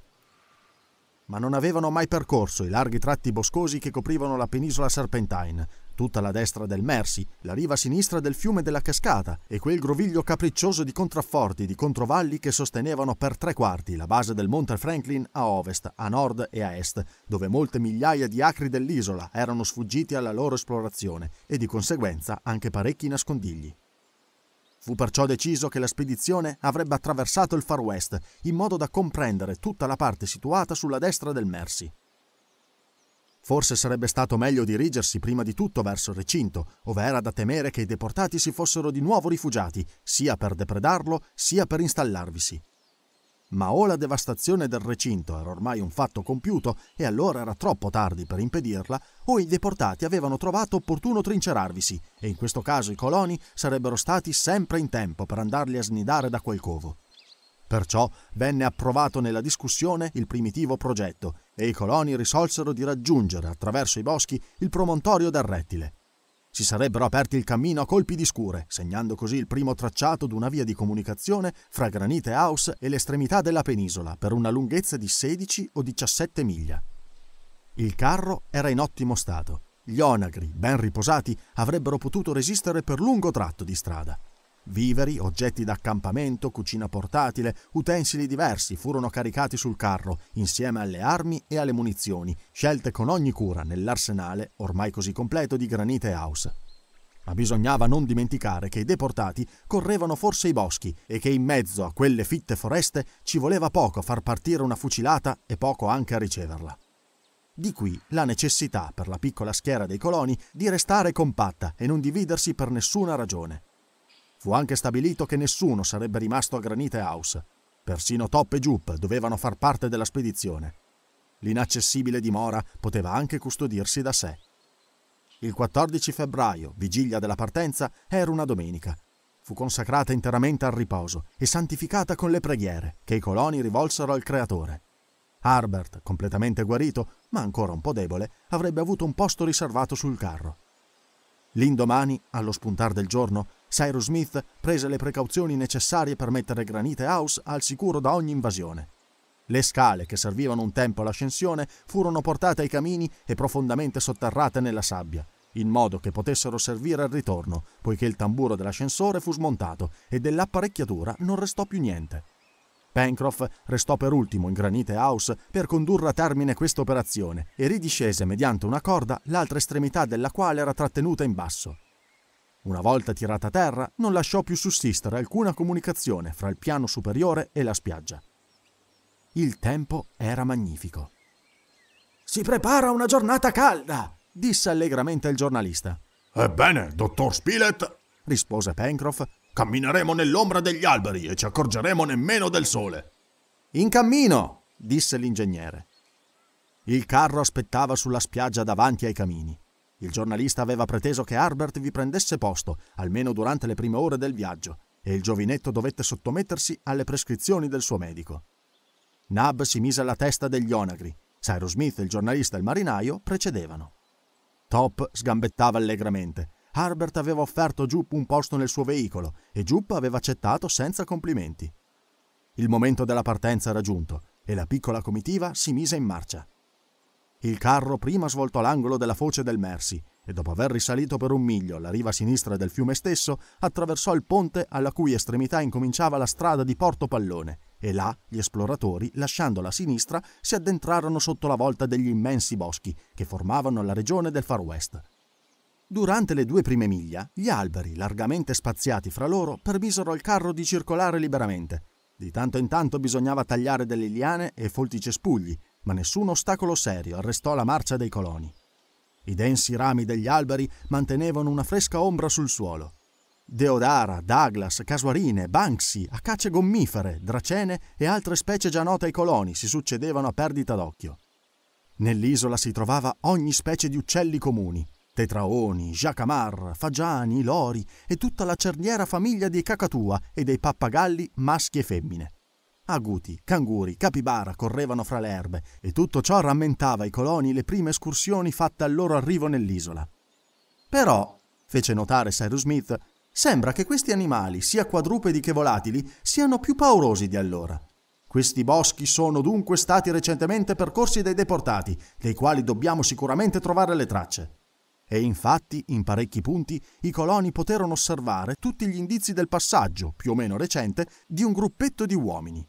[SPEAKER 1] Ma non avevano mai percorso i larghi tratti boscosi che coprivano la penisola Serpentine, tutta la destra del Mersi, la riva sinistra del fiume della Cascata e quel groviglio capriccioso di contrafforti di controvalli che sostenevano per tre quarti la base del Monte Franklin a ovest, a nord e a est, dove molte migliaia di acri dell'isola erano sfuggiti alla loro esplorazione e di conseguenza anche parecchi nascondigli. Fu perciò deciso che la spedizione avrebbe attraversato il Far West in modo da comprendere tutta la parte situata sulla destra del Mersi. Forse sarebbe stato meglio dirigersi prima di tutto verso il recinto, ove era da temere che i deportati si fossero di nuovo rifugiati, sia per depredarlo, sia per installarvisi. Ma o la devastazione del recinto era ormai un fatto compiuto e allora era troppo tardi per impedirla, o i deportati avevano trovato opportuno trincerarvisi, e in questo caso i coloni sarebbero stati sempre in tempo per andarli a snidare da quel covo. Perciò venne approvato nella discussione il primitivo progetto e i coloni risolsero di raggiungere attraverso i boschi il promontorio del rettile. Si sarebbero aperti il cammino a colpi di scure, segnando così il primo tracciato di una via di comunicazione fra Granite House e l'estremità della penisola per una lunghezza di 16 o 17 miglia. Il carro era in ottimo stato. Gli onagri, ben riposati, avrebbero potuto resistere per lungo tratto di strada. Viveri, oggetti d'accampamento, cucina portatile, utensili diversi furono caricati sul carro, insieme alle armi e alle munizioni, scelte con ogni cura nell'arsenale ormai così completo di Granite House. Ma bisognava non dimenticare che i deportati correvano forse i boschi e che in mezzo a quelle fitte foreste ci voleva poco a far partire una fucilata e poco anche a riceverla. Di qui la necessità per la piccola schiera dei coloni di restare compatta e non dividersi per nessuna ragione. Fu anche stabilito che nessuno sarebbe rimasto a Granite House. Persino Top e Jup dovevano far parte della spedizione. L'inaccessibile dimora poteva anche custodirsi da sé. Il 14 febbraio, vigilia della partenza, era una domenica. Fu consacrata interamente al riposo e santificata con le preghiere che i coloni rivolsero al Creatore. Harbert, completamente guarito, ma ancora un po' debole, avrebbe avuto un posto riservato sul carro. L'indomani, allo spuntare del giorno, Cyrus Smith prese le precauzioni necessarie per mettere Granite House al sicuro da ogni invasione. Le scale che servivano un tempo all'ascensione furono portate ai camini e profondamente sotterrate nella sabbia, in modo che potessero servire al ritorno, poiché il tamburo dell'ascensore fu smontato e dell'apparecchiatura non restò più niente. Pencroff restò per ultimo in Granite House per condurre a termine questa operazione e ridiscese mediante una corda l'altra estremità della quale era trattenuta in basso. Una volta tirata a terra, non lasciò più sussistere alcuna comunicazione fra il piano superiore e la spiaggia. Il tempo era magnifico. Si prepara una giornata calda, disse allegramente il giornalista. Ebbene, dottor Spilett, rispose Pencroff, cammineremo nell'ombra degli alberi e ci accorgeremo nemmeno del sole. In cammino, disse l'ingegnere. Il carro aspettava sulla spiaggia davanti ai camini. Il giornalista aveva preteso che Harbert vi prendesse posto, almeno durante le prime ore del viaggio, e il giovinetto dovette sottomettersi alle prescrizioni del suo medico. Nab si mise alla testa degli onagri. Cyrus Smith, il giornalista e il marinaio precedevano. Top sgambettava allegramente. Harbert aveva offerto Jupp un posto nel suo veicolo e Jupp aveva accettato senza complimenti. Il momento della partenza era giunto e la piccola comitiva si mise in marcia. Il carro prima svoltò l'angolo della foce del Mersi e dopo aver risalito per un miglio la riva sinistra del fiume stesso, attraversò il ponte alla cui estremità incominciava la strada di Porto Pallone e là gli esploratori, lasciando la sinistra, si addentrarono sotto la volta degli immensi boschi che formavano la regione del Far West. Durante le due prime miglia, gli alberi, largamente spaziati fra loro, permisero al carro di circolare liberamente. Di tanto in tanto bisognava tagliare delle liane e folti cespugli, ma nessun ostacolo serio arrestò la marcia dei coloni. I densi rami degli alberi mantenevano una fresca ombra sul suolo. Deodara, Douglas, casuarine, Banksy, acace gommifere, dracene e altre specie già note ai coloni si succedevano a perdita d'occhio. Nell'isola si trovava ogni specie di uccelli comuni, tetraoni, giacamar, fagiani, lori e tutta la cerniera famiglia dei cacatua e dei pappagalli maschi e femmine. Aguti, canguri, capibara correvano fra le erbe e tutto ciò rammentava ai coloni le prime escursioni fatte al loro arrivo nell'isola. Però, fece notare Cyrus Smith, sembra che questi animali, sia quadrupedi che volatili, siano più paurosi di allora. Questi boschi sono dunque stati recentemente percorsi dai deportati, dei quali dobbiamo sicuramente trovare le tracce. E infatti, in parecchi punti, i coloni poterono osservare tutti gli indizi del passaggio, più o meno recente, di un gruppetto di uomini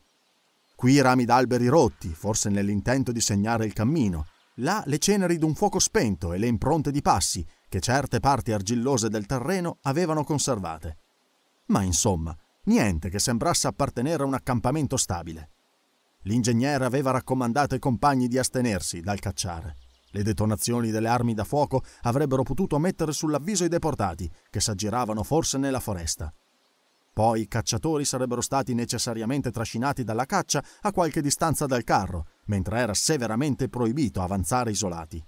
[SPEAKER 1] qui rami d'alberi rotti, forse nell'intento di segnare il cammino, là le ceneri d'un fuoco spento e le impronte di passi che certe parti argillose del terreno avevano conservate. Ma insomma, niente che sembrasse appartenere a un accampamento stabile. L'ingegnere aveva raccomandato ai compagni di astenersi dal cacciare. Le detonazioni delle armi da fuoco avrebbero potuto mettere sull'avviso i deportati, che s'aggiravano forse nella foresta. Poi i cacciatori sarebbero stati necessariamente trascinati dalla caccia a qualche distanza dal carro, mentre era severamente proibito avanzare isolati.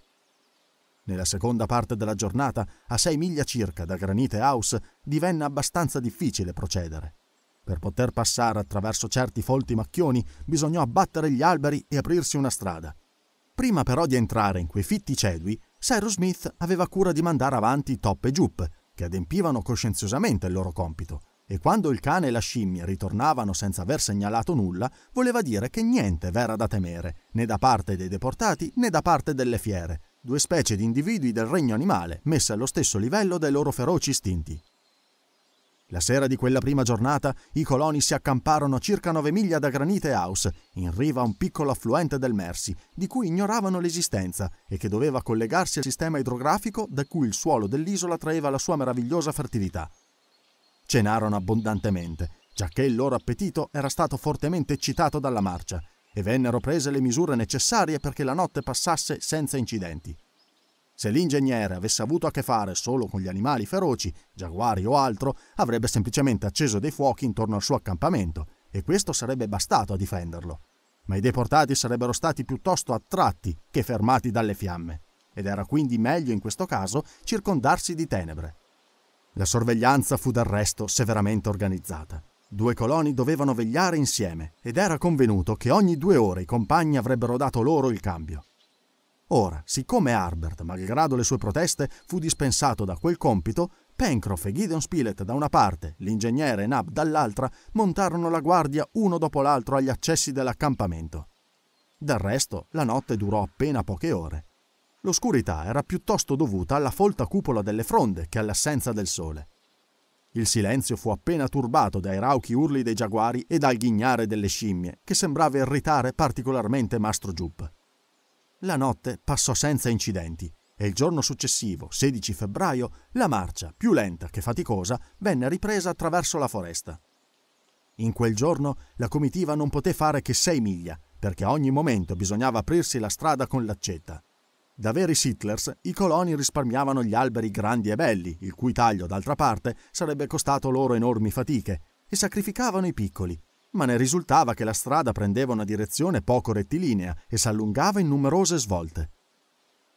[SPEAKER 1] Nella seconda parte della giornata, a 6 miglia circa da Granite House, divenne abbastanza difficile procedere. Per poter passare attraverso certi folti macchioni bisognò abbattere gli alberi e aprirsi una strada. Prima però di entrare in quei fitti cedui, Cyrus Smith aveva cura di mandare avanti Top e Jup, che adempivano coscienziosamente il loro compito, e quando il cane e la scimmia ritornavano senza aver segnalato nulla, voleva dire che niente v'era da temere, né da parte dei deportati né da parte delle fiere, due specie di individui del regno animale messe allo stesso livello dai loro feroci istinti. La sera di quella prima giornata i coloni si accamparono a circa 9 miglia da Granite House, in riva a un piccolo affluente del Mersey, di cui ignoravano l'esistenza e che doveva collegarsi al sistema idrografico da cui il suolo dell'isola traeva la sua meravigliosa fertilità. Cenarono abbondantemente, giacché il loro appetito era stato fortemente eccitato dalla marcia, e vennero prese le misure necessarie perché la notte passasse senza incidenti. Se l'ingegnere avesse avuto a che fare solo con gli animali feroci, giaguari o altro, avrebbe semplicemente acceso dei fuochi intorno al suo accampamento, e questo sarebbe bastato a difenderlo. Ma i deportati sarebbero stati piuttosto attratti che fermati dalle fiamme, ed era quindi meglio in questo caso circondarsi di tenebre. La sorveglianza fu del resto severamente organizzata. Due coloni dovevano vegliare insieme ed era convenuto che ogni due ore i compagni avrebbero dato loro il cambio. Ora, siccome Harbert, malgrado le sue proteste, fu dispensato da quel compito, Pencroff e Gideon Spilett da una parte, l'ingegnere e Nab dall'altra, montarono la guardia uno dopo l'altro agli accessi dell'accampamento. Del resto, la notte durò appena poche ore. L'oscurità era piuttosto dovuta alla folta cupola delle fronde che all'assenza del sole. Il silenzio fu appena turbato dai rauchi urli dei giaguari e dal ghignare delle scimmie, che sembrava irritare particolarmente Mastro Giup. La notte passò senza incidenti e il giorno successivo, 16 febbraio, la marcia, più lenta che faticosa, venne ripresa attraverso la foresta. In quel giorno la comitiva non poté fare che sei miglia, perché a ogni momento bisognava aprirsi la strada con l'accetta. Da veri Sittlers, i coloni risparmiavano gli alberi grandi e belli, il cui taglio, d'altra parte, sarebbe costato loro enormi fatiche, e sacrificavano i piccoli. Ma ne risultava che la strada prendeva una direzione poco rettilinea e s'allungava in numerose svolte.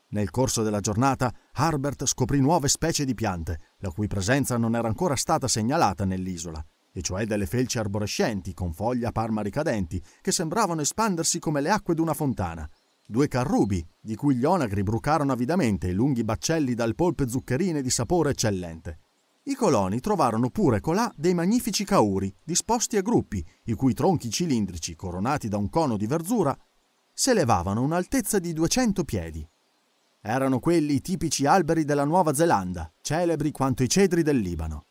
[SPEAKER 1] Nel corso della giornata, Harbert scoprì nuove specie di piante, la cui presenza non era ancora stata segnalata nell'isola, e cioè delle felci arborescenti con foglie a parma ricadenti, che sembravano espandersi come le acque d'una fontana – due carrubi, di cui gli onagri brucarono avidamente i lunghi baccelli dal polpe zuccherine di sapore eccellente. I coloni trovarono pure colà dei magnifici cauri, disposti a gruppi, i cui tronchi cilindrici, coronati da un cono di verzura, si elevavano a un'altezza di 200 piedi. Erano quelli i tipici alberi della Nuova Zelanda, celebri quanto i cedri del Libano.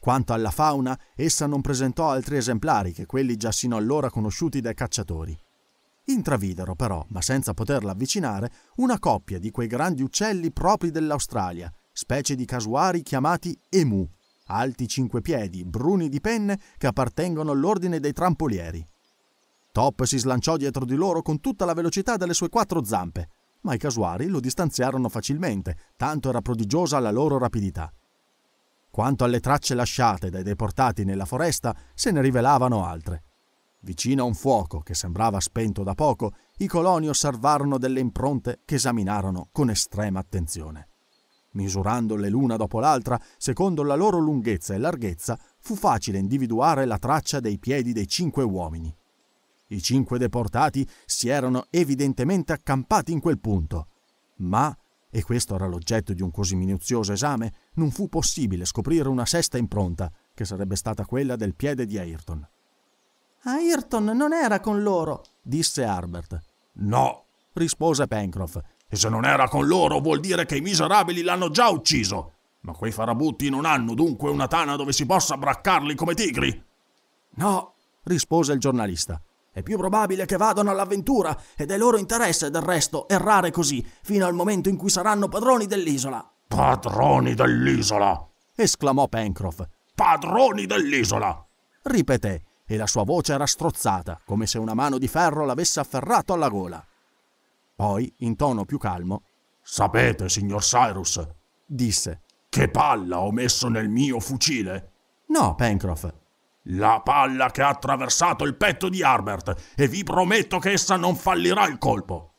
[SPEAKER 1] Quanto alla fauna, essa non presentò altri esemplari che quelli già sino allora conosciuti dai cacciatori intravidero però, ma senza poterla avvicinare, una coppia di quei grandi uccelli propri dell'Australia, specie di casuari chiamati emu, alti cinque piedi, bruni di penne, che appartengono all'ordine dei trampolieri. Top si slanciò dietro di loro con tutta la velocità delle sue quattro zampe, ma i casuari lo distanziarono facilmente, tanto era prodigiosa la loro rapidità. Quanto alle tracce lasciate dai deportati nella foresta, se ne rivelavano altre. Vicino a un fuoco che sembrava spento da poco, i coloni osservarono delle impronte che esaminarono con estrema attenzione. Misurandole l'una dopo l'altra, secondo la loro lunghezza e larghezza, fu facile individuare la traccia dei piedi dei cinque uomini. I cinque deportati si erano evidentemente accampati in quel punto, ma, e questo era l'oggetto di un così minuzioso esame, non fu possibile scoprire una sesta impronta, che sarebbe stata quella del piede di Ayrton. Ayrton non era con loro, disse Harbert. No, rispose Pencroff. E se non era con loro vuol dire che i miserabili l'hanno già ucciso. Ma quei farabutti non hanno dunque una tana dove si possa braccarli come tigri? No, rispose il giornalista. È più probabile che vadano all'avventura ed è loro interesse del resto errare così fino al momento in cui saranno padroni dell'isola. Padroni dell'isola! esclamò Pencroff. Padroni dell'isola! ripeté e la sua voce era strozzata, come se una mano di ferro l'avesse afferrato alla gola. Poi, in tono più calmo, Sapete, signor Cyrus, disse, che palla ho messo nel mio fucile? No, Pencroff. La palla che ha attraversato il petto di Harbert, e vi prometto che essa non fallirà il colpo.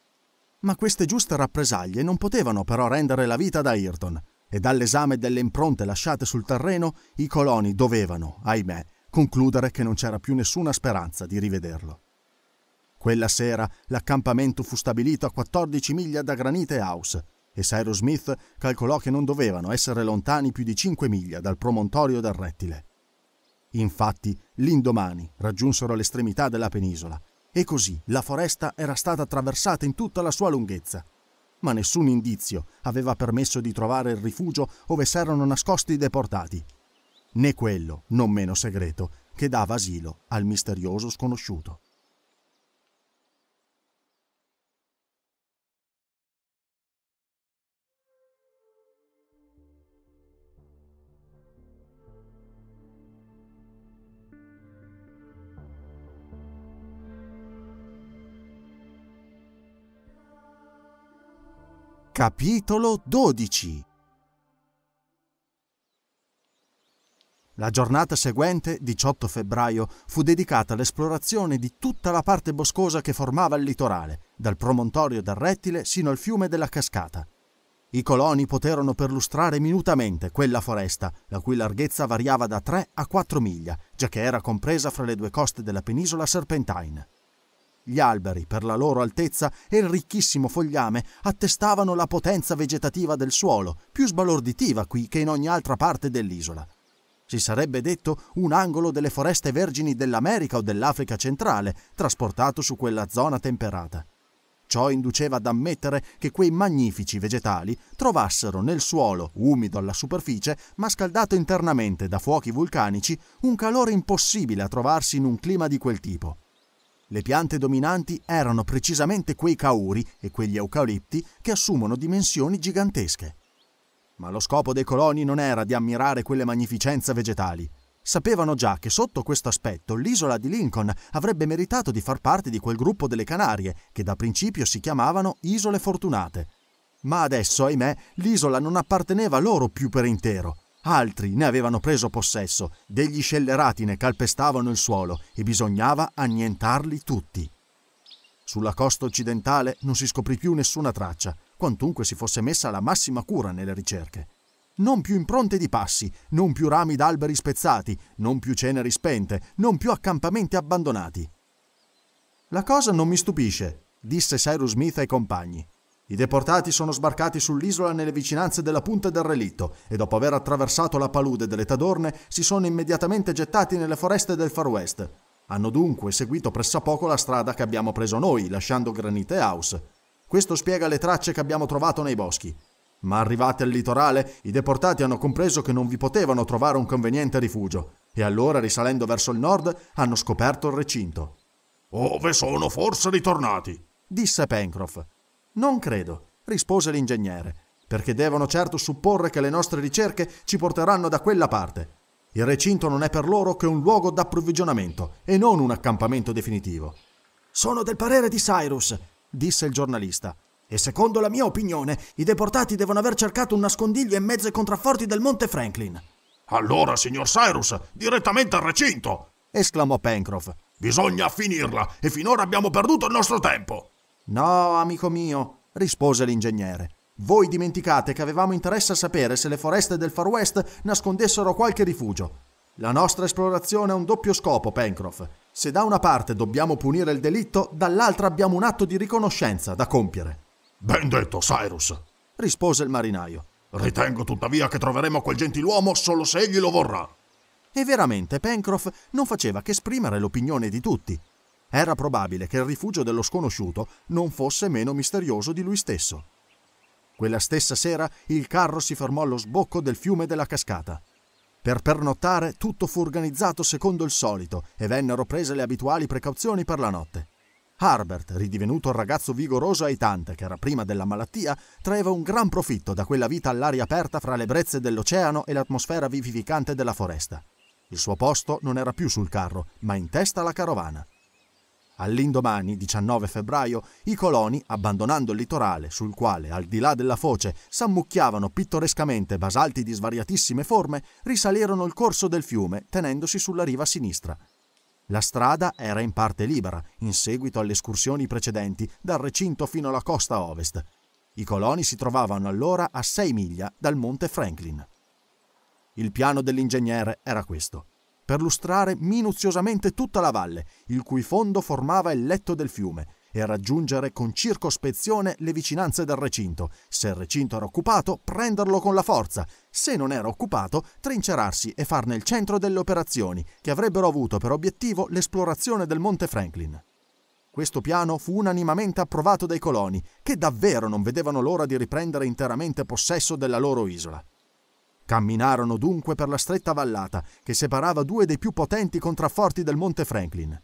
[SPEAKER 1] Ma queste giuste rappresaglie non potevano però rendere la vita ad Ayrton, e dall'esame delle impronte lasciate sul terreno i coloni dovevano, ahimè, concludere che non c'era più nessuna speranza di rivederlo. Quella sera l'accampamento fu stabilito a 14 miglia da Granite House e Cyrus Smith calcolò che non dovevano essere lontani più di 5 miglia dal promontorio del rettile. Infatti, l'indomani raggiunsero l'estremità della penisola e così la foresta era stata attraversata in tutta la sua lunghezza. Ma nessun indizio aveva permesso di trovare il rifugio dove s'erano nascosti i deportati né quello, non meno segreto, che dava asilo al misterioso sconosciuto. Capitolo 12 La giornata seguente, 18 febbraio, fu dedicata all'esplorazione di tutta la parte boscosa che formava il litorale, dal promontorio del rettile sino al fiume della cascata. I coloni poterono perlustrare minutamente quella foresta, la cui larghezza variava da 3 a 4 miglia, giacché era compresa fra le due coste della penisola Serpentine. Gli alberi, per la loro altezza e il ricchissimo fogliame, attestavano la potenza vegetativa del suolo, più sbalorditiva qui che in ogni altra parte dell'isola si sarebbe detto un angolo delle foreste vergini dell'America o dell'Africa centrale, trasportato su quella zona temperata. Ciò induceva ad ammettere che quei magnifici vegetali trovassero nel suolo, umido alla superficie, ma scaldato internamente da fuochi vulcanici, un calore impossibile a trovarsi in un clima di quel tipo. Le piante dominanti erano precisamente quei cauri e quegli eucalipti che assumono dimensioni gigantesche. Ma lo scopo dei coloni non era di ammirare quelle magnificenze vegetali. Sapevano già che sotto questo aspetto l'isola di Lincoln avrebbe meritato di far parte di quel gruppo delle Canarie, che da principio si chiamavano Isole Fortunate. Ma adesso, ahimè, l'isola non apparteneva loro più per intero. Altri ne avevano preso possesso, degli scellerati ne calpestavano il suolo e bisognava annientarli tutti. Sulla costa occidentale non si scoprì più nessuna traccia quantunque si fosse messa la massima cura nelle ricerche. Non più impronte di passi, non più rami d'alberi spezzati, non più ceneri spente, non più accampamenti abbandonati. La cosa non mi stupisce, disse Cyrus Smith ai compagni. I deportati sono sbarcati sull'isola nelle vicinanze della punta del relitto e dopo aver attraversato la palude delle Tadorne si sono immediatamente gettati nelle foreste del Far West. Hanno dunque seguito pressappoco la strada che abbiamo preso noi, lasciando Granite House. Questo spiega le tracce che abbiamo trovato nei boschi. Ma arrivati al litorale, i deportati hanno compreso che non vi potevano trovare un conveniente rifugio e allora, risalendo verso il nord, hanno scoperto il recinto. Ove sono forse ritornati? disse Pencroff. Non credo, rispose l'ingegnere, perché devono certo supporre che le nostre ricerche ci porteranno da quella parte. Il recinto non è per loro che un luogo d'approvvigionamento e non un accampamento definitivo. Sono del parere di Cyrus, disse il giornalista. E secondo la mia opinione, i deportati devono aver cercato un nascondiglio in mezzo ai contrafforti del Monte Franklin. Allora, signor Cyrus, direttamente al recinto! esclamò Pencroff. Bisogna finirla e finora abbiamo perduto il nostro tempo. No, amico mio, rispose l'ingegnere. Voi dimenticate che avevamo interesse a sapere se le foreste del Far West nascondessero qualche rifugio. La nostra esplorazione ha un doppio scopo, Pencroff. Se da una parte dobbiamo punire il delitto, dall'altra abbiamo un atto di riconoscenza da compiere. Ben detto, Cyrus, rispose il marinaio. Ritengo tuttavia che troveremo quel gentiluomo solo se egli lo vorrà. E veramente Pencroff non faceva che esprimere l'opinione di tutti. Era probabile che il rifugio dello sconosciuto non fosse meno misterioso di lui stesso. Quella stessa sera il carro si fermò allo sbocco del fiume della cascata. Per pernottare tutto fu organizzato secondo il solito e vennero prese le abituali precauzioni per la notte. Harbert, ridivenuto il ragazzo vigoroso e aitante che era prima della malattia, traeva un gran profitto da quella vita all'aria aperta fra le brezze dell'oceano e l'atmosfera vivificante della foresta. Il suo posto non era più sul carro, ma in testa alla carovana. All'indomani, 19 febbraio, i coloni, abbandonando il litorale sul quale, al di là della foce, s'ammucchiavano pittorescamente basalti di svariatissime forme, risalirono il corso del fiume tenendosi sulla riva sinistra. La strada era in parte libera, in seguito alle escursioni precedenti, dal recinto fino alla costa ovest. I coloni si trovavano allora a 6 miglia dal monte Franklin. Il piano dell'ingegnere era questo per lustrare minuziosamente tutta la valle, il cui fondo formava il letto del fiume, e raggiungere con circospezione le vicinanze del recinto. Se il recinto era occupato, prenderlo con la forza. Se non era occupato, trincerarsi e farne il centro delle operazioni, che avrebbero avuto per obiettivo l'esplorazione del Monte Franklin. Questo piano fu unanimemente approvato dai coloni, che davvero non vedevano l'ora di riprendere interamente possesso della loro isola. Camminarono dunque per la stretta vallata che separava due dei più potenti contrafforti del Monte Franklin.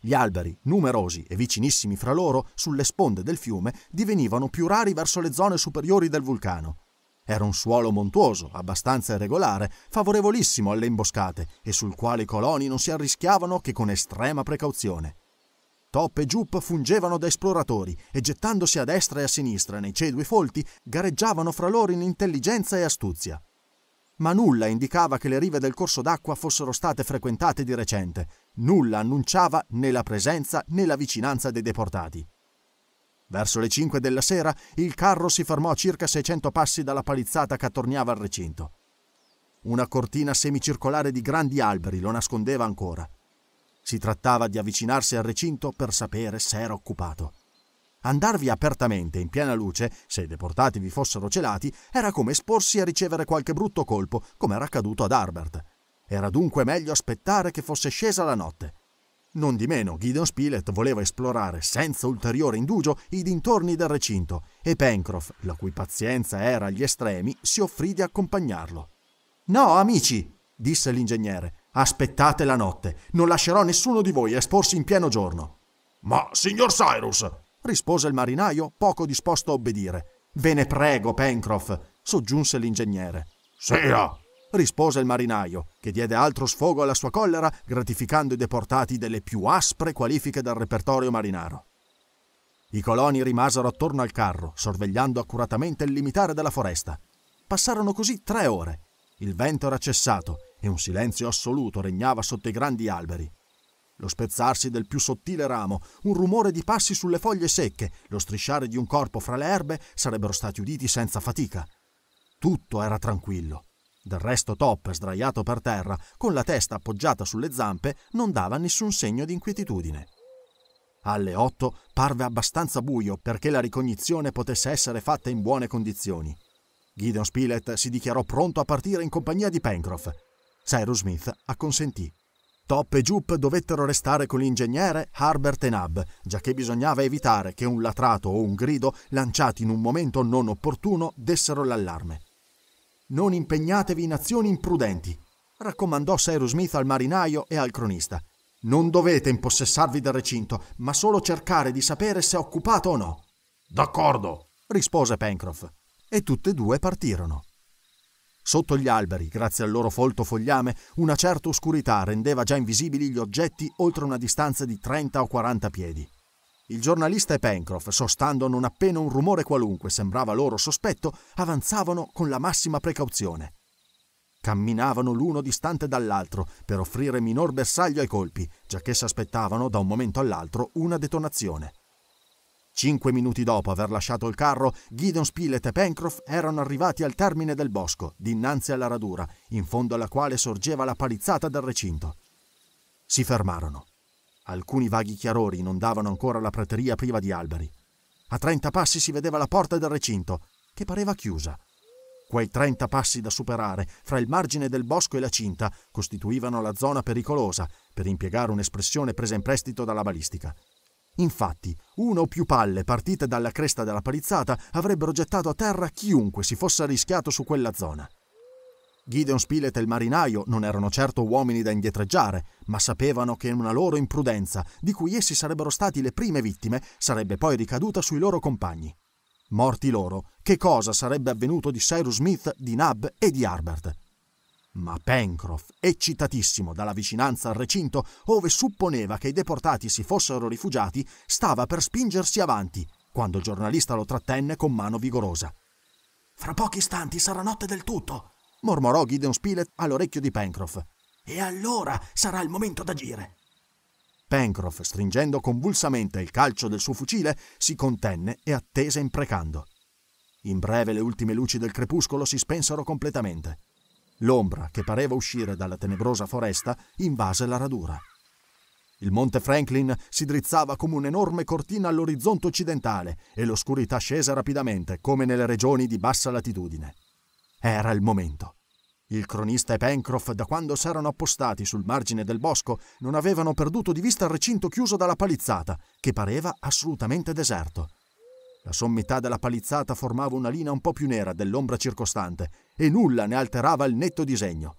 [SPEAKER 1] Gli alberi, numerosi e vicinissimi fra loro, sulle sponde del fiume, divenivano più rari verso le zone superiori del vulcano. Era un suolo montuoso, abbastanza irregolare, favorevolissimo alle imboscate e sul quale i coloni non si arrischiavano che con estrema precauzione. Top e Jup fungevano da esploratori e gettandosi a destra e a sinistra nei cedui folti gareggiavano fra loro in intelligenza e astuzia ma nulla indicava che le rive del corso d'acqua fossero state frequentate di recente, nulla annunciava né la presenza né la vicinanza dei deportati. Verso le 5 della sera il carro si fermò a circa 600 passi dalla palizzata che attorniava al recinto. Una cortina semicircolare di grandi alberi lo nascondeva ancora. Si trattava di avvicinarsi al recinto per sapere se era occupato. Andarvi apertamente in piena luce, se i deportati vi fossero celati, era come esporsi a ricevere qualche brutto colpo, come era accaduto ad Harbert. Era dunque meglio aspettare che fosse scesa la notte. Non di meno, Gideon Spilett voleva esplorare senza ulteriore indugio i dintorni del recinto e Pencroff, la cui pazienza era agli estremi, si offrì di accompagnarlo. No, amici, disse l'ingegnere, aspettate la notte, non lascerò nessuno di voi esporsi in pieno giorno. Ma, signor Cyrus, rispose il marinaio, poco disposto a obbedire. Ve ne prego, Pencroff, soggiunse l'ingegnere. Sia, rispose il marinaio, che diede altro sfogo alla sua collera, gratificando i deportati delle più aspre qualifiche del repertorio marinaro. I coloni rimasero attorno al carro, sorvegliando accuratamente il limitare della foresta. Passarono così tre ore. Il vento era cessato e un silenzio assoluto regnava sotto i grandi alberi lo spezzarsi del più sottile ramo, un rumore di passi sulle foglie secche, lo strisciare di un corpo fra le erbe sarebbero stati uditi senza fatica. Tutto era tranquillo. Del resto Top, sdraiato per terra, con la testa appoggiata sulle zampe, non dava nessun segno di inquietudine. Alle otto parve abbastanza buio perché la ricognizione potesse essere fatta in buone condizioni. Gideon Spilett si dichiarò pronto a partire in compagnia di Pencroff. Cyrus Smith acconsentì. Top e Jup dovettero restare con l'ingegnere Harbert e Nab, giacché bisognava evitare che un latrato o un grido, lanciati in un momento non opportuno, dessero l'allarme. Non impegnatevi in azioni imprudenti, raccomandò Cyrus Smith al marinaio e al cronista. Non dovete impossessarvi del recinto, ma solo cercare di sapere se è occupato o no. D'accordo, rispose Pencroff. E tutte e due partirono. Sotto gli alberi, grazie al loro folto fogliame, una certa oscurità rendeva già invisibili gli oggetti oltre una distanza di 30 o 40 piedi. Il giornalista e Pencroff, sostando non appena un rumore qualunque sembrava loro sospetto, avanzavano con la massima precauzione. Camminavano l'uno distante dall'altro per offrire minor bersaglio ai colpi, giacché si aspettavano da un momento all'altro una detonazione. Cinque minuti dopo aver lasciato il carro, Gideon Spilett e Pencroff erano arrivati al termine del bosco, dinanzi alla radura, in fondo alla quale sorgeva la palizzata del recinto. Si fermarono. Alcuni vaghi chiarori inondavano ancora la prateria priva di alberi. A trenta passi si vedeva la porta del recinto, che pareva chiusa. Quei trenta passi da superare fra il margine del bosco e la cinta costituivano la zona pericolosa, per impiegare un'espressione presa in prestito dalla balistica. Infatti, una o più palle partite dalla cresta della palizzata avrebbero gettato a terra chiunque si fosse arrischiato su quella zona. Gideon Spilett e il marinaio non erano certo uomini da indietreggiare, ma sapevano che una loro imprudenza, di cui essi sarebbero stati le prime vittime, sarebbe poi ricaduta sui loro compagni. Morti loro, che cosa sarebbe avvenuto di Cyrus Smith, di Nab e di Harbert? Ma Pencroff, eccitatissimo dalla vicinanza al recinto, ove supponeva che i deportati si fossero rifugiati, stava per spingersi avanti, quando il giornalista lo trattenne con mano vigorosa. Fra pochi istanti sarà notte del tutto, mormorò Gideon Spilett all'orecchio di Pencroff. E allora sarà il momento d'agire. Pencroff, stringendo convulsamente il calcio del suo fucile, si contenne e attese imprecando. In breve le ultime luci del crepuscolo si spensero completamente. L'ombra, che pareva uscire dalla tenebrosa foresta, invase la radura. Il monte Franklin si drizzava come un'enorme cortina all'orizzonte occidentale e l'oscurità scese rapidamente, come nelle regioni di bassa latitudine. Era il momento. Il cronista e Pencroff, da quando s'erano appostati sul margine del bosco, non avevano perduto di vista il recinto chiuso dalla palizzata, che pareva assolutamente deserto. La sommità della palizzata formava una linea un po' più nera dell'ombra circostante e nulla ne alterava il netto disegno.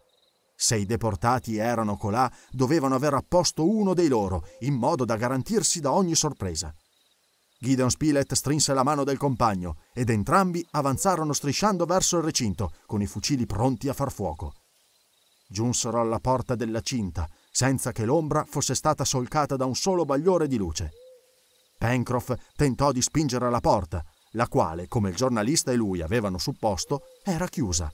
[SPEAKER 1] Se i deportati erano colà, dovevano aver apposto uno dei loro, in modo da garantirsi da ogni sorpresa. Gideon Spilett strinse la mano del compagno ed entrambi avanzarono strisciando verso il recinto, con i fucili pronti a far fuoco. Giunsero alla porta della cinta, senza che l'ombra fosse stata solcata da un solo bagliore di luce. Pencroff tentò di spingere alla porta, la quale, come il giornalista e lui avevano supposto, era chiusa.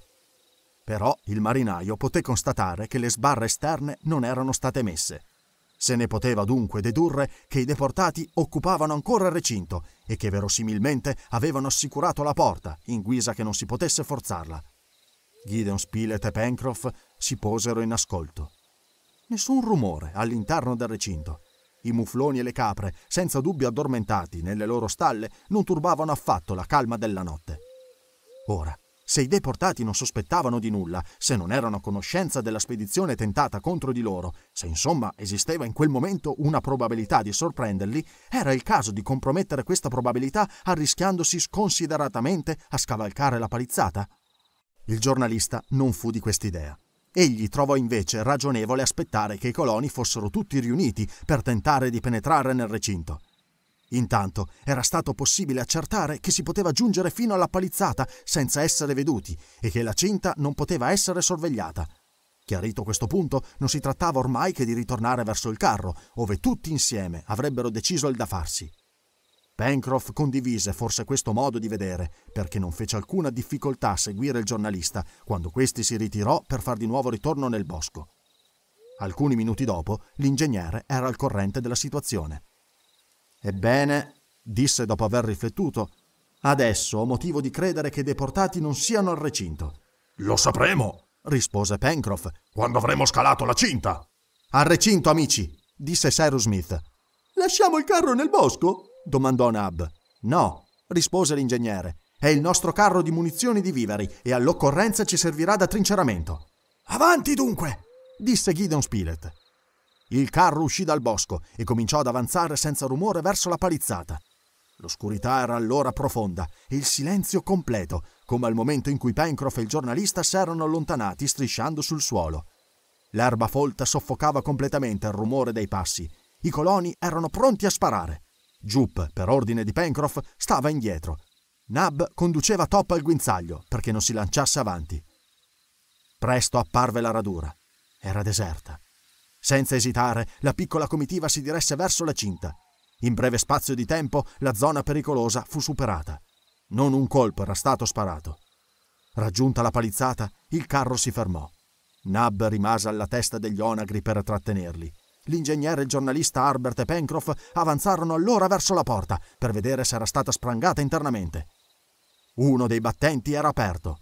[SPEAKER 1] Però il marinaio poté constatare che le sbarre esterne non erano state messe. Se ne poteva dunque dedurre che i deportati occupavano ancora il recinto e che verosimilmente avevano assicurato la porta in guisa che non si potesse forzarla. Gideon Spilett e Pencroff si posero in ascolto. Nessun rumore all'interno del recinto. I mufloni e le capre, senza dubbio addormentati nelle loro stalle, non turbavano affatto la calma della notte. Ora, se i deportati non sospettavano di nulla, se non erano a conoscenza della spedizione tentata contro di loro, se insomma esisteva in quel momento una probabilità di sorprenderli, era il caso di compromettere questa probabilità arrischiandosi sconsideratamente a scavalcare la palizzata? Il giornalista non fu di quest'idea. Egli trovò invece ragionevole aspettare che i coloni fossero tutti riuniti per tentare di penetrare nel recinto. Intanto era stato possibile accertare che si poteva giungere fino alla palizzata senza essere veduti e che la cinta non poteva essere sorvegliata. Chiarito questo punto, non si trattava ormai che di ritornare verso il carro, ove tutti insieme avrebbero deciso il da farsi. Pencroff condivise forse questo modo di vedere, perché non fece alcuna difficoltà a seguire il giornalista quando questi si ritirò per far di nuovo ritorno nel bosco. Alcuni minuti dopo, l'ingegnere era al corrente della situazione. Ebbene, disse dopo aver riflettuto, adesso ho motivo di credere che i deportati non siano al recinto. Lo sapremo, rispose Pencroff, quando avremo scalato la cinta. Al recinto, amici, disse Cyrus Smith. Lasciamo il carro nel bosco? domandò Nab. No, rispose l'ingegnere. È il nostro carro di munizioni di viveri e all'occorrenza ci servirà da trinceramento. Avanti dunque! disse Gideon Spilett. Il carro uscì dal bosco e cominciò ad avanzare senza rumore verso la palizzata. L'oscurità era allora profonda e il silenzio completo, come al momento in cui Pencroff e il giornalista s'erano allontanati strisciando sul suolo. L'erba folta soffocava completamente il rumore dei passi. I coloni erano pronti a sparare. Jup, per ordine di Pencroff, stava indietro. Nab conduceva Top al guinzaglio perché non si lanciasse avanti. Presto apparve la radura. Era deserta. Senza esitare, la piccola comitiva si diresse verso la cinta. In breve spazio di tempo la zona pericolosa fu superata. Non un colpo era stato sparato. Raggiunta la palizzata, il carro si fermò. Nab rimase alla testa degli onagri per trattenerli. L'ingegnere e il giornalista Harbert e Pencroff avanzarono allora verso la porta per vedere se era stata sprangata internamente. Uno dei battenti era aperto.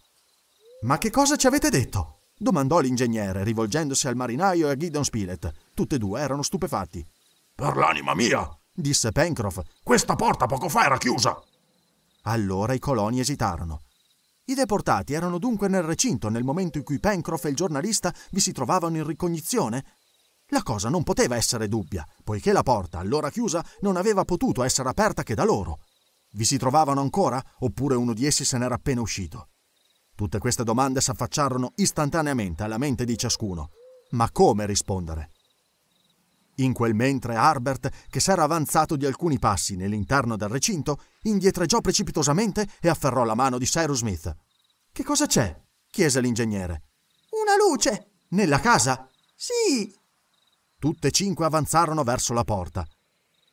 [SPEAKER 1] Ma che cosa ci avete detto? domandò l'ingegnere, rivolgendosi al marinaio e a Gideon Spilett. Tutti e due erano stupefatti. Per l'anima mia! disse Pencroff. Questa porta poco fa era chiusa! Allora i coloni esitarono. I deportati erano dunque nel recinto nel momento in cui Pencroff e il giornalista vi si trovavano in ricognizione la cosa non poteva essere dubbia, poiché la porta, allora chiusa, non aveva potuto essere aperta che da loro. Vi si trovavano ancora, oppure uno di essi se n'era appena uscito? Tutte queste domande s'affacciarono istantaneamente alla mente di ciascuno. Ma come rispondere? In quel mentre Harbert, che s'era avanzato di alcuni passi nell'interno del recinto, indietreggiò precipitosamente e afferrò la mano di Cyrus Smith. Che cosa c'è? chiese l'ingegnere. Una luce! Nella casa? Sì, tutte e cinque avanzarono verso la porta.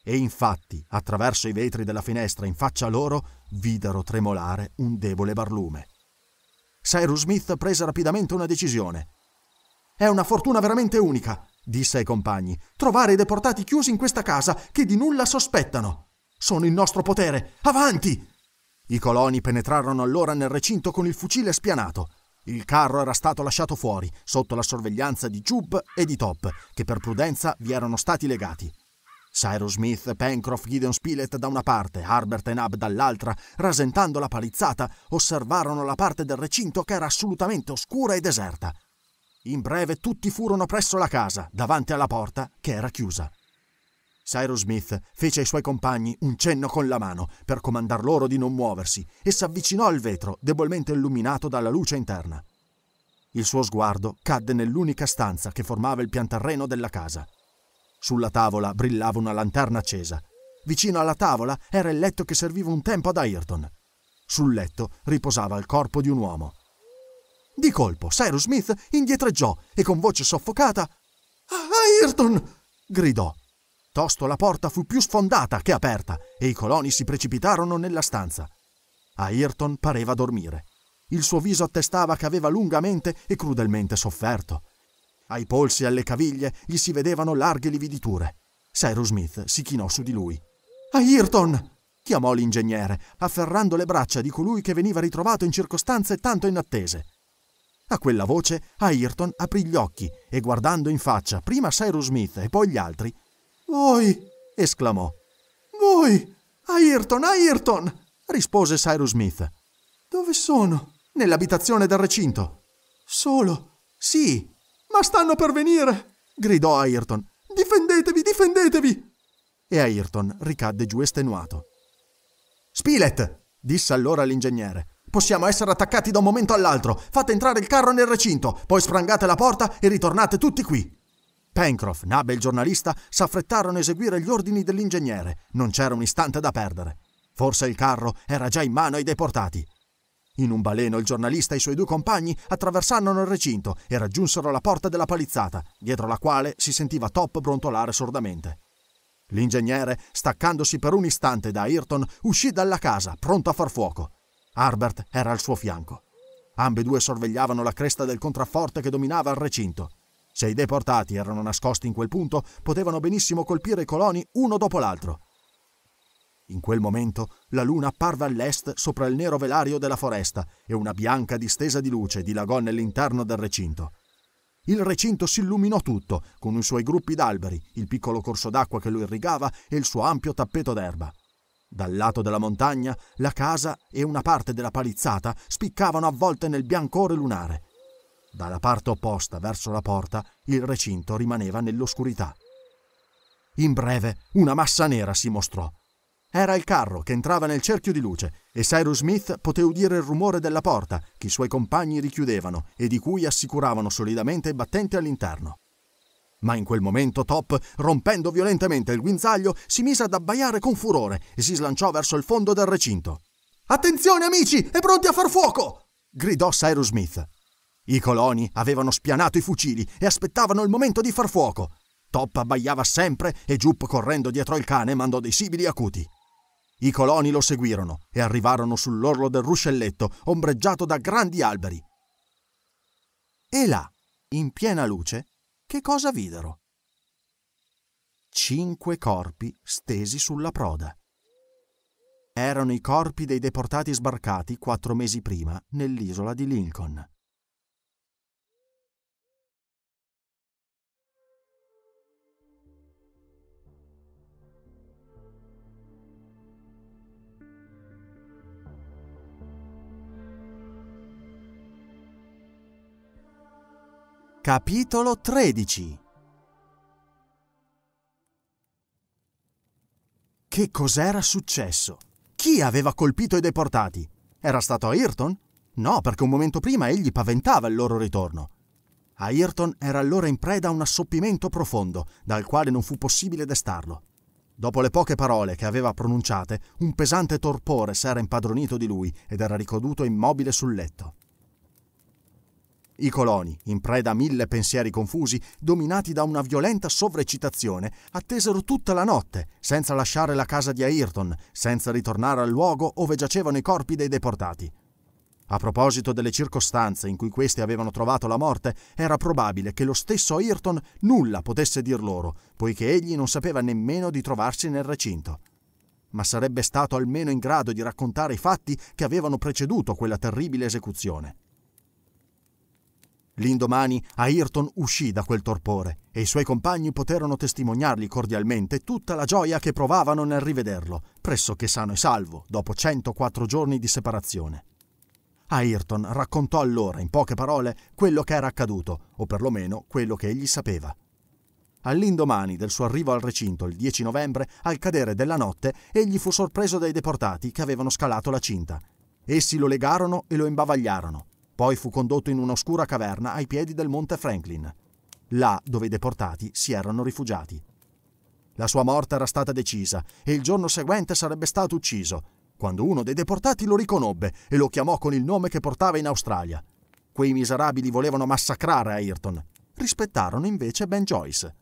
[SPEAKER 1] E infatti, attraverso i vetri della finestra in faccia a loro, videro tremolare un debole barlume. Cyrus Smith prese rapidamente una decisione. È una fortuna veramente unica, disse ai compagni, trovare i deportati chiusi in questa casa che di nulla sospettano. Sono in nostro potere. Avanti! I coloni penetrarono allora nel recinto con il fucile spianato. Il carro era stato lasciato fuori, sotto la sorveglianza di Chubb e di Top, che per prudenza vi erano stati legati. Cyrus Smith, Pencroff, Gideon Spilett da una parte, Harbert e Nab dall'altra, rasentando la palizzata, osservarono la parte del recinto che era assolutamente oscura e deserta. In breve tutti furono presso la casa, davanti alla porta, che era chiusa. Cyrus Smith fece ai suoi compagni un cenno con la mano per comandar loro di non muoversi e s'avvicinò al vetro, debolmente illuminato dalla luce interna. Il suo sguardo cadde nell'unica stanza che formava il pianterreno della casa. Sulla tavola brillava una lanterna accesa. Vicino alla tavola era il letto che serviva un tempo ad Ayrton. Sul letto riposava il corpo di un uomo. Di colpo, Cyrus Smith indietreggiò e con voce soffocata: Ayrton! gridò. Tosto la porta fu più sfondata che aperta e i coloni si precipitarono nella stanza. Ayrton pareva dormire. Il suo viso attestava che aveva lungamente e crudelmente sofferto. Ai polsi e alle caviglie gli si vedevano larghe lividiture. Cyrus Smith si chinò su di lui. Ayrton! chiamò l'ingegnere, afferrando le braccia di colui che veniva ritrovato in circostanze tanto inattese. A quella voce Ayrton aprì gli occhi e guardando in faccia prima Cyrus Smith e poi gli altri, voi! esclamò. Voi! Ayrton, Ayrton! rispose Cyrus Smith. Dove sono? Nell'abitazione del recinto. Solo? Sì. Ma stanno per venire! gridò Ayrton. Difendetevi, difendetevi! E Ayrton ricadde giù estenuato. Spilett! disse allora l'ingegnere. Possiamo essere attaccati da un momento all'altro. Fate entrare il carro nel recinto, poi sprangate la porta e ritornate tutti qui. Pencroff, Nab e il giornalista s'affrettarono a eseguire gli ordini dell'ingegnere. Non c'era un istante da perdere. Forse il carro era già in mano ai deportati. In un baleno il giornalista e i suoi due compagni attraversarono il recinto e raggiunsero la porta della palizzata, dietro la quale si sentiva Top brontolare sordamente. L'ingegnere, staccandosi per un istante da Ayrton, uscì dalla casa, pronto a far fuoco. Harbert era al suo fianco. Ambedue sorvegliavano la cresta del contrafforte che dominava il recinto. Se i deportati erano nascosti in quel punto, potevano benissimo colpire i coloni uno dopo l'altro. In quel momento la luna apparve all'est sopra il nero velario della foresta e una bianca distesa di luce dilagò nell'interno del recinto. Il recinto si illuminò tutto, con i suoi gruppi d'alberi, il piccolo corso d'acqua che lo irrigava e il suo ampio tappeto d'erba. Dal lato della montagna, la casa e una parte della palizzata spiccavano avvolte nel biancore lunare, dalla parte opposta verso la porta il recinto rimaneva nell'oscurità. In breve una massa nera si mostrò. Era il carro che entrava nel cerchio di luce e Cyrus Smith poté udire il rumore della porta che i suoi compagni richiudevano e di cui assicuravano solidamente i battenti all'interno. Ma in quel momento Top, rompendo violentemente il guinzaglio, si mise ad abbaiare con furore e si slanciò verso il fondo del recinto. Attenzione amici, è pronti a far fuoco! gridò Cyrus Smith. I coloni avevano spianato i fucili e aspettavano il momento di far fuoco. Top abbaiava sempre e Giupp, correndo dietro il cane, mandò dei sibili acuti. I coloni lo seguirono e arrivarono sull'orlo del ruscelletto, ombreggiato da grandi alberi. E là, in piena luce, che cosa videro? Cinque corpi stesi sulla proda. Erano i corpi dei deportati sbarcati quattro mesi prima nell'isola di Lincoln. Capitolo 13 Che cos'era successo? Chi aveva colpito i deportati? Era stato Ayrton? No, perché un momento prima egli paventava il loro ritorno. Ayrton era allora in preda a un assoppimento profondo, dal quale non fu possibile destarlo. Dopo le poche parole che aveva pronunciate, un pesante torpore s'era impadronito di lui ed era ricaduto immobile sul letto. I coloni, in preda a mille pensieri confusi, dominati da una violenta sovrecitazione, attesero tutta la notte, senza lasciare la casa di Ayrton, senza ritornare al luogo ove giacevano i corpi dei deportati. A proposito delle circostanze in cui questi avevano trovato la morte, era probabile che lo stesso Ayrton nulla potesse dir loro, poiché egli non sapeva nemmeno di trovarsi nel recinto. Ma sarebbe stato almeno in grado di raccontare i fatti che avevano preceduto quella terribile esecuzione. L'indomani Ayrton uscì da quel torpore e i suoi compagni poterono testimoniargli cordialmente tutta la gioia che provavano nel rivederlo, pressoché sano e salvo, dopo 104 giorni di separazione. Ayrton raccontò allora, in poche parole, quello che era accaduto, o perlomeno quello che egli sapeva. All'indomani del suo arrivo al recinto, il 10 novembre, al cadere della notte, egli fu sorpreso dai deportati che avevano scalato la cinta. Essi lo legarono e lo imbavagliarono. Poi fu condotto in un'oscura caverna ai piedi del monte Franklin, là dove i deportati si erano rifugiati. La sua morte era stata decisa e il giorno seguente sarebbe stato ucciso, quando uno dei deportati lo riconobbe e lo chiamò con il nome che portava in Australia. Quei miserabili volevano massacrare Ayrton, rispettarono invece Ben Joyce.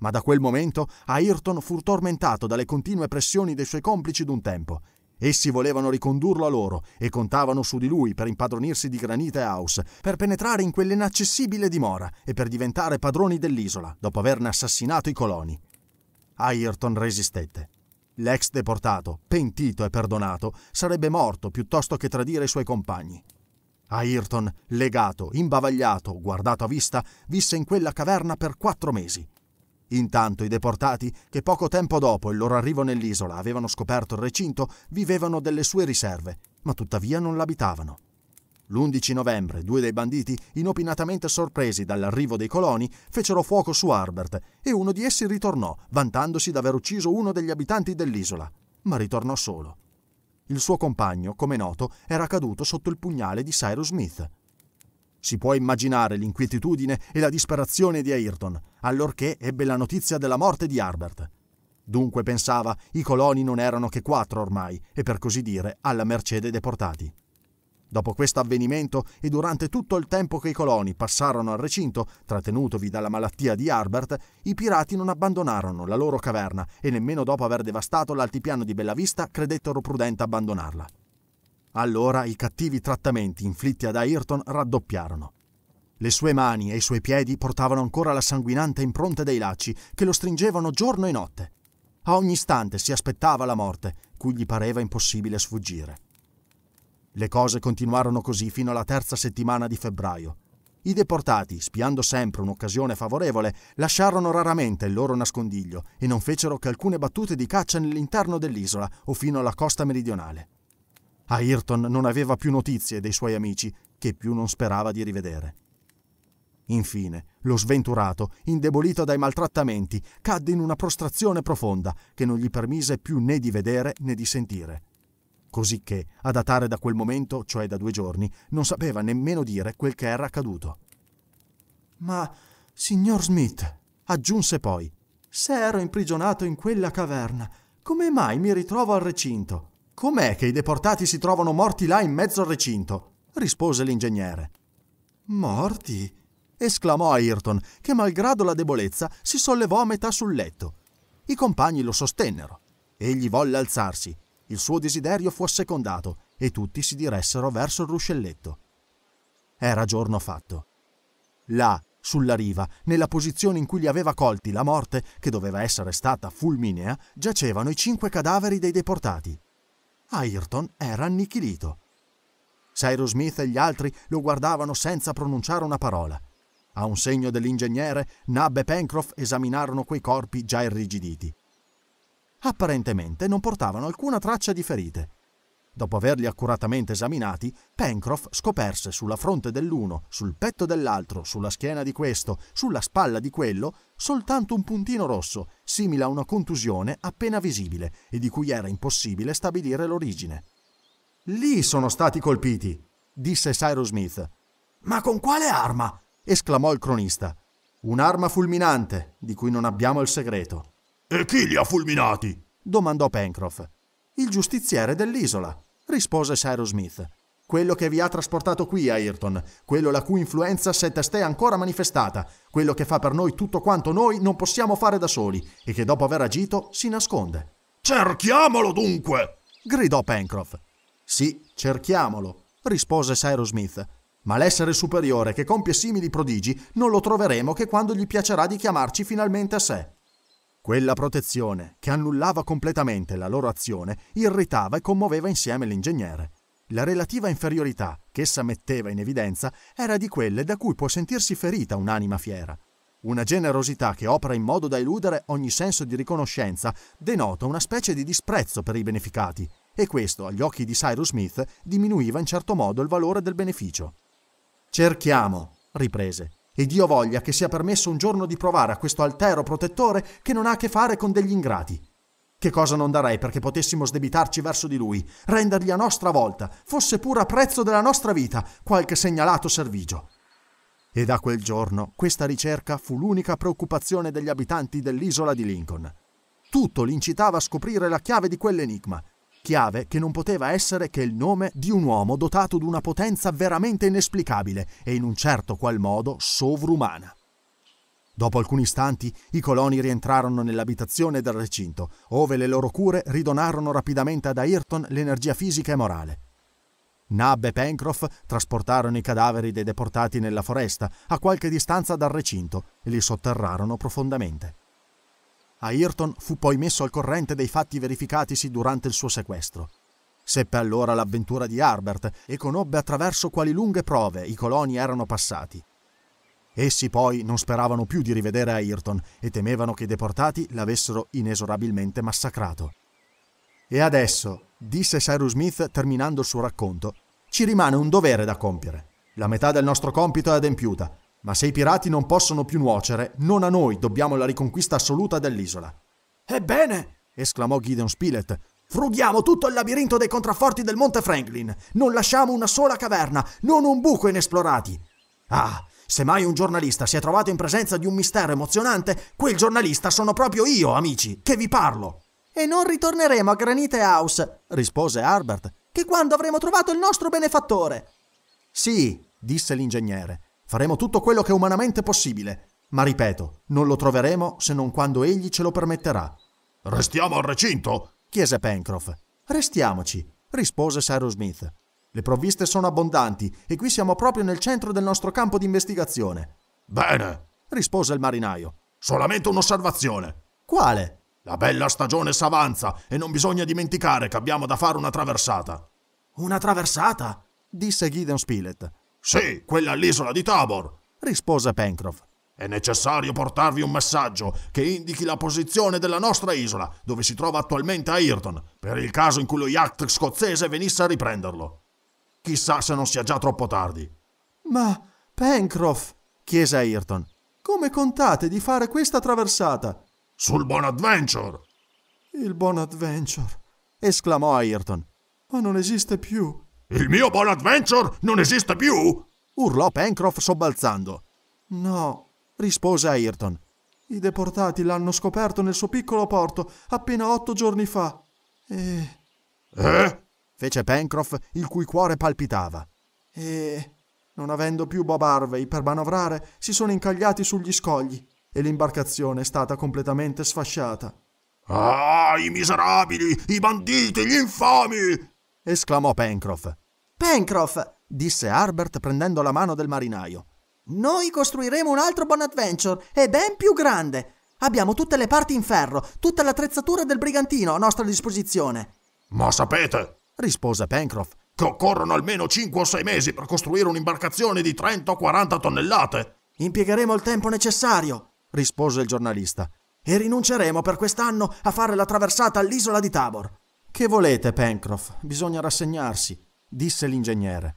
[SPEAKER 1] Ma da quel momento Ayrton fu tormentato dalle continue pressioni dei suoi complici d'un tempo Essi volevano ricondurlo a loro e contavano su di lui per impadronirsi di Granite House, per penetrare in quell'inaccessibile dimora e per diventare padroni dell'isola dopo averne assassinato i coloni. Ayrton resistette. L'ex deportato, pentito e perdonato, sarebbe morto piuttosto che tradire i suoi compagni. Ayrton, legato, imbavagliato, guardato a vista, visse in quella caverna per quattro mesi Intanto i deportati, che poco tempo dopo il loro arrivo nell'isola avevano scoperto il recinto, vivevano delle sue riserve, ma tuttavia non l'abitavano. L'11 novembre due dei banditi, inopinatamente sorpresi dall'arrivo dei coloni, fecero fuoco su Harbert e uno di essi ritornò, vantandosi d'aver ucciso uno degli abitanti dell'isola, ma ritornò solo. Il suo compagno, come noto, era caduto sotto il pugnale di Cyrus Smith. Si può immaginare l'inquietudine e la disperazione di Ayrton, allorché ebbe la notizia della morte di Harbert. Dunque pensava, i coloni non erano che quattro ormai, e per così dire, alla mercé dei deportati. Dopo questo avvenimento e durante tutto il tempo che i coloni passarono al recinto, trattenutovi dalla malattia di Harbert, i pirati non abbandonarono la loro caverna e nemmeno dopo aver devastato l'altipiano di Bellavista credettero prudente abbandonarla. Allora i cattivi trattamenti inflitti ad Ayrton raddoppiarono. Le sue mani e i suoi piedi portavano ancora la sanguinante impronta dei lacci che lo stringevano giorno e notte. A ogni istante si aspettava la morte, cui gli pareva impossibile sfuggire. Le cose continuarono così fino alla terza settimana di febbraio. I deportati, spiando sempre un'occasione favorevole, lasciarono raramente il loro nascondiglio e non fecero che alcune battute di caccia nell'interno dell'isola o fino alla costa meridionale. Ayrton non aveva più notizie dei suoi amici, che più non sperava di rivedere. Infine, lo sventurato, indebolito dai maltrattamenti, cadde in una prostrazione profonda che non gli permise più né di vedere né di sentire. Cosicché, a datare da quel momento, cioè da due giorni, non sapeva nemmeno dire quel che era accaduto. Ma, signor Smith, aggiunse poi, se ero imprigionato in quella caverna, come mai mi ritrovo al recinto? Com'è che i deportati si trovano morti là in mezzo al recinto? rispose l'ingegnere. Morti? esclamò Ayrton, che malgrado la debolezza si sollevò a metà sul letto. I compagni lo sostennero. Egli volle alzarsi. Il suo desiderio fu assecondato e tutti si diressero verso il ruscelletto. Era giorno fatto. Là, sulla riva, nella posizione in cui li aveva colti la morte, che doveva essere stata fulminea, giacevano i cinque cadaveri dei deportati. Ayrton era annichilito. Cyrus Smith e gli altri lo guardavano senza pronunciare una parola. A un segno dell'ingegnere, Nab e Pencroff esaminarono quei corpi già irrigiditi. Apparentemente non portavano alcuna traccia di ferite, Dopo averli accuratamente esaminati, Pencroff scoperse sulla fronte dell'uno, sul petto dell'altro, sulla schiena di questo, sulla spalla di quello, soltanto un puntino rosso, simile a una contusione appena visibile e di cui era impossibile stabilire l'origine. Lì sono stati colpiti, disse Cyrus Smith. Ma con quale arma? esclamò il cronista. Un'arma fulminante, di cui non abbiamo il segreto. E chi li ha fulminati? domandò Pencroff. Il giustiziere dell'isola rispose Cyrus Smith. Quello che vi ha trasportato qui, Ayrton, quello la cui influenza siete ste ancora manifestata, quello che fa per noi tutto quanto noi non possiamo fare da soli e che dopo aver agito si nasconde. Cerchiamolo dunque! gridò Pencroff. Sì, cerchiamolo, rispose Cyrus Smith. Ma l'essere superiore che compie simili prodigi non lo troveremo che quando gli piacerà di chiamarci finalmente a sé. Quella protezione, che annullava completamente la loro azione, irritava e commuoveva insieme l'ingegnere. La relativa inferiorità che essa metteva in evidenza era di quelle da cui può sentirsi ferita un'anima fiera. Una generosità che opera in modo da eludere ogni senso di riconoscenza denota una specie di disprezzo per i beneficati, e questo, agli occhi di Cyrus Smith, diminuiva in certo modo il valore del beneficio. Cerchiamo, riprese, e Dio voglia che sia permesso un giorno di provare a questo altero protettore che non ha a che fare con degli ingrati. Che cosa non darei perché potessimo sdebitarci verso di lui, rendergli a nostra volta, fosse pure a prezzo della nostra vita, qualche segnalato servigio. E da quel giorno questa ricerca fu l'unica preoccupazione degli abitanti dell'isola di Lincoln. Tutto l'incitava a scoprire la chiave di quell'enigma, chiave che non poteva essere che il nome di un uomo dotato di una potenza veramente inesplicabile e in un certo qual modo sovrumana. Dopo alcuni istanti i coloni rientrarono nell'abitazione del recinto, ove le loro cure ridonarono rapidamente ad Ayrton l'energia fisica e morale. Nab e Pencroff trasportarono i cadaveri dei deportati nella foresta, a qualche distanza dal recinto, e li sotterrarono profondamente. Ayrton fu poi messo al corrente dei fatti verificatisi durante il suo sequestro. Seppe allora l'avventura di Harbert e conobbe attraverso quali lunghe prove i coloni erano passati. Essi poi non speravano più di rivedere Ayrton e temevano che i deportati l'avessero inesorabilmente massacrato. E adesso, disse Cyrus Smith terminando il suo racconto, ci rimane un dovere da compiere. La metà del nostro compito è adempiuta ma se i pirati non possono più nuocere, non a noi dobbiamo la riconquista assoluta dell'isola. Ebbene, esclamò Gideon Spilett, frughiamo tutto il labirinto dei contrafforti del Monte Franklin. Non lasciamo una sola caverna, non un buco inesplorati. Ah, se mai un giornalista si è trovato in presenza di un mistero emozionante, quel giornalista sono proprio io, amici, che vi parlo. E non ritorneremo a Granite House, rispose Herbert, che quando avremo trovato il nostro benefattore. Sì, disse l'ingegnere, Faremo tutto quello che è umanamente possibile, ma ripeto, non lo troveremo se non quando egli ce lo permetterà. Restiamo al recinto? chiese Pencroff. Restiamoci, rispose Cyrus Smith. Le provviste sono abbondanti e qui siamo proprio nel centro del nostro campo di investigazione. Bene, rispose il marinaio. Solamente un'osservazione. Quale? La bella stagione s'avanza e non bisogna dimenticare che abbiamo da fare una traversata. Una traversata? disse Gideon Spilett. Sì, quella all'isola di Tabor, rispose Pencroff. È necessario portarvi un messaggio che indichi la posizione della nostra isola, dove si trova attualmente Ayrton, per il caso in cui lo yacht scozzese venisse a riprenderlo. Chissà se non sia già troppo tardi. Ma, Pencroff, chiese Ayrton, come contate di fare questa traversata? Sul Bonadventure! Il Bonadventure! esclamò Ayrton. Ma non esiste più. Il mio Bonadventure non esiste più? urlò Pencroff sobbalzando. No, rispose Ayrton. I deportati l'hanno scoperto nel suo piccolo porto appena otto giorni fa. E... Eh? fece Pencroff, il cui cuore palpitava. E... non avendo più Bob Harvey per manovrare, si sono incagliati sugli scogli e l'imbarcazione è stata completamente sfasciata. Ah, i miserabili, i banditi, gli infami! esclamò Pencroff. Pencroff, disse Harbert prendendo la mano del marinaio, noi costruiremo un altro Bonadventure e ben più grande. Abbiamo tutte le parti in ferro, tutta l'attrezzatura del brigantino a nostra disposizione. Ma sapete, rispose Pencroff, che occorrono almeno 5 o 6 mesi per costruire un'imbarcazione di 30 o 40 tonnellate. Impiegheremo il tempo necessario, rispose il giornalista, e rinunceremo per quest'anno a fare la traversata all'isola di Tabor. Che volete, Pencroff? Bisogna rassegnarsi disse l'ingegnere.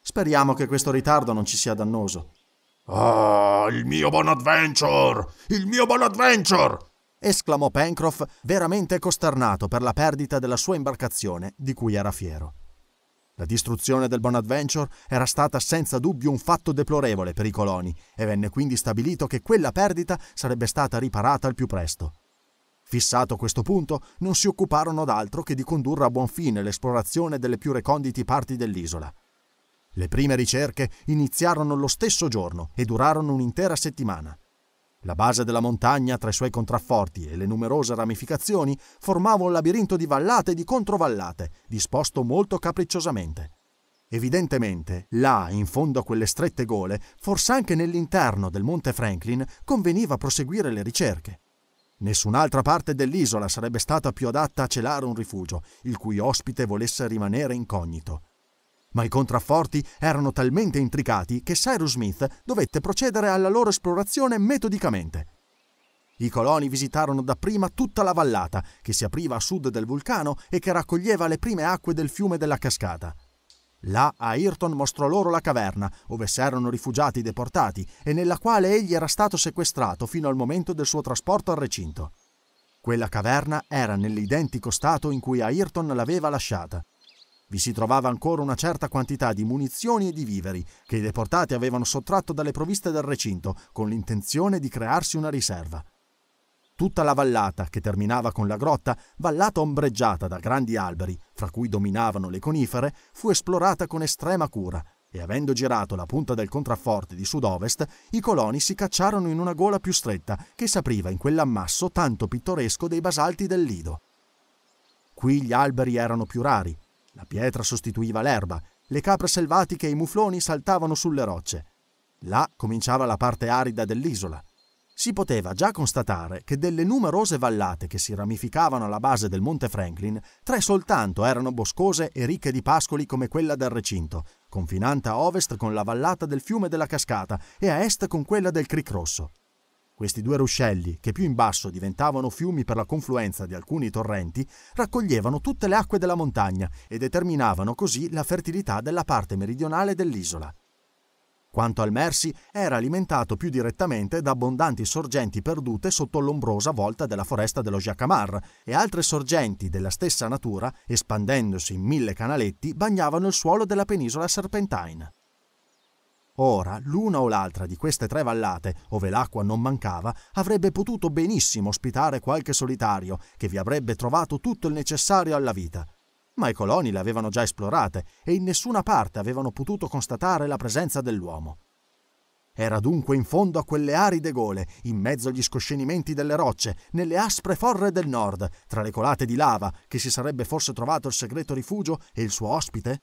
[SPEAKER 1] Speriamo che questo ritardo non ci sia dannoso. Ah, il mio Bonadventure! Il mio Bonadventure! esclamò Pencroff, veramente costernato per la perdita della sua imbarcazione di cui era fiero. La distruzione del Bonadventure era stata senza dubbio un fatto deplorevole per i coloni e venne quindi stabilito che quella perdita sarebbe stata riparata al più presto. Fissato questo punto, non si occuparono d'altro che di condurre a buon fine l'esplorazione delle più reconditi parti dell'isola. Le prime ricerche iniziarono lo stesso giorno e durarono un'intera settimana. La base della montagna, tra i suoi contrafforti e le numerose ramificazioni, formava un labirinto di vallate e di controvallate, disposto molto capricciosamente. Evidentemente, là, in fondo a quelle strette gole, forse anche nell'interno del Monte Franklin, conveniva proseguire le ricerche. Nessun'altra parte dell'isola sarebbe stata più adatta a celare un rifugio, il cui ospite volesse rimanere incognito. Ma i contrafforti erano talmente intricati che Cyrus Smith dovette procedere alla loro esplorazione metodicamente. I coloni visitarono dapprima tutta la vallata, che si apriva a sud del vulcano e che raccoglieva le prime acque del fiume della cascata. Là Ayrton mostrò loro la caverna, ove si erano rifugiati i deportati e nella quale egli era stato sequestrato fino al momento del suo trasporto al recinto. Quella caverna era nell'identico stato in cui Ayrton l'aveva lasciata. Vi si trovava ancora una certa quantità di munizioni e di viveri che i deportati avevano sottratto dalle provviste del recinto con l'intenzione di crearsi una riserva. Tutta la vallata, che terminava con la grotta, vallata ombreggiata da grandi alberi, fra cui dominavano le conifere, fu esplorata con estrema cura e avendo girato la punta del contrafforte di sud-ovest, i coloni si cacciarono in una gola più stretta che s'apriva in quell'ammasso tanto pittoresco dei basalti del Lido. Qui gli alberi erano più rari, la pietra sostituiva l'erba, le capre selvatiche e i mufloni saltavano sulle rocce. Là cominciava la parte arida dell'isola, si poteva già constatare che delle numerose vallate che si ramificavano alla base del Monte Franklin, tre soltanto erano boscose e ricche di pascoli come quella del recinto, confinante a ovest con la vallata del fiume della Cascata e a est con quella del Cric Rosso. Questi due ruscelli, che più in basso diventavano fiumi per la confluenza di alcuni torrenti, raccoglievano tutte le acque della montagna e determinavano così la fertilità della parte meridionale dell'isola. Quanto al Mersi, era alimentato più direttamente da abbondanti sorgenti perdute sotto l'ombrosa volta della foresta dello Jacamar e altre sorgenti della stessa natura, espandendosi in mille canaletti, bagnavano il suolo della penisola Serpentine. Ora, l'una o l'altra di queste tre vallate, ove l'acqua non mancava, avrebbe potuto benissimo ospitare qualche solitario che vi avrebbe trovato tutto il necessario alla vita, ma i coloni le avevano già esplorate e in nessuna parte avevano potuto constatare la presenza dell'uomo. Era dunque in fondo a quelle aride gole, in mezzo agli scoscenimenti delle rocce, nelle aspre forre del nord, tra le colate di lava, che si sarebbe forse trovato il segreto rifugio e il suo ospite?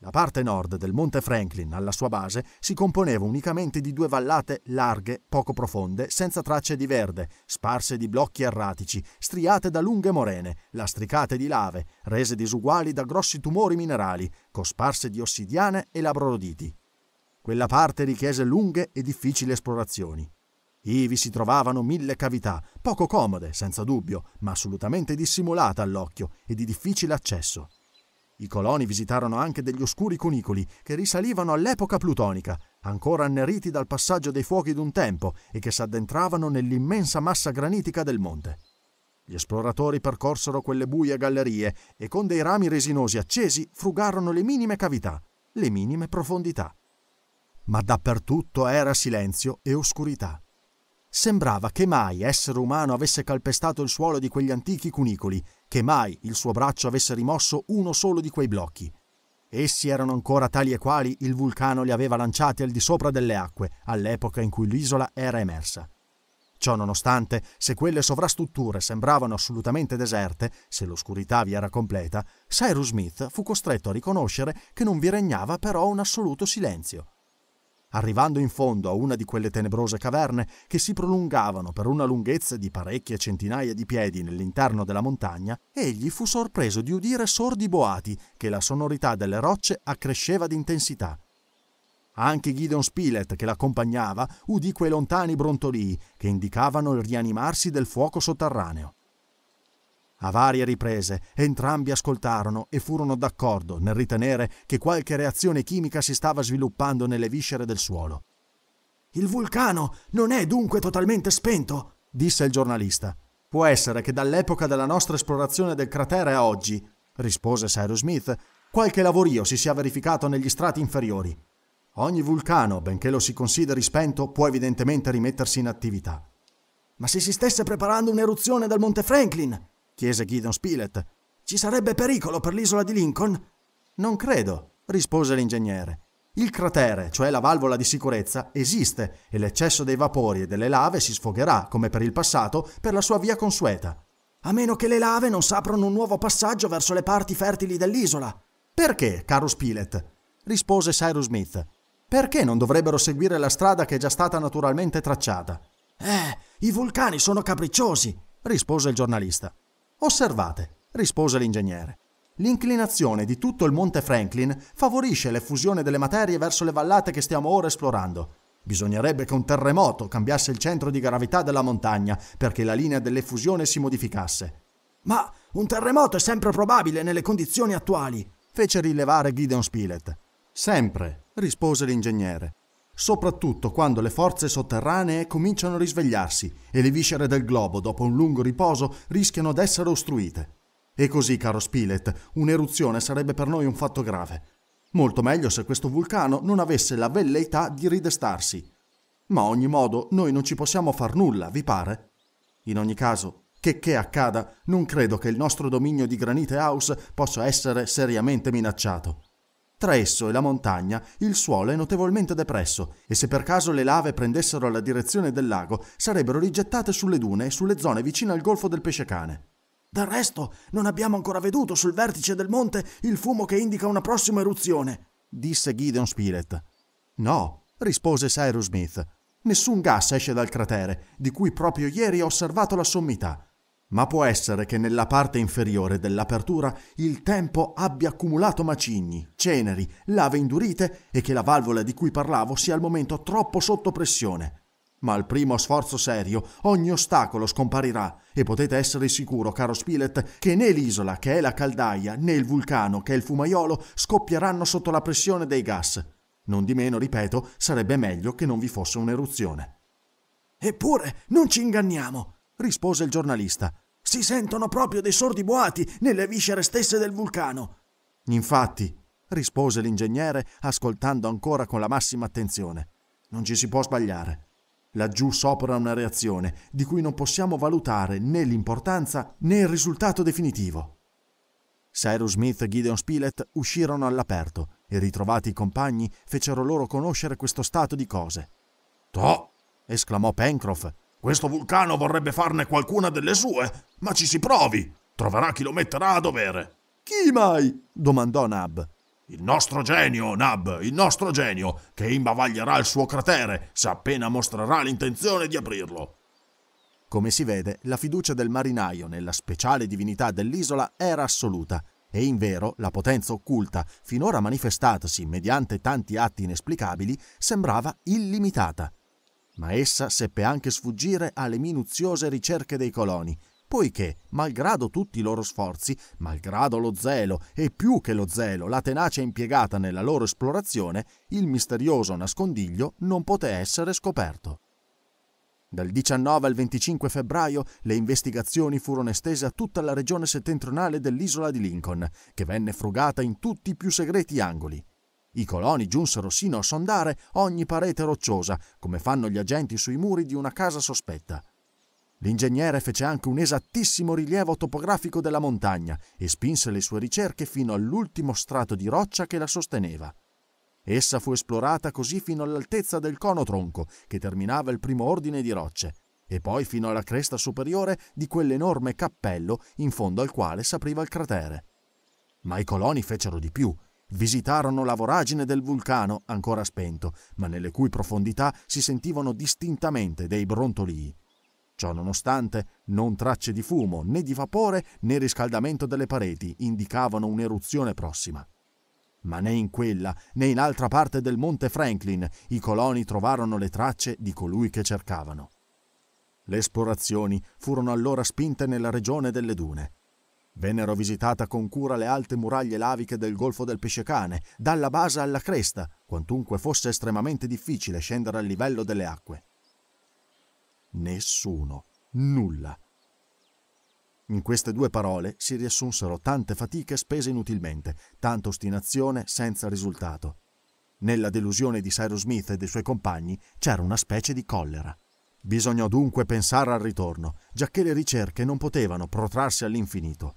[SPEAKER 1] La parte nord del Monte Franklin, alla sua base, si componeva unicamente di due vallate larghe, poco profonde, senza tracce di verde, sparse di blocchi erratici, striate da lunghe morene, lastricate di lave, rese disuguali da grossi tumori minerali, cosparse di ossidiane e labroditi. Quella parte richiese lunghe e difficili esplorazioni. Ivi si trovavano mille cavità, poco comode, senza dubbio, ma assolutamente dissimulate all'occhio e di difficile accesso. I coloni visitarono anche degli oscuri cunicoli che risalivano all'epoca plutonica, ancora anneriti dal passaggio dei fuochi d'un tempo e che s'addentravano nell'immensa massa granitica del monte. Gli esploratori percorsero quelle buie gallerie e con dei rami resinosi accesi frugarono le minime cavità, le minime profondità. Ma dappertutto era silenzio e oscurità. Sembrava che mai essere umano avesse calpestato il suolo di quegli antichi cunicoli che mai il suo braccio avesse rimosso uno solo di quei blocchi. Essi erano ancora tali e quali il vulcano li aveva lanciati al di sopra delle acque, all'epoca in cui l'isola era emersa. Ciononostante, se quelle sovrastrutture sembravano assolutamente deserte, se l'oscurità vi era completa, Cyrus Smith fu costretto a riconoscere che non vi regnava però un assoluto silenzio arrivando in fondo a una di quelle tenebrose caverne che si prolungavano per una lunghezza di parecchie centinaia di piedi nell'interno della montagna, egli fu sorpreso di udire sordi boati che la sonorità delle rocce accresceva d'intensità. Anche Gideon Spilett, che l'accompagnava, udì quei lontani brontolii che indicavano il rianimarsi del fuoco sotterraneo. A varie riprese entrambi ascoltarono e furono d'accordo nel ritenere che qualche reazione chimica si stava sviluppando nelle viscere del suolo. Il vulcano non è dunque totalmente spento, disse il giornalista. Può essere che dall'epoca della nostra esplorazione del cratere a oggi, rispose Cyrus Smith, qualche lavorio si sia verificato negli strati inferiori. Ogni vulcano, benché lo si consideri spento, può evidentemente rimettersi in attività. Ma se si stesse preparando un'eruzione dal Monte Franklin, chiese Gideon Spilett. Ci sarebbe pericolo per l'isola di Lincoln? Non credo, rispose l'ingegnere. Il cratere, cioè la valvola di sicurezza, esiste e l'eccesso dei vapori e delle lave si sfogherà, come per il passato, per la sua via consueta. A meno che le lave non s'aprano un nuovo passaggio verso le parti fertili dell'isola. Perché, caro Spilett? rispose Cyrus Smith. Perché non dovrebbero seguire la strada che è già stata naturalmente tracciata? Eh, i vulcani sono capricciosi, rispose il giornalista. Osservate, rispose l'ingegnere. L'inclinazione di tutto il Monte Franklin favorisce l'effusione delle materie verso le vallate che stiamo ora esplorando. Bisognerebbe che un terremoto cambiasse il centro di gravità della montagna perché la linea dell'effusione si modificasse. Ma un terremoto è sempre probabile nelle condizioni attuali, fece rilevare Gideon Spilett. Sempre, rispose l'ingegnere soprattutto quando le forze sotterranee cominciano a risvegliarsi e le viscere del globo, dopo un lungo riposo, rischiano di essere ostruite. E così, caro Spilett, un'eruzione sarebbe per noi un fatto grave. Molto meglio se questo vulcano non avesse la velleità di ridestarsi. Ma a ogni modo noi non ci possiamo far nulla, vi pare? In ogni caso, che che accada, non credo che il nostro dominio di Granite House possa essere seriamente minacciato. Tra esso e la montagna il suolo è notevolmente depresso e se per caso le lave prendessero la direzione del lago sarebbero rigettate sulle dune e sulle zone vicine al golfo del pescecane. Del resto, non abbiamo ancora veduto sul vertice del monte il fumo che indica una prossima eruzione, disse Gideon Spilett. No, rispose Cyrus Smith. Nessun gas esce dal cratere, di cui proprio ieri ho osservato la sommità ma può essere che nella parte inferiore dell'apertura il tempo abbia accumulato macigni, ceneri, lave indurite e che la valvola di cui parlavo sia al momento troppo sotto pressione. Ma al primo sforzo serio ogni ostacolo scomparirà e potete essere sicuro, caro Spilett, che né l'isola che è la caldaia né il vulcano che è il fumaiolo scoppieranno sotto la pressione dei gas. Nondimeno, ripeto, sarebbe meglio che non vi fosse un'eruzione. Eppure, non ci inganniamo, rispose il giornalista. Si sentono proprio dei sordi boati nelle viscere stesse del vulcano. Infatti, rispose l'ingegnere, ascoltando ancora con la massima attenzione. Non ci si può sbagliare. Laggiù sopra una reazione di cui non possiamo valutare né l'importanza né il risultato definitivo. Cyrus Smith e Gideon Spilett uscirono all'aperto e ritrovati i compagni fecero loro conoscere questo stato di cose. Toh! esclamò Pencroff, questo vulcano vorrebbe farne qualcuna delle sue, ma ci si provi. Troverà chi lo metterà a dovere. Chi mai? domandò Nab. Il nostro genio, Nab, il nostro genio, che imbavaglierà il suo cratere se appena mostrerà l'intenzione di aprirlo. Come si vede, la fiducia del marinaio nella speciale divinità dell'isola era assoluta e in vero la potenza occulta, finora manifestatasi mediante tanti atti inesplicabili, sembrava illimitata ma essa seppe anche sfuggire alle minuziose ricerche dei coloni, poiché, malgrado tutti i loro sforzi, malgrado lo zelo e più che lo zelo, la tenacia impiegata nella loro esplorazione, il misterioso nascondiglio non poté essere scoperto. Dal 19 al 25 febbraio le investigazioni furono estese a tutta la regione settentrionale dell'isola di Lincoln, che venne frugata in tutti i più segreti angoli. I coloni giunsero sino a sondare ogni parete rocciosa, come fanno gli agenti sui muri di una casa sospetta. L'ingegnere fece anche un esattissimo rilievo topografico della montagna e spinse le sue ricerche fino all'ultimo strato di roccia che la sosteneva. Essa fu esplorata così fino all'altezza del cono tronco, che terminava il primo ordine di rocce, e poi fino alla cresta superiore di quell'enorme cappello in fondo al quale s'apriva il cratere. Ma i coloni fecero di più Visitarono la voragine del vulcano, ancora spento, ma nelle cui profondità si sentivano distintamente dei brontolii. Ciò nonostante, non tracce di fumo, né di vapore, né riscaldamento delle pareti indicavano un'eruzione prossima. Ma né in quella né in altra parte del monte Franklin i coloni trovarono le tracce di colui che cercavano. Le esplorazioni furono allora spinte nella regione delle dune. Vennero visitate con cura le alte muraglie laviche del Golfo del Pescecane, dalla base alla cresta, quantunque fosse estremamente difficile scendere al livello delle acque. Nessuno, nulla. In queste due parole si riassunsero tante fatiche spese inutilmente, tanta ostinazione senza risultato. Nella delusione di Cyrus Smith e dei suoi compagni c'era una specie di collera. Bisognò dunque pensare al ritorno, giacché le ricerche non potevano protrarsi all'infinito.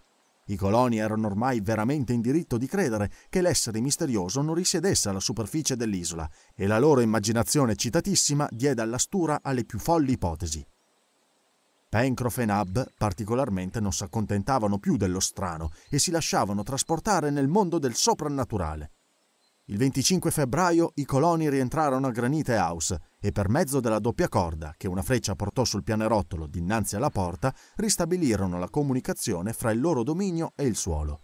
[SPEAKER 1] I coloni erano ormai veramente in diritto di credere che l'essere misterioso non risiedesse alla superficie dell'isola e la loro immaginazione eccitatissima diede alla stura alle più folli ipotesi. Pencroff e Nab particolarmente non s'accontentavano più dello strano e si lasciavano trasportare nel mondo del soprannaturale. Il 25 febbraio i coloni rientrarono a Granite House e per mezzo della doppia corda che una freccia portò sul pianerottolo dinanzi alla porta ristabilirono la comunicazione fra il loro dominio e il suolo.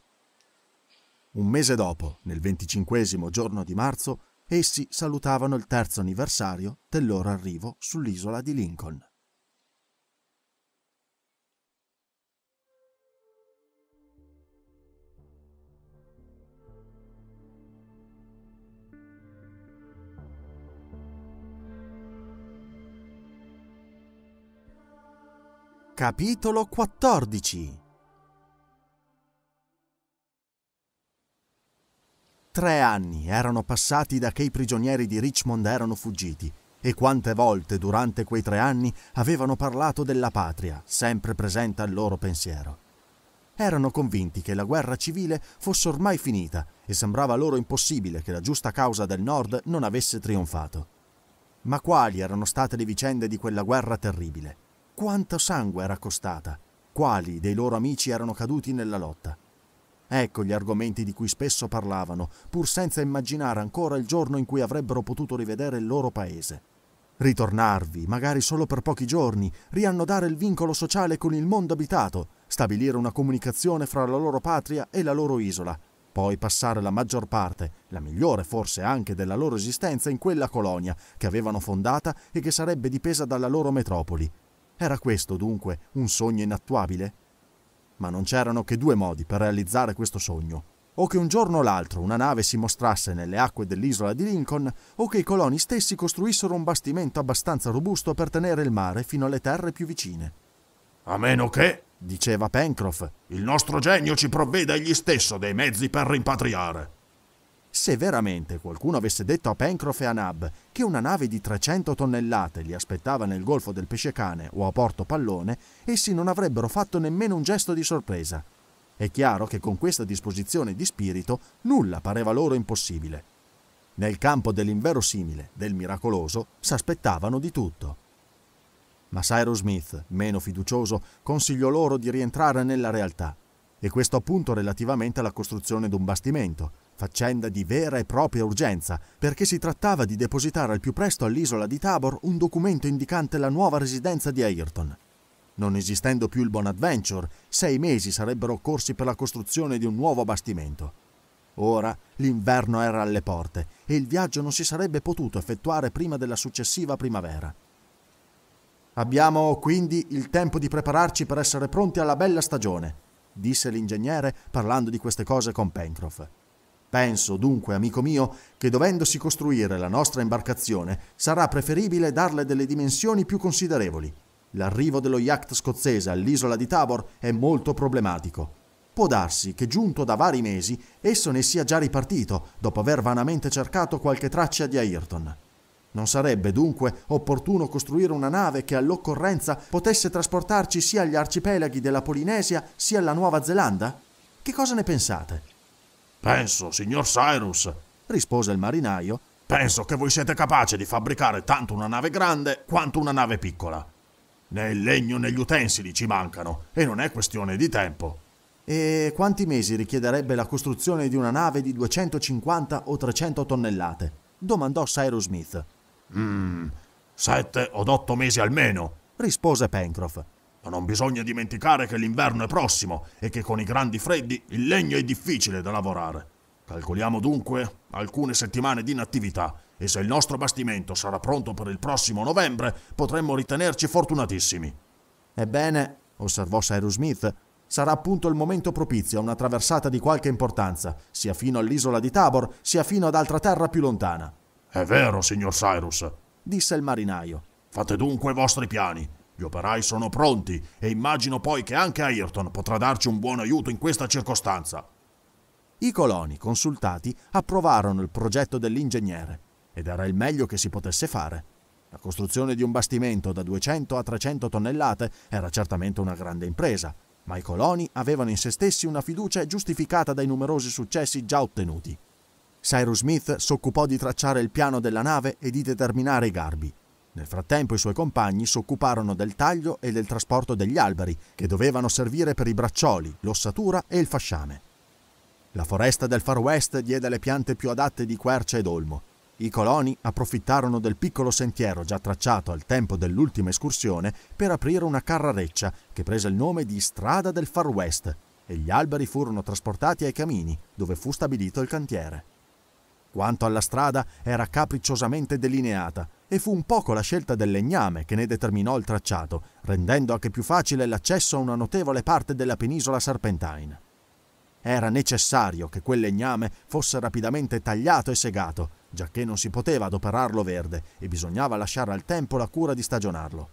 [SPEAKER 1] Un mese dopo, nel 25 giorno di marzo, essi salutavano il terzo anniversario del loro arrivo sull'isola di Lincoln. Capitolo 14 Tre anni erano passati da che i prigionieri di Richmond erano fuggiti e quante volte durante quei tre anni avevano parlato della patria, sempre presente al loro pensiero. Erano convinti che la guerra civile fosse ormai finita e sembrava loro impossibile che la giusta causa del Nord non avesse trionfato. Ma quali erano state le vicende di quella guerra terribile? quanto sangue era costata, quali dei loro amici erano caduti nella lotta. Ecco gli argomenti di cui spesso parlavano, pur senza immaginare ancora il giorno in cui avrebbero potuto rivedere il loro paese. Ritornarvi, magari solo per pochi giorni, riannodare il vincolo sociale con il mondo abitato, stabilire una comunicazione fra la loro patria e la loro isola, poi passare la maggior parte, la migliore forse anche della loro esistenza in quella colonia che avevano fondata e che sarebbe dipesa dalla loro metropoli, era questo, dunque, un sogno inattuabile? Ma non c'erano che due modi per realizzare questo sogno. O che un giorno o l'altro una nave si mostrasse nelle acque dell'isola di Lincoln, o che i coloni stessi costruissero un bastimento abbastanza robusto per tenere il mare fino alle terre più vicine. A meno che, diceva Pencroff, il nostro genio ci provveda egli stesso dei mezzi per rimpatriare. Se veramente qualcuno avesse detto a Pencroff e a Nab che una nave di 300 tonnellate li aspettava nel golfo del Pescecane o a Porto Pallone, essi non avrebbero fatto nemmeno un gesto di sorpresa. È chiaro che con questa disposizione di spirito nulla pareva loro impossibile. Nel campo dell'inverosimile, del miracoloso, s'aspettavano di tutto. Ma Cyrus Smith, meno fiducioso, consigliò loro di rientrare nella realtà, e questo appunto relativamente alla costruzione d'un bastimento, faccenda di vera e propria urgenza, perché si trattava di depositare al più presto all'isola di Tabor un documento indicante la nuova residenza di Ayrton. Non esistendo più il Bonadventure, sei mesi sarebbero occorsi per la costruzione di un nuovo bastimento. Ora l'inverno era alle porte e il viaggio non si sarebbe potuto effettuare prima della successiva primavera. Abbiamo quindi il tempo di prepararci per essere pronti alla bella stagione, disse l'ingegnere parlando di queste cose con Pencroff. Penso dunque, amico mio, che dovendosi costruire la nostra imbarcazione sarà preferibile darle delle dimensioni più considerevoli. L'arrivo dello yacht scozzese all'isola di Tabor è molto problematico. Può darsi che giunto da vari mesi esso ne sia già ripartito dopo aver vanamente cercato qualche traccia di Ayrton. Non sarebbe dunque opportuno costruire una nave che all'occorrenza potesse trasportarci sia agli arcipelaghi della Polinesia sia alla Nuova Zelanda? Che cosa ne pensate? Penso, signor Cyrus, rispose il marinaio, penso che voi siete capace di fabbricare tanto una nave grande quanto una nave piccola. Né il legno né gli utensili ci mancano, e non è questione di tempo. E quanti mesi richiederebbe la costruzione di una nave di 250 o 300 tonnellate? domandò Cyrus Smith. Mmm, sette od otto mesi almeno, rispose Pencroff. Ma non bisogna dimenticare che l'inverno è prossimo e che con i grandi freddi il legno è difficile da lavorare. Calcoliamo dunque alcune settimane di inattività e se il nostro bastimento sarà pronto per il prossimo novembre potremmo ritenerci fortunatissimi. Ebbene, osservò Cyrus Smith, sarà appunto il momento propizio a una traversata di qualche importanza, sia fino all'isola di Tabor, sia fino ad altra terra più lontana. È vero, signor Cyrus, disse il marinaio. Fate dunque i vostri piani gli operai sono pronti e immagino poi che anche Ayrton potrà darci un buon aiuto in questa circostanza. I coloni, consultati, approvarono il progetto dell'ingegnere ed era il meglio che si potesse fare. La costruzione di un bastimento da 200 a 300 tonnellate era certamente una grande impresa, ma i coloni avevano in se stessi una fiducia giustificata dai numerosi successi già ottenuti. Cyrus Smith s'occupò di tracciare il piano della nave e di determinare i garbi. Nel frattempo i suoi compagni si occuparono del taglio e del trasporto degli alberi, che dovevano servire per i braccioli, l'ossatura e il fasciame. La foresta del Far West diede le piante più adatte di quercia ed olmo. I coloni approfittarono del piccolo sentiero già tracciato al tempo dell'ultima escursione per aprire una carrareccia che prese il nome di Strada del Far West e gli alberi furono trasportati ai camini dove fu stabilito il cantiere. Quanto alla strada era capricciosamente delineata e fu un poco la scelta del legname che ne determinò il tracciato, rendendo anche più facile l'accesso a una notevole parte della penisola serpentina. Era necessario che quel legname fosse rapidamente tagliato e segato, giacché non si poteva adoperarlo verde e bisognava lasciare al tempo la cura di stagionarlo.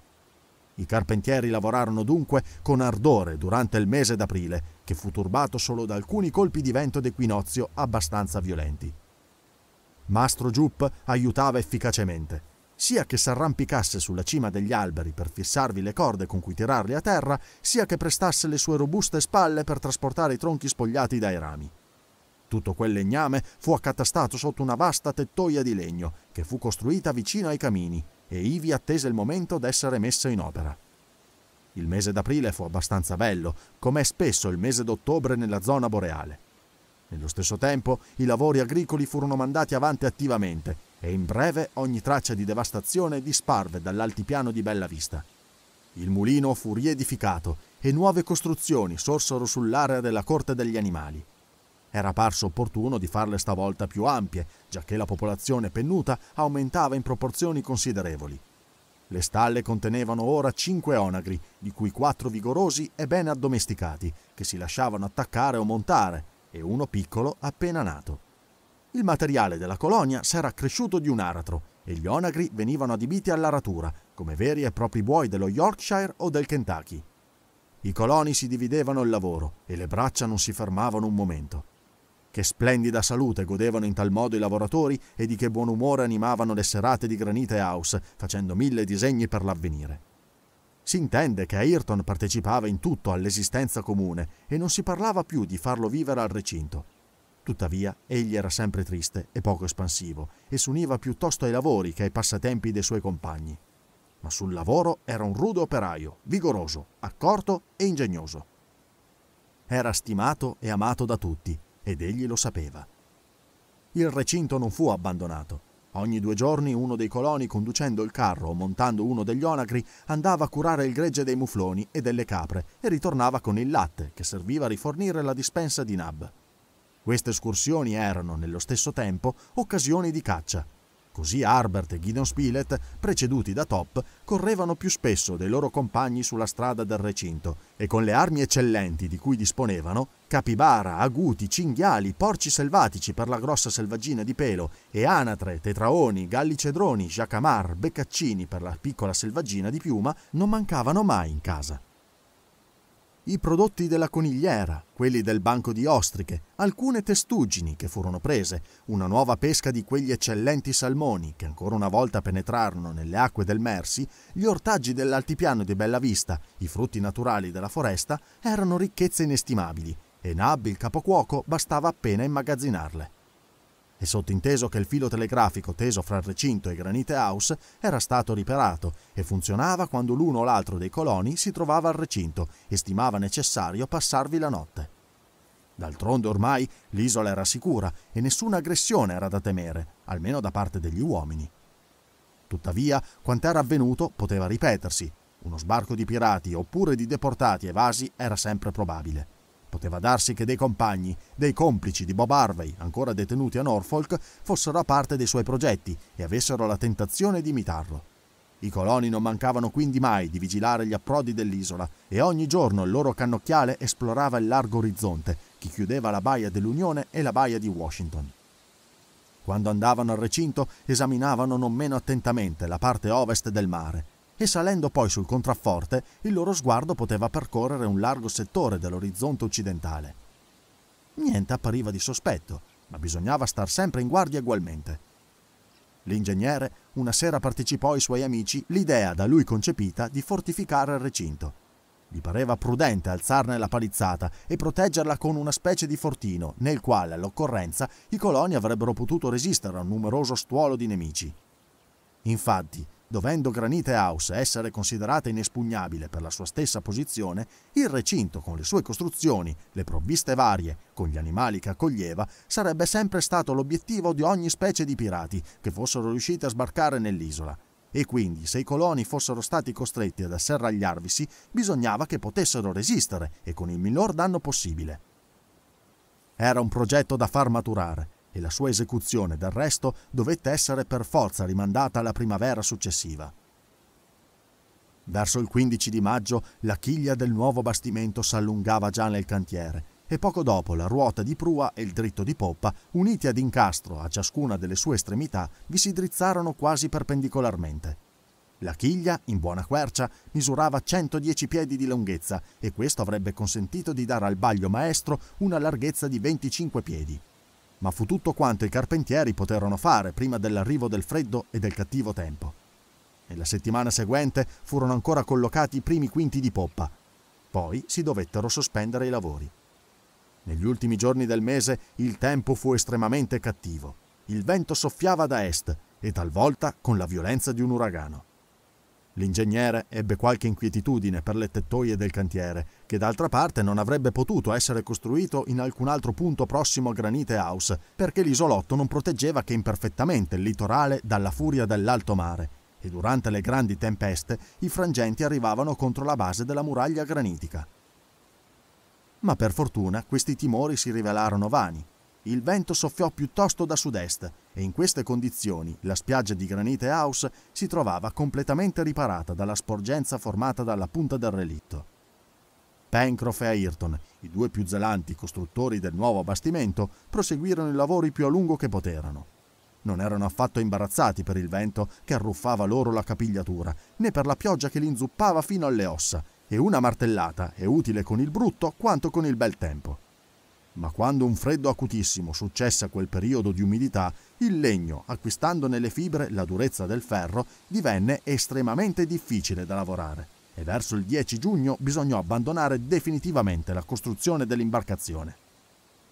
[SPEAKER 1] I carpentieri lavorarono dunque con ardore durante il mese d'aprile, che fu turbato solo da alcuni colpi di vento d'equinozio abbastanza violenti. Mastro Giup aiutava efficacemente sia che s'arrampicasse sulla cima degli alberi per fissarvi le corde con cui tirarli a terra, sia che prestasse le sue robuste spalle per trasportare i tronchi spogliati dai rami. Tutto quel legname fu accatastato sotto una vasta tettoia di legno, che fu costruita vicino ai camini, e ivi attese il momento d'essere messa in opera. Il mese d'aprile fu abbastanza bello, com'è spesso il mese d'ottobre nella zona boreale. Nello stesso tempo i lavori agricoli furono mandati avanti attivamente e in breve ogni traccia di devastazione disparve dall'altipiano di Bella Vista. Il mulino fu riedificato e nuove costruzioni sorsero sull'area della corte degli animali. Era parso opportuno di farle stavolta più ampie, giacché la popolazione pennuta aumentava in proporzioni considerevoli. Le stalle contenevano ora cinque onagri, di cui quattro vigorosi e ben addomesticati, che si lasciavano attaccare o montare, e uno piccolo appena nato. Il materiale della colonia s'era cresciuto di un aratro e gli onagri venivano adibiti all'aratura, come veri e propri buoi dello Yorkshire o del Kentucky. I coloni si dividevano il lavoro e le braccia non si fermavano un momento. Che splendida salute godevano in tal modo i lavoratori e di che buon umore animavano le serate di Granite House, facendo mille disegni per l'avvenire. Si intende che Ayrton partecipava in tutto all'esistenza comune e non si parlava più di farlo vivere al recinto, Tuttavia, egli era sempre triste e poco espansivo e si univa piuttosto ai lavori che ai passatempi dei suoi compagni. Ma sul lavoro era un rude operaio, vigoroso, accorto e ingegnoso. Era stimato e amato da tutti ed egli lo sapeva. Il recinto non fu abbandonato. Ogni due giorni uno dei coloni conducendo il carro o montando uno degli onagri andava a curare il gregge dei mufloni e delle capre e ritornava con il latte che serviva a rifornire la dispensa di Nab. Queste escursioni erano, nello stesso tempo, occasioni di caccia. Così Harbert e Gideon Spilett, preceduti da Top, correvano più spesso dei loro compagni sulla strada del recinto e con le armi eccellenti di cui disponevano, capibara, aguti, cinghiali, porci selvatici per la grossa selvaggina di pelo e anatre, tetraoni, galli cedroni, giacamar, beccaccini per la piccola selvaggina di piuma, non mancavano mai in casa i prodotti della conigliera, quelli del banco di ostriche, alcune testuggini che furono prese, una nuova pesca di quegli eccellenti salmoni che ancora una volta penetrarono nelle acque del Mersi, gli ortaggi dell'altipiano di Bellavista, i frutti naturali della foresta, erano ricchezze inestimabili e Nab, il capocuoco, bastava appena immagazzinarle. È sottinteso che il filo telegrafico teso fra il recinto e Granite House era stato riparato e funzionava quando l'uno o l'altro dei coloni si trovava al recinto e stimava necessario passarvi la notte. D'altronde ormai l'isola era sicura e nessuna aggressione era da temere, almeno da parte degli uomini. Tuttavia, quant'era avvenuto poteva ripetersi. Uno sbarco di pirati oppure di deportati evasi era sempre probabile. Poteva darsi che dei compagni, dei complici di Bob Harvey, ancora detenuti a Norfolk, fossero a parte dei suoi progetti e avessero la tentazione di imitarlo. I coloni non mancavano quindi mai di vigilare gli approdi dell'isola e ogni giorno il loro cannocchiale esplorava il largo orizzonte che chiudeva la baia dell'Unione e la baia di Washington. Quando andavano al recinto esaminavano non meno attentamente la parte ovest del mare e salendo poi sul contrafforte il loro sguardo poteva percorrere un largo settore dell'orizzonte occidentale. Niente appariva di sospetto, ma bisognava star sempre in guardia ugualmente. L'ingegnere una sera partecipò ai suoi amici l'idea da lui concepita di fortificare il recinto. Gli pareva prudente alzarne la palizzata e proteggerla con una specie di fortino nel quale all'occorrenza i coloni avrebbero potuto resistere a un numeroso stuolo di nemici. Infatti, Dovendo Granite House essere considerata inespugnabile per la sua stessa posizione, il recinto con le sue costruzioni, le provviste varie, con gli animali che accoglieva, sarebbe sempre stato l'obiettivo di ogni specie di pirati che fossero riusciti a sbarcare nell'isola. E quindi, se i coloni fossero stati costretti ad asserragliarvisi, bisognava che potessero resistere e con il minor danno possibile. Era un progetto da far maturare e la sua esecuzione del resto dovette essere per forza rimandata alla primavera successiva. Verso il 15 di maggio la chiglia del nuovo bastimento s'allungava già nel cantiere e poco dopo la ruota di prua e il dritto di poppa, uniti ad incastro a ciascuna delle sue estremità, vi si drizzarono quasi perpendicolarmente. La chiglia, in buona quercia, misurava 110 piedi di lunghezza e questo avrebbe consentito di dare al baglio maestro una larghezza di 25 piedi ma fu tutto quanto i carpentieri poterono fare prima dell'arrivo del freddo e del cattivo tempo. Nella settimana seguente furono ancora collocati i primi quinti di poppa. Poi si dovettero sospendere i lavori. Negli ultimi giorni del mese il tempo fu estremamente cattivo. Il vento soffiava da est e talvolta con la violenza di un uragano. L'ingegnere ebbe qualche inquietudine per le tettoie del cantiere che d'altra parte non avrebbe potuto essere costruito in alcun altro punto prossimo a Granite House, perché l'isolotto non proteggeva che imperfettamente il litorale dalla furia dell'alto mare, e durante le grandi tempeste i frangenti arrivavano contro la base della muraglia granitica. Ma per fortuna questi timori si rivelarono vani. Il vento soffiò piuttosto da sud-est e in queste condizioni la spiaggia di Granite House si trovava completamente riparata dalla sporgenza formata dalla punta del relitto. Pencroff e Ayrton, i due più zelanti costruttori del nuovo abbastimento, proseguirono i lavori più a lungo che poterono. Non erano affatto imbarazzati per il vento che arruffava loro la capigliatura, né per la pioggia che li inzuppava fino alle ossa, e una martellata è utile con il brutto quanto con il bel tempo. Ma quando un freddo acutissimo successe a quel periodo di umidità, il legno, acquistando nelle fibre la durezza del ferro, divenne estremamente difficile da lavorare e verso il 10 giugno bisognò abbandonare definitivamente la costruzione dell'imbarcazione.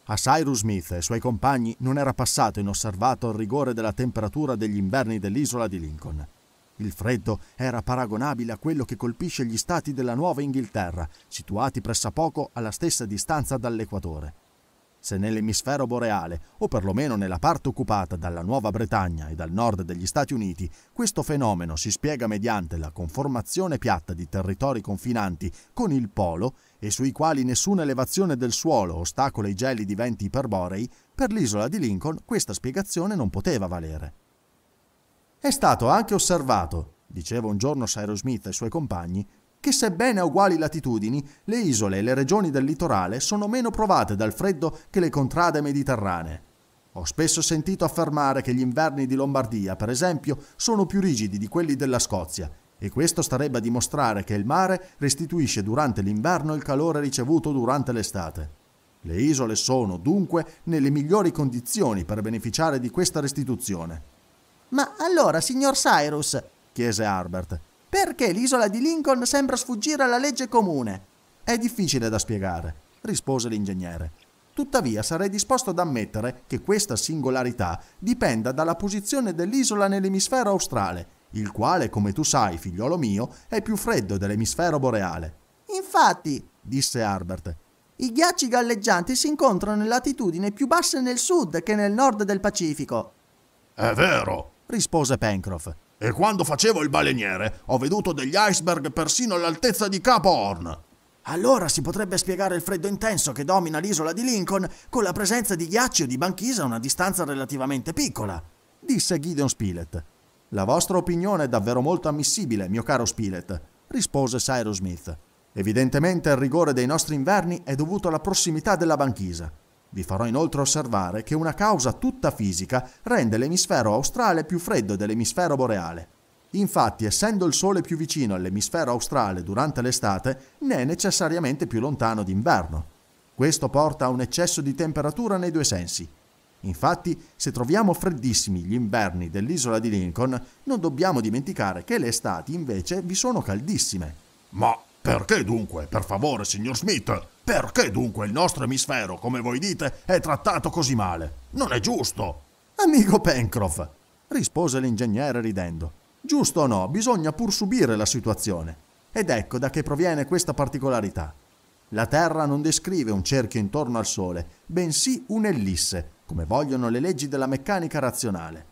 [SPEAKER 1] A Cyrus Smith e suoi compagni non era passato inosservato il rigore della temperatura degli inverni dell'isola di Lincoln. Il freddo era paragonabile a quello che colpisce gli stati della Nuova Inghilterra, situati pressappoco alla stessa distanza dall'equatore, se nell'emisfero boreale, o perlomeno nella parte occupata dalla Nuova Bretagna e dal nord degli Stati Uniti, questo fenomeno si spiega mediante la conformazione piatta di territori confinanti con il polo e sui quali nessuna elevazione del suolo ostacola i geli di venti iperborei, per l'isola di Lincoln questa spiegazione non poteva valere. È stato anche osservato, diceva un giorno Cyrus Smith ai suoi compagni, che sebbene a uguali latitudini, le isole e le regioni del litorale sono meno provate dal freddo che le contrade mediterranee. Ho spesso sentito affermare che gli inverni di Lombardia, per esempio, sono più rigidi di quelli della Scozia, e questo starebbe a dimostrare che il mare restituisce durante l'inverno il calore ricevuto durante l'estate. Le isole sono, dunque, nelle migliori condizioni per beneficiare di questa restituzione. Ma allora, signor Cyrus, chiese Herbert, perché l'isola di Lincoln sembra sfuggire alla legge comune? È difficile da spiegare, rispose l'ingegnere. Tuttavia sarei disposto ad ammettere che questa singolarità dipenda dalla posizione dell'isola nell'emisfero australe, il quale, come tu sai, figliolo mio, è più freddo dell'emisfero boreale. Infatti, disse Harbert, i ghiacci galleggianti si incontrano in latitudini più basse nel sud che nel nord del Pacifico. È vero, rispose Pencroff. E quando facevo il baleniere ho veduto degli iceberg persino all'altezza di Capo Horn. Allora si potrebbe spiegare il freddo intenso che domina l'isola di Lincoln con la presenza di ghiaccio e di banchisa a una distanza relativamente piccola, disse Gideon Spilett. La vostra opinione è davvero molto ammissibile, mio caro Spilett, rispose Cyrus Smith. Evidentemente il rigore dei nostri inverni è dovuto alla prossimità della banchisa. Vi farò inoltre osservare che una causa tutta fisica rende l'emisfero australe più freddo dell'emisfero boreale. Infatti, essendo il Sole più vicino all'emisfero australe durante l'estate, ne è necessariamente più lontano d'inverno. Questo porta a un eccesso di temperatura nei due sensi. Infatti, se troviamo freddissimi gli inverni dell'isola di Lincoln, non dobbiamo dimenticare che le estati invece vi sono caldissime. Ma perché dunque, per favore, signor Smith, perché dunque il nostro emisfero, come voi dite, è trattato così male? Non è giusto! Amico Pencroff, rispose l'ingegnere ridendo. Giusto o no, bisogna pur subire la situazione. Ed ecco da che proviene questa particolarità. La Terra non descrive un cerchio intorno al Sole, bensì un'ellisse, come vogliono le leggi della meccanica razionale.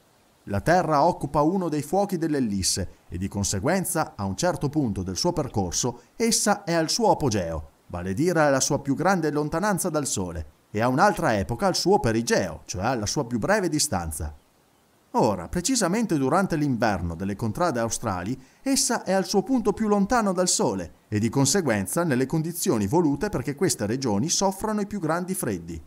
[SPEAKER 1] La Terra occupa uno dei fuochi dell'ellisse e di conseguenza, a un certo punto del suo percorso, essa è al suo apogeo, vale dire alla sua più grande lontananza dal Sole, e a un'altra epoca al suo perigeo, cioè alla sua più breve distanza. Ora, precisamente durante l'inverno delle contrade australi, essa è al suo punto più lontano dal Sole e di conseguenza nelle condizioni volute perché queste regioni soffrano i più grandi freddi.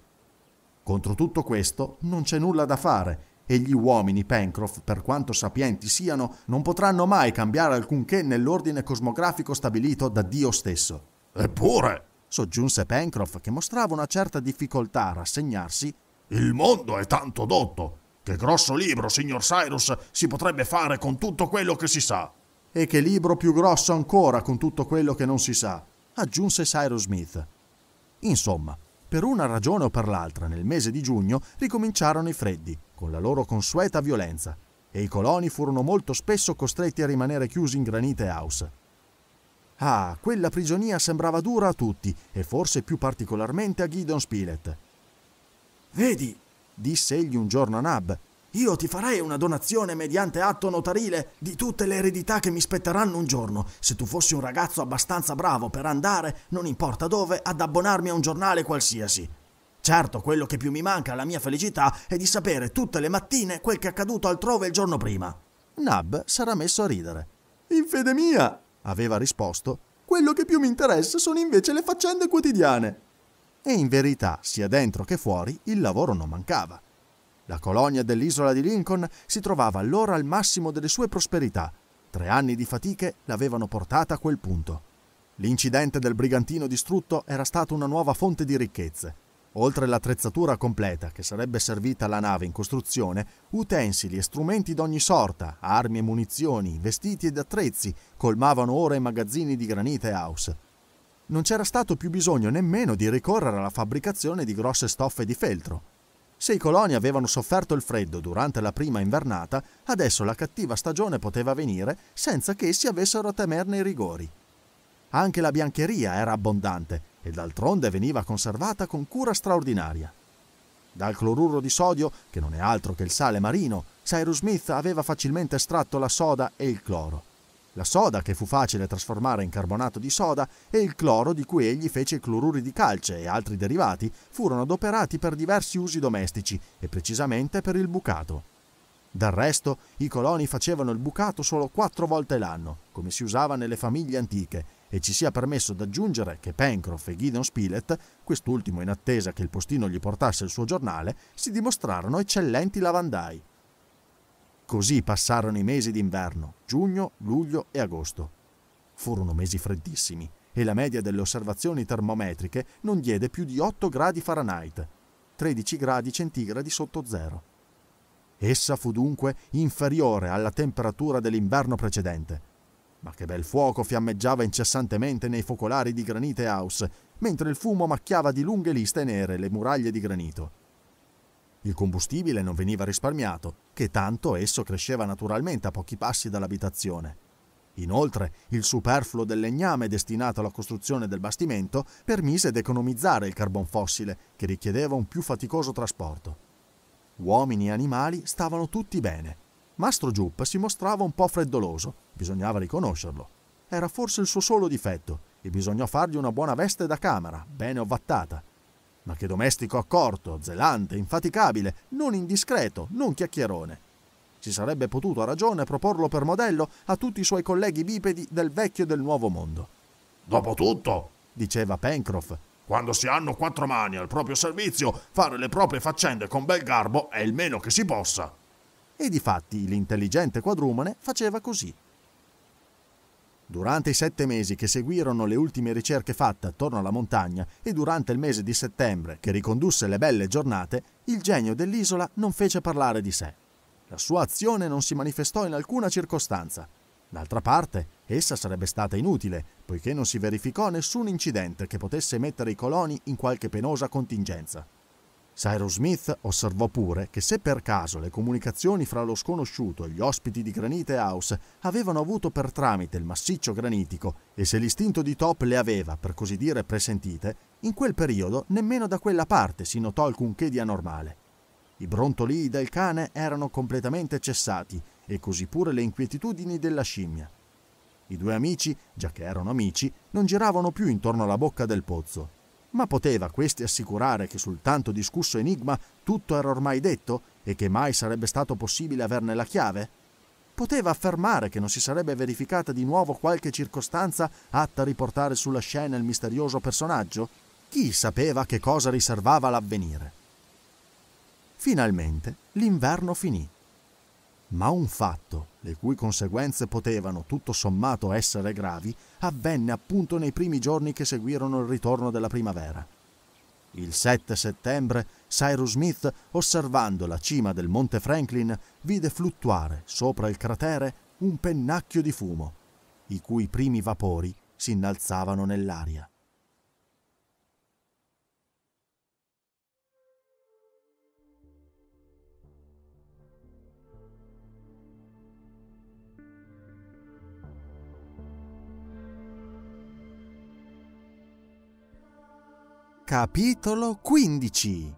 [SPEAKER 1] Contro tutto questo non c'è nulla da fare e gli uomini Pencroff, per quanto sapienti siano, non potranno mai cambiare alcunché nell'ordine cosmografico stabilito da Dio stesso. Eppure, soggiunse Pencroff, che mostrava una certa difficoltà a rassegnarsi, il mondo è tanto dotto che grosso libro, signor Cyrus, si potrebbe fare con tutto quello che si sa. E che libro più grosso ancora con tutto quello che non si sa, aggiunse Cyrus Smith. Insomma, per una ragione o per l'altra, nel mese di giugno ricominciarono i freddi, con la loro consueta violenza, e i coloni furono molto spesso costretti a rimanere chiusi in Granite House. Ah, quella prigionia sembrava dura a tutti e forse più particolarmente a Gideon Spilett. Vedi, disse egli un giorno a Nab, io ti farei una donazione mediante atto notarile di tutte le eredità che mi spetteranno un giorno, se tu fossi un ragazzo abbastanza bravo per andare, non importa dove, ad abbonarmi a un giornale qualsiasi. Certo, quello che più mi manca alla mia felicità è di sapere tutte le mattine quel che è accaduto altrove il giorno prima. Nab s'era messo a ridere. In fede mia, Aveva risposto, quello che più mi interessa sono invece le faccende quotidiane. E in verità, sia dentro che fuori, il lavoro non mancava. La colonia dell'isola di Lincoln si trovava allora al massimo delle sue prosperità. Tre anni di fatiche l'avevano portata a quel punto. L'incidente del brigantino distrutto era stata una nuova fonte di ricchezze Oltre all'attrezzatura completa che sarebbe servita alla nave in costruzione, utensili e strumenti d'ogni sorta, armi e munizioni, vestiti ed attrezzi colmavano ora i magazzini di Granite House. Non c'era stato più bisogno nemmeno di ricorrere alla fabbricazione di grosse stoffe di feltro. Se i coloni avevano sofferto il freddo durante la prima invernata, adesso la cattiva stagione poteva venire senza che essi avessero a temerne i rigori. Anche la biancheria era abbondante e d'altronde veniva conservata con cura straordinaria. Dal cloruro di sodio, che non è altro che il sale marino, Cyrus Smith aveva facilmente estratto la soda e il cloro. La soda che fu facile trasformare in carbonato di soda e il cloro di cui egli fece cloruri di calce e altri derivati furono adoperati per diversi usi domestici e precisamente per il bucato. Del resto, i coloni facevano il bucato solo quattro volte l'anno, come si usava nelle famiglie antiche, e ci sia permesso d'aggiungere che Pencroff e Gideon Spilett, quest'ultimo in attesa che il postino gli portasse il suo giornale, si dimostrarono eccellenti lavandai. Così passarono i mesi d'inverno, giugno, luglio e agosto. Furono mesi freddissimi e la media delle osservazioni termometriche non diede più di 8 gradi Fahrenheit, 13 gradi centigradi sotto zero. Essa fu dunque inferiore alla temperatura dell'inverno precedente, ma che bel fuoco fiammeggiava incessantemente nei focolari di Granite House, mentre il fumo macchiava di lunghe liste nere le muraglie di granito. Il combustibile non veniva risparmiato, che tanto esso cresceva naturalmente a pochi passi dall'abitazione. Inoltre, il superfluo del legname destinato alla costruzione del bastimento permise di economizzare il carbon fossile, che richiedeva un più faticoso trasporto. Uomini e animali stavano tutti bene, Mastro Giuppa si mostrava un po' freddoloso, bisognava riconoscerlo. Era forse il suo solo difetto e bisognò fargli una buona veste da camera, bene ovattata. Ma che domestico accorto, zelante, infaticabile, non indiscreto, non chiacchierone. Si sarebbe potuto a ragione proporlo per modello a tutti i suoi colleghi bipedi del vecchio e del nuovo mondo. Dopotutto, diceva Pencroff, quando si hanno quattro mani al proprio servizio, fare le proprie faccende con bel garbo è il meno che si possa e difatti l'intelligente quadrumane faceva così. Durante i sette mesi che seguirono le ultime ricerche fatte attorno alla montagna e durante il mese di settembre che ricondusse le belle giornate, il genio dell'isola non fece parlare di sé. La sua azione non si manifestò in alcuna circostanza. D'altra parte, essa sarebbe stata inutile, poiché non si verificò nessun incidente che potesse mettere i coloni in qualche penosa contingenza. Cyrus Smith osservò pure che se per caso le comunicazioni fra lo sconosciuto e gli ospiti di Granite House avevano avuto per tramite il massiccio granitico e se l'istinto di Top le aveva, per così dire, presentite, in quel periodo nemmeno da quella parte si notò alcunché di anormale. I brontolii del cane erano completamente cessati e così pure le inquietudini della scimmia. I due amici, già che erano amici, non giravano più intorno alla bocca del pozzo, ma poteva questi assicurare che sul tanto discusso enigma tutto era ormai detto e che mai sarebbe stato possibile averne la chiave? Poteva affermare che non si sarebbe verificata di nuovo qualche circostanza atta a riportare sulla scena il misterioso personaggio? Chi sapeva che cosa riservava l'avvenire? Finalmente l'inverno finì ma un fatto, le cui conseguenze potevano tutto sommato essere gravi, avvenne appunto nei primi giorni che seguirono il ritorno della primavera. Il 7 settembre Cyrus Smith, osservando la cima del Monte Franklin, vide fluttuare sopra il cratere un pennacchio di fumo, i cui primi vapori si innalzavano nell'aria. Capitolo 15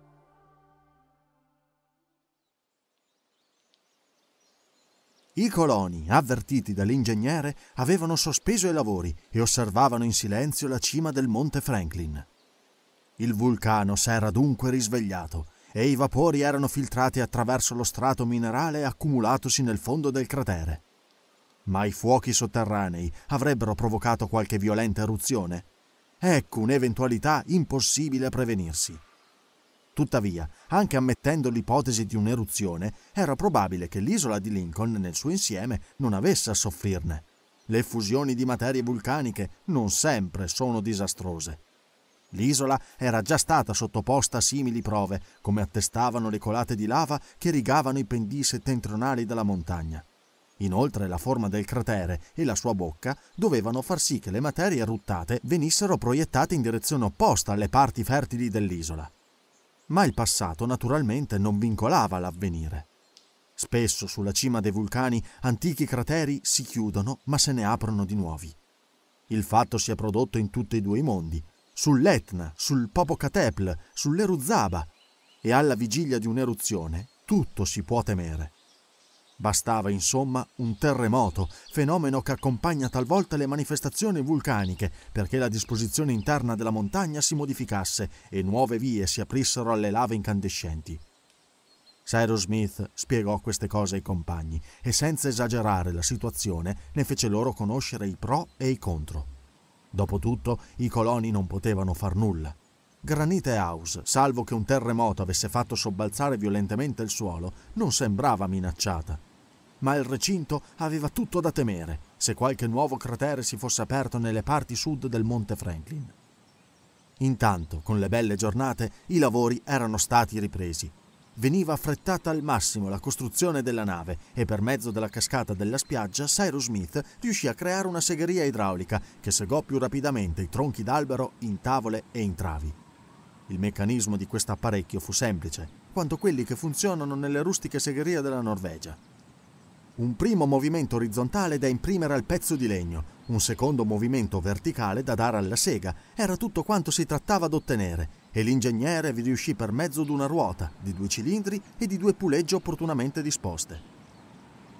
[SPEAKER 1] I coloni, avvertiti dall'ingegnere, avevano sospeso i lavori e osservavano in silenzio la cima del monte Franklin. Il vulcano s'era dunque risvegliato e i vapori erano filtrati attraverso lo strato minerale accumulatosi nel fondo del cratere. Ma i fuochi sotterranei avrebbero provocato qualche violenta eruzione Ecco un'eventualità impossibile a prevenirsi. Tuttavia, anche ammettendo l'ipotesi di un'eruzione, era probabile che l'isola di Lincoln nel suo insieme non avesse a soffrirne. Le fusioni di materie vulcaniche non sempre sono disastrose. L'isola era già stata sottoposta a simili prove, come attestavano le colate di lava che rigavano i pendii settentrionali della montagna. Inoltre la forma del cratere e la sua bocca dovevano far sì che le materie ruttate venissero proiettate in direzione opposta alle parti fertili dell'isola. Ma il passato naturalmente non vincolava l'avvenire. Spesso sulla cima dei vulcani antichi crateri si chiudono ma se ne aprono di nuovi. Il fatto si è prodotto in tutti e due i mondi, sull'Etna, sul Popocatepl, sull'Eruzaba e alla vigilia di un'eruzione tutto si può temere. Bastava insomma un terremoto, fenomeno che accompagna talvolta le manifestazioni vulcaniche, perché la disposizione interna della montagna si modificasse e nuove vie si aprissero alle lave incandescenti. Cyrus Smith spiegò queste cose ai compagni e senza esagerare la situazione ne fece loro conoscere i pro e i contro. Dopotutto i coloni non potevano far nulla. Granite House, salvo che un terremoto avesse fatto sobbalzare violentemente il suolo, non sembrava minacciata. Ma il recinto aveva tutto da temere se qualche nuovo cratere si fosse aperto nelle parti sud del Monte Franklin. Intanto, con le belle giornate, i lavori erano stati ripresi. Veniva affrettata al massimo la costruzione della nave e per mezzo della cascata della spiaggia Cyrus Smith riuscì a creare una segheria idraulica che segò più rapidamente i tronchi d'albero in tavole e in travi. Il meccanismo di questo apparecchio fu semplice, quanto quelli che funzionano nelle rustiche segherie della Norvegia. Un primo movimento orizzontale da imprimere al pezzo di legno, un secondo movimento verticale da dare alla sega, era tutto quanto si trattava ottenere, e l'ingegnere vi riuscì per mezzo di una ruota, di due cilindri e di due pulegge opportunamente disposte.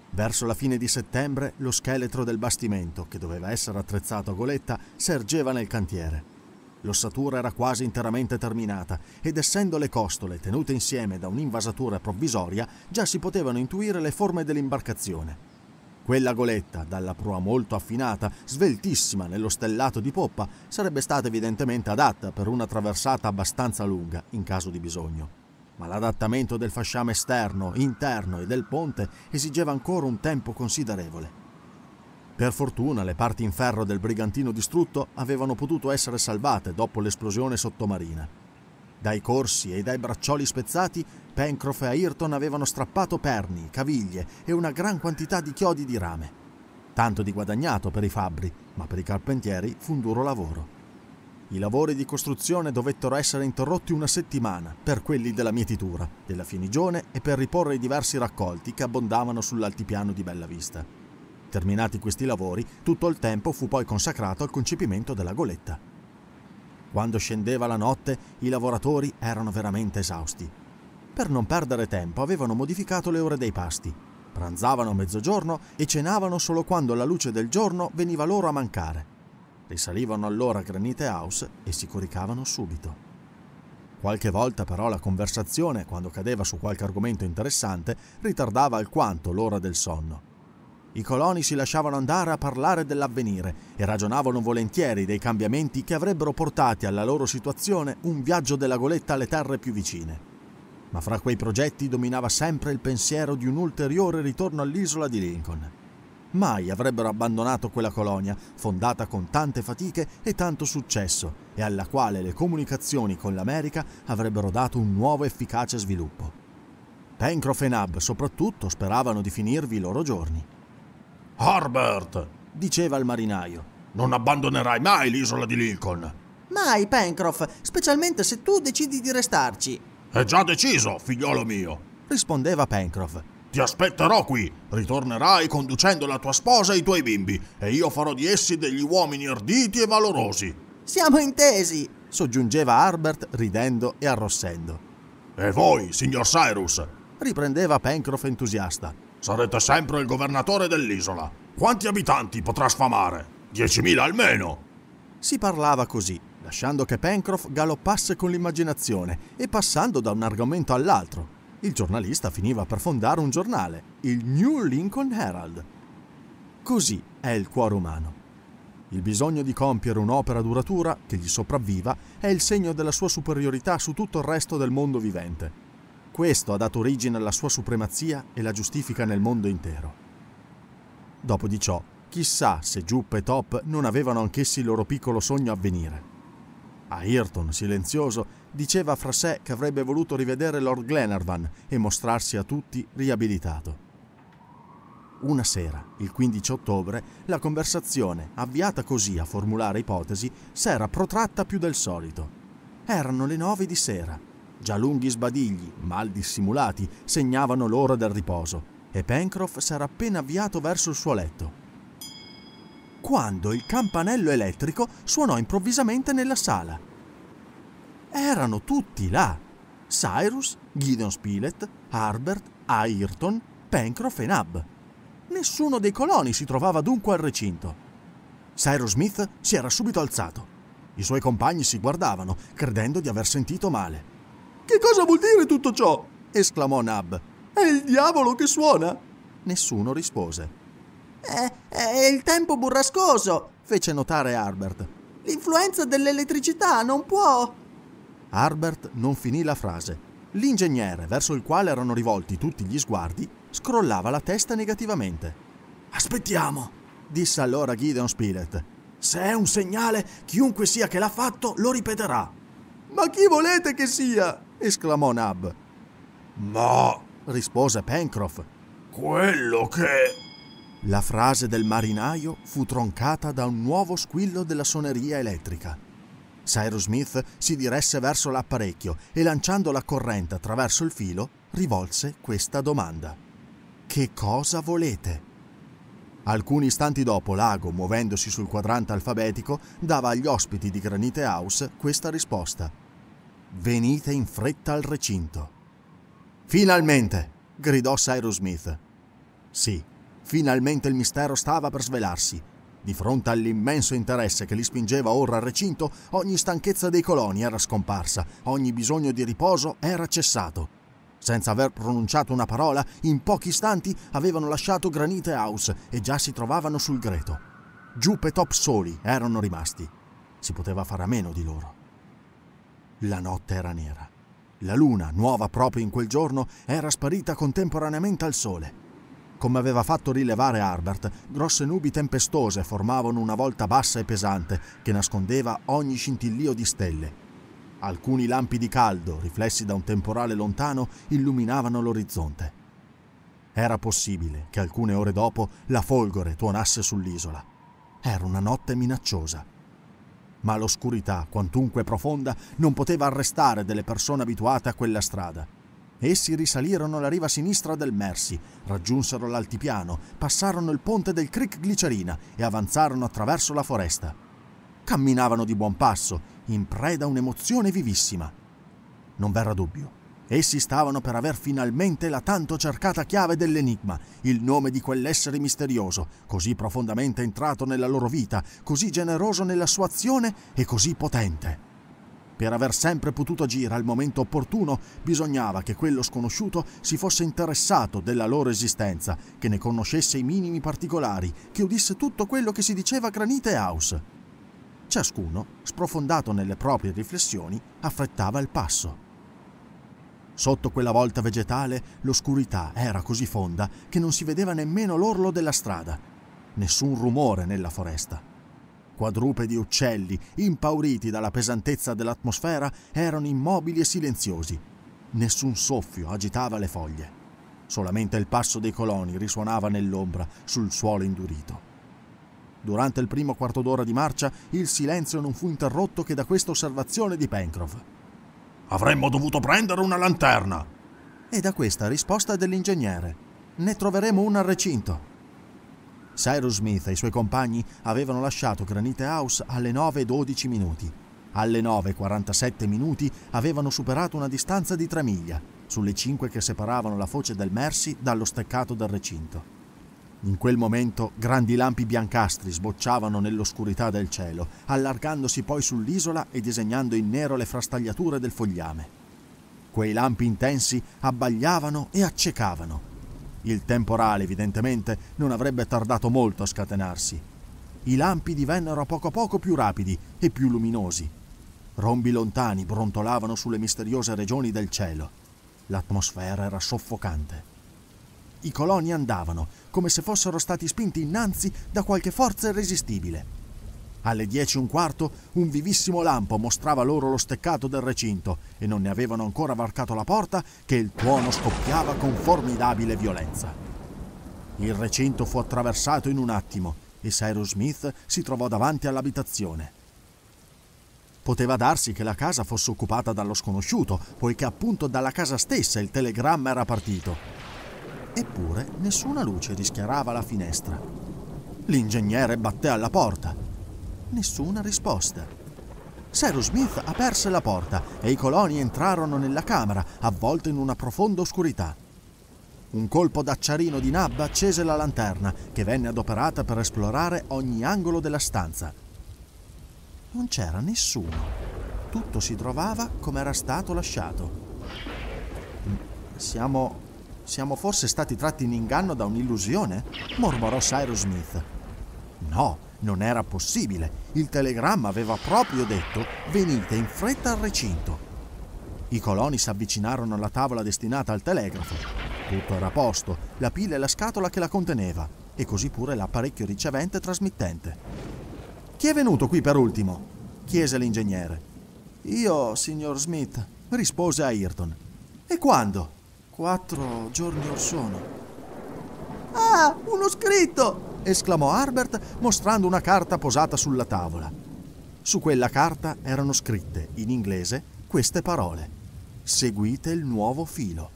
[SPEAKER 1] Verso la fine di settembre lo scheletro del bastimento, che doveva essere attrezzato a goletta, sergeva nel cantiere. L'ossatura era quasi interamente terminata ed essendo le costole tenute insieme da un'invasatura provvisoria, già si potevano intuire le forme dell'imbarcazione. Quella goletta, dalla prua molto affinata, sveltissima nello stellato di poppa, sarebbe stata evidentemente adatta per una traversata abbastanza lunga in caso di bisogno. Ma l'adattamento del fasciame esterno, interno e del ponte esigeva ancora un tempo considerevole. Per fortuna le parti in ferro del brigantino distrutto avevano potuto essere salvate dopo l'esplosione sottomarina. Dai corsi e dai braccioli spezzati, Pencroff e Ayrton avevano strappato perni, caviglie e una gran quantità di chiodi di rame. Tanto di guadagnato per i fabbri, ma per i carpentieri fu un duro lavoro. I lavori di costruzione dovettero essere interrotti una settimana per quelli della mietitura, della finigione e per riporre i diversi raccolti che abbondavano sull'altipiano di Bella Vista. Terminati questi lavori, tutto il tempo fu poi consacrato al concepimento della goletta. Quando scendeva la notte, i lavoratori erano veramente esausti. Per non perdere tempo avevano modificato le ore dei pasti. Pranzavano a mezzogiorno e cenavano solo quando la luce del giorno veniva loro a mancare. Risalivano allora a Granite House e si coricavano subito. Qualche volta però la conversazione, quando cadeva su qualche argomento interessante, ritardava alquanto l'ora del sonno. I coloni si lasciavano andare a parlare dell'avvenire e ragionavano volentieri dei cambiamenti che avrebbero portati alla loro situazione un viaggio della goletta alle terre più vicine. Ma fra quei progetti dominava sempre il pensiero di un ulteriore ritorno all'isola di Lincoln. Mai avrebbero abbandonato quella colonia, fondata con tante fatiche e tanto successo, e alla quale le comunicazioni con l'America avrebbero dato un nuovo efficace sviluppo. Pencroff e Nab soprattutto speravano di finirvi i loro giorni. Harbert, diceva il marinaio, non abbandonerai mai l'isola di Lincoln. Mai, Pencroff, specialmente se tu decidi di restarci. È già deciso, figliolo mio, rispondeva Pencroff. Ti aspetterò qui, ritornerai conducendo la tua sposa e i tuoi bimbi, e io farò di essi degli uomini arditi e valorosi. Siamo intesi, soggiungeva Harbert ridendo e arrossendo.
[SPEAKER 2] E voi, signor Cyrus?
[SPEAKER 1] riprendeva Pencroff entusiasta. Sarete sempre il governatore dell'isola. Quanti abitanti potrà sfamare? 10.000 almeno! Si parlava così, lasciando che Pencroff galoppasse con l'immaginazione e passando da un argomento all'altro. Il giornalista finiva per fondare un giornale, il New Lincoln Herald. Così è il cuore umano. Il bisogno di compiere un'opera duratura che gli sopravviva è il segno della sua superiorità su tutto il resto del mondo vivente. Questo ha dato origine alla sua supremazia e la giustifica nel mondo intero. Dopo di ciò, chissà se Giupp e Top non avevano anch'essi il loro piccolo sogno a venire. Ayrton, silenzioso, diceva fra sé che avrebbe voluto rivedere Lord Glenarvan e mostrarsi a tutti riabilitato. Una sera, il 15 ottobre, la conversazione, avviata così a formulare ipotesi, s'era protratta più del solito. Erano le nove di sera Già lunghi sbadigli, mal dissimulati, segnavano l'ora del riposo e Pencroff s'era appena avviato verso il suo letto. Quando il campanello elettrico suonò improvvisamente nella sala. Erano tutti là. Cyrus, Gideon Spilett, Harbert, Ayrton, Pencroff e Nab. Nessuno dei coloni si trovava dunque al recinto. Cyrus Smith si era subito alzato. I suoi compagni si guardavano, credendo di aver sentito male. Che cosa vuol dire tutto ciò? esclamò Nab. È il diavolo che suona. Nessuno rispose. È, è il tempo burrascoso, fece notare Harbert. L'influenza dell'elettricità non può. Harbert non finì la frase. L'ingegnere, verso il quale erano rivolti tutti gli sguardi, scrollava la testa negativamente. Aspettiamo, disse allora Gideon Spilett. Se è un segnale, chiunque sia che l'ha fatto lo ripeterà. Ma chi volete che sia? esclamò Nab. Ma, rispose Pencroff, quello che... La frase del marinaio fu troncata da un nuovo squillo della suoneria elettrica. Cyrus Smith si diresse verso l'apparecchio e lanciando la corrente attraverso il filo, rivolse questa domanda. Che cosa volete? Alcuni istanti dopo Lago, muovendosi sul quadrante alfabetico, dava agli ospiti di Granite House questa risposta. Venite in fretta al recinto. Finalmente! gridò Cyrus Smith. Sì, finalmente il mistero stava per svelarsi. Di fronte all'immenso interesse che li spingeva ora al recinto, ogni stanchezza dei coloni era scomparsa, ogni bisogno di riposo era cessato. Senza aver pronunciato una parola, in pochi istanti avevano lasciato Granite House e già si trovavano sul greto. Giù e Top soli erano rimasti. Si poteva fare a meno di loro. La notte era nera. La luna, nuova proprio in quel giorno, era sparita contemporaneamente al sole. Come aveva fatto rilevare Harbert, grosse nubi tempestose formavano una volta bassa e pesante che nascondeva ogni scintillio di stelle. Alcuni lampi di caldo, riflessi da un temporale lontano, illuminavano l'orizzonte. Era possibile che alcune ore dopo la folgore tuonasse sull'isola. Era una notte minacciosa ma l'oscurità, quantunque profonda, non poteva arrestare delle persone abituate a quella strada. Essi risalirono la riva sinistra del Mercy, raggiunsero l'altipiano, passarono il ponte del Creek Glicerina e avanzarono attraverso la foresta. Camminavano di buon passo, in preda a un'emozione vivissima. Non verrà dubbio Essi stavano per aver finalmente la tanto cercata chiave dell'enigma, il nome di quell'essere misterioso, così profondamente entrato nella loro vita, così generoso nella sua azione e così potente. Per aver sempre potuto agire al momento opportuno, bisognava che quello sconosciuto si fosse interessato della loro esistenza, che ne conoscesse i minimi particolari, che udisse tutto quello che si diceva Granite House. Ciascuno, sprofondato nelle proprie riflessioni, affrettava il passo. Sotto quella volta vegetale l'oscurità era così fonda che non si vedeva nemmeno l'orlo della strada. Nessun rumore nella foresta. Quadrupedi uccelli, impauriti dalla pesantezza dell'atmosfera, erano immobili e silenziosi. Nessun soffio agitava le foglie. Solamente il passo dei coloni risuonava nell'ombra sul suolo indurito. Durante il primo quarto d'ora di marcia il silenzio non fu interrotto che da questa osservazione di Pencroff. Avremmo dovuto prendere una lanterna. E da questa risposta dell'ingegnere. Ne troveremo una al recinto. Cyrus Smith e i suoi compagni avevano lasciato Granite House alle 9.12 minuti. Alle 9.47 minuti avevano superato una distanza di 3 miglia, sulle 5 che separavano la foce del Mersey dallo steccato del recinto. In quel momento grandi lampi biancastri sbocciavano nell'oscurità del cielo, allargandosi poi sull'isola e disegnando in nero le frastagliature del fogliame. Quei lampi intensi abbagliavano e accecavano. Il temporale, evidentemente, non avrebbe tardato molto a scatenarsi. I lampi divennero a poco a poco più rapidi e più luminosi. Rombi lontani brontolavano sulle misteriose regioni del cielo. L'atmosfera era soffocante. I coloni andavano, come se fossero stati spinti innanzi da qualche forza irresistibile. Alle dieci un quarto un vivissimo lampo mostrava loro lo steccato del recinto e non ne avevano ancora varcato la porta che il tuono scoppiava con formidabile violenza. Il recinto fu attraversato in un attimo e Cyrus Smith si trovò davanti all'abitazione. Poteva darsi che la casa fosse occupata dallo sconosciuto, poiché appunto dalla casa stessa il telegramma era partito, Eppure nessuna luce rischiarava la finestra. L'ingegnere batté alla porta. Nessuna risposta. Cyrus Smith aperse la porta e i coloni entrarono nella camera, avvolta in una profonda oscurità. Un colpo d'acciarino di Nab accese la lanterna, che venne adoperata per esplorare ogni angolo della stanza. Non c'era nessuno. Tutto si trovava come era stato lasciato. Mm, siamo siamo forse stati tratti in inganno da un'illusione? mormorò Cyrus Smith. No, non era possibile. Il telegramma aveva proprio detto venite in fretta al recinto. I coloni s'avvicinarono alla tavola destinata al telegrafo. Tutto era a posto, la pila e la scatola che la conteneva, e così pure l'apparecchio ricevente e trasmittente. Chi è venuto qui per ultimo? chiese l'ingegnere. Io, signor Smith, rispose Ayrton. E quando? quattro giorni or sono. Ah, uno scritto! esclamò Harbert mostrando una carta posata sulla tavola. Su quella carta erano scritte, in inglese, queste parole. Seguite il nuovo filo.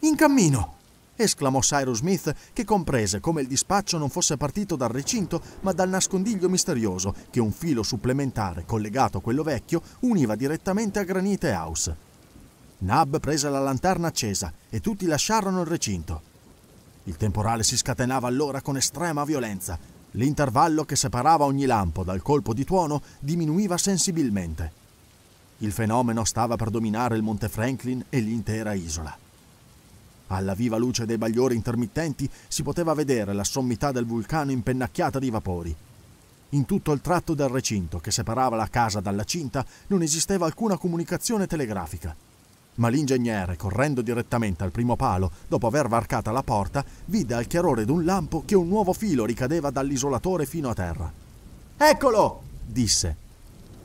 [SPEAKER 1] In cammino! esclamò Cyrus Smith, che comprese come il dispaccio non fosse partito dal recinto, ma dal nascondiglio misterioso che un filo supplementare collegato a quello vecchio univa direttamente a Granite House. Nab prese la lanterna accesa e tutti lasciarono il recinto. Il temporale si scatenava allora con estrema violenza. L'intervallo che separava ogni lampo dal colpo di tuono diminuiva sensibilmente. Il fenomeno stava per dominare il Monte Franklin e l'intera isola. Alla viva luce dei bagliori intermittenti si poteva vedere la sommità del vulcano impennacchiata di vapori. In tutto il tratto del recinto che separava la casa dalla cinta non esisteva alcuna comunicazione telegrafica. Ma l'ingegnere, correndo direttamente al primo palo, dopo aver varcata la porta, vide al chiarore d'un lampo che un nuovo filo ricadeva dall'isolatore fino a terra. Eccolo! disse.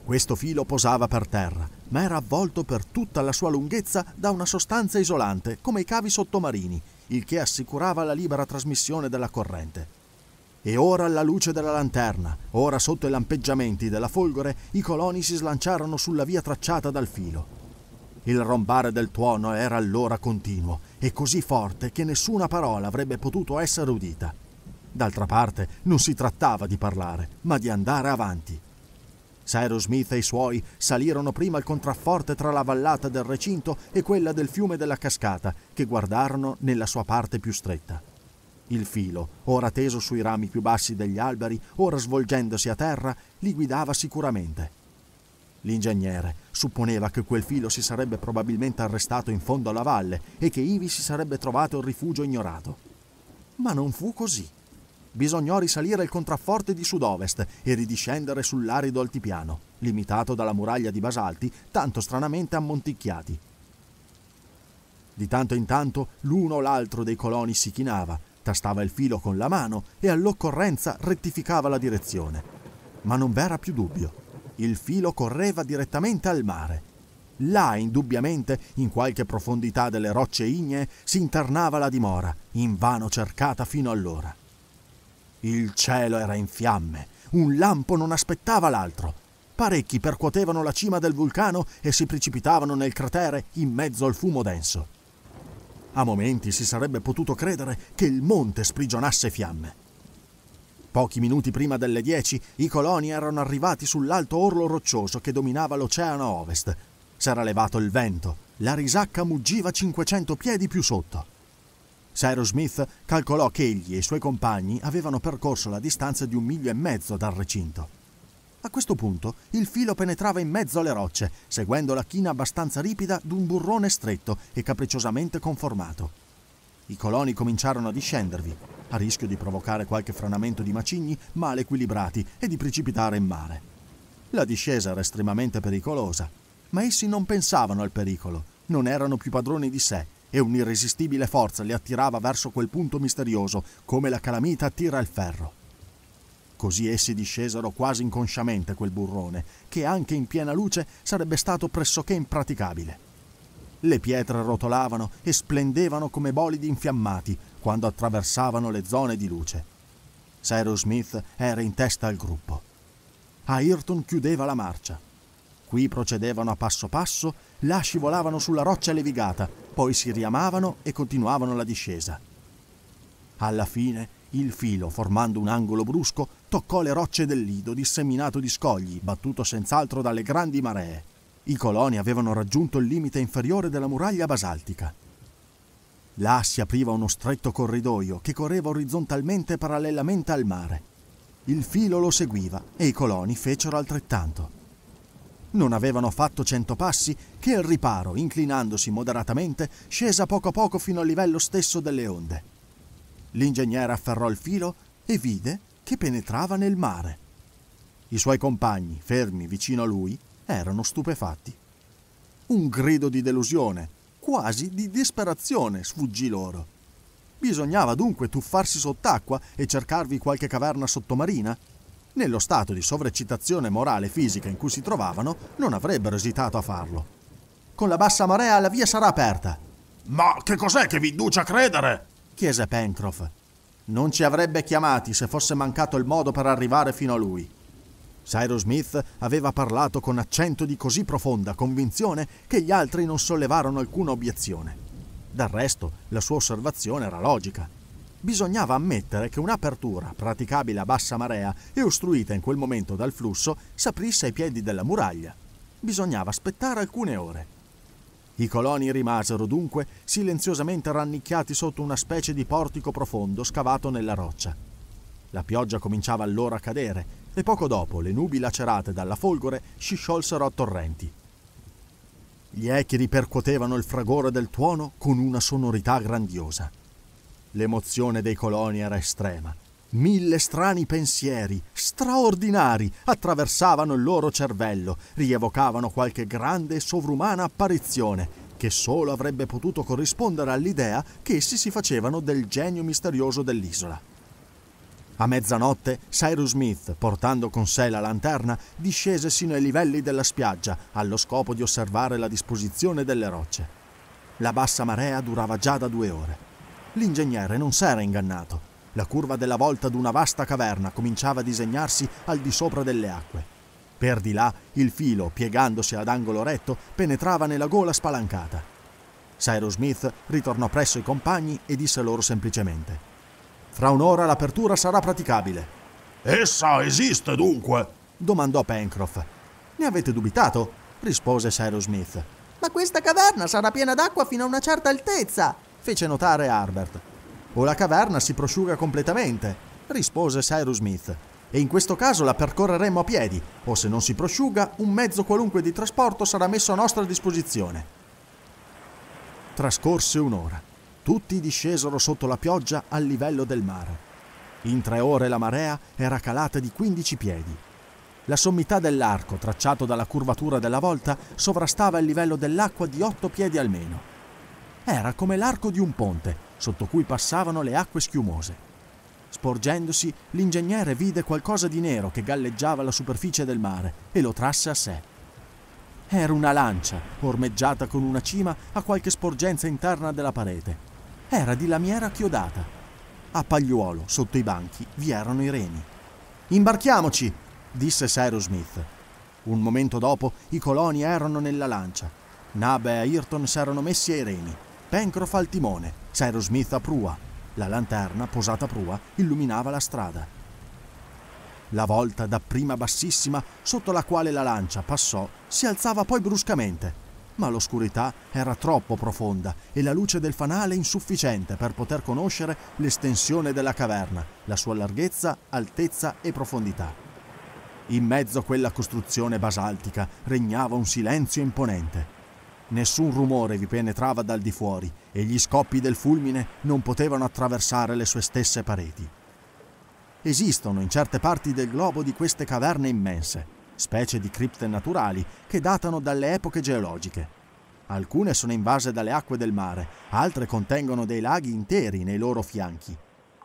[SPEAKER 1] Questo filo posava per terra, ma era avvolto per tutta la sua lunghezza da una sostanza isolante, come i cavi sottomarini, il che assicurava la libera trasmissione della corrente. E ora alla luce della lanterna, ora sotto i lampeggiamenti della folgore, i coloni si slanciarono sulla via tracciata dal filo. Il rombare del tuono era allora continuo e così forte che nessuna parola avrebbe potuto essere udita. D'altra parte non si trattava di parlare, ma di andare avanti. Cyrus Smith e i suoi salirono prima il contrafforte tra la vallata del recinto e quella del fiume della cascata, che guardarono nella sua parte più stretta. Il filo, ora teso sui rami più bassi degli alberi, ora svolgendosi a terra, li guidava sicuramente. L'ingegnere supponeva che quel filo si sarebbe probabilmente arrestato in fondo alla valle e che Ivi si sarebbe trovato il rifugio ignorato. Ma non fu così. Bisognò risalire il contrafforte di sud-ovest e ridiscendere sull'arido altipiano, limitato dalla muraglia di basalti tanto stranamente ammonticchiati. Di tanto in tanto l'uno o l'altro dei coloni si chinava, tastava il filo con la mano e all'occorrenza rettificava la direzione. Ma non v'era più dubbio il filo correva direttamente al mare. Là, indubbiamente, in qualche profondità delle rocce ignee, si internava la dimora, invano cercata fino allora. Il cielo era in fiamme, un lampo non aspettava l'altro. Parecchi percuotevano la cima del vulcano e si precipitavano nel cratere in mezzo al fumo denso. A momenti si sarebbe potuto credere che il monte sprigionasse fiamme. Pochi minuti prima delle 10 i coloni erano arrivati sull'alto orlo roccioso che dominava l'oceano ovest. S'era levato il vento, la risacca muggiva 500 piedi più sotto. Cyrus Smith calcolò che egli e i suoi compagni avevano percorso la distanza di un miglio e mezzo dal recinto. A questo punto il filo penetrava in mezzo alle rocce, seguendo la china abbastanza ripida d'un burrone stretto e capricciosamente conformato. I coloni cominciarono a discendervi, a rischio di provocare qualche frenamento di macigni male equilibrati e di precipitare in mare. La discesa era estremamente pericolosa, ma essi non pensavano al pericolo, non erano più padroni di sé e un'irresistibile forza li attirava verso quel punto misterioso, come la calamita attira il ferro. Così essi discesero quasi inconsciamente quel burrone, che anche in piena luce sarebbe stato pressoché impraticabile. Le pietre rotolavano e splendevano come bolidi infiammati, quando attraversavano le zone di luce. Cyrus Smith era in testa al gruppo. Ayrton chiudeva la marcia. Qui procedevano a passo passo, là scivolavano sulla roccia levigata, poi si riamavano e continuavano la discesa. Alla fine il filo, formando un angolo brusco, toccò le rocce del lido disseminato di scogli, battuto senz'altro dalle grandi maree. I coloni avevano raggiunto il limite inferiore della muraglia basaltica. Là si apriva uno stretto corridoio che correva orizzontalmente parallelamente al mare. Il filo lo seguiva e i coloni fecero altrettanto. Non avevano fatto cento passi che il riparo, inclinandosi moderatamente, scese a poco a poco fino al livello stesso delle onde. L'ingegnere afferrò il filo e vide che penetrava nel mare. I suoi compagni, fermi vicino a lui, erano stupefatti. Un grido di delusione quasi di disperazione sfuggì loro. Bisognava dunque tuffarsi sott'acqua e cercarvi qualche caverna sottomarina? Nello stato di sovreccitazione morale e fisica in cui si trovavano, non avrebbero esitato a farlo. Con la bassa marea la via sarà aperta. Ma che cos'è che vi induce a credere? chiese Pencroff. Non ci avrebbe chiamati se fosse mancato il modo per arrivare fino a lui. Cyrus Smith aveva parlato con accento di così profonda convinzione che gli altri non sollevarono alcuna obiezione. Del resto, la sua osservazione era logica. Bisognava ammettere che un'apertura, praticabile a bassa marea e ostruita in quel momento dal flusso, s'aprisse ai piedi della muraglia. Bisognava aspettare alcune ore. I coloni rimasero dunque silenziosamente rannicchiati sotto una specie di portico profondo scavato nella roccia. La pioggia cominciava allora a cadere e poco dopo le nubi lacerate dalla folgore si sciolsero a torrenti. Gli echi ripercuotevano il fragore del tuono con una sonorità grandiosa. L'emozione dei coloni era estrema. Mille strani pensieri, straordinari, attraversavano il loro cervello, rievocavano qualche grande e sovrumana apparizione che solo avrebbe potuto corrispondere all'idea che essi si facevano del genio misterioso dell'isola. A mezzanotte Cyrus Smith, portando con sé la lanterna, discese sino ai livelli della spiaggia allo scopo di osservare la disposizione delle rocce. La bassa marea durava già da due ore. L'ingegnere non s'era ingannato. La curva della volta d'una vasta caverna cominciava a disegnarsi al di sopra delle acque. Per di là il filo, piegandosi ad angolo retto, penetrava nella gola spalancata. Cyrus Smith ritornò presso i compagni e disse loro semplicemente fra un'ora l'apertura sarà praticabile. Essa esiste dunque? domandò Pencroff. Ne avete dubitato? rispose Cyrus Smith. Ma questa caverna sarà piena d'acqua fino a una certa altezza, fece notare Harbert. O la caverna si prosciuga completamente, rispose Cyrus Smith. E in questo caso la percorreremo a piedi, o se non si prosciuga, un mezzo qualunque di trasporto sarà messo a nostra disposizione. Trascorse un'ora. Tutti discesero sotto la pioggia al livello del mare. In tre ore la marea era calata di 15 piedi. La sommità dell'arco, tracciato dalla curvatura della volta, sovrastava il livello dell'acqua di 8 piedi almeno. Era come l'arco di un ponte, sotto cui passavano le acque schiumose. Sporgendosi, l'ingegnere vide qualcosa di nero che galleggiava alla superficie del mare e lo trasse a sé. Era una lancia, ormeggiata con una cima a qualche sporgenza interna della parete era di lamiera chiodata. A Pagliuolo, sotto i banchi, vi erano i remi. Imbarchiamoci, disse Cyrus Smith. Un momento dopo i coloni erano nella lancia. Nabe e Ayrton s'erano messi ai remi. Pencroff al timone, Cyrus Smith a prua. La lanterna, posata a prua, illuminava la strada. La volta, dapprima bassissima, sotto la quale la lancia passò, si alzava poi bruscamente ma l'oscurità era troppo profonda e la luce del fanale insufficiente per poter conoscere l'estensione della caverna, la sua larghezza, altezza e profondità. In mezzo a quella costruzione basaltica regnava un silenzio imponente. Nessun rumore vi penetrava dal di fuori e gli scoppi del fulmine non potevano attraversare le sue stesse pareti. Esistono in certe parti del globo di queste caverne immense, specie di cripte naturali che datano dalle epoche geologiche. Alcune sono invase dalle acque del mare, altre contengono dei laghi interi nei loro fianchi,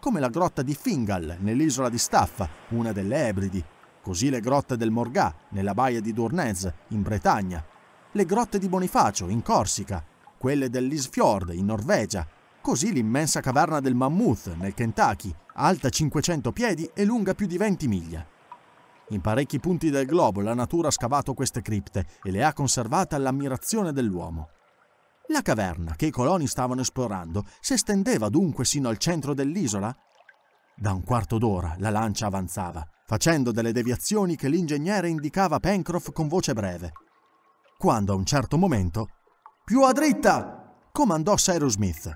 [SPEAKER 1] come la grotta di Fingal nell'isola di Staffa, una delle Ebridi, così le grotte del Morgà nella baia di Dournez, in Bretagna, le grotte di Bonifacio in Corsica, quelle dell'Isfjord in Norvegia, così l'immensa caverna del Mammoth nel Kentucky, alta 500 piedi e lunga più di 20 miglia. In parecchi punti del globo la natura ha scavato queste cripte e le ha conservate all'ammirazione dell'uomo. La caverna che i coloni stavano esplorando si estendeva dunque sino al centro dell'isola? Da un quarto d'ora la lancia avanzava, facendo delle deviazioni che l'ingegnere indicava a Pencroff con voce breve. Quando a un certo momento, più a dritta! comandò Cyrus Smith.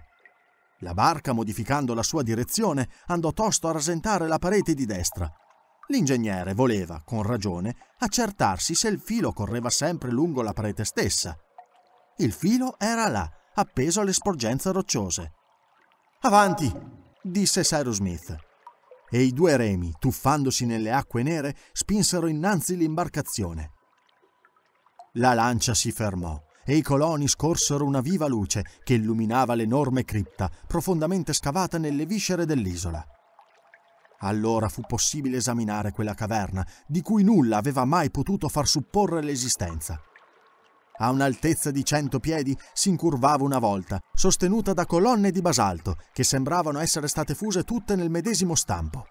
[SPEAKER 1] La barca, modificando la sua direzione, andò tosto a rasentare la parete di destra, L'ingegnere voleva, con ragione, accertarsi se il filo correva sempre lungo la parete stessa. Il filo era là, appeso alle sporgenze rocciose. Avanti! disse Cyrus Smith. E i due remi, tuffandosi nelle acque nere, spinsero innanzi l'imbarcazione. La lancia si fermò e i coloni scorsero una viva luce che illuminava l'enorme cripta profondamente scavata nelle viscere dell'isola. Allora fu possibile esaminare quella caverna, di cui nulla aveva mai potuto far supporre l'esistenza. A un'altezza di cento piedi si incurvava una volta, sostenuta da colonne di basalto che sembravano essere state fuse tutte nel medesimo stampo.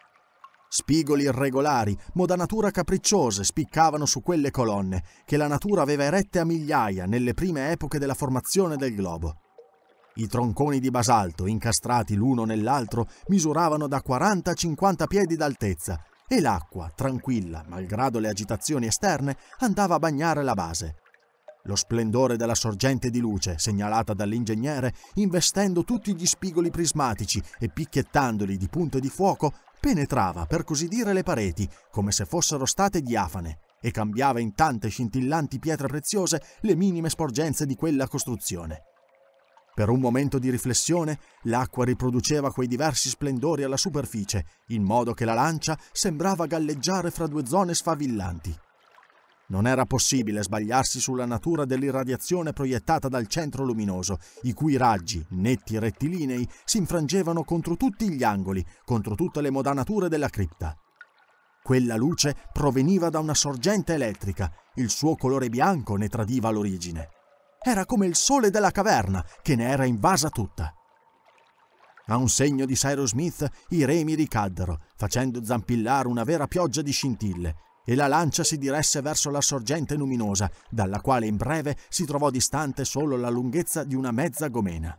[SPEAKER 1] Spigoli irregolari, modanatura capricciose, spiccavano su quelle colonne che la natura aveva erette a migliaia nelle prime epoche della formazione del globo. I tronconi di basalto, incastrati l'uno nell'altro, misuravano da 40 a 50 piedi d'altezza e l'acqua, tranquilla, malgrado le agitazioni esterne, andava a bagnare la base. Lo splendore della sorgente di luce, segnalata dall'ingegnere, investendo tutti gli spigoli prismatici e picchiettandoli di punte di fuoco, penetrava, per così dire, le pareti, come se fossero state diafane, e cambiava in tante scintillanti pietre preziose le minime sporgenze di quella costruzione. Per un momento di riflessione, l'acqua riproduceva quei diversi splendori alla superficie, in modo che la lancia sembrava galleggiare fra due zone sfavillanti. Non era possibile sbagliarsi sulla natura dell'irradiazione proiettata dal centro luminoso, i cui raggi, netti e rettilinei, si infrangevano contro tutti gli angoli, contro tutte le modanature della cripta. Quella luce proveniva da una sorgente elettrica, il suo colore bianco ne tradiva l'origine. Era come il sole della caverna, che ne era invasa tutta. A un segno di Cyrus Smith i remi ricaddero, facendo zampillare una vera pioggia di scintille, e la lancia si diresse verso la sorgente luminosa, dalla quale in breve si trovò distante solo la lunghezza di una mezza gomena.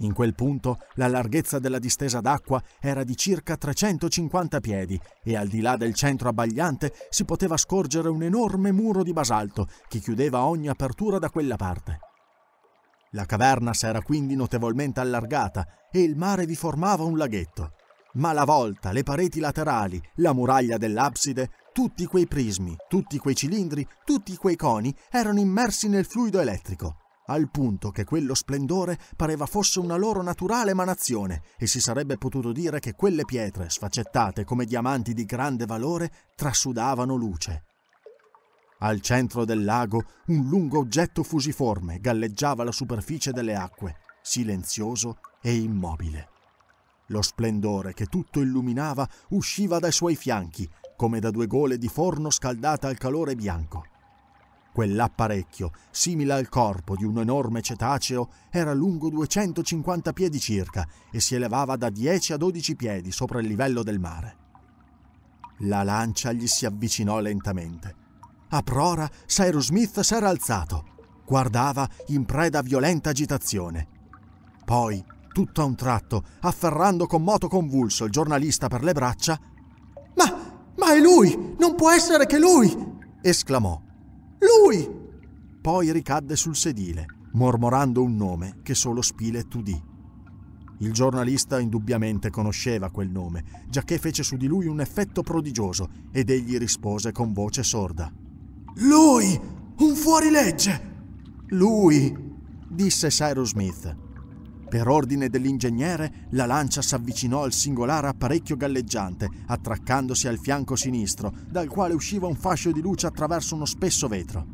[SPEAKER 1] In quel punto la larghezza della distesa d'acqua era di circa 350 piedi e al di là del centro abbagliante si poteva scorgere un enorme muro di basalto che chiudeva ogni apertura da quella parte. La caverna s'era quindi notevolmente allargata e il mare vi formava un laghetto. Ma la volta, le pareti laterali, la muraglia dell'abside, tutti quei prismi, tutti quei cilindri, tutti quei coni erano immersi nel fluido elettrico al punto che quello splendore pareva fosse una loro naturale emanazione e si sarebbe potuto dire che quelle pietre, sfaccettate come diamanti di grande valore, trasudavano luce. Al centro del lago un lungo oggetto fusiforme galleggiava la superficie delle acque, silenzioso e immobile. Lo splendore che tutto illuminava usciva dai suoi fianchi, come da due gole di forno scaldata al calore bianco. Quell'apparecchio, simile al corpo di un enorme cetaceo, era lungo 250 piedi circa e si elevava da 10 a 12 piedi sopra il livello del mare. La lancia gli si avvicinò lentamente. A prora Cyrus Smith s'era alzato. Guardava in preda a violenta agitazione. Poi, tutto a un tratto, afferrando con moto convulso il giornalista per le braccia, Ma, ma è lui! Non può essere che lui! esclamò lui! Poi ricadde sul sedile, mormorando un nome che solo Spilett udì. Il giornalista indubbiamente conosceva quel nome, giacché fece su di lui un effetto prodigioso ed egli rispose con voce sorda. Lui! Un fuorilegge! Lui! disse Cyrus Smith. Per ordine dell'ingegnere, la lancia s'avvicinò al singolare apparecchio galleggiante, attraccandosi al fianco sinistro, dal quale usciva un fascio di luce attraverso uno spesso vetro.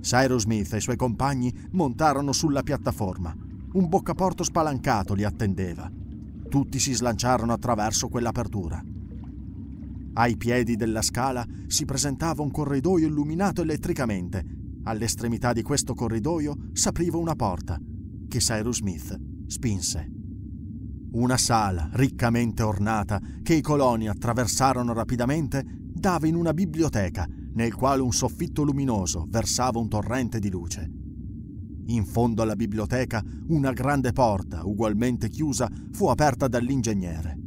[SPEAKER 1] Cyrus Smith e i suoi compagni montarono sulla piattaforma. Un boccaporto spalancato li attendeva. Tutti si slanciarono attraverso quell'apertura. Ai piedi della scala si presentava un corridoio illuminato elettricamente. All'estremità di questo corridoio s'apriva una porta che Cyrus Smith spinse. Una sala riccamente ornata che i coloni attraversarono rapidamente dava in una biblioteca nel quale un soffitto luminoso versava un torrente di luce. In fondo alla biblioteca una grande porta, ugualmente chiusa, fu aperta dall'ingegnere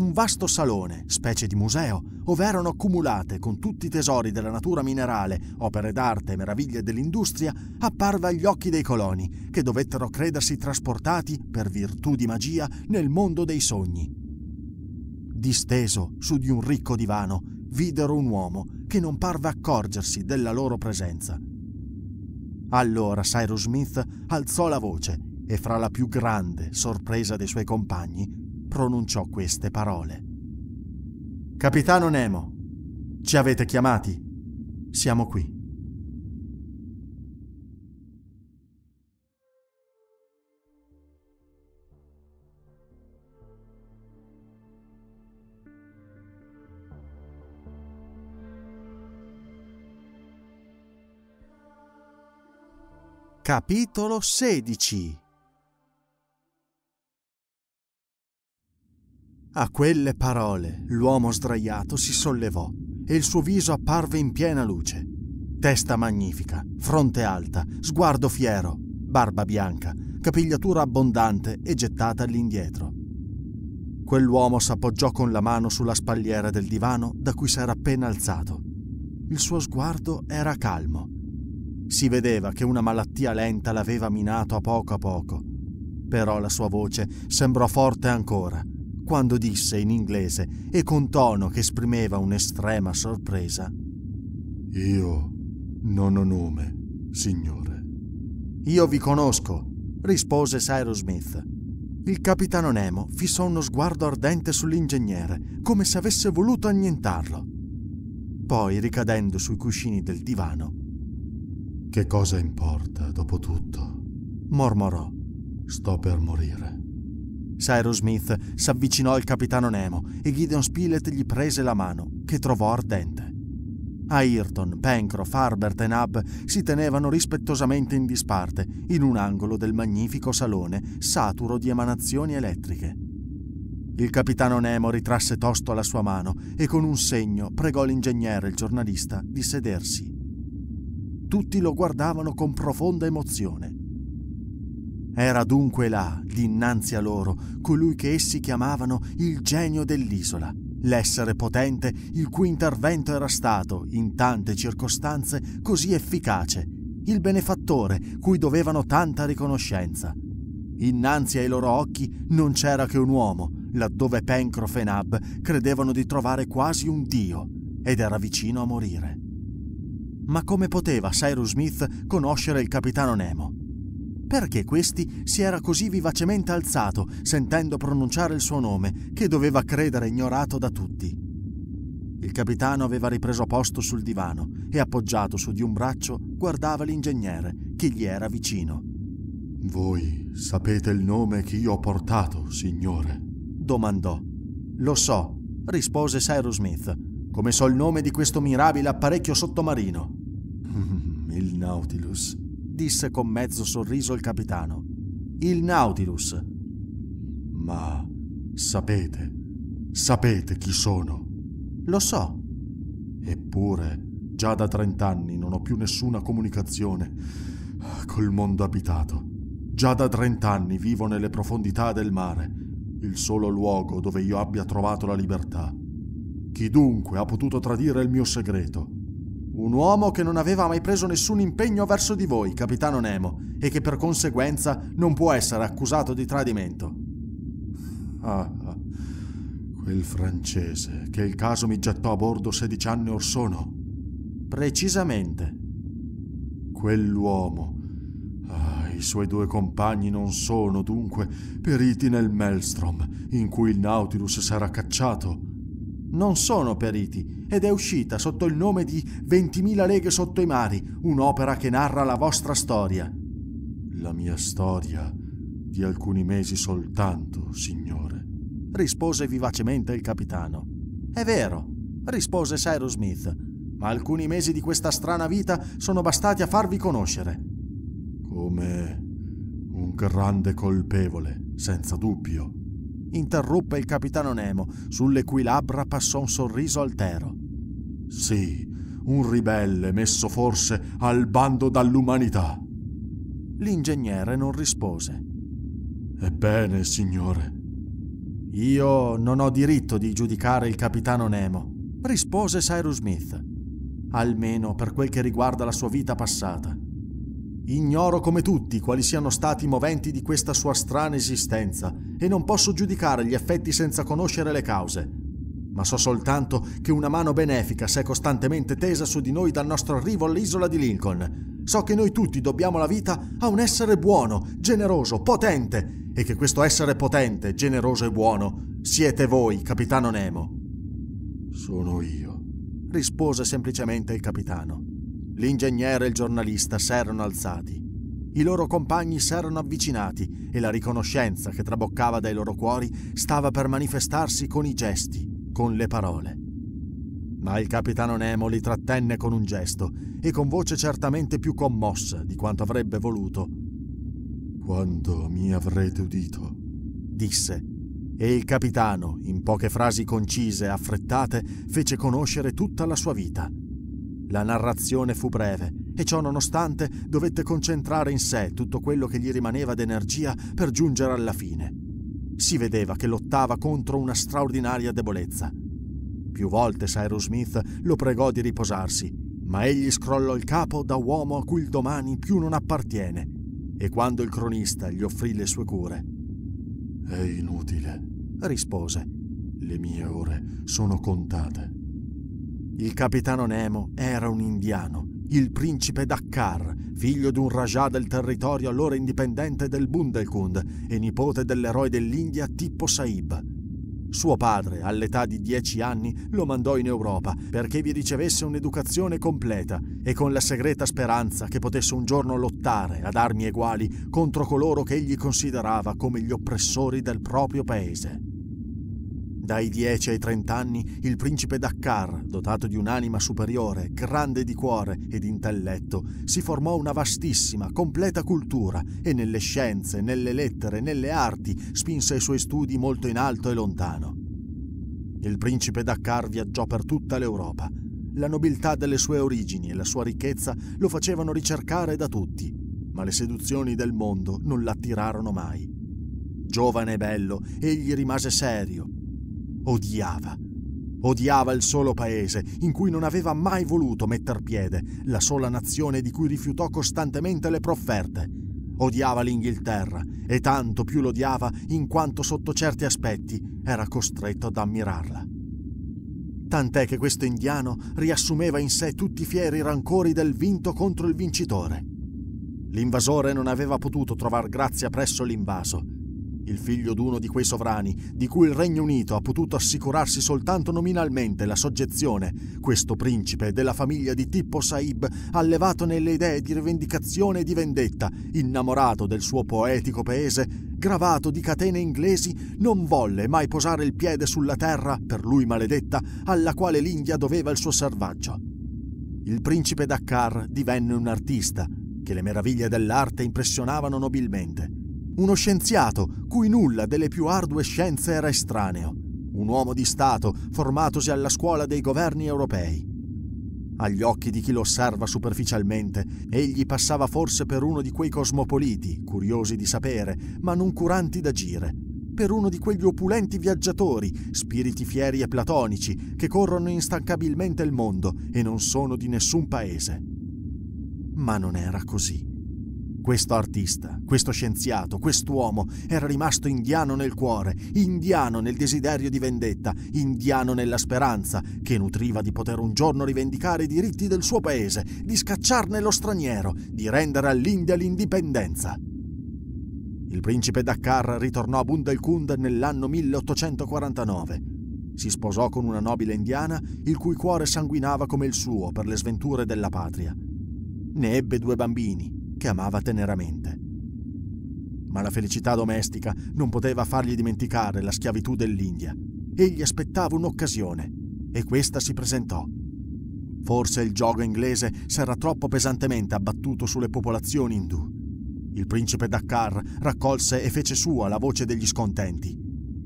[SPEAKER 1] un vasto salone, specie di museo, dove erano accumulate con tutti i tesori della natura minerale, opere d'arte e meraviglie dell'industria, apparve agli occhi dei coloni, che dovettero credersi trasportati, per virtù di magia, nel mondo dei sogni. Disteso su di un ricco divano, videro un uomo che non parve accorgersi della loro presenza. Allora Cyrus Smith alzò la voce e fra la più grande sorpresa dei suoi compagni pronunciò queste parole. Capitano Nemo, ci avete chiamati. Siamo qui. Capitolo 16 A quelle parole l'uomo sdraiato si sollevò e il suo viso apparve in piena luce. Testa magnifica, fronte alta, sguardo fiero, barba bianca, capigliatura abbondante e gettata all'indietro. Quell'uomo s'appoggiò con la mano sulla spalliera del divano da cui s'era appena alzato. Il suo sguardo era calmo. Si vedeva che una malattia lenta l'aveva minato a poco a poco, però la sua voce sembrò forte ancora quando disse in inglese e con tono che esprimeva un'estrema sorpresa. Io non ho nome, signore. Io vi conosco, rispose Cyrus Smith. Il capitano Nemo fissò uno sguardo ardente sull'ingegnere, come se avesse voluto annientarlo. Poi, ricadendo sui cuscini del divano, Che cosa importa, dopo tutto? mormorò. Sto per morire. Cyrus Smith s'avvicinò al capitano Nemo e Gideon Spilett gli prese la mano, che trovò ardente. Ayrton, Pencroff, Harbert e Nab si tenevano rispettosamente in disparte, in un angolo del magnifico salone, saturo di emanazioni elettriche. Il capitano Nemo ritrasse tosto la sua mano e con un segno pregò l'ingegnere e il giornalista di sedersi. Tutti lo guardavano con profonda emozione. Era dunque là, dinanzi a loro, colui che essi chiamavano il genio dell'isola, l'essere potente il cui intervento era stato, in tante circostanze, così efficace, il benefattore cui dovevano tanta riconoscenza. Innanzi ai loro occhi non c'era che un uomo, laddove Pencroff e Nab credevano di trovare quasi un dio, ed era vicino a morire. Ma come poteva Cyrus Smith conoscere il capitano Nemo? perché questi si era così vivacemente alzato sentendo pronunciare il suo nome, che doveva credere ignorato da tutti. Il capitano aveva ripreso posto sul divano e appoggiato su di un braccio guardava l'ingegnere che gli era vicino. Voi sapete il nome che io ho portato, signore? domandò. Lo so, rispose Cyrus Smith, come so il nome di questo mirabile apparecchio sottomarino. il Nautilus disse con mezzo sorriso il capitano. Il Nautilus. Ma sapete, sapete chi sono? Lo so. Eppure, già da trent'anni non ho più nessuna comunicazione col mondo abitato. Già da trent'anni vivo nelle profondità del mare, il solo luogo dove io abbia trovato la libertà. Chi dunque ha potuto tradire il mio segreto? Un uomo che non aveva mai preso nessun impegno verso di voi, capitano Nemo, e che per conseguenza non può essere accusato di tradimento. Ah, ah. quel francese che il caso mi gettò a bordo 16 anni or sono. Precisamente. Quell'uomo. Ah, I suoi due compagni non sono dunque periti nel maelstrom in cui il Nautilus s'era cacciato non sono periti ed è uscita sotto il nome di 20.000 leghe sotto i mari, un'opera che narra la vostra storia. La mia storia di alcuni mesi soltanto, signore, rispose vivacemente il capitano. È vero, rispose Cyrus Smith, ma alcuni mesi di questa strana vita sono bastati a farvi conoscere. Come un grande colpevole, senza dubbio, interruppe il capitano Nemo, sulle cui labbra passò un sorriso altero. Sì, un ribelle messo forse al bando dall'umanità. L'ingegnere non rispose. Ebbene, signore. Io non ho diritto di giudicare il capitano Nemo, rispose Cyrus Smith, almeno per quel che riguarda la sua vita passata. Ignoro come tutti quali siano stati i moventi di questa sua strana esistenza e non posso giudicare gli effetti senza conoscere le cause. Ma so soltanto che una mano benefica si è costantemente tesa su di noi dal nostro arrivo all'isola di Lincoln. So che noi tutti dobbiamo la vita a un essere buono, generoso, potente e che questo essere potente, generoso e buono siete voi, capitano Nemo. Sono io, rispose semplicemente il capitano. L'ingegnere e il giornalista s'erano alzati. I loro compagni s'erano avvicinati e la riconoscenza che traboccava dai loro cuori stava per manifestarsi con i gesti, con le parole. Ma il capitano Nemo li trattenne con un gesto e con voce certamente più commossa di quanto avrebbe voluto. Quando mi avrete udito? disse. E il capitano, in poche frasi concise e affrettate, fece conoscere tutta la sua vita la narrazione fu breve e ciò nonostante dovette concentrare in sé tutto quello che gli rimaneva d'energia per giungere alla fine. Si vedeva che lottava contro una straordinaria debolezza. Più volte Cyrus Smith lo pregò di riposarsi, ma egli scrollò il capo da uomo a cui il domani più non appartiene e quando il cronista gli offrì le sue cure. È inutile, rispose. Le mie ore sono contate. Il capitano Nemo era un indiano, il principe Dakkar, figlio di un Rajah del territorio allora indipendente del Bundelkund e nipote dell'eroe dell'India Tippo Saib. Suo padre, all'età di dieci anni, lo mandò in Europa perché vi ricevesse un'educazione completa e con la segreta speranza che potesse un giorno lottare ad armi eguali contro coloro che egli considerava come gli oppressori del proprio paese. Dai 10 ai 30 anni il principe Dakkar, dotato di un'anima superiore, grande di cuore e di intelletto, si formò una vastissima, completa cultura e nelle scienze, nelle lettere, nelle arti spinse i suoi studi molto in alto e lontano. Il principe Dakkar viaggiò per tutta l'Europa. La nobiltà delle sue origini e la sua ricchezza lo facevano ricercare da tutti, ma le seduzioni del mondo non l'attirarono mai. Giovane e bello, egli rimase serio, Odiava. Odiava il solo paese in cui non aveva mai voluto metter piede, la sola nazione di cui rifiutò costantemente le profferte. Odiava l'Inghilterra e tanto più l'odiava in quanto sotto certi aspetti era costretto ad ammirarla. Tant'è che questo indiano riassumeva in sé tutti i fieri rancori del vinto contro il vincitore. L'invasore non aveva potuto trovar grazia presso l'invaso il figlio d'uno di quei sovrani, di cui il Regno Unito ha potuto assicurarsi soltanto nominalmente la soggezione, questo principe della famiglia di Tippo Saib, allevato nelle idee di rivendicazione e di vendetta, innamorato del suo poetico paese, gravato di catene inglesi, non volle mai posare il piede sulla terra, per lui maledetta, alla quale l'India doveva il suo servaggio. Il principe Dakar divenne un artista, che le meraviglie dell'arte impressionavano nobilmente uno scienziato cui nulla delle più ardue scienze era estraneo, un uomo di Stato formatosi alla scuola dei governi europei. Agli occhi di chi lo osserva superficialmente, egli passava forse per uno di quei cosmopoliti, curiosi di sapere, ma non curanti d'agire, per uno di quegli opulenti viaggiatori, spiriti fieri e platonici, che corrono instancabilmente il mondo e non sono di nessun paese. Ma non era così. Questo artista, questo scienziato, quest'uomo era rimasto indiano nel cuore, indiano nel desiderio di vendetta, indiano nella speranza che nutriva di poter un giorno rivendicare i diritti del suo paese, di scacciarne lo straniero, di rendere all'India l'indipendenza. Il principe Dakkar ritornò a Bundelkund nell'anno 1849. Si sposò con una nobile indiana il cui cuore sanguinava come il suo per le sventure della patria. Ne ebbe due bambini, che amava teneramente. Ma la felicità domestica non poteva fargli dimenticare la schiavitù dell'India. Egli aspettava un'occasione e questa si presentò. Forse il gioco inglese s'era troppo pesantemente abbattuto sulle popolazioni indù. Il principe Dakar raccolse e fece sua la voce degli scontenti.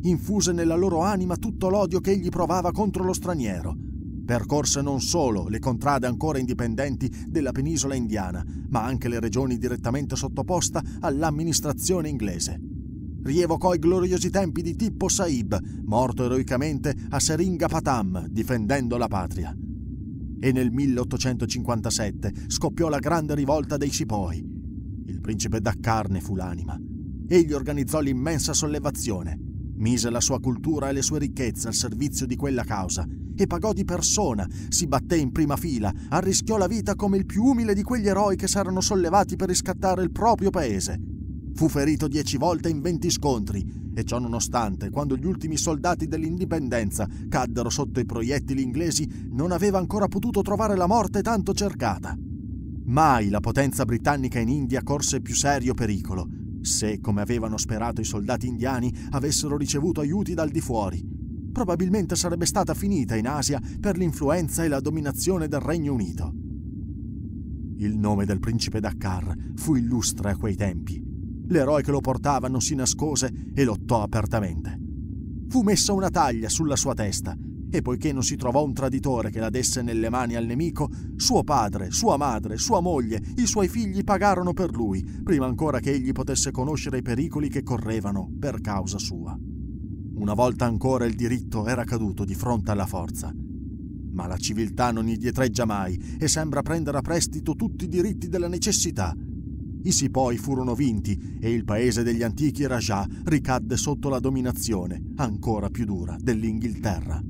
[SPEAKER 1] Infuse nella loro anima tutto l'odio che egli provava contro lo straniero Percorse non solo le contrade ancora indipendenti della penisola indiana, ma anche le regioni direttamente sottoposte all'amministrazione inglese. Rievocò i gloriosi tempi di Tippo Saib, morto eroicamente a Seringapatam difendendo la patria. E nel 1857 scoppiò la grande rivolta dei Sipoi. Il principe Dakar ne fu l'anima. Egli organizzò l'immensa sollevazione, mise la sua cultura e le sue ricchezze al servizio di quella causa e pagò di persona, si batté in prima fila, arrischiò la vita come il più umile di quegli eroi che s'erano sollevati per riscattare il proprio paese. Fu ferito dieci volte in venti scontri e ciò nonostante, quando gli ultimi soldati dell'indipendenza caddero sotto i proiettili inglesi, non aveva ancora potuto trovare la morte tanto cercata. Mai la potenza britannica in India corse più serio pericolo, se, come avevano sperato i soldati indiani, avessero ricevuto aiuti dal di fuori probabilmente sarebbe stata finita in Asia per l'influenza e la dominazione del Regno Unito. Il nome del principe Dakar fu illustre a quei tempi. L'eroe che lo portava non si nascose e lottò apertamente. Fu messa una taglia sulla sua testa e poiché non si trovò un traditore che la desse nelle mani al nemico, suo padre, sua madre, sua moglie, i suoi figli pagarono per lui, prima ancora che egli potesse conoscere i pericoli che correvano per causa sua. Una volta ancora il diritto era caduto di fronte alla forza. Ma la civiltà non indietreggia mai e sembra prendere a prestito tutti i diritti della necessità. I Sipoi furono vinti e il paese degli antichi Rajah ricadde sotto la dominazione, ancora più dura, dell'Inghilterra.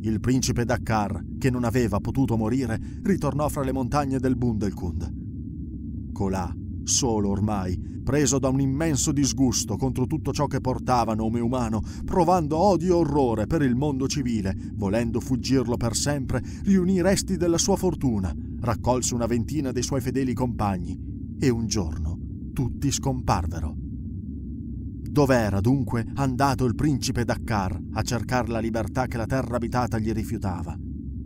[SPEAKER 1] Il principe Dakar, che non aveva potuto morire, ritornò fra le montagne del Bundelkund. Colà, solo ormai, preso da un immenso disgusto contro tutto ciò che portava nome umano, provando odio e orrore per il mondo civile, volendo fuggirlo per sempre, riunì i resti della sua fortuna, raccolse una ventina dei suoi fedeli compagni e un giorno tutti scomparvero. Dov'era dunque andato il principe Dakar a cercare la libertà che la terra abitata gli rifiutava?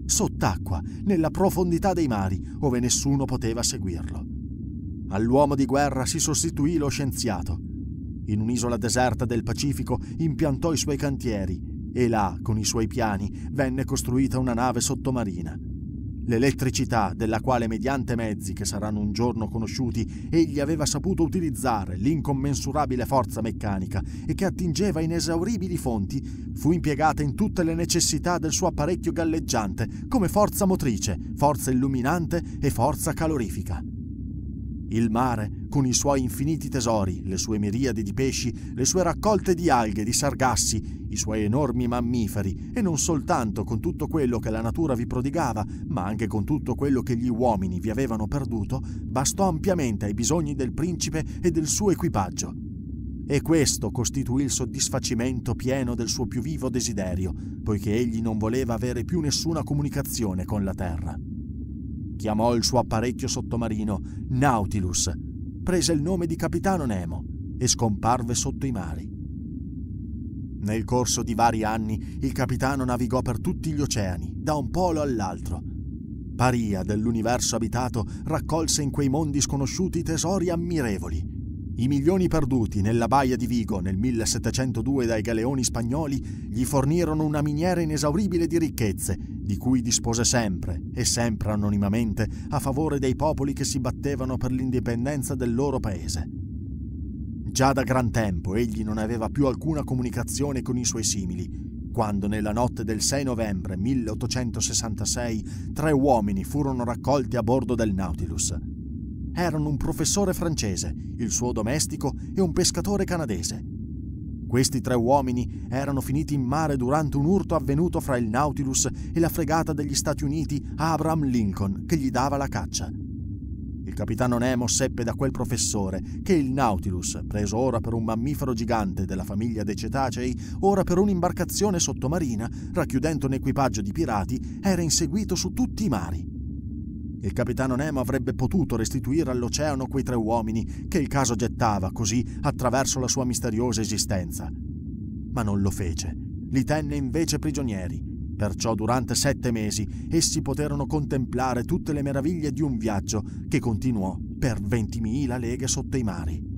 [SPEAKER 1] Sott'acqua, nella profondità dei mari, dove nessuno poteva seguirlo. All'uomo di guerra si sostituì lo scienziato. In un'isola deserta del Pacifico impiantò i suoi cantieri e là, con i suoi piani, venne costruita una nave sottomarina. L'elettricità, della quale mediante mezzi che saranno un giorno conosciuti, egli aveva saputo utilizzare l'incommensurabile forza meccanica e che attingeva inesauribili fonti, fu impiegata in tutte le necessità del suo apparecchio galleggiante come forza motrice, forza illuminante e forza calorifica. Il mare, con i suoi infiniti tesori, le sue miriadi di pesci, le sue raccolte di alghe, di sargassi, i suoi enormi mammiferi, e non soltanto con tutto quello che la natura vi prodigava, ma anche con tutto quello che gli uomini vi avevano perduto, bastò ampiamente ai bisogni del principe e del suo equipaggio. E questo costituì il soddisfacimento pieno del suo più vivo desiderio, poiché egli non voleva avere più nessuna comunicazione con la terra. Chiamò il suo apparecchio sottomarino Nautilus, prese il nome di capitano Nemo e scomparve sotto i mari. Nel corso di vari anni il capitano navigò per tutti gli oceani, da un polo all'altro. Paria dell'universo abitato raccolse in quei mondi sconosciuti tesori ammirevoli i milioni perduti nella baia di Vigo nel 1702 dai galeoni spagnoli gli fornirono una miniera inesauribile di ricchezze, di cui dispose sempre e sempre anonimamente a favore dei popoli che si battevano per l'indipendenza del loro paese. Già da gran tempo egli non aveva più alcuna comunicazione con i suoi simili, quando nella notte del 6 novembre 1866 tre uomini furono raccolti a bordo del Nautilus erano un professore francese, il suo domestico e un pescatore canadese. Questi tre uomini erano finiti in mare durante un urto avvenuto fra il Nautilus e la fregata degli Stati Uniti Abraham Lincoln che gli dava la caccia. Il capitano Nemo seppe da quel professore che il Nautilus, preso ora per un mammifero gigante della famiglia dei cetacei, ora per un'imbarcazione sottomarina, racchiudendo un equipaggio di pirati, era inseguito su tutti i mari. Il capitano Nemo avrebbe potuto restituire all'oceano quei tre uomini che il caso gettava così attraverso la sua misteriosa esistenza. Ma non lo fece. Li tenne invece prigionieri. Perciò durante sette mesi essi poterono contemplare tutte le meraviglie di un viaggio che continuò per 20.000 leghe sotto i mari.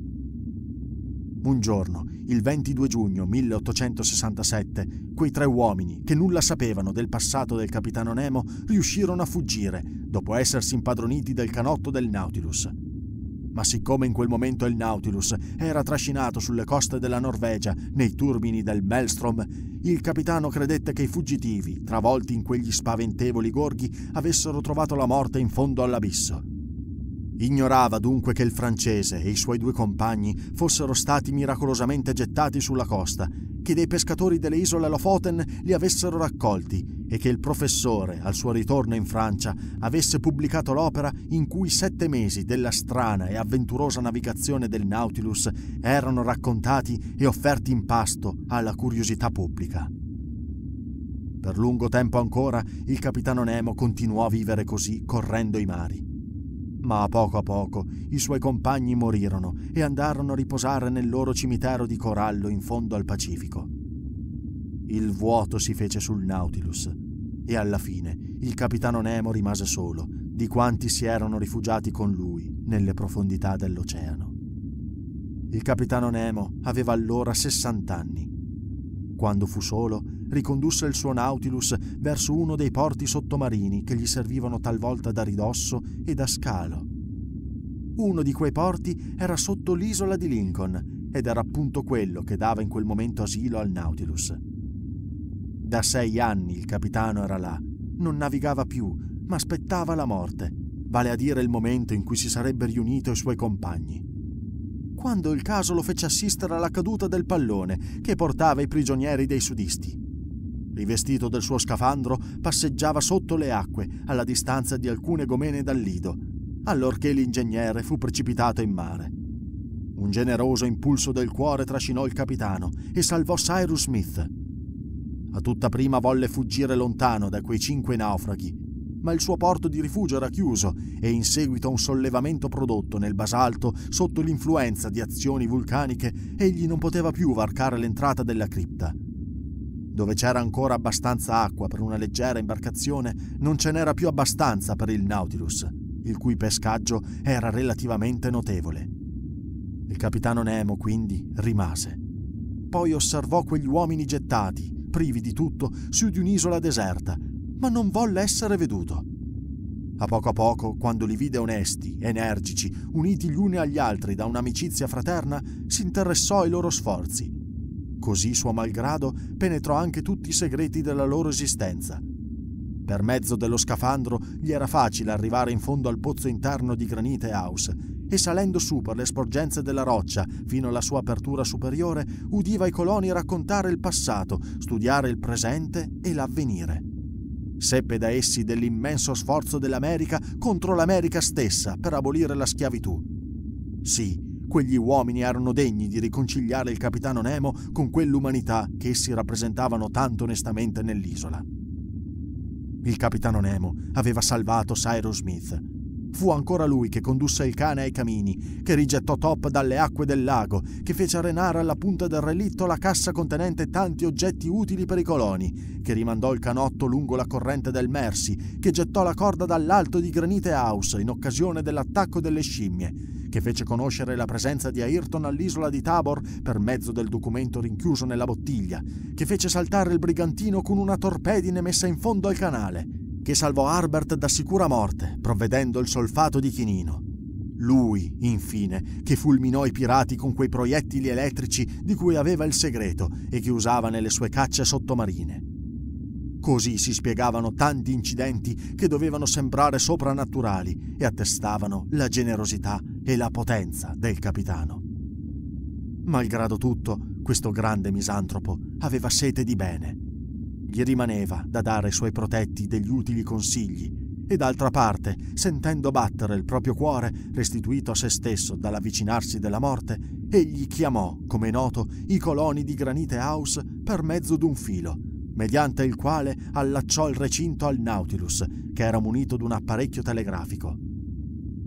[SPEAKER 1] Un giorno, il 22 giugno 1867, quei tre uomini, che nulla sapevano del passato del capitano Nemo, riuscirono a fuggire dopo essersi impadroniti del canotto del Nautilus. Ma siccome in quel momento il Nautilus era trascinato sulle coste della Norvegia nei turbini del Maelstrom, il capitano credette che i fuggitivi, travolti in quegli spaventevoli gorghi, avessero trovato la morte in fondo all'abisso. Ignorava dunque che il francese e i suoi due compagni fossero stati miracolosamente gettati sulla costa, che dei pescatori delle isole Lofoten li avessero raccolti e che il professore, al suo ritorno in Francia, avesse pubblicato l'opera in cui sette mesi della strana e avventurosa navigazione del Nautilus erano raccontati e offerti in pasto alla curiosità pubblica. Per lungo tempo ancora il capitano Nemo continuò a vivere così, correndo i mari ma a poco a poco i suoi compagni morirono e andarono a riposare nel loro cimitero di corallo in fondo al Pacifico. Il vuoto si fece sul Nautilus e alla fine il capitano Nemo rimase solo di quanti si erano rifugiati con lui nelle profondità dell'oceano. Il capitano Nemo aveva allora 60 anni. Quando fu solo, ricondusse il suo Nautilus verso uno dei porti sottomarini che gli servivano talvolta da ridosso e da scalo. Uno di quei porti era sotto l'isola di Lincoln ed era appunto quello che dava in quel momento asilo al Nautilus. Da sei anni il capitano era là, non navigava più, ma aspettava la morte, vale a dire il momento in cui si sarebbe riunito ai suoi compagni quando il caso lo fece assistere alla caduta del pallone che portava i prigionieri dei sudisti rivestito del suo scafandro, passeggiava sotto le acque, alla distanza di alcune gomene dal lido, allorché l'ingegnere fu precipitato in mare. Un generoso impulso del cuore trascinò il capitano e salvò Cyrus Smith. A tutta prima volle fuggire lontano da quei cinque naufraghi, ma il suo porto di rifugio era chiuso e in seguito a un sollevamento prodotto nel basalto sotto l'influenza di azioni vulcaniche egli non poteva più varcare l'entrata della cripta. Dove c'era ancora abbastanza acqua per una leggera imbarcazione, non ce n'era più abbastanza per il Nautilus, il cui pescaggio era relativamente notevole. Il capitano Nemo, quindi, rimase. Poi osservò quegli uomini gettati, privi di tutto, su di un'isola deserta, ma non volle essere veduto. A poco a poco, quando li vide onesti, energici, uniti gli uni agli altri da un'amicizia fraterna, si interessò ai loro sforzi Così, suo malgrado, penetrò anche tutti i segreti della loro esistenza. Per mezzo dello scafandro gli era facile arrivare in fondo al pozzo interno di Granite House e salendo su per le sporgenze della roccia fino alla sua apertura superiore, udiva i coloni raccontare il passato, studiare il presente e l'avvenire. Seppe da essi dell'immenso sforzo dell'America contro l'America stessa per abolire la schiavitù. Sì, Quegli uomini erano degni di riconciliare il capitano Nemo con quell'umanità che essi rappresentavano tanto onestamente nell'isola. Il capitano Nemo aveva salvato Cyrus Smith. Fu ancora lui che condusse il cane ai camini, che rigettò Top dalle acque del lago, che fece arenare alla punta del relitto la cassa contenente tanti oggetti utili per i coloni, che rimandò il canotto lungo la corrente del Mersey, che gettò la corda dall'alto di Granite House in occasione dell'attacco delle scimmie, che fece conoscere la presenza di Ayrton all'isola di Tabor per mezzo del documento rinchiuso nella bottiglia, che fece saltare il brigantino con una torpedine messa in fondo al canale, che salvò Harbert da sicura morte, provvedendo il solfato di chinino. Lui, infine, che fulminò i pirati con quei proiettili elettrici di cui aveva il segreto e che usava nelle sue cacce sottomarine. Così si spiegavano tanti incidenti che dovevano sembrare soprannaturali e attestavano la generosità e la potenza del capitano. Malgrado tutto, questo grande misantropo aveva sete di bene. Gli rimaneva da dare ai suoi protetti degli utili consigli e d'altra parte, sentendo battere il proprio cuore, restituito a se stesso dall'avvicinarsi della morte, egli chiamò, come noto, i coloni di Granite House per mezzo d'un filo mediante il quale allacciò il recinto al Nautilus, che era munito di un apparecchio telegrafico.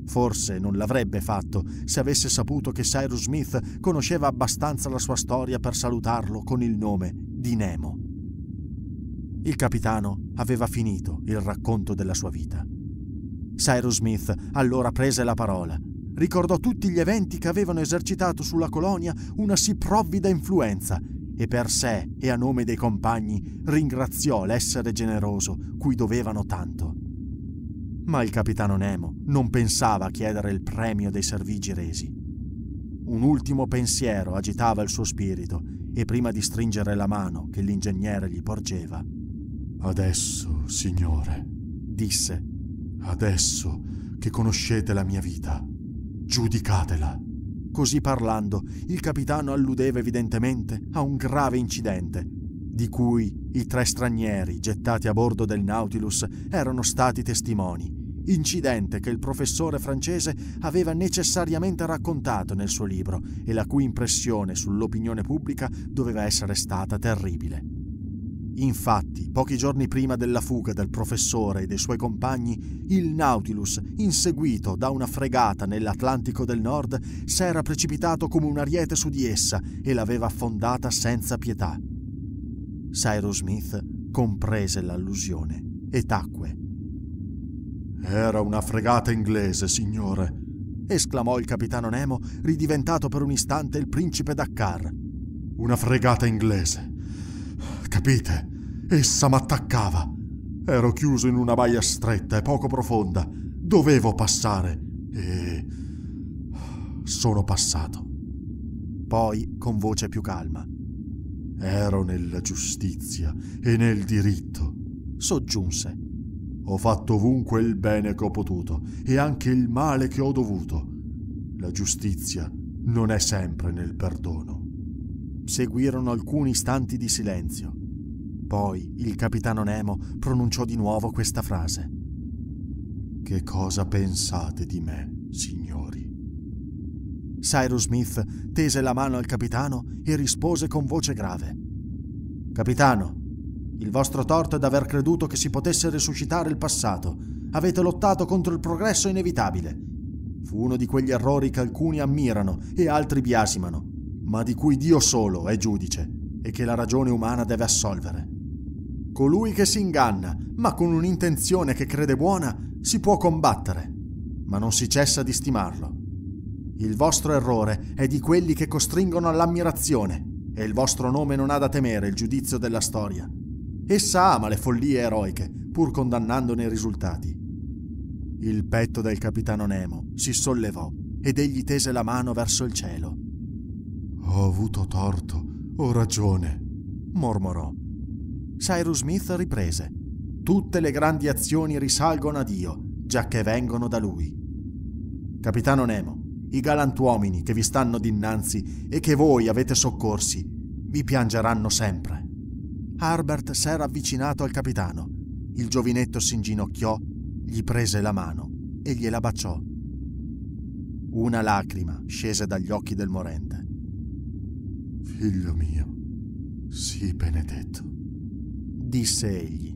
[SPEAKER 1] Forse non l'avrebbe fatto se avesse saputo che Cyrus Smith conosceva abbastanza la sua storia per salutarlo con il nome di Nemo. Il capitano aveva finito il racconto della sua vita. Cyrus Smith allora prese la parola. Ricordò tutti gli eventi che avevano esercitato sulla colonia una sì provvida influenza e per sé e a nome dei compagni ringraziò l'essere generoso cui dovevano tanto. Ma il capitano Nemo non pensava a chiedere il premio dei servigi resi. Un ultimo pensiero agitava il suo spirito e prima di stringere la mano che l'ingegnere gli porgeva, Adesso, signore, disse, adesso che conoscete la mia vita, giudicatela. Così parlando, il capitano alludeva evidentemente a un grave incidente, di cui i tre stranieri gettati a bordo del Nautilus erano stati testimoni incidente che il professore francese aveva necessariamente raccontato nel suo libro e la cui impressione sull'opinione pubblica doveva essere stata terribile. Infatti, pochi giorni prima della fuga del professore e dei suoi compagni, il Nautilus, inseguito da una fregata nell'Atlantico del Nord, s'era precipitato come un ariete su di essa e l'aveva affondata senza pietà. Cyrus Smith comprese l'allusione e tacque. Era una fregata inglese, signore, esclamò il capitano Nemo, ridiventato per un istante il principe Dakar. Una fregata inglese capite? Essa m'attaccava. Ero chiuso in una baia stretta e poco profonda. Dovevo passare e... sono passato. Poi, con voce più calma, ero nella giustizia e nel diritto, soggiunse. Ho fatto ovunque il bene che ho potuto e anche il male che ho dovuto. La giustizia non è sempre nel perdono. Seguirono alcuni istanti di silenzio poi il capitano Nemo pronunciò di nuovo questa frase. Che cosa pensate di me, signori? Cyrus Smith tese la mano al capitano e rispose con voce grave. Capitano, il vostro torto è d'aver creduto che si potesse resuscitare il passato. Avete lottato contro il progresso inevitabile. Fu uno di quegli errori che alcuni ammirano e altri biasimano, ma di cui Dio solo è giudice e che la ragione umana deve assolvere. Colui che si inganna, ma con un'intenzione che crede buona, si può combattere, ma non si cessa di stimarlo. Il vostro errore è di quelli che costringono all'ammirazione, e il vostro nome non ha da temere il giudizio della storia. Essa ama le follie eroiche, pur condannandone i risultati. Il petto del capitano Nemo si sollevò ed egli tese la mano verso il cielo. Ho avuto torto, ho ragione, mormorò, Cyrus Smith riprese. Tutte le grandi azioni risalgono a Dio, giacché vengono da Lui. Capitano Nemo, i galantuomini che vi stanno dinanzi e che voi avete soccorsi, vi piangeranno sempre. Harbert s'era avvicinato al capitano. Il giovinetto si inginocchiò, gli prese la mano e gliela baciò. Una lacrima scese dagli occhi del morente. Figlio mio, sii benedetto disse egli.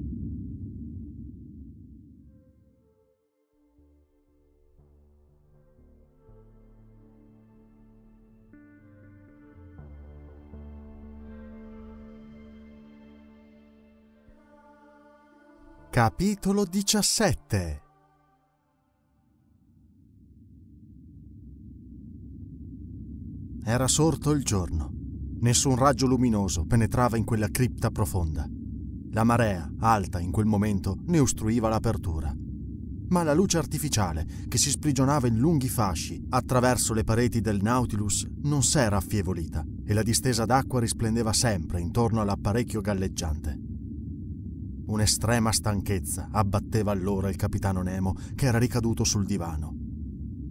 [SPEAKER 1] Capitolo 17 Era sorto il giorno. Nessun raggio luminoso penetrava in quella cripta profonda. La marea, alta in quel momento, ne ostruiva l'apertura. Ma la luce artificiale, che si sprigionava in lunghi fasci attraverso le pareti del Nautilus, non s'era affievolita e la distesa d'acqua risplendeva sempre intorno all'apparecchio galleggiante. Un'estrema stanchezza abbatteva allora il capitano Nemo, che era ricaduto sul divano.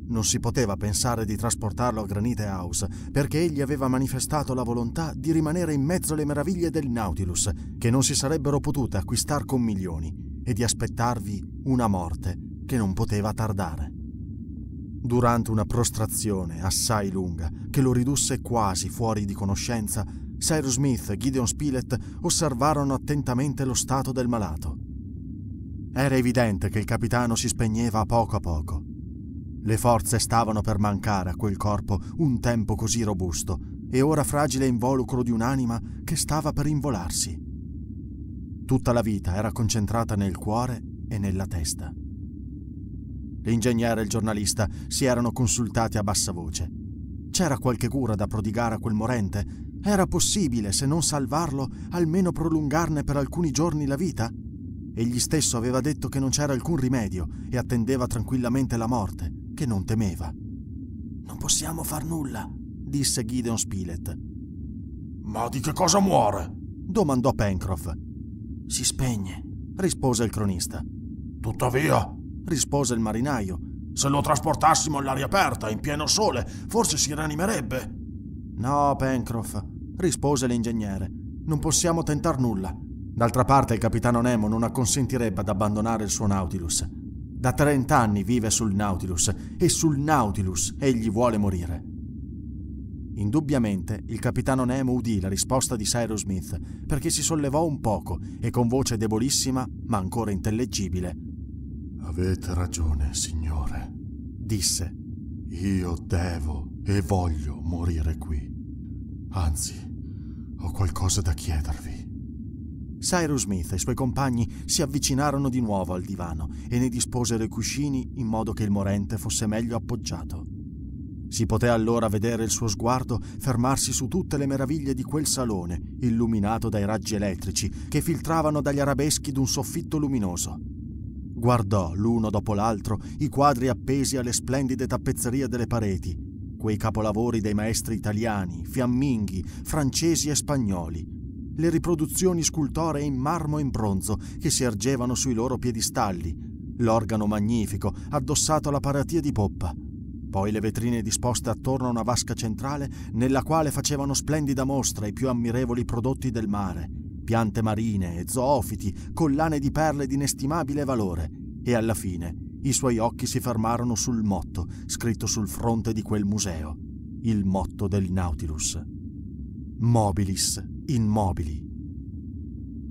[SPEAKER 1] Non si poteva pensare di trasportarlo a Granite House perché egli aveva manifestato la volontà di rimanere in mezzo alle meraviglie del Nautilus, che non si sarebbero potute acquistare con milioni, e di aspettarvi una morte che non poteva tardare. Durante una prostrazione assai lunga, che lo ridusse quasi fuori di conoscenza, Cyrus Smith e Gideon Spilett osservarono attentamente lo stato del malato. Era evidente che il capitano si spegneva a poco a poco le forze stavano per mancare a quel corpo un tempo così robusto e ora fragile involucro di un'anima che stava per involarsi. Tutta la vita era concentrata nel cuore e nella testa. L'ingegnere e il giornalista si erano consultati a bassa voce. C'era qualche cura da prodigare a quel morente? Era possibile, se non salvarlo, almeno prolungarne per alcuni giorni la vita? Egli stesso aveva detto che non c'era alcun rimedio e attendeva tranquillamente la morte che non temeva. Non possiamo far nulla, disse Gideon Spilett. Ma di che cosa muore? domandò Pencroff. Si spegne, rispose il cronista. Tuttavia, rispose il marinaio, se lo trasportassimo all'aria aperta, in pieno sole, forse si rianimerebbe. No, Pencroff, rispose l'ingegnere. Non possiamo tentar nulla. D'altra parte il capitano Nemo non acconsentirebbe ad abbandonare il suo Nautilus. Da trent'anni vive sul Nautilus e sul Nautilus egli vuole morire. Indubbiamente il capitano Nemo udì la risposta di Cyrus Smith perché si sollevò un poco e con voce debolissima ma ancora intellegibile. Avete ragione, signore, disse. Io devo e voglio morire qui. Anzi, ho qualcosa da chiedervi. Cyrus Smith e i suoi compagni si avvicinarono di nuovo al divano e ne disposero i cuscini in modo che il morente fosse meglio appoggiato. Si poté allora vedere il suo sguardo fermarsi su tutte le meraviglie di quel salone, illuminato dai raggi elettrici che filtravano dagli arabeschi d'un soffitto luminoso. Guardò l'uno dopo l'altro i quadri appesi alle splendide tappezzerie delle pareti, quei capolavori dei maestri italiani, fiamminghi, francesi e spagnoli, le riproduzioni scultoree in marmo e in bronzo che si ergevano sui loro piedistalli, l'organo magnifico addossato alla paratia di poppa, poi le vetrine disposte attorno a una vasca centrale nella quale facevano splendida mostra i più ammirevoli prodotti del mare, piante marine e zoofiti, collane di perle di inestimabile valore, e alla fine i suoi occhi si fermarono sul motto scritto sul fronte di quel museo, il motto del Nautilus. Mobilis immobili.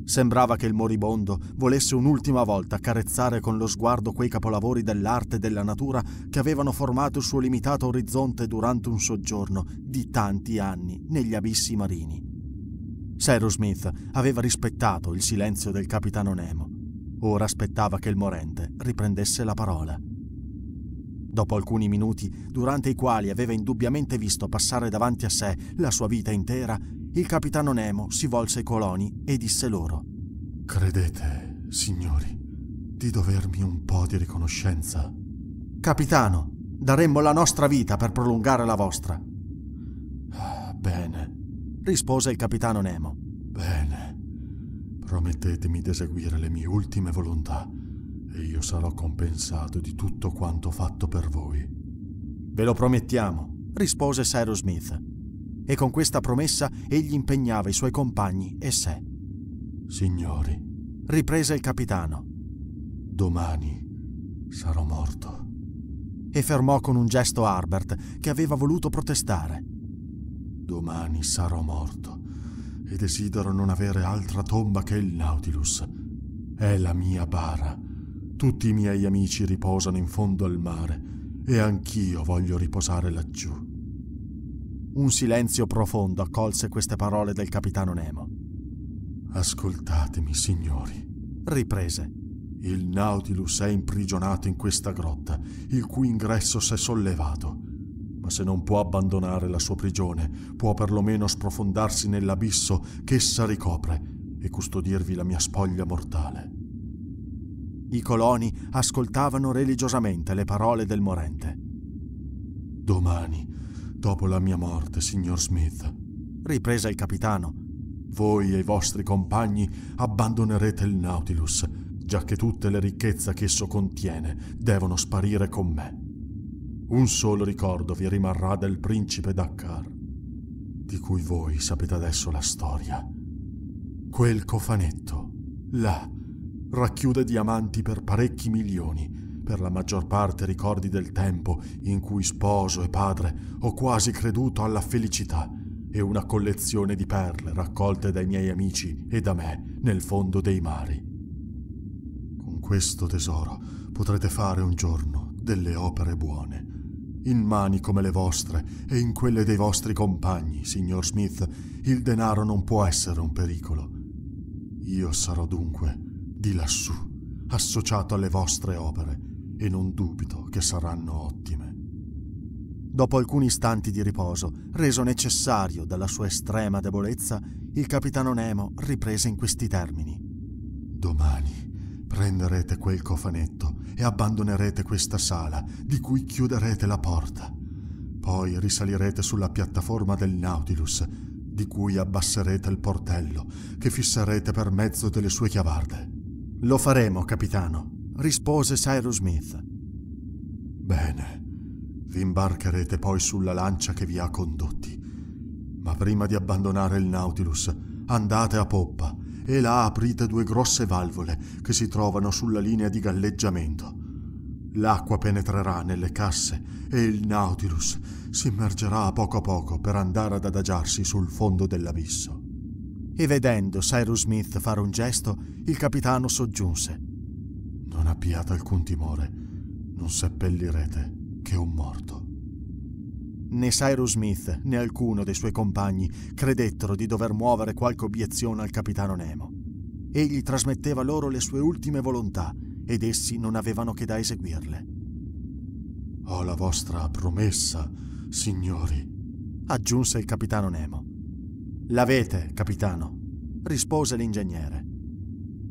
[SPEAKER 1] Sembrava che il moribondo volesse un'ultima volta carezzare con lo sguardo quei capolavori dell'arte e della natura che avevano formato il suo limitato orizzonte durante un soggiorno di tanti anni negli abissi marini. Cyrus Smith aveva rispettato il silenzio del capitano Nemo. Ora aspettava che il morente riprendesse la parola. Dopo alcuni minuti, durante i quali aveva indubbiamente visto passare davanti a sé la sua vita intera, il capitano Nemo si volse ai coloni e disse loro Credete, signori, di dovermi un po' di riconoscenza? Capitano, daremmo la nostra vita per prolungare la vostra. Ah, bene, rispose il capitano Nemo. Bene, promettetemi di eseguire le mie ultime volontà e io sarò compensato di tutto quanto fatto per voi. Ve lo promettiamo, rispose Cyrus Smith e con questa promessa egli impegnava i suoi compagni e sé. Signori, riprese il capitano, domani sarò morto. E fermò con un gesto Harbert che aveva voluto protestare. Domani sarò morto e desidero non avere altra tomba che il Nautilus. È la mia bara. Tutti i miei amici riposano in fondo al mare e anch'io voglio riposare laggiù. Un silenzio profondo accolse queste parole del capitano Nemo. Ascoltatemi, signori, riprese. Il Nautilus è imprigionato in questa grotta, il cui ingresso si è sollevato. Ma se non può abbandonare la sua prigione, può perlomeno sprofondarsi nell'abisso che essa ricopre e custodirvi la mia spoglia mortale. I coloni ascoltavano religiosamente le parole del morente. Domani dopo la mia morte, signor Smith, riprese il capitano. Voi e i vostri compagni abbandonerete il Nautilus, giacché tutte le ricchezze che esso contiene devono sparire con me. Un solo ricordo vi rimarrà del principe Dakar, di cui voi sapete adesso la storia. Quel cofanetto, là, racchiude diamanti per parecchi milioni per la maggior parte ricordi del tempo in cui sposo e padre ho quasi creduto alla felicità e una collezione di perle raccolte dai miei amici e da me nel fondo dei mari. Con questo tesoro potrete fare un giorno delle opere buone in mani come le vostre e in quelle dei vostri compagni, signor Smith, il denaro non può essere un pericolo. Io sarò dunque di lassù, associato alle vostre opere, e non dubito che saranno ottime. Dopo alcuni istanti di riposo, reso necessario dalla sua estrema debolezza, il capitano Nemo riprese in questi termini. Domani prenderete quel cofanetto e abbandonerete questa sala, di cui chiuderete la porta. Poi risalirete sulla piattaforma del Nautilus, di cui abbasserete il portello, che fisserete per mezzo delle sue chiavarde. Lo faremo, capitano, rispose Cyrus Smith. Bene, vi imbarcherete poi sulla lancia che vi ha condotti. Ma prima di abbandonare il Nautilus, andate a poppa e là aprite due grosse valvole che si trovano sulla linea di galleggiamento. L'acqua penetrerà nelle casse e il Nautilus si immergerà a poco a poco per andare ad adagiarsi sul fondo dell'abisso. E vedendo Cyrus Smith fare un gesto, il capitano soggiunse non abbiate alcun timore, non seppellirete che un morto. Né Cyrus Smith né alcuno dei suoi compagni credettero di dover muovere qualche obiezione al capitano Nemo. Egli trasmetteva loro le sue ultime volontà ed essi non avevano che da eseguirle. Ho la vostra promessa, signori, aggiunse il capitano Nemo. L'avete, capitano, rispose l'ingegnere.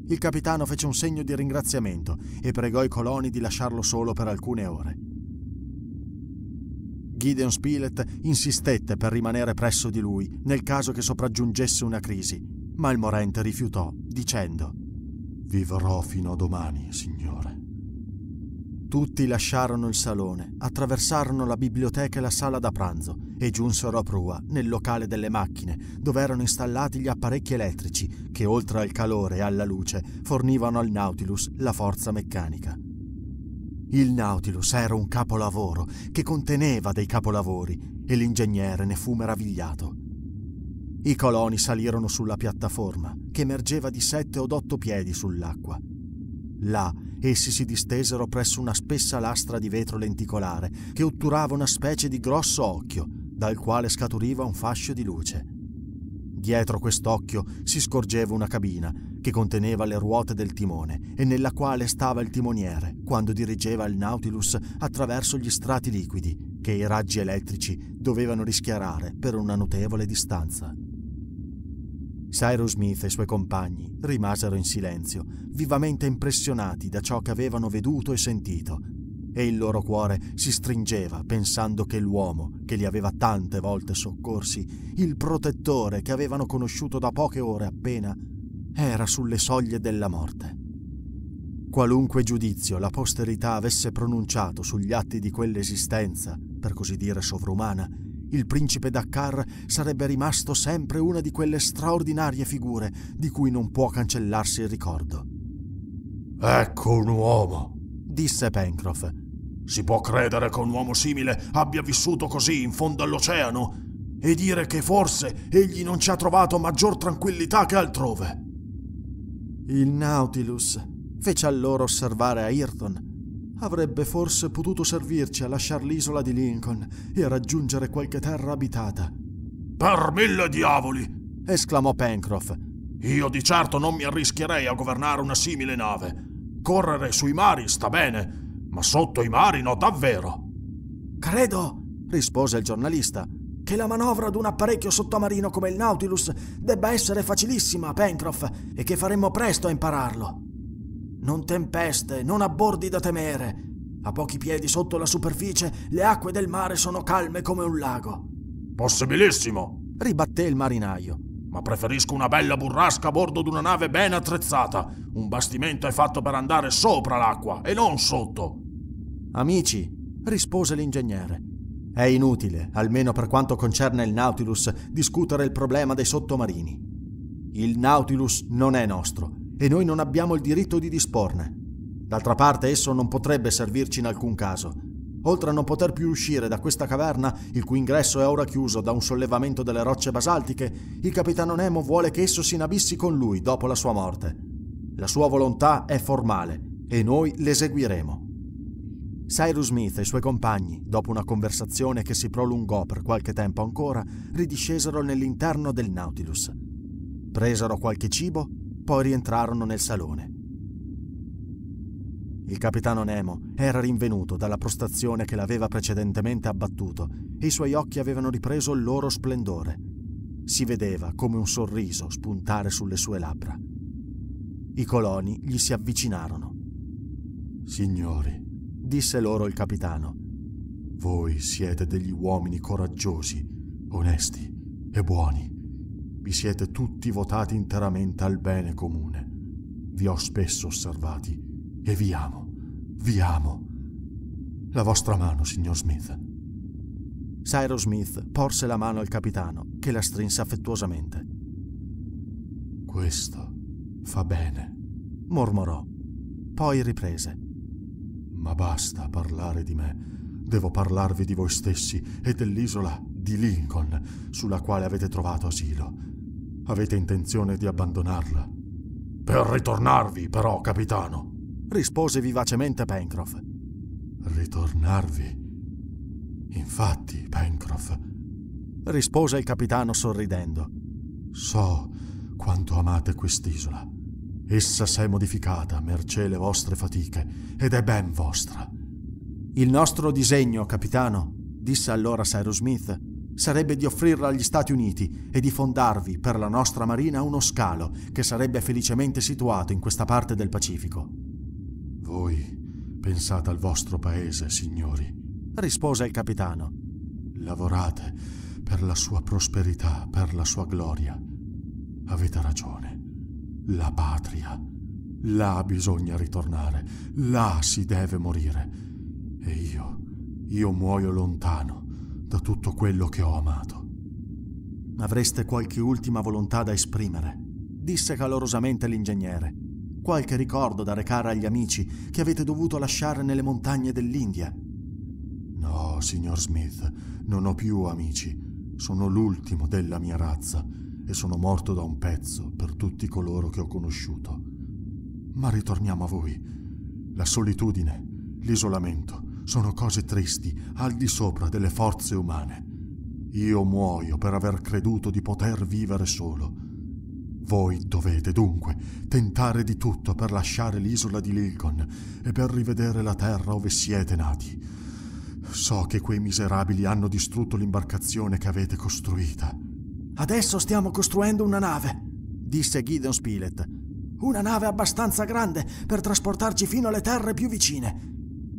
[SPEAKER 1] Il capitano fece un segno di ringraziamento e pregò i coloni di lasciarlo solo per alcune ore. Gideon Spilett insistette per rimanere presso di lui nel caso che sopraggiungesse una crisi, ma il morente rifiutò, dicendo: Vivrò fino a domani, signore. Tutti lasciarono il salone, attraversarono la biblioteca e la sala da pranzo e giunsero a prua, nel locale delle macchine, dove erano installati gli apparecchi elettrici che, oltre al calore e alla luce, fornivano al Nautilus la forza meccanica. Il Nautilus era un capolavoro che conteneva dei capolavori e l'ingegnere ne fu meravigliato. I coloni salirono sulla piattaforma, che emergeva di sette o otto piedi sull'acqua. Là Essi si distesero presso una spessa lastra di vetro lenticolare che otturava una specie di grosso occhio dal quale scaturiva un fascio di luce. Dietro quest'occhio si scorgeva una cabina che conteneva le ruote del timone e nella quale stava il timoniere quando dirigeva il Nautilus attraverso gli strati liquidi che i raggi elettrici dovevano rischiarare per una notevole distanza. Cyrus Smith e i suoi compagni rimasero in silenzio, vivamente impressionati da ciò che avevano veduto e sentito, e il loro cuore si stringeva pensando che l'uomo che li aveva tante volte soccorsi, il protettore che avevano conosciuto da poche ore appena, era sulle soglie della morte. Qualunque giudizio la posterità avesse pronunciato sugli atti di quell'esistenza, per così dire sovrumana, il principe Dakar sarebbe rimasto sempre una di quelle straordinarie figure di cui non può cancellarsi il ricordo. Ecco un uomo, disse Pencroff. Si può credere che un uomo simile abbia vissuto così in fondo all'oceano? E dire che forse egli non ci ha trovato maggior tranquillità che altrove. Il Nautilus fece allora osservare a Ayrton avrebbe forse potuto servirci a lasciar l'isola di Lincoln e a raggiungere qualche terra abitata. Per mille diavoli! esclamò Pencroff. Io di certo non mi arrischierei a governare una simile nave. Correre sui mari sta bene, ma sotto i mari no davvero. Credo, rispose il giornalista, che la manovra d'un apparecchio sottomarino come il Nautilus debba essere facilissima, Pencroff, e che faremmo presto a impararlo non tempeste, non abbordi da temere. A pochi piedi sotto la superficie le acque del mare sono calme come un lago. Possibilissimo, ribatté il marinaio. Ma preferisco una bella burrasca a bordo di una nave ben attrezzata. Un bastimento è fatto per andare sopra l'acqua e non sotto. Amici, rispose l'ingegnere. È inutile, almeno per quanto concerne il Nautilus, discutere il problema dei sottomarini. Il Nautilus non è nostro e noi non abbiamo il diritto di disporne. D'altra parte esso non potrebbe servirci in alcun caso, oltre a non poter più uscire da questa caverna, il cui ingresso è ora chiuso da un sollevamento delle rocce basaltiche, il capitano Nemo vuole che esso si inabissi con lui dopo la sua morte. La sua volontà è formale e noi l'eseguiremo. Cyrus Smith e i suoi compagni, dopo una conversazione che si prolungò per qualche tempo ancora, ridiscesero nell'interno del Nautilus. Presero qualche cibo poi rientrarono nel salone. Il capitano Nemo era rinvenuto dalla prostrazione che l'aveva precedentemente abbattuto e i suoi occhi avevano ripreso il loro splendore. Si vedeva come un sorriso spuntare sulle sue labbra. I coloni gli si avvicinarono. Signori, disse loro il capitano, voi siete degli uomini coraggiosi, onesti e buoni vi siete tutti votati interamente al bene comune. Vi ho spesso osservati e vi amo, vi amo. La vostra mano, signor Smith. Cyrus Smith porse la mano al capitano, che la strinse affettuosamente. Questo fa bene, mormorò. Poi riprese. Ma basta parlare di me. Devo parlarvi di voi stessi e dell'isola di Lincoln, sulla quale avete trovato asilo. Avete intenzione di abbandonarla?
[SPEAKER 2] Per ritornarvi, però,
[SPEAKER 1] capitano, rispose vivacemente Pencroff. Ritornarvi? Infatti, Pencroff, rispose il capitano sorridendo. So quanto amate quest'isola. Essa si è modificata mercé le vostre fatiche ed è ben vostra. Il nostro disegno, capitano, disse allora Cyrus Smith, sarebbe di offrirla agli Stati Uniti e di fondarvi per la nostra marina uno scalo che sarebbe felicemente situato in questa parte del Pacifico. Voi pensate al vostro paese, signori, rispose il capitano. Lavorate per la sua prosperità, per la sua gloria. Avete ragione. La patria. Là bisogna ritornare, là si deve morire. E io, io muoio lontano da tutto quello che ho amato. Avreste qualche ultima volontà da esprimere, disse calorosamente l'ingegnere. Qualche ricordo da recare agli amici che avete dovuto lasciare nelle montagne dell'India. No, signor Smith, non ho più amici. Sono l'ultimo della mia razza e sono morto da un pezzo per tutti coloro che ho conosciuto. Ma ritorniamo a voi. La solitudine, l'isolamento, sono cose tristi al di sopra delle forze umane. Io muoio per aver creduto di poter vivere solo. Voi dovete dunque tentare di tutto per lasciare l'isola di Lilgon e per rivedere la terra ove siete nati. So che quei miserabili hanno distrutto l'imbarcazione che avete costruita. Adesso stiamo costruendo una nave, disse Gideon Spilett. Una nave abbastanza grande per trasportarci fino alle terre più vicine.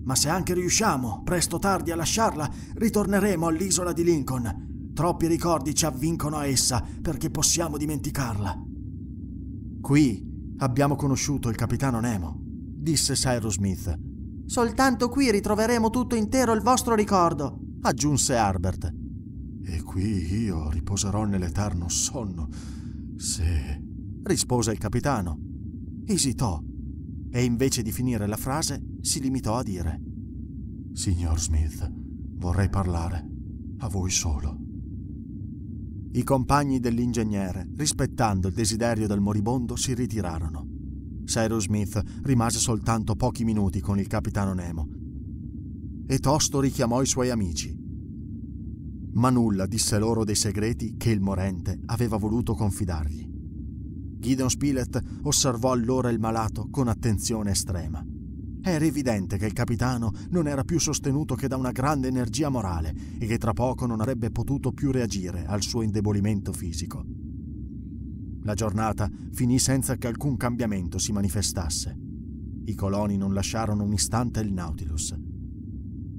[SPEAKER 1] Ma se anche riusciamo, presto o tardi, a lasciarla, ritorneremo all'isola di Lincoln. Troppi ricordi ci avvincono a essa perché possiamo dimenticarla. Qui abbiamo conosciuto il capitano Nemo, disse Cyrus Smith. Soltanto qui ritroveremo tutto intero il vostro ricordo, aggiunse Herbert. E qui io riposerò nell'eterno sonno, se... rispose il capitano. Esitò e invece di finire la frase si limitò a dire Signor Smith, vorrei parlare a voi solo. I compagni dell'ingegnere, rispettando il desiderio del moribondo, si ritirarono. Cyrus Smith rimase soltanto pochi minuti con il capitano Nemo e tosto richiamò i suoi amici. Ma nulla disse loro dei segreti che il morente aveva voluto confidargli. Gideon Spilett osservò allora il malato con attenzione estrema. Era evidente che il capitano non era più sostenuto che da una grande energia morale e che tra poco non avrebbe potuto più reagire al suo indebolimento fisico. La giornata finì senza che alcun cambiamento si manifestasse. I coloni non lasciarono un istante il Nautilus.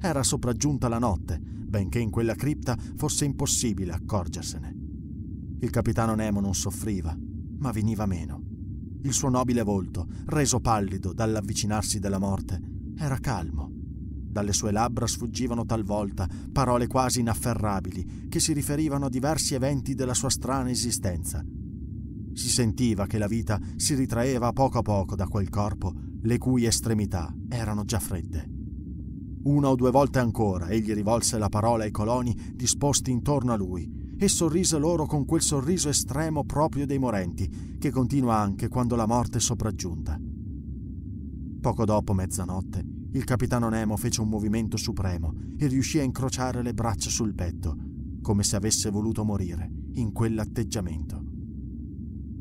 [SPEAKER 1] Era sopraggiunta la notte, benché in quella cripta fosse impossibile accorgersene. Il capitano Nemo non soffriva, ma veniva meno. Il suo nobile volto, reso pallido dall'avvicinarsi della morte, era calmo. Dalle sue labbra sfuggivano talvolta parole quasi inafferrabili che si riferivano a diversi eventi della sua strana esistenza. Si sentiva che la vita si ritraeva poco a poco da quel corpo le cui estremità erano già fredde. Una o due volte ancora egli rivolse la parola ai coloni disposti intorno a lui e sorrise loro con quel sorriso estremo proprio dei morenti, che continua anche quando la morte è sopraggiunta. Poco dopo mezzanotte, il capitano Nemo fece un movimento supremo e riuscì a incrociare le braccia sul petto, come se avesse voluto morire in quell'atteggiamento.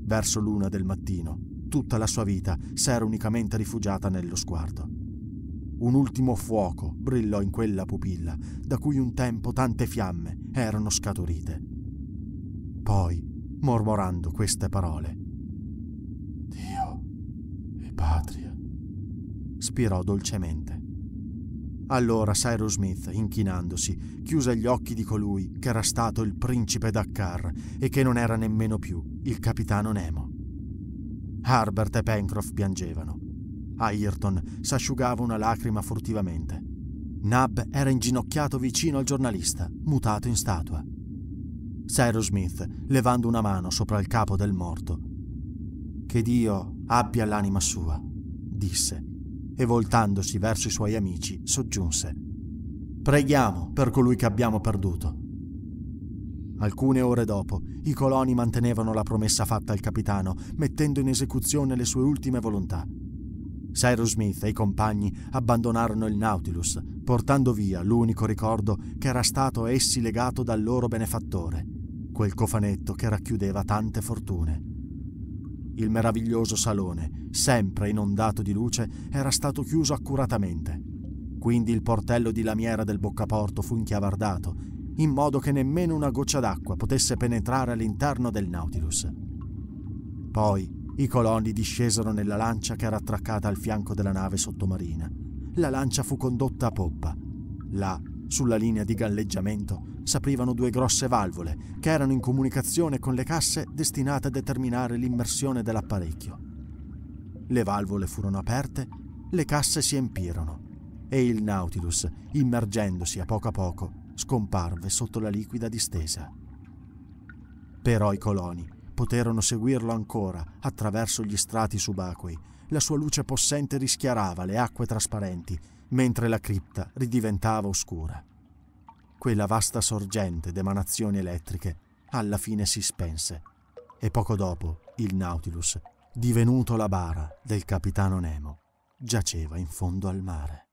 [SPEAKER 1] Verso l'una del mattino, tutta la sua vita s'era unicamente rifugiata nello sguardo. Un ultimo fuoco brillò in quella pupilla, da cui un tempo tante fiamme erano scaturite. Poi, mormorando queste parole,
[SPEAKER 2] Dio e patria,
[SPEAKER 1] spirò dolcemente. Allora Cyrus Smith, inchinandosi, chiuse gli occhi di colui che era stato il principe Dakar e che non era nemmeno più il capitano Nemo. Harbert e Pencroff piangevano. Ayrton s'asciugava una lacrima furtivamente. Nab era inginocchiato vicino al giornalista, mutato in statua. Cyrus Smith, levando una mano sopra il capo del morto, che Dio abbia l'anima sua, disse, e voltandosi verso i suoi amici soggiunse, preghiamo per colui che abbiamo perduto. Alcune ore dopo, i coloni mantenevano la promessa fatta al capitano, mettendo in esecuzione le sue ultime volontà. Cyrus Smith e i compagni abbandonarono il Nautilus, portando via l'unico ricordo che era stato a essi legato dal loro benefattore, quel cofanetto che racchiudeva tante fortune. Il meraviglioso salone, sempre inondato di luce, era stato chiuso accuratamente. Quindi il portello di lamiera del boccaporto fu inchiavardato, in modo che nemmeno una goccia d'acqua potesse penetrare all'interno del Nautilus. Poi i coloni discesero nella lancia che era attraccata al fianco della nave sottomarina. La lancia fu condotta a poppa. Là, sulla linea di galleggiamento, s'aprivano due grosse valvole che erano in comunicazione con le casse destinate a determinare l'immersione dell'apparecchio. Le valvole furono aperte, le casse si empirono e il Nautilus, immergendosi a poco a poco, scomparve sotto la liquida distesa. Però i coloni Poterono seguirlo ancora attraverso gli strati subacquei. La sua luce possente rischiarava le acque trasparenti, mentre la cripta ridiventava oscura. Quella vasta sorgente d'emanazioni elettriche alla fine si spense e poco dopo il Nautilus, divenuto la bara del capitano Nemo, giaceva in fondo al mare.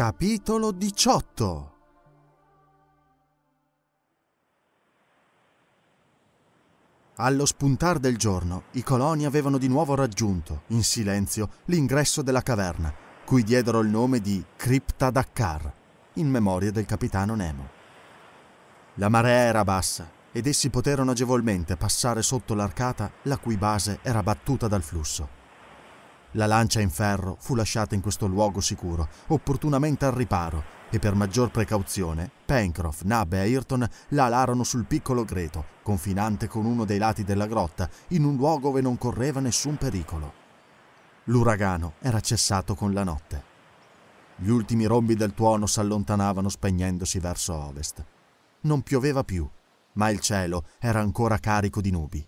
[SPEAKER 1] Capitolo 18 Allo spuntar del giorno, i coloni avevano di nuovo raggiunto, in silenzio, l'ingresso della caverna, cui diedero il nome di Cripta Dakar, in memoria del capitano Nemo. La marea era bassa ed essi poterono agevolmente passare sotto l'arcata la cui base era battuta dal flusso. La lancia in ferro fu lasciata in questo luogo sicuro, opportunamente al riparo, e per maggior precauzione Pencroff, Nab e Ayrton la alarono sul piccolo greto, confinante con uno dei lati della grotta, in un luogo dove non correva nessun pericolo. L'uragano era cessato con la notte. Gli ultimi rombi del tuono s'allontanavano spegnendosi verso ovest. Non pioveva più, ma il cielo era ancora carico di nubi.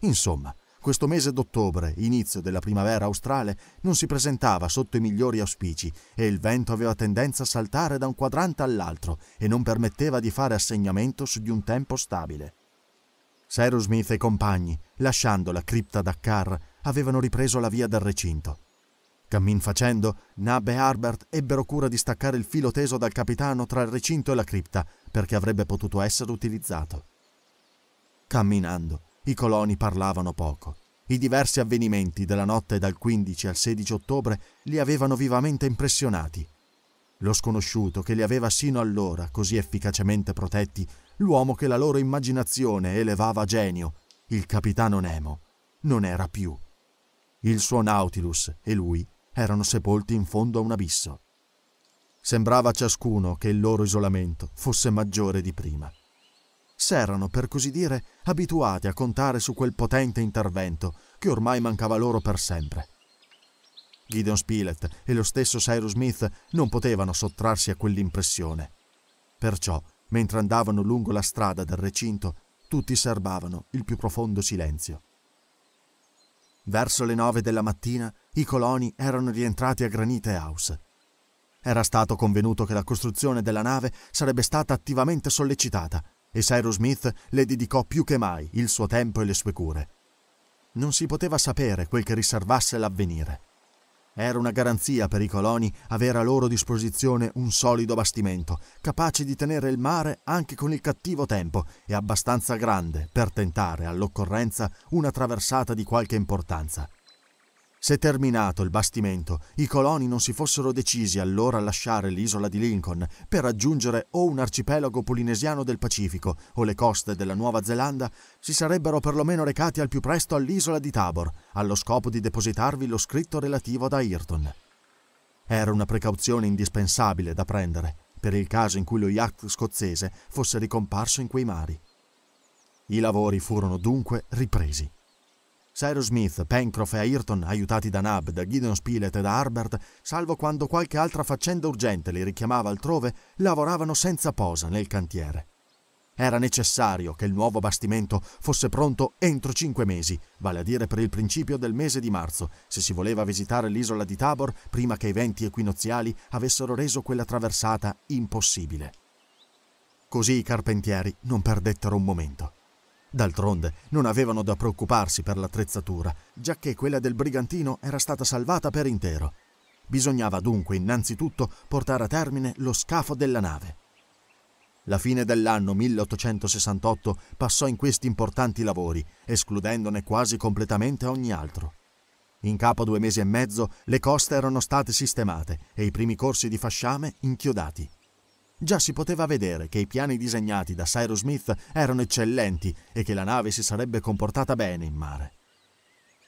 [SPEAKER 1] Insomma, questo mese d'ottobre, inizio della primavera australe, non si presentava sotto i migliori auspici e il vento aveva tendenza a saltare da un quadrante all'altro e non permetteva di fare assegnamento su di un tempo stabile. Cyrus Smith e i compagni, lasciando la cripta Dakar, avevano ripreso la via del recinto. Cammin facendo, Nab e Harbert ebbero cura di staccare il filo teso dal capitano tra il recinto e la cripta, perché avrebbe potuto essere utilizzato. Camminando, i coloni parlavano poco. I diversi avvenimenti della notte dal 15 al 16 ottobre li avevano vivamente impressionati. Lo sconosciuto che li aveva sino allora così efficacemente protetti, l'uomo che la loro immaginazione elevava a genio, il capitano Nemo, non era più. Il suo Nautilus e lui erano sepolti in fondo a un abisso. Sembrava a ciascuno che il loro isolamento fosse maggiore di prima s'erano, per così dire, abituati a contare su quel potente intervento che ormai mancava loro per sempre. Gideon Spilett e lo stesso Cyrus Smith non potevano sottrarsi a quell'impressione. Perciò, mentre andavano lungo la strada del recinto, tutti serbavano il più profondo silenzio. Verso le nove della mattina i coloni erano rientrati a Granite House. Era stato convenuto che la costruzione della nave sarebbe stata attivamente sollecitata e Cyrus Smith le dedicò più che mai il suo tempo e le sue cure. Non si poteva sapere quel che riservasse l'avvenire. Era una garanzia per i coloni avere a loro disposizione un solido bastimento, capace di tenere il mare anche con il cattivo tempo e abbastanza grande per tentare all'occorrenza una traversata di qualche importanza. Se terminato il bastimento, i coloni non si fossero decisi allora a lasciare l'isola di Lincoln per raggiungere o un arcipelago polinesiano del Pacifico o le coste della Nuova Zelanda, si sarebbero perlomeno recati al più presto all'isola di Tabor, allo scopo di depositarvi lo scritto relativo ad Ayrton. Era una precauzione indispensabile da prendere per il caso in cui lo yacht scozzese fosse ricomparso in quei mari. I lavori furono dunque ripresi. Cyrus Smith, Pencroff e Ayrton, aiutati da Nab, da Gideon Spilett e da Harbert, salvo quando qualche altra faccenda urgente li richiamava altrove, lavoravano senza posa nel cantiere. Era necessario che il nuovo bastimento fosse pronto entro cinque mesi, vale a dire per il principio del mese di marzo, se si voleva visitare l'isola di Tabor prima che i venti equinoziali avessero reso quella traversata impossibile. Così i carpentieri non perdettero un momento. D'altronde non avevano da preoccuparsi per l'attrezzatura, giacché quella del brigantino era stata salvata per intero. Bisognava dunque innanzitutto portare a termine lo scafo della nave. La fine dell'anno 1868 passò in questi importanti lavori, escludendone quasi completamente ogni altro. In capo a due mesi e mezzo le coste erano state sistemate e i primi corsi di fasciame inchiodati. Già si poteva vedere che i piani disegnati da Cyrus Smith erano eccellenti e che la nave si sarebbe comportata bene in mare.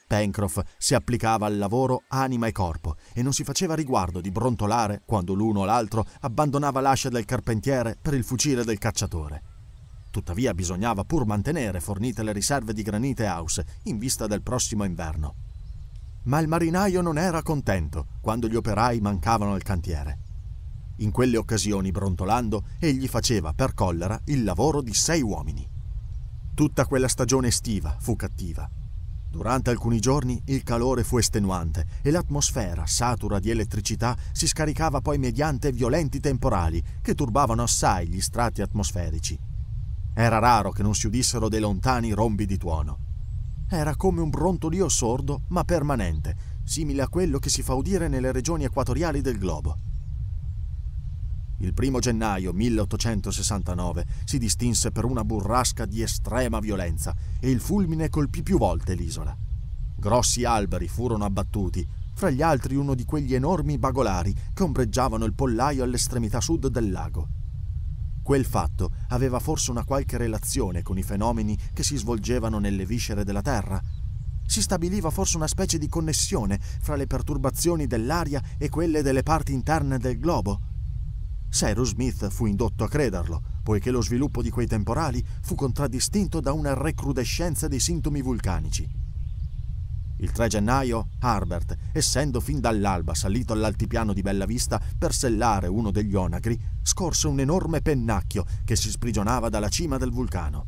[SPEAKER 1] Pencroff si applicava al lavoro anima e corpo e non si faceva riguardo di brontolare quando l'uno o l'altro abbandonava l'ascia del carpentiere per il fucile del cacciatore. Tuttavia bisognava pur mantenere fornite le riserve di Granite House in vista del prossimo inverno. Ma il marinaio non era contento quando gli operai mancavano al cantiere. In quelle occasioni, brontolando, egli faceva per collera il lavoro di sei uomini. Tutta quella stagione estiva fu cattiva. Durante alcuni giorni il calore fu estenuante e l'atmosfera, satura di elettricità, si scaricava poi mediante violenti temporali che turbavano assai gli strati atmosferici. Era raro che non si udissero dei lontani rombi di tuono. Era come un brontolio sordo ma permanente, simile a quello che si fa udire nelle regioni equatoriali del globo. Il 1 gennaio 1869 si distinse per una burrasca di estrema violenza e il fulmine colpì più volte l'isola. Grossi alberi furono abbattuti, fra gli altri uno di quegli enormi bagolari che ombreggiavano il pollaio all'estremità sud del lago. Quel fatto aveva forse una qualche relazione con i fenomeni che si svolgevano nelle viscere della terra. Si stabiliva forse una specie di connessione fra le perturbazioni dell'aria e quelle delle parti interne del globo Cyrus Smith fu indotto a crederlo, poiché lo sviluppo di quei temporali fu contraddistinto da una recrudescenza dei sintomi vulcanici. Il 3 gennaio, Harbert, essendo fin dall'alba salito all'altipiano di Bella Vista per sellare uno degli onagri, scorse un enorme pennacchio che si sprigionava dalla cima del vulcano.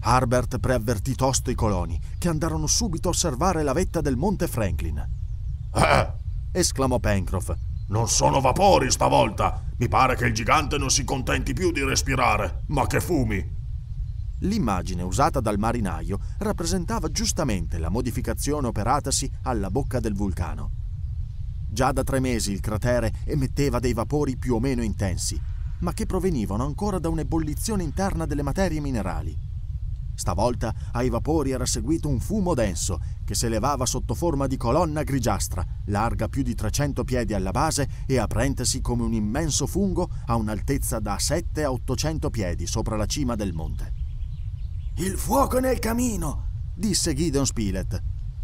[SPEAKER 1] Harbert preavvertì tosto i coloni, che andarono subito a osservare la vetta del monte Franklin. Ah! esclamò Pencroff, non sono vapori stavolta. Mi pare che il gigante non si contenti più di respirare. Ma che fumi! L'immagine usata dal marinaio rappresentava giustamente la modificazione operatasi alla bocca del vulcano. Già da tre mesi il cratere emetteva dei vapori più o meno intensi, ma che provenivano ancora da un'ebollizione interna delle materie minerali. Stavolta ai vapori era seguito un fumo denso che si elevava sotto forma di colonna grigiastra, larga più di 300 piedi alla base e aprentesi come un immenso fungo a un'altezza da 7 a 800 piedi sopra la cima del monte. Il fuoco nel camino! disse Gideon Spilett.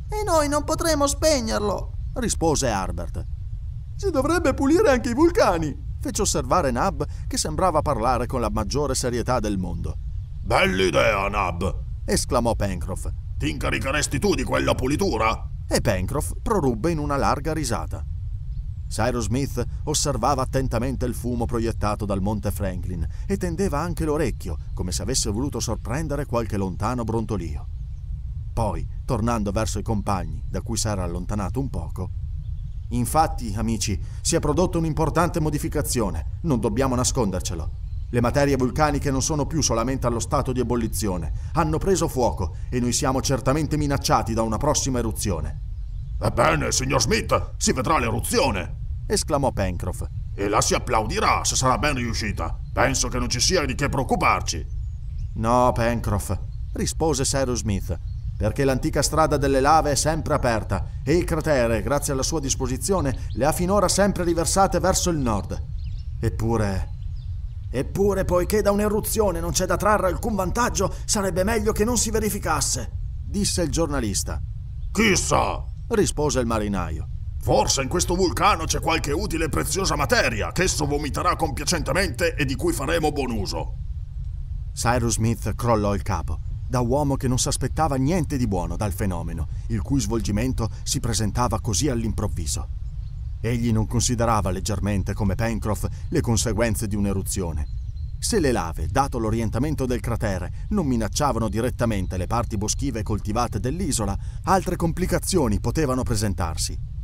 [SPEAKER 1] E noi non potremo spegnerlo! rispose Harbert. Si dovrebbe pulire anche i vulcani! fece osservare Nab, che sembrava parlare con la maggiore serietà del mondo. Bell'idea, Nab! esclamò Pencroff. Ti incaricheresti tu di quella pulitura? E Pencroff proruppe in una larga risata. Cyrus Smith osservava attentamente il fumo proiettato dal monte Franklin e tendeva anche l'orecchio, come se avesse voluto sorprendere qualche lontano brontolio. Poi, tornando verso i compagni, da cui si era allontanato un poco, Infatti, amici, si è prodotta un'importante modificazione, non dobbiamo nascondercelo. Le materie vulcaniche non sono più solamente allo stato di ebollizione, hanno preso fuoco e noi siamo certamente minacciati da una prossima eruzione. Ebbene, signor Smith, si vedrà l'eruzione! esclamò Pencroff. E la si applaudirà se sarà ben riuscita. Penso che non ci sia di che preoccuparci. No, Pencroff, rispose Cyrus Smith, perché l'antica strada delle lave è sempre aperta e il cratere, grazie alla sua disposizione, le ha finora sempre riversate verso il nord. Eppure, Eppure, poiché da un'eruzione non c'è da trarre alcun vantaggio, sarebbe meglio che non si verificasse, disse il giornalista. Chissà, rispose il marinaio. Forse in questo vulcano c'è qualche utile e preziosa materia che esso vomiterà compiacentemente e di cui faremo buon uso. Cyrus Smith crollò il capo, da uomo che non s'aspettava niente di buono dal fenomeno, il cui svolgimento si presentava così all'improvviso. Egli non considerava leggermente, come Pencroff, le conseguenze di un'eruzione. Se le lave, dato l'orientamento del cratere, non minacciavano direttamente le parti boschive coltivate dell'isola, altre complicazioni potevano presentarsi.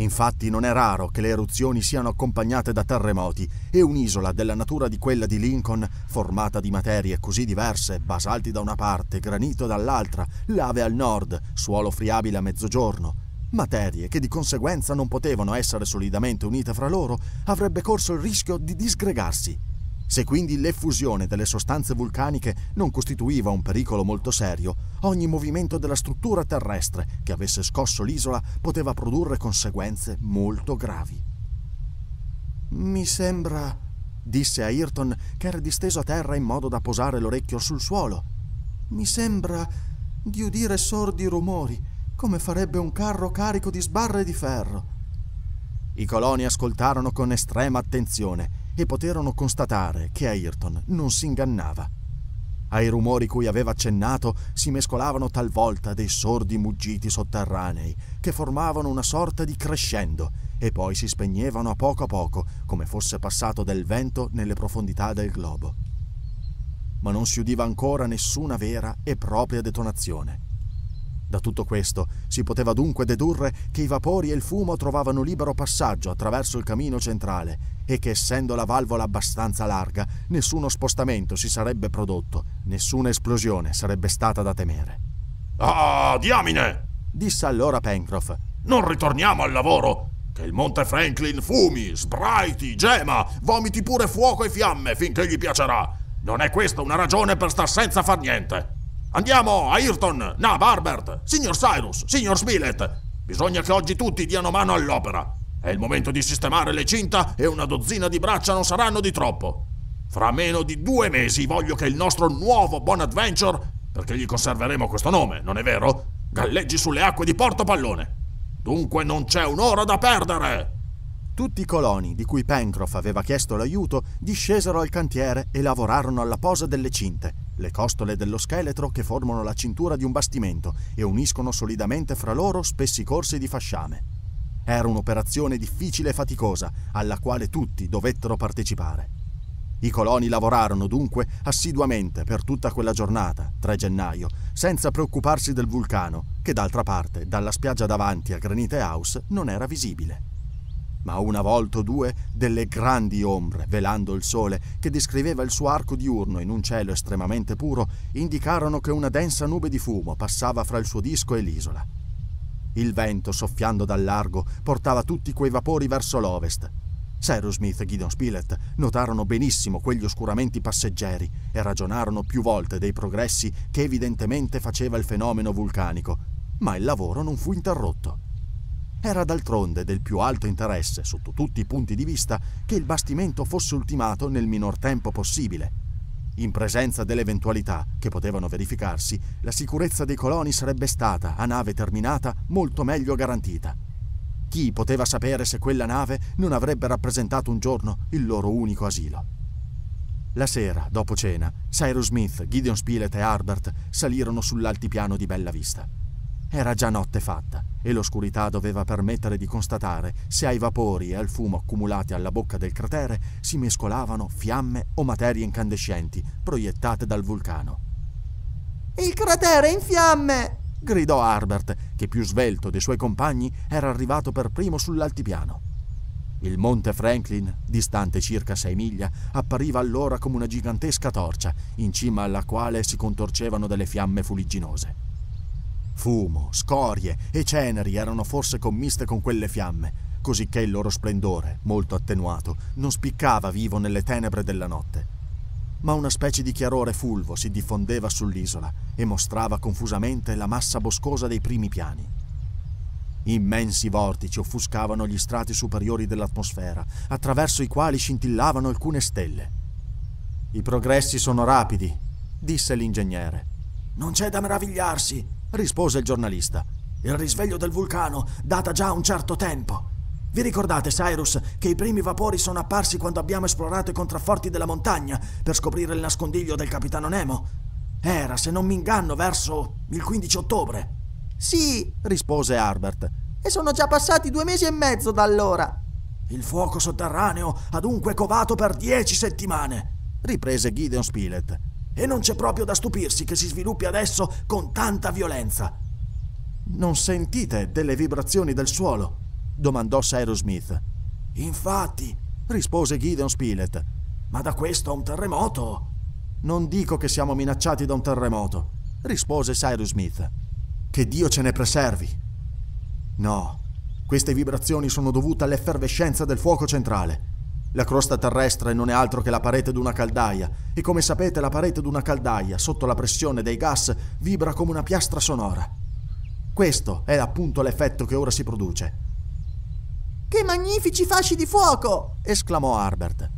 [SPEAKER 1] Infatti non è raro che le eruzioni siano accompagnate da terremoti e un'isola della natura di quella di Lincoln, formata di materie così diverse, basalti da una parte, granito dall'altra, lave al nord, suolo friabile a mezzogiorno, materie che di conseguenza non potevano essere solidamente unite fra loro, avrebbe corso il rischio di disgregarsi. Se quindi l'effusione delle sostanze vulcaniche non costituiva un pericolo molto serio, ogni movimento della struttura terrestre che avesse scosso l'isola poteva produrre conseguenze molto gravi. Mi sembra, disse Ayrton, che era disteso a terra in modo da posare l'orecchio sul suolo. Mi sembra di udire sordi rumori come farebbe un carro carico di sbarre di ferro. I coloni ascoltarono con estrema attenzione e poterono constatare che Ayrton non si ingannava. Ai rumori cui aveva accennato si mescolavano talvolta dei sordi muggiti sotterranei che formavano una sorta di crescendo e poi si spegnevano a poco a poco come fosse passato del vento nelle profondità del globo. Ma non si udiva ancora nessuna vera e propria detonazione. Da tutto questo si poteva dunque dedurre che i vapori e il fumo trovavano libero passaggio attraverso il camino centrale e che essendo la valvola abbastanza larga nessuno spostamento si sarebbe prodotto, nessuna esplosione sarebbe stata da temere. Ah, diamine! disse allora Pencroff. Non ritorniamo al lavoro! Che il Monte Franklin fumi, sbraiti, gema, vomiti pure fuoco e fiamme finché gli piacerà! Non è questa una ragione per star senza far niente! Andiamo Ayrton, Nab, Harbert, signor Cyrus, signor Smilet. Bisogna che oggi tutti diano mano all'opera. È il momento di sistemare le cinta e una dozzina di braccia non saranno di troppo. Fra meno di due mesi voglio che il nostro nuovo Bonadventure, perché gli conserveremo questo nome, non è vero? Galleggi sulle acque di Porto Pallone. Dunque non c'è un'ora da perdere! Tutti i coloni di cui Pencroff aveva chiesto l'aiuto discesero al cantiere e lavorarono alla posa delle cinte le costole dello scheletro che formano la cintura di un bastimento e uniscono solidamente fra loro spessi corsi di fasciame. Era un'operazione difficile e faticosa, alla quale tutti dovettero partecipare. I coloni lavorarono dunque assiduamente per tutta quella giornata, 3 gennaio, senza preoccuparsi del vulcano, che d'altra parte, dalla spiaggia davanti a Granite House, non era visibile ma una volta o due delle grandi ombre, velando il sole, che descriveva il suo arco diurno in un cielo estremamente puro, indicarono che una densa nube di fumo passava fra il suo disco e l'isola. Il vento, soffiando dal largo, portava tutti quei vapori verso l'ovest. Cyrus Smith e Gideon Spilett notarono benissimo quegli oscuramenti passeggeri e ragionarono più volte dei progressi che evidentemente faceva il fenomeno vulcanico, ma il lavoro non fu interrotto. Era d'altronde del più alto interesse, sotto tutti i punti di vista, che il bastimento fosse ultimato nel minor tempo possibile. In presenza delle eventualità che potevano verificarsi, la sicurezza dei coloni sarebbe stata, a nave terminata, molto meglio garantita. Chi poteva sapere se quella nave non avrebbe rappresentato un giorno il loro unico asilo? La sera, dopo cena, Cyrus Smith, Gideon Spilett e Harbert salirono sull'altipiano di Bella Vista. Era già notte fatta e l'oscurità doveva permettere di constatare se ai vapori e al fumo accumulati alla bocca del cratere si mescolavano fiamme o materie incandescenti proiettate dal vulcano. Il cratere è in fiamme! gridò Harbert, che più svelto dei suoi compagni era arrivato per primo sull'altipiano. Il monte Franklin, distante circa sei miglia, appariva allora come una gigantesca torcia, in cima alla quale si contorcevano delle fiamme fuligginose. Fumo, scorie e ceneri erano forse commiste con quelle fiamme, cosicché il loro splendore, molto attenuato, non spiccava vivo nelle tenebre della notte. Ma una specie di chiarore fulvo si diffondeva sull'isola e mostrava confusamente la massa boscosa dei primi piani. Immensi vortici offuscavano gli strati superiori dell'atmosfera, attraverso i quali scintillavano alcune stelle. I progressi sono rapidi, disse l'ingegnere. Non c'è da meravigliarsi, rispose il giornalista. Il risveglio del vulcano data già un certo tempo. Vi ricordate, Cyrus, che i primi vapori sono apparsi quando abbiamo esplorato i contrafforti della montagna per scoprire il nascondiglio del capitano Nemo? Era, se non mi inganno, verso il 15 ottobre. Sì, rispose Harbert. E sono già passati due mesi e mezzo da allora. Il fuoco sotterraneo ha dunque covato per dieci settimane, riprese Gideon Spilett e non c'è proprio da stupirsi che si sviluppi adesso con tanta violenza. Non sentite delle vibrazioni del suolo? domandò Cyrus Smith. Infatti, rispose Gideon Spilett, ma da questo a un terremoto. Non dico che siamo minacciati da un terremoto, rispose Cyrus Smith. Che Dio ce ne preservi. No, queste vibrazioni sono dovute all'effervescenza del fuoco centrale. La crosta terrestre non è altro che la parete d'una caldaia e come sapete la parete d'una caldaia, sotto la pressione dei gas, vibra come una piastra sonora. Questo è appunto l'effetto che ora si produce. Che magnifici fasci di fuoco! esclamò Harbert.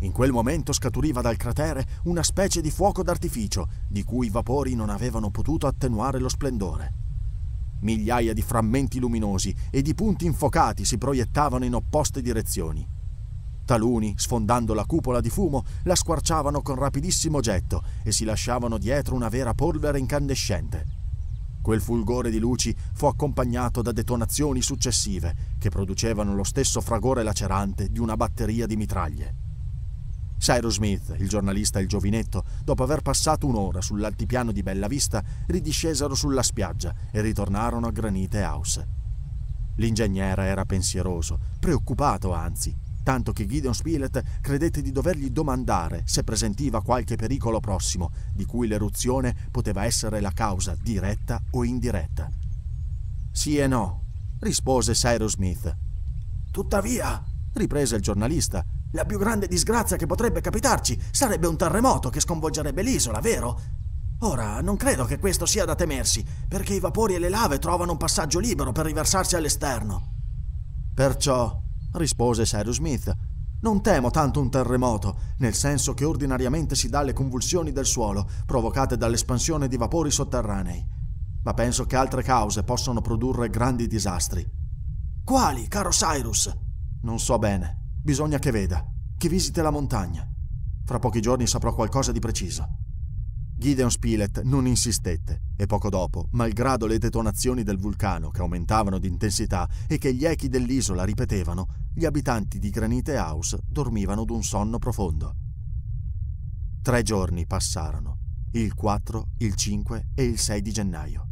[SPEAKER 1] In quel momento scaturiva dal cratere una specie di fuoco d'artificio, di cui i vapori non avevano potuto attenuare lo splendore. Migliaia di frammenti luminosi e di punti infocati si proiettavano in opposte direzioni. Taluni, sfondando la cupola di fumo, la squarciavano con rapidissimo getto e si lasciavano dietro una vera polvere incandescente. Quel fulgore di luci fu accompagnato da detonazioni successive che producevano lo stesso fragore lacerante di una batteria di mitraglie. Cyrus Smith, il giornalista e il giovinetto, dopo aver passato un'ora sull'altipiano di Bella Vista, ridiscesero sulla spiaggia e ritornarono a Granite House. L'ingegnere era pensieroso, preoccupato anzi, tanto che Gideon Spilett credette di dovergli domandare se presentiva qualche pericolo prossimo, di cui l'eruzione poteva essere la causa diretta o indiretta. Sì e no, rispose Cyrus Smith. Tuttavia, riprese il giornalista, la più grande disgrazia che potrebbe capitarci sarebbe un terremoto che sconvolgerebbe l'isola, vero? Ora, non credo che questo sia da temersi, perché i vapori e le lave trovano un passaggio libero per riversarsi all'esterno. Perciò, rispose Cyrus Smith. Non temo tanto un terremoto, nel senso che ordinariamente si dà alle convulsioni del suolo provocate dall'espansione di vapori sotterranei, ma penso che altre cause possono produrre grandi disastri. Quali, caro Cyrus? Non so bene. Bisogna che veda, che visite la montagna. Fra pochi giorni saprò qualcosa di preciso. Gideon Spilett non insistette e poco dopo, malgrado le detonazioni del vulcano che aumentavano di intensità e che gli echi dell'isola ripetevano, gli abitanti di Granite House dormivano d'un sonno profondo. Tre giorni passarono, il 4, il 5 e il 6 di gennaio.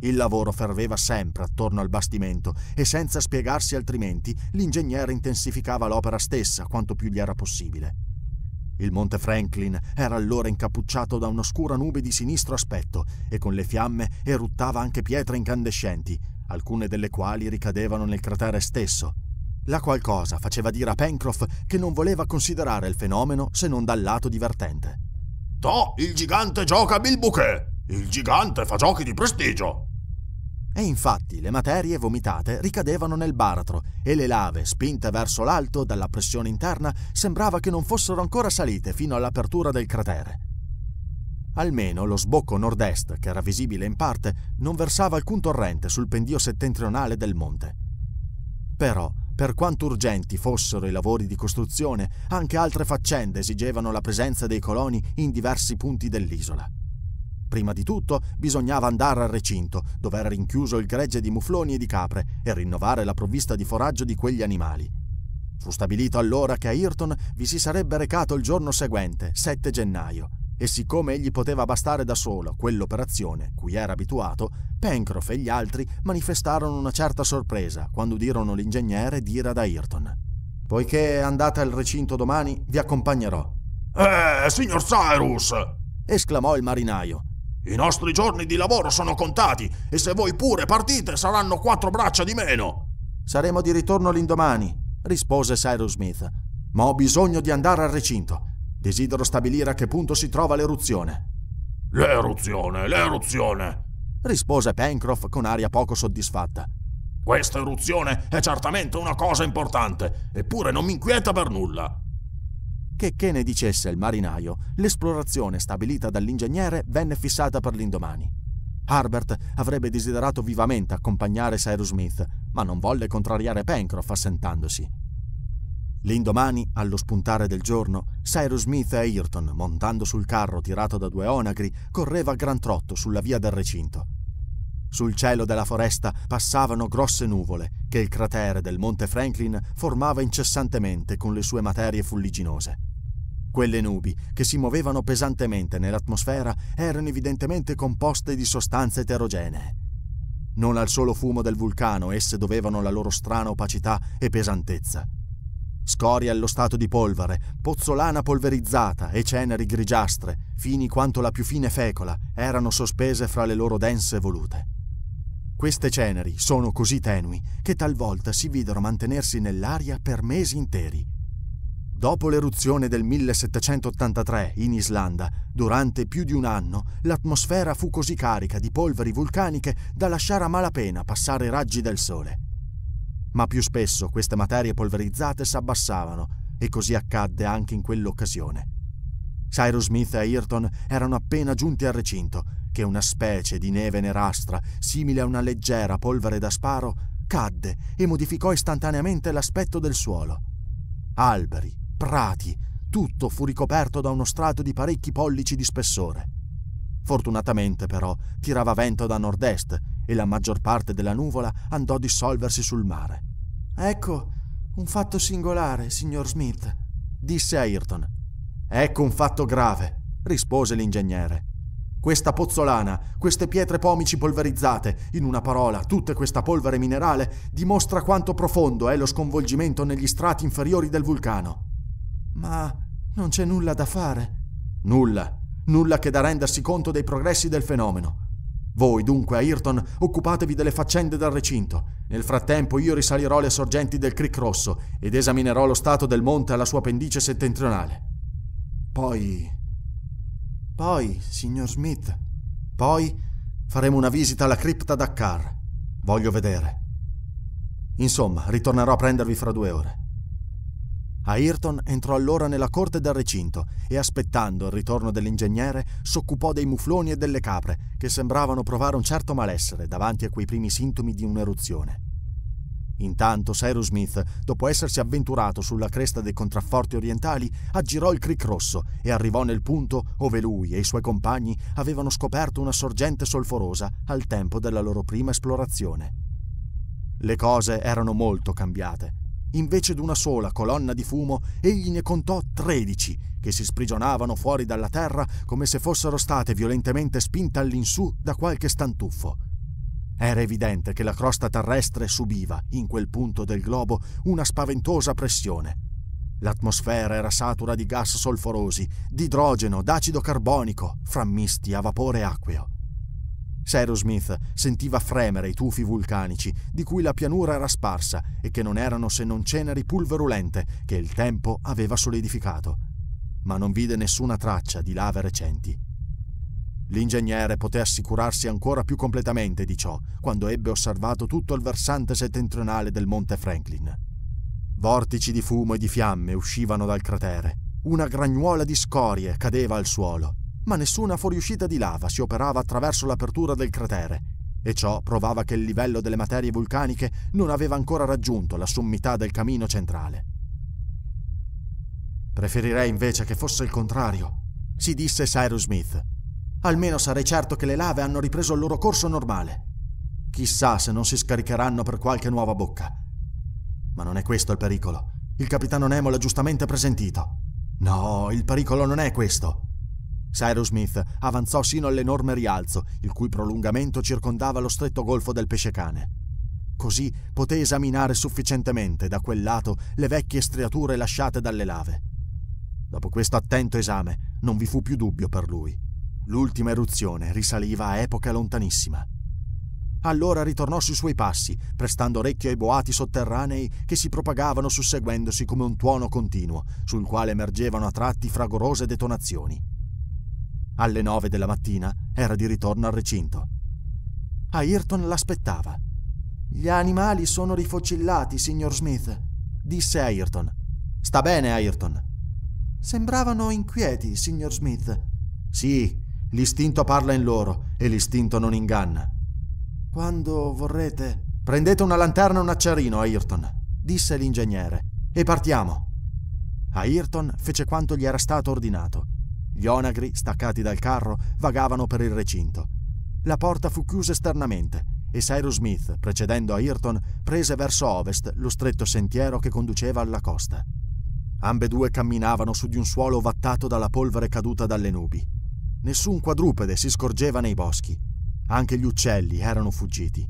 [SPEAKER 1] Il lavoro ferveva sempre attorno al bastimento e senza spiegarsi altrimenti l'ingegnere intensificava l'opera stessa quanto più gli era possibile. Il monte Franklin era allora incappucciato da un'oscura nube di sinistro aspetto e con le fiamme eruttava anche pietre incandescenti, alcune delle quali ricadevano nel cratere stesso. La qualcosa faceva dire a Pencroff che non voleva considerare il fenomeno se non dal lato divertente. To, il gigante gioca a bilbuche! Il gigante fa giochi di prestigio! E infatti le materie vomitate ricadevano nel baratro e le lave, spinte verso l'alto dalla pressione interna, sembrava che non fossero ancora salite fino all'apertura del cratere. Almeno lo sbocco nord-est, che era visibile in parte, non versava alcun torrente sul pendio settentrionale del monte. Però, per quanto urgenti fossero i lavori di costruzione, anche altre faccende esigevano la presenza dei coloni in diversi punti dell'isola. Prima di tutto bisognava andare al recinto, dove era rinchiuso il gregge di mufloni e di capre, e rinnovare la provvista di foraggio di quegli animali. Fu stabilito allora che a Ayrton vi si sarebbe recato il giorno seguente, 7 gennaio, e siccome egli poteva bastare da solo quell'operazione, cui era abituato, Pencroff e gli altri manifestarono una certa sorpresa quando udirono l'ingegnere dire ad Ayrton Poiché andate al recinto domani, vi accompagnerò. Eh, signor Cyrus! esclamò il marinaio. I nostri giorni di lavoro sono contati e se voi pure partite saranno quattro braccia di meno. Saremo di ritorno l'indomani, rispose Cyrus Smith, ma ho bisogno di andare al recinto. Desidero stabilire a che punto si trova l'eruzione. L'eruzione, l'eruzione, rispose Pencroff con aria poco soddisfatta. Questa eruzione è certamente una cosa importante, eppure non mi inquieta per nulla. Che che ne dicesse il marinaio, l'esplorazione stabilita dall'ingegnere venne fissata per l'indomani. Harbert avrebbe desiderato vivamente accompagnare Cyrus Smith, ma non volle contrariare Pencroff assentandosi. L'indomani, allo spuntare del giorno, Cyrus Smith e Ayrton, montando sul carro tirato da due onagri, correva a gran trotto sulla via del recinto. Sul cielo della foresta passavano grosse nuvole che il cratere del Monte Franklin formava incessantemente con le sue materie fulliginose. Quelle nubi, che si muovevano pesantemente nell'atmosfera, erano evidentemente composte di sostanze eterogenee. Non al solo fumo del vulcano esse dovevano la loro strana opacità e pesantezza. Scoria allo stato di polvere, pozzolana polverizzata e ceneri grigiastre, fini quanto la più fine fecola, erano sospese fra le loro dense volute. Queste ceneri sono così tenui che talvolta si videro mantenersi nell'aria per mesi interi. Dopo l'eruzione del 1783 in Islanda, durante più di un anno, l'atmosfera fu così carica di polveri vulcaniche da lasciare a malapena passare i raggi del sole. Ma più spesso queste materie polverizzate s'abbassavano e così accadde anche in quell'occasione. Cyrus Smith e Ayrton erano appena giunti al recinto che una specie di neve nerastra, simile a una leggera polvere da sparo, cadde e modificò istantaneamente l'aspetto del suolo. Alberi, prati, tutto fu ricoperto da uno strato di parecchi pollici di spessore. Fortunatamente però tirava vento da nord-est e la maggior parte della nuvola andò a dissolversi sul mare. Ecco un fatto singolare, signor Smith, disse Ayrton. Ecco un fatto grave, rispose l'ingegnere. Questa pozzolana, queste pietre pomici polverizzate, in una parola, tutta questa polvere minerale, dimostra quanto profondo è lo sconvolgimento negli strati inferiori del vulcano. Ma non c'è nulla da fare. Nulla, nulla che da rendersi conto dei progressi del fenomeno. Voi dunque, Ayrton, occupatevi delle faccende del recinto. Nel frattempo io risalirò le sorgenti del Creek Rosso ed esaminerò lo stato del monte alla sua pendice settentrionale. Poi poi, signor Smith, poi faremo una visita alla cripta Dakar. Voglio vedere. Insomma, ritornerò a prendervi fra due ore. Ayrton entrò allora nella corte del recinto e aspettando il ritorno dell'ingegnere s'occupò dei mufloni e delle capre che sembravano provare un certo malessere davanti a quei primi sintomi di un'eruzione. Intanto Cyrus Smith, dopo essersi avventurato sulla cresta dei contrafforti orientali, aggirò il Cric Rosso e arrivò nel punto ove lui e i suoi compagni avevano scoperto una sorgente solforosa al tempo della loro prima esplorazione. Le cose erano molto cambiate. Invece di una sola colonna di fumo, egli ne contò tredici che si sprigionavano fuori dalla terra come se fossero state violentemente spinte all'insù da qualche stantuffo. Era evidente che la crosta terrestre subiva, in quel punto del globo, una spaventosa pressione. L'atmosfera era satura di gas solforosi, di idrogeno, d'acido carbonico, frammisti a vapore acqueo. Cyrus Smith sentiva fremere i tufi vulcanici di cui la pianura era sparsa e che non erano se non ceneri pulverulente che il tempo aveva solidificato. Ma non vide nessuna traccia di lave recenti. L'ingegnere poté assicurarsi ancora più completamente di ciò quando ebbe osservato tutto il versante settentrionale del monte Franklin. Vortici di fumo e di fiamme uscivano dal cratere. Una gragnuola di scorie cadeva al suolo, ma nessuna fuoriuscita di lava si operava attraverso l'apertura del cratere, e ciò provava che il livello delle materie vulcaniche non aveva ancora raggiunto la sommità del camino centrale. Preferirei invece che fosse il contrario, si disse Cyrus Smith, Almeno sarei certo che le lave hanno ripreso il loro corso normale. Chissà se non si scaricheranno per qualche nuova bocca. Ma non è questo il pericolo. Il capitano Nemo l'ha giustamente presentito. No, il pericolo non è questo. Cyrus Smith avanzò sino all'enorme rialzo, il cui prolungamento circondava lo stretto golfo del pesce cane. Così poté esaminare sufficientemente da quel lato le vecchie striature lasciate dalle lave. Dopo questo attento esame non vi fu più dubbio per lui. L'ultima eruzione risaliva a epoca lontanissima. Allora ritornò sui suoi passi, prestando orecchio ai boati sotterranei che si propagavano susseguendosi come un tuono continuo, sul quale emergevano a tratti fragorose detonazioni. Alle nove della mattina era di ritorno al recinto. Ayrton l'aspettava. Gli animali sono rifocillati, signor Smith, disse Ayrton. Sta bene, Ayrton. Sembravano inquieti, signor Smith. Sì, L'istinto parla in loro e l'istinto non inganna. Quando vorrete... Prendete una lanterna e un acciarino, Ayrton, disse l'ingegnere, e partiamo. Ayrton fece quanto gli era stato ordinato. Gli onagri, staccati dal carro, vagavano per il recinto. La porta fu chiusa esternamente e Cyrus Smith, precedendo Ayrton, prese verso ovest lo stretto sentiero che conduceva alla costa. Ambedue camminavano su di un suolo vattato dalla polvere caduta dalle nubi. Nessun quadrupede si scorgeva nei boschi. Anche gli uccelli erano fuggiti.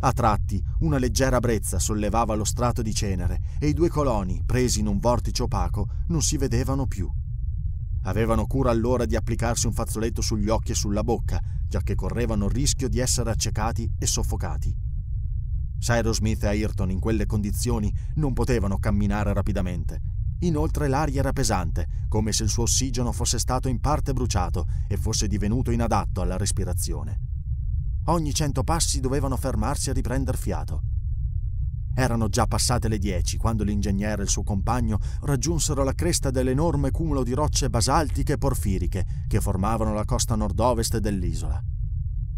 [SPEAKER 1] A tratti una leggera brezza sollevava lo strato di cenere e i due coloni, presi in un vortice opaco, non si vedevano più. Avevano cura allora di applicarsi un fazzoletto sugli occhi e sulla bocca, giacché correvano il rischio di essere accecati e soffocati. Cyrus Smith e Ayrton in quelle condizioni non potevano camminare rapidamente Inoltre l'aria era pesante, come se il suo ossigeno fosse stato in parte bruciato e fosse divenuto inadatto alla respirazione. Ogni cento passi dovevano fermarsi a riprender fiato. Erano già passate le dieci quando l'ingegnere e il suo compagno raggiunsero la cresta dell'enorme cumulo di rocce basaltiche e porfiriche che formavano la costa nord-ovest dell'isola.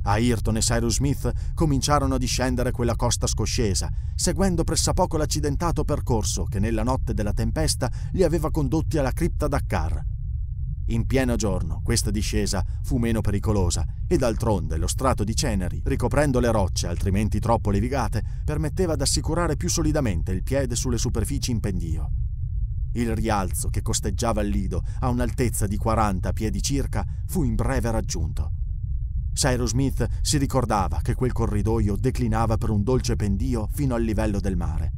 [SPEAKER 1] Ayrton e Cyrus Smith cominciarono a discendere quella costa scoscesa, seguendo pressappoco l'accidentato percorso che nella notte della tempesta li aveva condotti alla cripta Dakar. In pieno giorno questa discesa fu meno pericolosa e d'altronde lo strato di ceneri, ricoprendo le rocce altrimenti troppo levigate, permetteva assicurare più solidamente il piede sulle superfici in pendio. Il rialzo che costeggiava il lido a un'altezza di 40 piedi circa fu in breve raggiunto. Cyrus Smith si ricordava che quel corridoio declinava per un dolce pendio fino al livello del mare.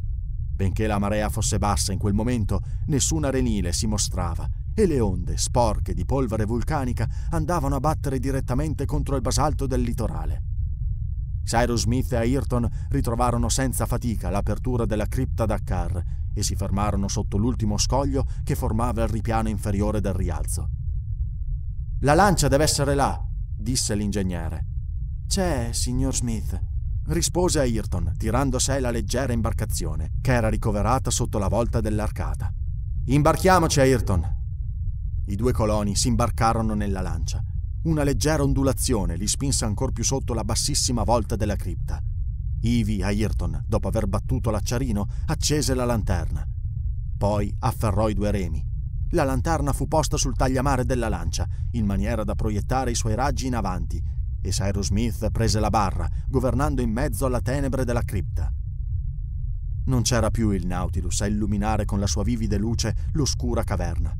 [SPEAKER 1] Benché la marea fosse bassa in quel momento, nessun arenile si mostrava e le onde, sporche di polvere vulcanica, andavano a battere direttamente contro il basalto del litorale. Cyrus Smith e Ayrton ritrovarono senza fatica l'apertura della cripta Dakar e si fermarono sotto l'ultimo scoglio che formava il ripiano inferiore del rialzo. La lancia deve essere là, disse l'ingegnere. C'è, signor Smith, rispose Ayrton, tirando a sé la leggera imbarcazione, che era ricoverata sotto la volta dell'arcata. Imbarchiamoci, Ayrton! I due coloni si imbarcarono nella lancia. Una leggera ondulazione li spinse ancor più sotto la bassissima volta della cripta. Ivi Ayrton, dopo aver battuto l'acciarino, accese la lanterna. Poi afferrò i due remi la lanterna fu posta sul tagliamare della lancia, in maniera da proiettare i suoi raggi in avanti, e Cyrus Smith prese la barra, governando in mezzo alla tenebre della cripta. Non c'era più il Nautilus a illuminare con la sua vivida luce l'oscura caverna.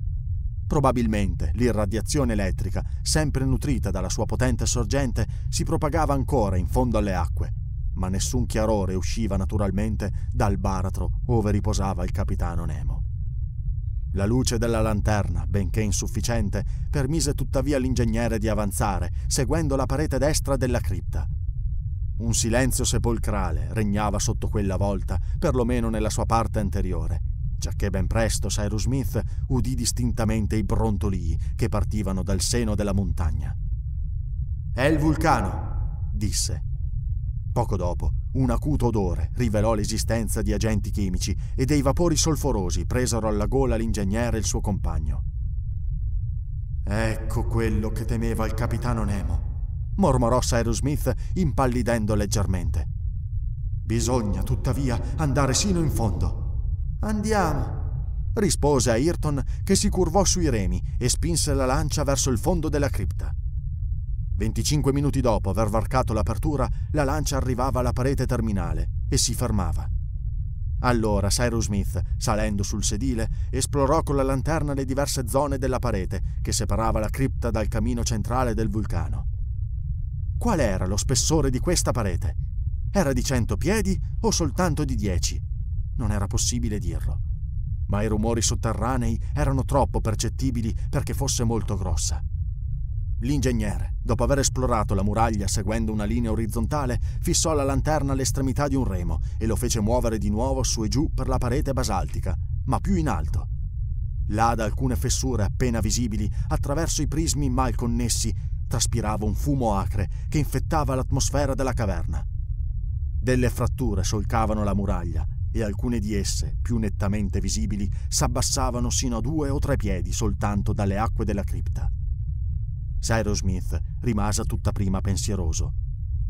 [SPEAKER 1] Probabilmente l'irradiazione elettrica, sempre nutrita dalla sua potente sorgente, si propagava ancora in fondo alle acque, ma nessun chiarore usciva naturalmente dal baratro ove riposava il capitano Nemo. La luce della lanterna, benché insufficiente, permise tuttavia all'ingegnere di avanzare, seguendo la parete destra della cripta. Un silenzio sepolcrale regnava sotto quella volta, perlomeno nella sua parte anteriore, giacché ben presto Cyrus Smith udì distintamente i brontolii che partivano dal seno della montagna. È il vulcano, disse Poco dopo, un acuto odore rivelò l'esistenza di agenti chimici e dei vapori solforosi presero alla gola l'ingegnere e il suo compagno. Ecco quello che temeva il capitano Nemo, mormorò Cyrus Smith impallidendo leggermente. Bisogna tuttavia andare sino in fondo. Andiamo, rispose Ayrton che si curvò sui remi e spinse la lancia verso il fondo della cripta. 25 minuti dopo aver varcato l'apertura, la lancia arrivava alla parete terminale e si fermava. Allora Cyrus Smith, salendo sul sedile, esplorò con la lanterna le diverse zone della parete che separava la cripta dal camino centrale del vulcano. Qual era lo spessore di questa parete? Era di 100 piedi o soltanto di 10? Non era possibile dirlo. Ma i rumori sotterranei erano troppo percettibili perché fosse molto grossa. L'ingegnere, dopo aver esplorato la muraglia seguendo una linea orizzontale, fissò la lanterna all'estremità di un remo e lo fece muovere di nuovo su e giù per la parete basaltica, ma più in alto. Là, da alcune fessure appena visibili, attraverso i prismi mal connessi, traspirava un fumo acre che infettava l'atmosfera della caverna. Delle fratture solcavano la muraglia e alcune di esse, più nettamente visibili, s'abbassavano sino a due o tre piedi soltanto dalle acque della cripta. Cyrus Smith rimase tutta prima pensieroso.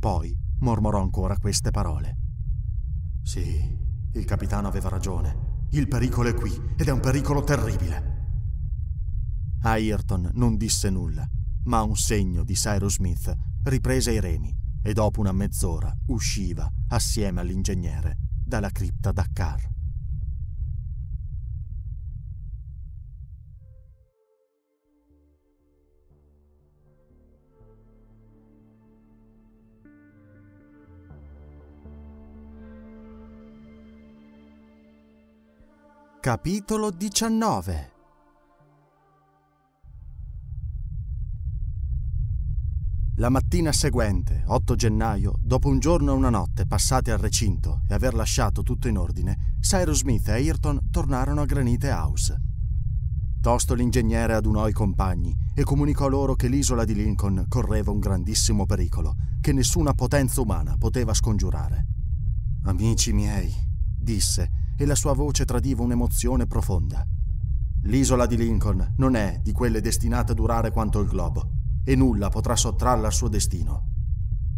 [SPEAKER 1] Poi mormorò ancora queste parole. Sì, il capitano aveva ragione. Il pericolo è qui ed è un pericolo terribile. Ayrton non disse nulla, ma a un segno di Cyrus Smith riprese i remi e dopo una mezz'ora usciva, assieme all'ingegnere, dalla cripta Dakar. Capitolo 19 La mattina seguente, 8 gennaio, dopo un giorno e una notte passati al recinto e aver lasciato tutto in ordine, Cyrus Smith e Ayrton tornarono a Granite House. Tosto l'ingegnere adunò i compagni e comunicò loro che l'isola di Lincoln correva un grandissimo pericolo che nessuna potenza umana poteva scongiurare. Amici miei, disse, e la sua voce tradiva un'emozione profonda. L'isola di Lincoln non è di quelle destinate a durare quanto il globo, e nulla potrà sottrarla al suo destino.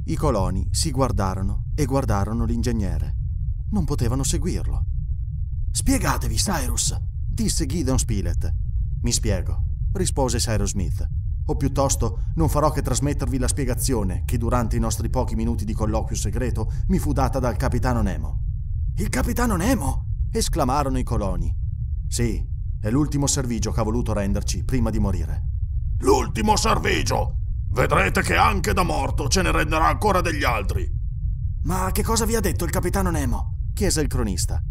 [SPEAKER 1] I coloni si guardarono e guardarono l'ingegnere. Non potevano seguirlo. Spiegatevi, Cyrus, disse Gideon Spilett. Mi spiego, rispose Cyrus Smith. O piuttosto non farò che trasmettervi la spiegazione che durante i nostri pochi minuti di colloquio segreto mi fu data dal capitano Nemo. Il capitano Nemo? esclamarono i coloni. Sì, è l'ultimo servigio che ha voluto renderci prima di morire. L'ultimo servigio! Vedrete che anche da morto ce ne renderà ancora degli altri. Ma che cosa vi ha detto il capitano Nemo? chiese il cronista.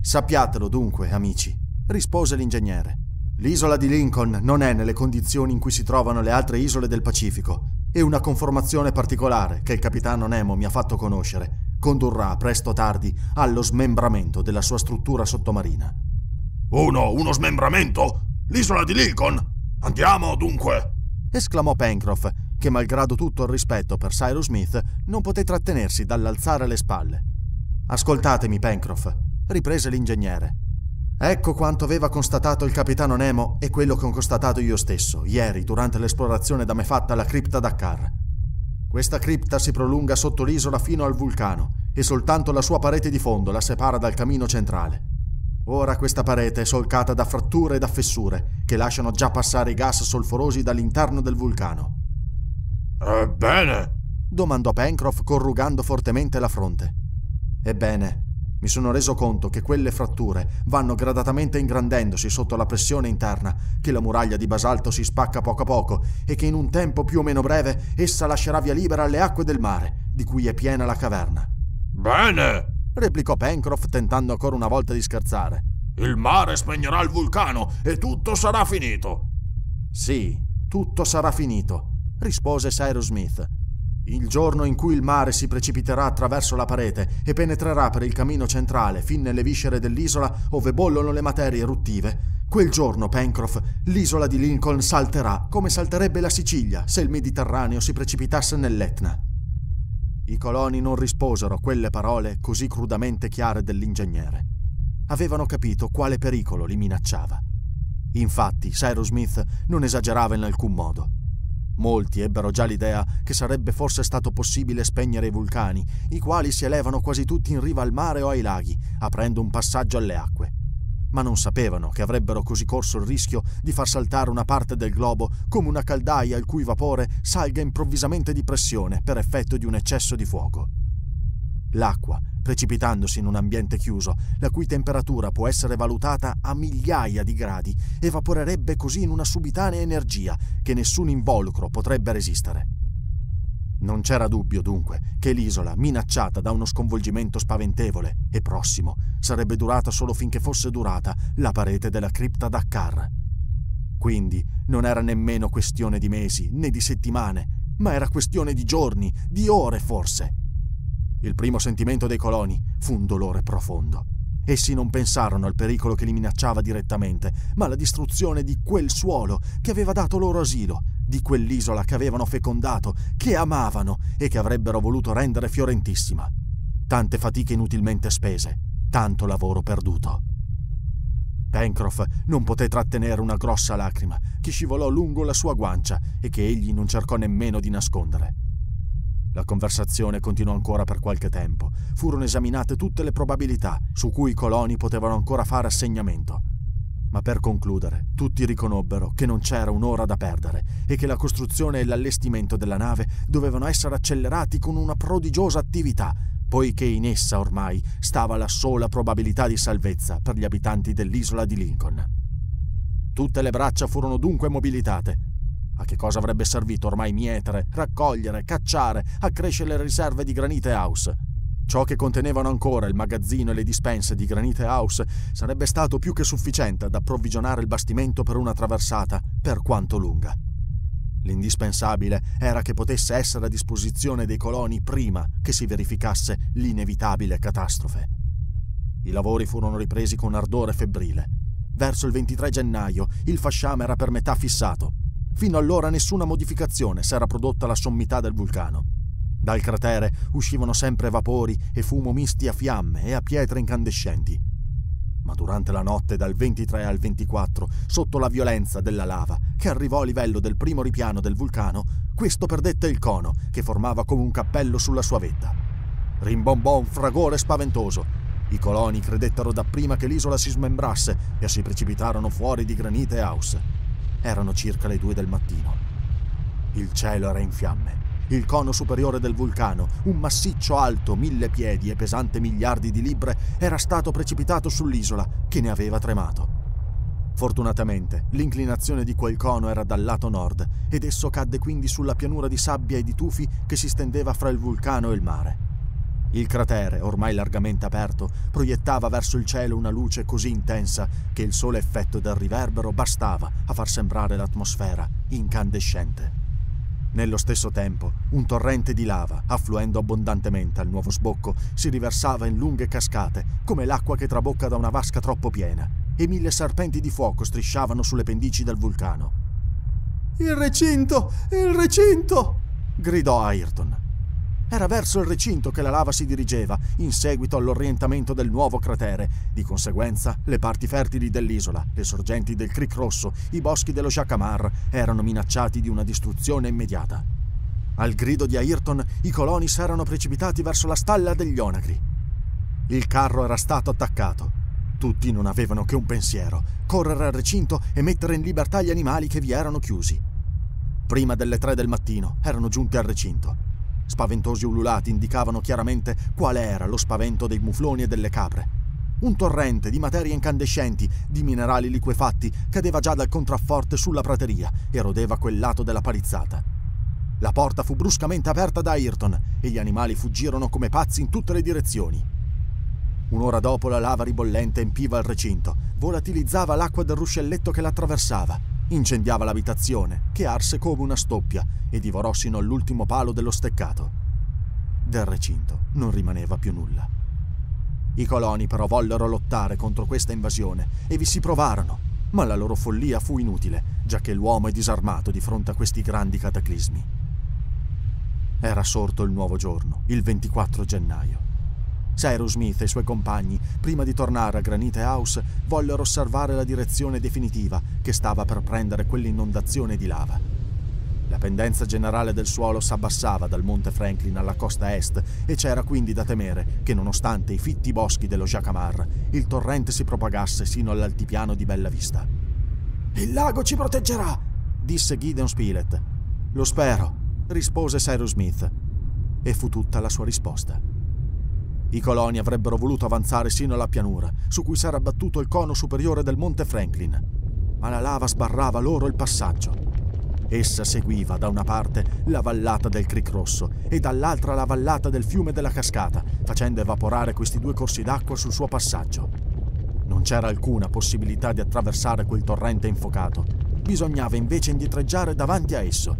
[SPEAKER 1] Sappiatelo dunque, amici, rispose l'ingegnere. L'isola di Lincoln non è nelle condizioni in cui si trovano le altre isole del Pacifico e una conformazione particolare che il capitano Nemo mi ha fatto conoscere condurrà presto o tardi allo smembramento della sua struttura sottomarina. Uno, uno smembramento? L'isola di Lincoln? Andiamo dunque! esclamò Pencroff, che malgrado tutto il rispetto per Cyrus Smith non poté trattenersi dall'alzare le spalle. Ascoltatemi, Pencroff, riprese l'ingegnere. Ecco quanto aveva constatato il capitano Nemo e quello che ho constatato io stesso, ieri, durante l'esplorazione da me fatta alla cripta Dakar. Questa cripta si prolunga sotto l'isola fino al vulcano e soltanto la sua parete di fondo la separa dal camino centrale. Ora questa parete è solcata da fratture e da fessure che lasciano già passare i gas solforosi dall'interno del vulcano. Ebbene? domandò Pencroff corrugando fortemente la fronte. Ebbene, mi sono reso conto che quelle fratture vanno gradatamente ingrandendosi sotto la pressione interna, che la muraglia di basalto si spacca poco a poco e che in un tempo più o meno breve essa lascerà via libera le acque del mare, di cui è piena la caverna. Bene! replicò Pencroff tentando ancora una volta di scherzare. Il mare spegnerà il vulcano e tutto sarà finito. Sì, tutto sarà finito, rispose Cyrus Smith. Il giorno in cui il mare si precipiterà attraverso la parete e penetrerà per il cammino centrale fin nelle viscere dell'isola ove bollono le materie eruttive, quel giorno, Pencroff, l'isola di Lincoln salterà come salterebbe la Sicilia se il Mediterraneo si precipitasse nell'Etna. I coloni non risposero a quelle parole così crudamente chiare dell'ingegnere. Avevano capito quale pericolo li minacciava. Infatti, Cyrus Smith non esagerava in alcun modo. Molti ebbero già l'idea che sarebbe forse stato possibile spegnere i vulcani, i quali si elevano quasi tutti in riva al mare o ai laghi, aprendo un passaggio alle acque. Ma non sapevano che avrebbero così corso il rischio di far saltare una parte del globo come una caldaia il cui vapore salga improvvisamente di pressione per effetto di un eccesso di fuoco. L'acqua, precipitandosi in un ambiente chiuso, la cui temperatura può essere valutata a migliaia di gradi, evaporerebbe così in una subitanea energia che nessun involucro potrebbe resistere. Non c'era dubbio, dunque, che l'isola, minacciata da uno sconvolgimento spaventevole e prossimo, sarebbe durata solo finché fosse durata la parete della cripta Dakar. Quindi non era nemmeno questione di mesi né di settimane, ma era questione di giorni, di ore forse. Il primo sentimento dei coloni fu un dolore profondo. Essi non pensarono al pericolo che li minacciava direttamente, ma alla distruzione di quel suolo che aveva dato loro asilo, di quell'isola che avevano fecondato, che amavano e che avrebbero voluto rendere fiorentissima. Tante fatiche inutilmente spese, tanto lavoro perduto. Pencroff non poté trattenere una grossa lacrima che scivolò lungo la sua guancia e che egli non cercò nemmeno di nascondere. La conversazione continuò ancora per qualche tempo. Furono esaminate tutte le probabilità su cui i coloni potevano ancora fare assegnamento. Ma per concludere, tutti riconobbero che non c'era un'ora da perdere e che la costruzione e l'allestimento della nave dovevano essere accelerati con una prodigiosa attività, poiché in essa ormai stava la sola probabilità di salvezza per gli abitanti dell'isola di Lincoln. Tutte le braccia furono dunque mobilitate a che cosa avrebbe servito ormai mietere, raccogliere, cacciare, accrescere le riserve di Granite House? Ciò che contenevano ancora il magazzino e le dispense di Granite House sarebbe stato più che sufficiente ad approvvigionare il bastimento per una traversata, per quanto lunga. L'indispensabile era che potesse essere a disposizione dei coloni prima che si verificasse l'inevitabile catastrofe. I lavori furono ripresi con ardore febbrile. Verso il 23 gennaio il fasciame era per metà fissato Fino allora nessuna modificazione s'era prodotta alla sommità del vulcano. Dal cratere uscivano sempre vapori e fumo misti a fiamme e a pietre incandescenti. Ma durante la notte dal 23 al 24, sotto la violenza della lava, che arrivò a livello del primo ripiano del vulcano, questo perdette il cono che formava come un cappello sulla sua vetta. Rimbombò un fragore spaventoso. I coloni credettero dapprima che l'isola si smembrasse e si precipitarono fuori di granite e house. Erano circa le due del mattino. Il cielo era in fiamme. Il cono superiore del vulcano, un massiccio alto mille piedi e pesante miliardi di libbre, era stato precipitato sull'isola che ne aveva tremato. Fortunatamente l'inclinazione di quel cono era dal lato nord ed esso cadde quindi sulla pianura di sabbia e di tufi che si stendeva fra il vulcano e il mare. Il cratere, ormai largamente aperto, proiettava verso il cielo una luce così intensa che il sole effetto del riverbero bastava a far sembrare l'atmosfera incandescente. Nello stesso tempo, un torrente di lava, affluendo abbondantemente al nuovo sbocco, si riversava in lunghe cascate, come l'acqua che trabocca da una vasca troppo piena, e mille serpenti di fuoco strisciavano sulle pendici del vulcano. Il recinto! Il recinto! gridò Ayrton. Era verso il recinto che la lava si dirigeva, in seguito all'orientamento del nuovo cratere. Di conseguenza, le parti fertili dell'isola, le sorgenti del Cric Rosso, i boschi dello Jacamar erano minacciati di una distruzione immediata. Al grido di Ayrton, i coloni s'erano precipitati verso la stalla degli onagri. Il carro era stato attaccato. Tutti non avevano che un pensiero, correre al recinto e mettere in libertà gli animali che vi erano chiusi. Prima delle tre del mattino erano giunti al recinto. Spaventosi ululati indicavano chiaramente qual era lo spavento dei mufloni e delle capre. Un torrente di materie incandescenti, di minerali liquefatti, cadeva già dal contrafforte sulla prateria e rodeva quel lato della palizzata. La porta fu bruscamente aperta da Ayrton e gli animali fuggirono come pazzi in tutte le direzioni. Un'ora dopo la lava ribollente empiva il recinto, volatilizzava l'acqua del ruscelletto che l'attraversava incendiava l'abitazione, che arse come una stoppia e divorò sino all'ultimo palo dello steccato. Del recinto non rimaneva più nulla. I coloni però vollero lottare contro questa invasione e vi si provarono, ma la loro follia fu inutile, giacché l'uomo è disarmato di fronte a questi grandi cataclismi. Era sorto il nuovo giorno, il 24 gennaio. Cyrus Smith e i suoi compagni, prima di tornare a Granite House, vollero osservare la direzione definitiva che stava per prendere quell'inondazione di lava. La pendenza generale del suolo s'abbassava dal Monte Franklin alla costa est e c'era quindi da temere che, nonostante i fitti boschi dello Jacamar, il torrente si propagasse sino all'altipiano di Bella Vista. Il lago ci proteggerà! disse Gideon Spilett. Lo spero, rispose Cyrus Smith. E fu tutta la sua risposta. I coloni avrebbero voluto avanzare sino alla pianura, su cui s'era abbattuto il cono superiore del monte Franklin, ma la lava sbarrava loro il passaggio. Essa seguiva da una parte la vallata del Creek Rosso e dall'altra la vallata del fiume della cascata, facendo evaporare questi due corsi d'acqua sul suo passaggio. Non c'era alcuna possibilità di attraversare quel torrente infocato. Bisognava invece indietreggiare davanti a esso.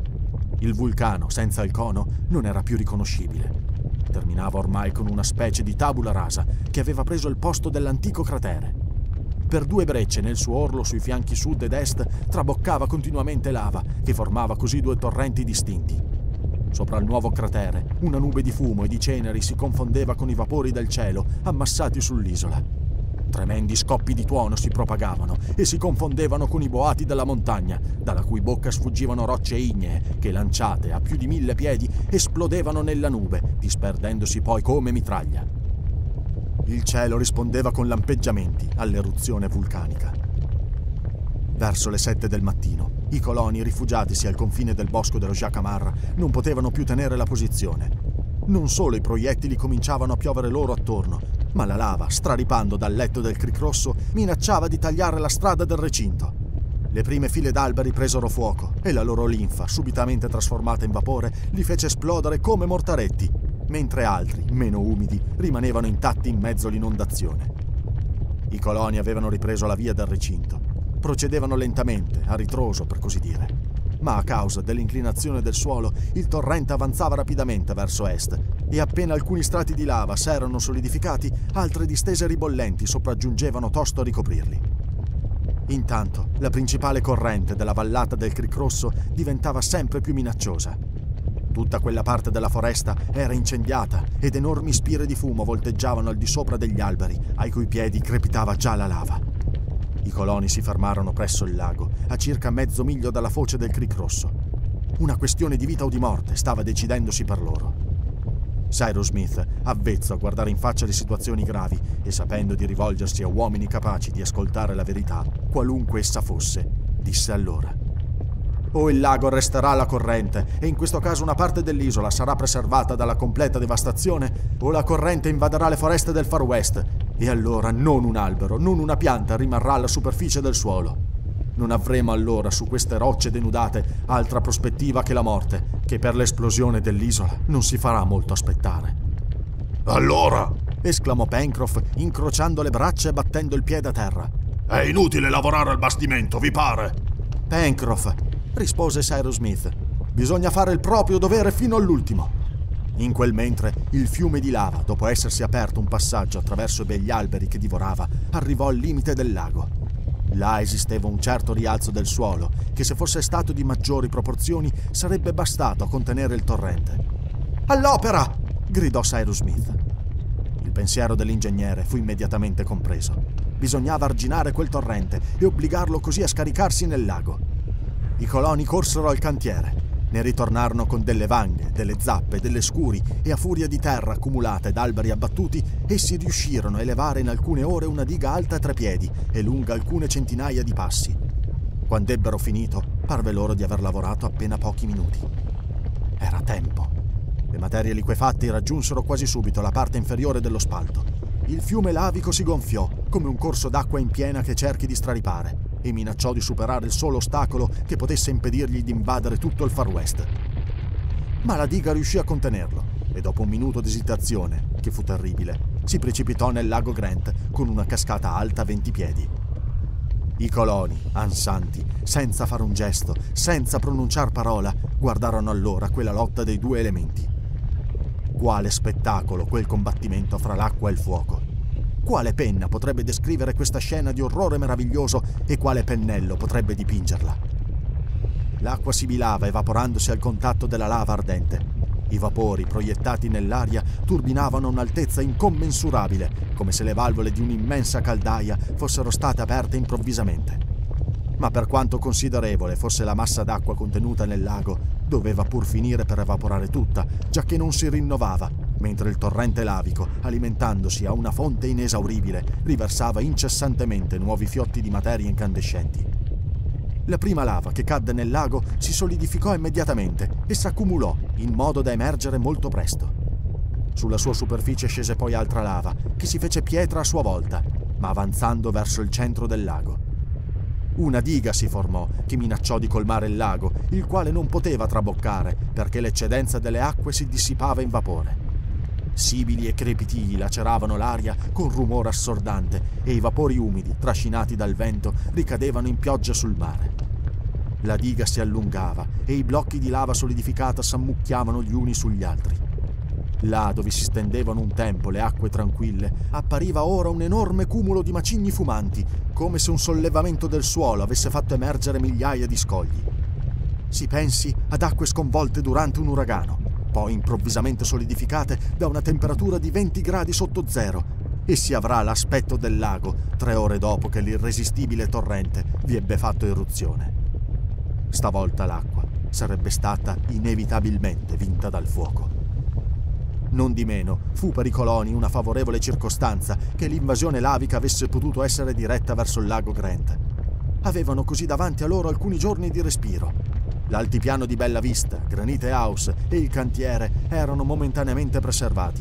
[SPEAKER 1] Il vulcano, senza il cono, non era più riconoscibile terminava ormai con una specie di tabula rasa che aveva preso il posto dell'antico cratere. Per due brecce nel suo orlo sui fianchi sud ed est traboccava continuamente lava, che formava così due torrenti distinti. Sopra il nuovo cratere, una nube di fumo e di ceneri si confondeva con i vapori del cielo ammassati sull'isola. Tremendi scoppi di tuono si propagavano e si confondevano con i boati della montagna, dalla cui bocca sfuggivano rocce ignee che, lanciate a più di mille piedi, esplodevano nella nube, disperdendosi poi come mitraglia. Il cielo rispondeva con lampeggiamenti all'eruzione vulcanica. Verso le sette del mattino, i coloni rifugiatisi al confine del bosco dello Jacamarra non potevano più tenere la posizione non solo i proiettili cominciavano a piovere loro attorno, ma la lava, straripando dal letto del Cric Rosso, minacciava di tagliare la strada del recinto. Le prime file d'alberi presero fuoco e la loro linfa, subitamente trasformata in vapore, li fece esplodere come mortaretti, mentre altri, meno umidi, rimanevano intatti in mezzo all'inondazione. I coloni avevano ripreso la via del recinto. Procedevano lentamente, a ritroso per così dire ma a causa dell'inclinazione del suolo il torrente avanzava rapidamente verso est e appena alcuni strati di lava si erano solidificati, altre distese ribollenti sopraggiungevano tosto a ricoprirli. Intanto, la principale corrente della vallata del Cric Rosso diventava sempre più minacciosa. Tutta quella parte della foresta era incendiata ed enormi spire di fumo volteggiavano al di sopra degli alberi, ai cui piedi crepitava già la lava. I coloni si fermarono presso il lago, a circa mezzo miglio dalla foce del Creek Rosso. Una questione di vita o di morte stava decidendosi per loro. Cyrus Smith, avvezzo a guardare in faccia le situazioni gravi e sapendo di rivolgersi a uomini capaci di ascoltare la verità, qualunque essa fosse, disse allora o il lago resterà alla corrente e in questo caso una parte dell'isola sarà preservata dalla completa devastazione o la corrente invaderà le foreste del Far West e allora non un albero, non una pianta rimarrà alla superficie del suolo. Non avremo allora su queste rocce denudate altra prospettiva che la morte, che per l'esplosione dell'isola non si farà molto aspettare. Allora, esclamò Pencroff, incrociando le braccia e battendo il piede a terra. È inutile lavorare al bastimento, vi pare? Pencroff, rispose Cyrus Smith. Bisogna fare il proprio dovere fino all'ultimo. In quel mentre, il fiume di lava, dopo essersi aperto un passaggio attraverso i begli alberi che divorava, arrivò al limite del lago. Là esisteva un certo rialzo del suolo, che se fosse stato di maggiori proporzioni sarebbe bastato a contenere il torrente. All'opera! gridò Cyrus Smith. Il pensiero dell'ingegnere fu immediatamente compreso. Bisognava arginare quel torrente e obbligarlo così a scaricarsi nel lago. I coloni corsero al cantiere. Ne ritornarono con delle vanghe, delle zappe, delle scuri e a furia di terra accumulata ed alberi abbattuti, essi riuscirono a elevare in alcune ore una diga alta a tre piedi e lunga alcune centinaia di passi. Quando ebbero finito, parve loro di aver lavorato appena pochi minuti. Era tempo. Le materie liquefatte raggiunsero quasi subito la parte inferiore dello spalto. Il fiume lavico si gonfiò, come un corso d'acqua in piena che cerchi di straripare e minacciò di superare il solo ostacolo che potesse impedirgli di invadere tutto il Far West. Ma la diga riuscì a contenerlo e dopo un minuto di esitazione, che fu terribile, si precipitò nel lago Grant con una cascata alta 20 piedi. I coloni, ansanti, senza fare un gesto, senza pronunciar parola, guardarono allora quella lotta dei due elementi. Quale spettacolo quel combattimento fra l'acqua e il fuoco! Quale penna potrebbe descrivere questa scena di orrore meraviglioso e quale pennello potrebbe dipingerla? L'acqua sibilava evaporandosi al contatto della lava ardente. I vapori proiettati nell'aria turbinavano un'altezza incommensurabile, come se le valvole di un'immensa caldaia fossero state aperte improvvisamente. Ma per quanto considerevole fosse la massa d'acqua contenuta nel lago, doveva pur finire per evaporare tutta, giacché non si rinnovava mentre il torrente lavico, alimentandosi a una fonte inesauribile, riversava incessantemente nuovi fiotti di materie incandescenti. La prima lava che cadde nel lago si solidificò immediatamente e s'accumulò in modo da emergere molto presto. Sulla sua superficie scese poi altra lava, che si fece pietra a sua volta, ma avanzando verso il centro del lago. Una diga si formò che minacciò di colmare il lago, il quale non poteva traboccare perché l'eccedenza delle acque si dissipava in vapore. Sibili e crepitii laceravano l'aria con rumore assordante e i vapori umidi, trascinati dal vento, ricadevano in pioggia sul mare. La diga si allungava e i blocchi di lava solidificata s'ammucchiavano gli uni sugli altri. Là dove si stendevano un tempo le acque tranquille, appariva ora un enorme cumulo di macigni fumanti, come se un sollevamento del suolo avesse fatto emergere migliaia di scogli. Si pensi ad acque sconvolte durante un uragano poi improvvisamente solidificate da una temperatura di 20 gradi sotto zero e si avrà l'aspetto del lago tre ore dopo che l'irresistibile torrente vi ebbe fatto eruzione. Stavolta l'acqua sarebbe stata inevitabilmente vinta dal fuoco. Non di meno, fu per i coloni una favorevole circostanza che l'invasione lavica avesse potuto essere diretta verso il lago Grant. Avevano così davanti a loro alcuni giorni di respiro L'altipiano di Bella Vista, Granite House e il cantiere erano momentaneamente preservati.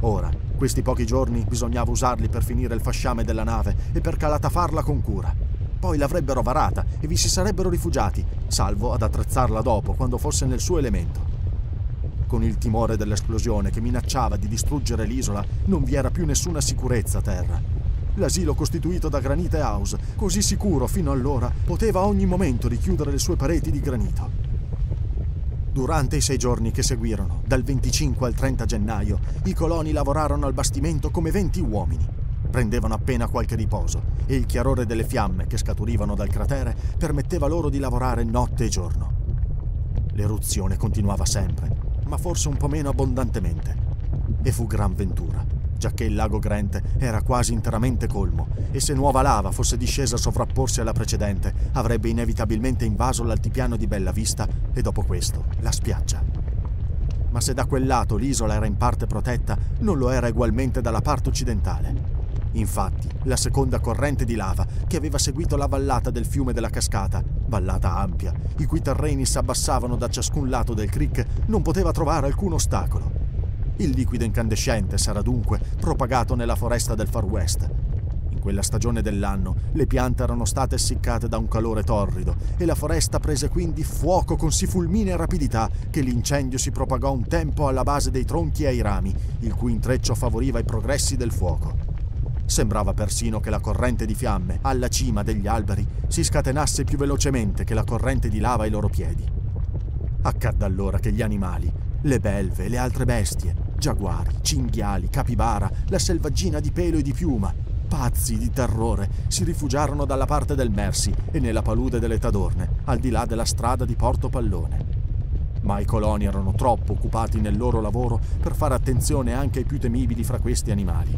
[SPEAKER 1] Ora, questi pochi giorni bisognava usarli per finire il fasciame della nave e per calatafarla con cura. Poi l'avrebbero varata e vi si sarebbero rifugiati, salvo ad attrezzarla dopo, quando fosse nel suo elemento. Con il timore dell'esplosione che minacciava di distruggere l'isola, non vi era più nessuna sicurezza a terra l'asilo costituito da Granite House, così sicuro fino allora, poteva a ogni momento richiudere le sue pareti di granito. Durante i sei giorni che seguirono, dal 25 al 30 gennaio, i coloni lavorarono al bastimento come 20 uomini. Prendevano appena qualche riposo e il chiarore delle fiamme che scaturivano dal cratere permetteva loro di lavorare notte e giorno. L'eruzione continuava sempre, ma forse un po' meno abbondantemente. E fu gran ventura giacché il lago Grant era quasi interamente colmo e se nuova lava fosse discesa a sovrapporsi alla precedente avrebbe inevitabilmente invaso l'altipiano di Bella Vista e dopo questo la spiaggia. Ma se da quel lato l'isola era in parte protetta, non lo era ugualmente dalla parte occidentale. Infatti, la seconda corrente di lava che aveva seguito la vallata del fiume della cascata, vallata ampia, i cui terreni s'abbassavano da ciascun lato del creek, non poteva trovare alcun ostacolo il liquido incandescente sarà dunque propagato nella foresta del Far West. In quella stagione dell'anno le piante erano state essiccate da un calore torrido e la foresta prese quindi fuoco con si fulminea rapidità che l'incendio si propagò un tempo alla base dei tronchi e ai rami, il cui intreccio favoriva i progressi del fuoco. Sembrava persino che la corrente di fiamme, alla cima degli alberi, si scatenasse più velocemente che la corrente di lava ai loro piedi. Accadde allora che gli animali, le belve e le altre bestie, Giaguari, cinghiali, capibara, la selvaggina di pelo e di piuma. Pazzi di terrore, si rifugiarono dalla parte del Mersi e nella palude delle Tadorne, al di là della strada di Porto Pallone. Ma i coloni erano troppo occupati nel loro lavoro per fare attenzione anche ai più temibili fra questi animali.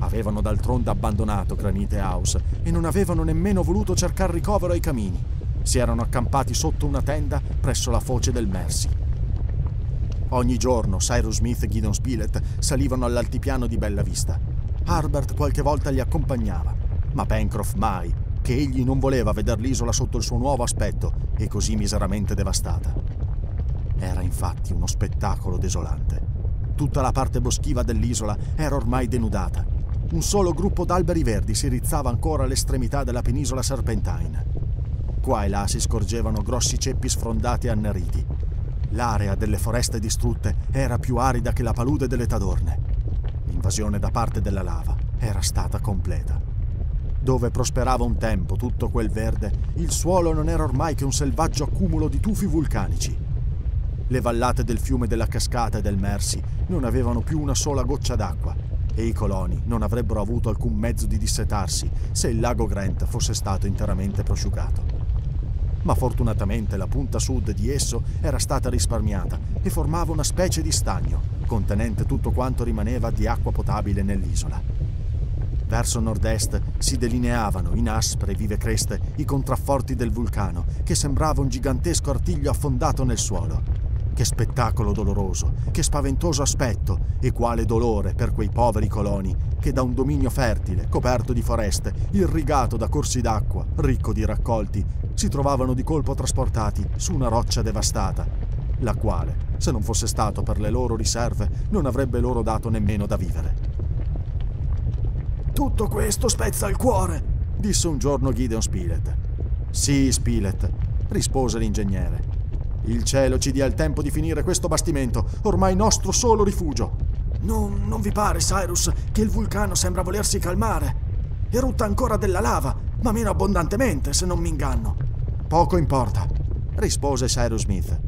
[SPEAKER 1] Avevano d'altronde abbandonato Granite House e non avevano nemmeno voluto cercare ricovero ai camini. Si erano accampati sotto una tenda presso la foce del Mersi Ogni giorno Cyrus Smith e Gideon Spilett salivano all'altipiano di Bella Vista. Harbert qualche volta li accompagnava, ma Pencroff mai, che egli non voleva veder l'isola sotto il suo nuovo aspetto e così miseramente devastata. Era infatti uno spettacolo desolante. Tutta la parte boschiva dell'isola era ormai denudata. Un solo gruppo d'alberi verdi si rizzava ancora all'estremità della penisola serpentina. Qua e là si scorgevano grossi ceppi sfrondati e anneriti, L'area delle foreste distrutte era più arida che la palude delle tadorne. L'invasione da parte della lava era stata completa. Dove prosperava un tempo tutto quel verde, il suolo non era ormai che un selvaggio accumulo di tufi vulcanici. Le vallate del fiume della cascata e del Mersi non avevano più una sola goccia d'acqua e i coloni non avrebbero avuto alcun mezzo di dissetarsi se il lago Grant fosse stato interamente prosciugato ma fortunatamente la punta sud di esso era stata risparmiata e formava una specie di stagno, contenente tutto quanto rimaneva di acqua potabile nell'isola. Verso nord-est si delineavano in aspre vive creste i contrafforti del vulcano, che sembrava un gigantesco artiglio affondato nel suolo. Che spettacolo doloroso, che spaventoso aspetto e quale dolore per quei poveri coloni che da un dominio fertile, coperto di foreste, irrigato da corsi d'acqua, ricco di raccolti, si trovavano di colpo trasportati su una roccia devastata, la quale, se non fosse stato per le loro riserve, non avrebbe loro dato nemmeno da vivere. Tutto questo spezza il cuore, disse un giorno Gideon Spilett. Sì, Spilett, rispose l'ingegnere. Il cielo ci dia il tempo di finire questo bastimento, ormai nostro solo rifugio. Non, non vi pare, Cyrus, che il vulcano sembra volersi calmare? Erutta ancora della lava, ma meno abbondantemente, se non mi inganno. Poco importa, rispose Cyrus Smith.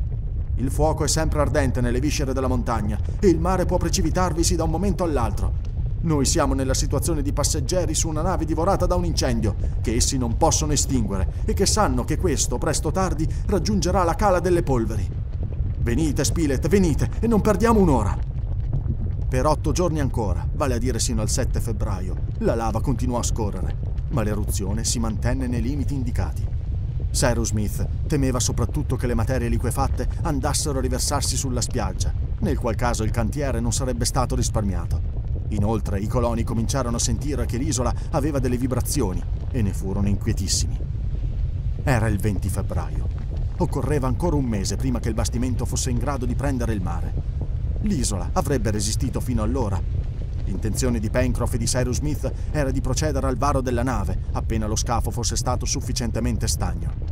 [SPEAKER 1] Il fuoco è sempre ardente nelle viscere della montagna e il mare può precipitarvisi da un momento all'altro. Noi siamo nella situazione di passeggeri su una nave divorata da un incendio, che essi non possono estinguere e che sanno che questo, presto o tardi, raggiungerà la cala delle polveri. Venite, Spilett, venite e non perdiamo un'ora. Per otto giorni ancora, vale a dire sino al 7 febbraio, la lava continuò a scorrere, ma l'eruzione si mantenne nei limiti indicati. Cyrus Smith temeva soprattutto che le materie liquefatte andassero a riversarsi sulla spiaggia, nel qual caso il cantiere non sarebbe stato risparmiato. Inoltre i coloni cominciarono a sentire che l'isola aveva delle vibrazioni e ne furono inquietissimi. Era il 20 febbraio. Occorreva ancora un mese prima che il bastimento fosse in grado di prendere il mare. L'isola avrebbe resistito fino allora. L'intenzione di Pencroff e di Cyrus Smith era di procedere al varo della nave appena lo scafo fosse stato sufficientemente stagno.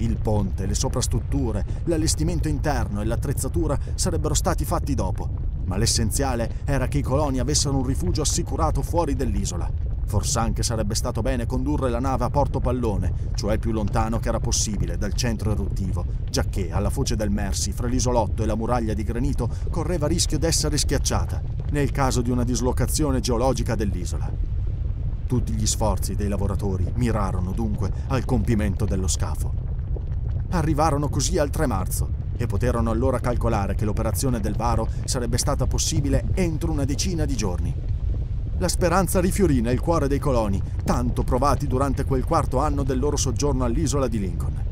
[SPEAKER 1] Il ponte, le soprastrutture, l'allestimento interno e l'attrezzatura sarebbero stati fatti dopo, ma l'essenziale era che i coloni avessero un rifugio assicurato fuori dell'isola. Forse anche sarebbe stato bene condurre la nave a Porto Pallone, cioè più lontano che era possibile dal centro eruttivo, giacché alla foce del Mersi, fra l'isolotto e la muraglia di granito, correva rischio d'essere schiacciata, nel caso di una dislocazione geologica dell'isola. Tutti gli sforzi dei lavoratori mirarono dunque al compimento dello scafo arrivarono così al 3 marzo e poterono allora calcolare che l'operazione del Varo sarebbe stata possibile entro una decina di giorni. La speranza rifiorì nel cuore dei coloni, tanto provati durante quel quarto anno del loro soggiorno all'isola di Lincoln.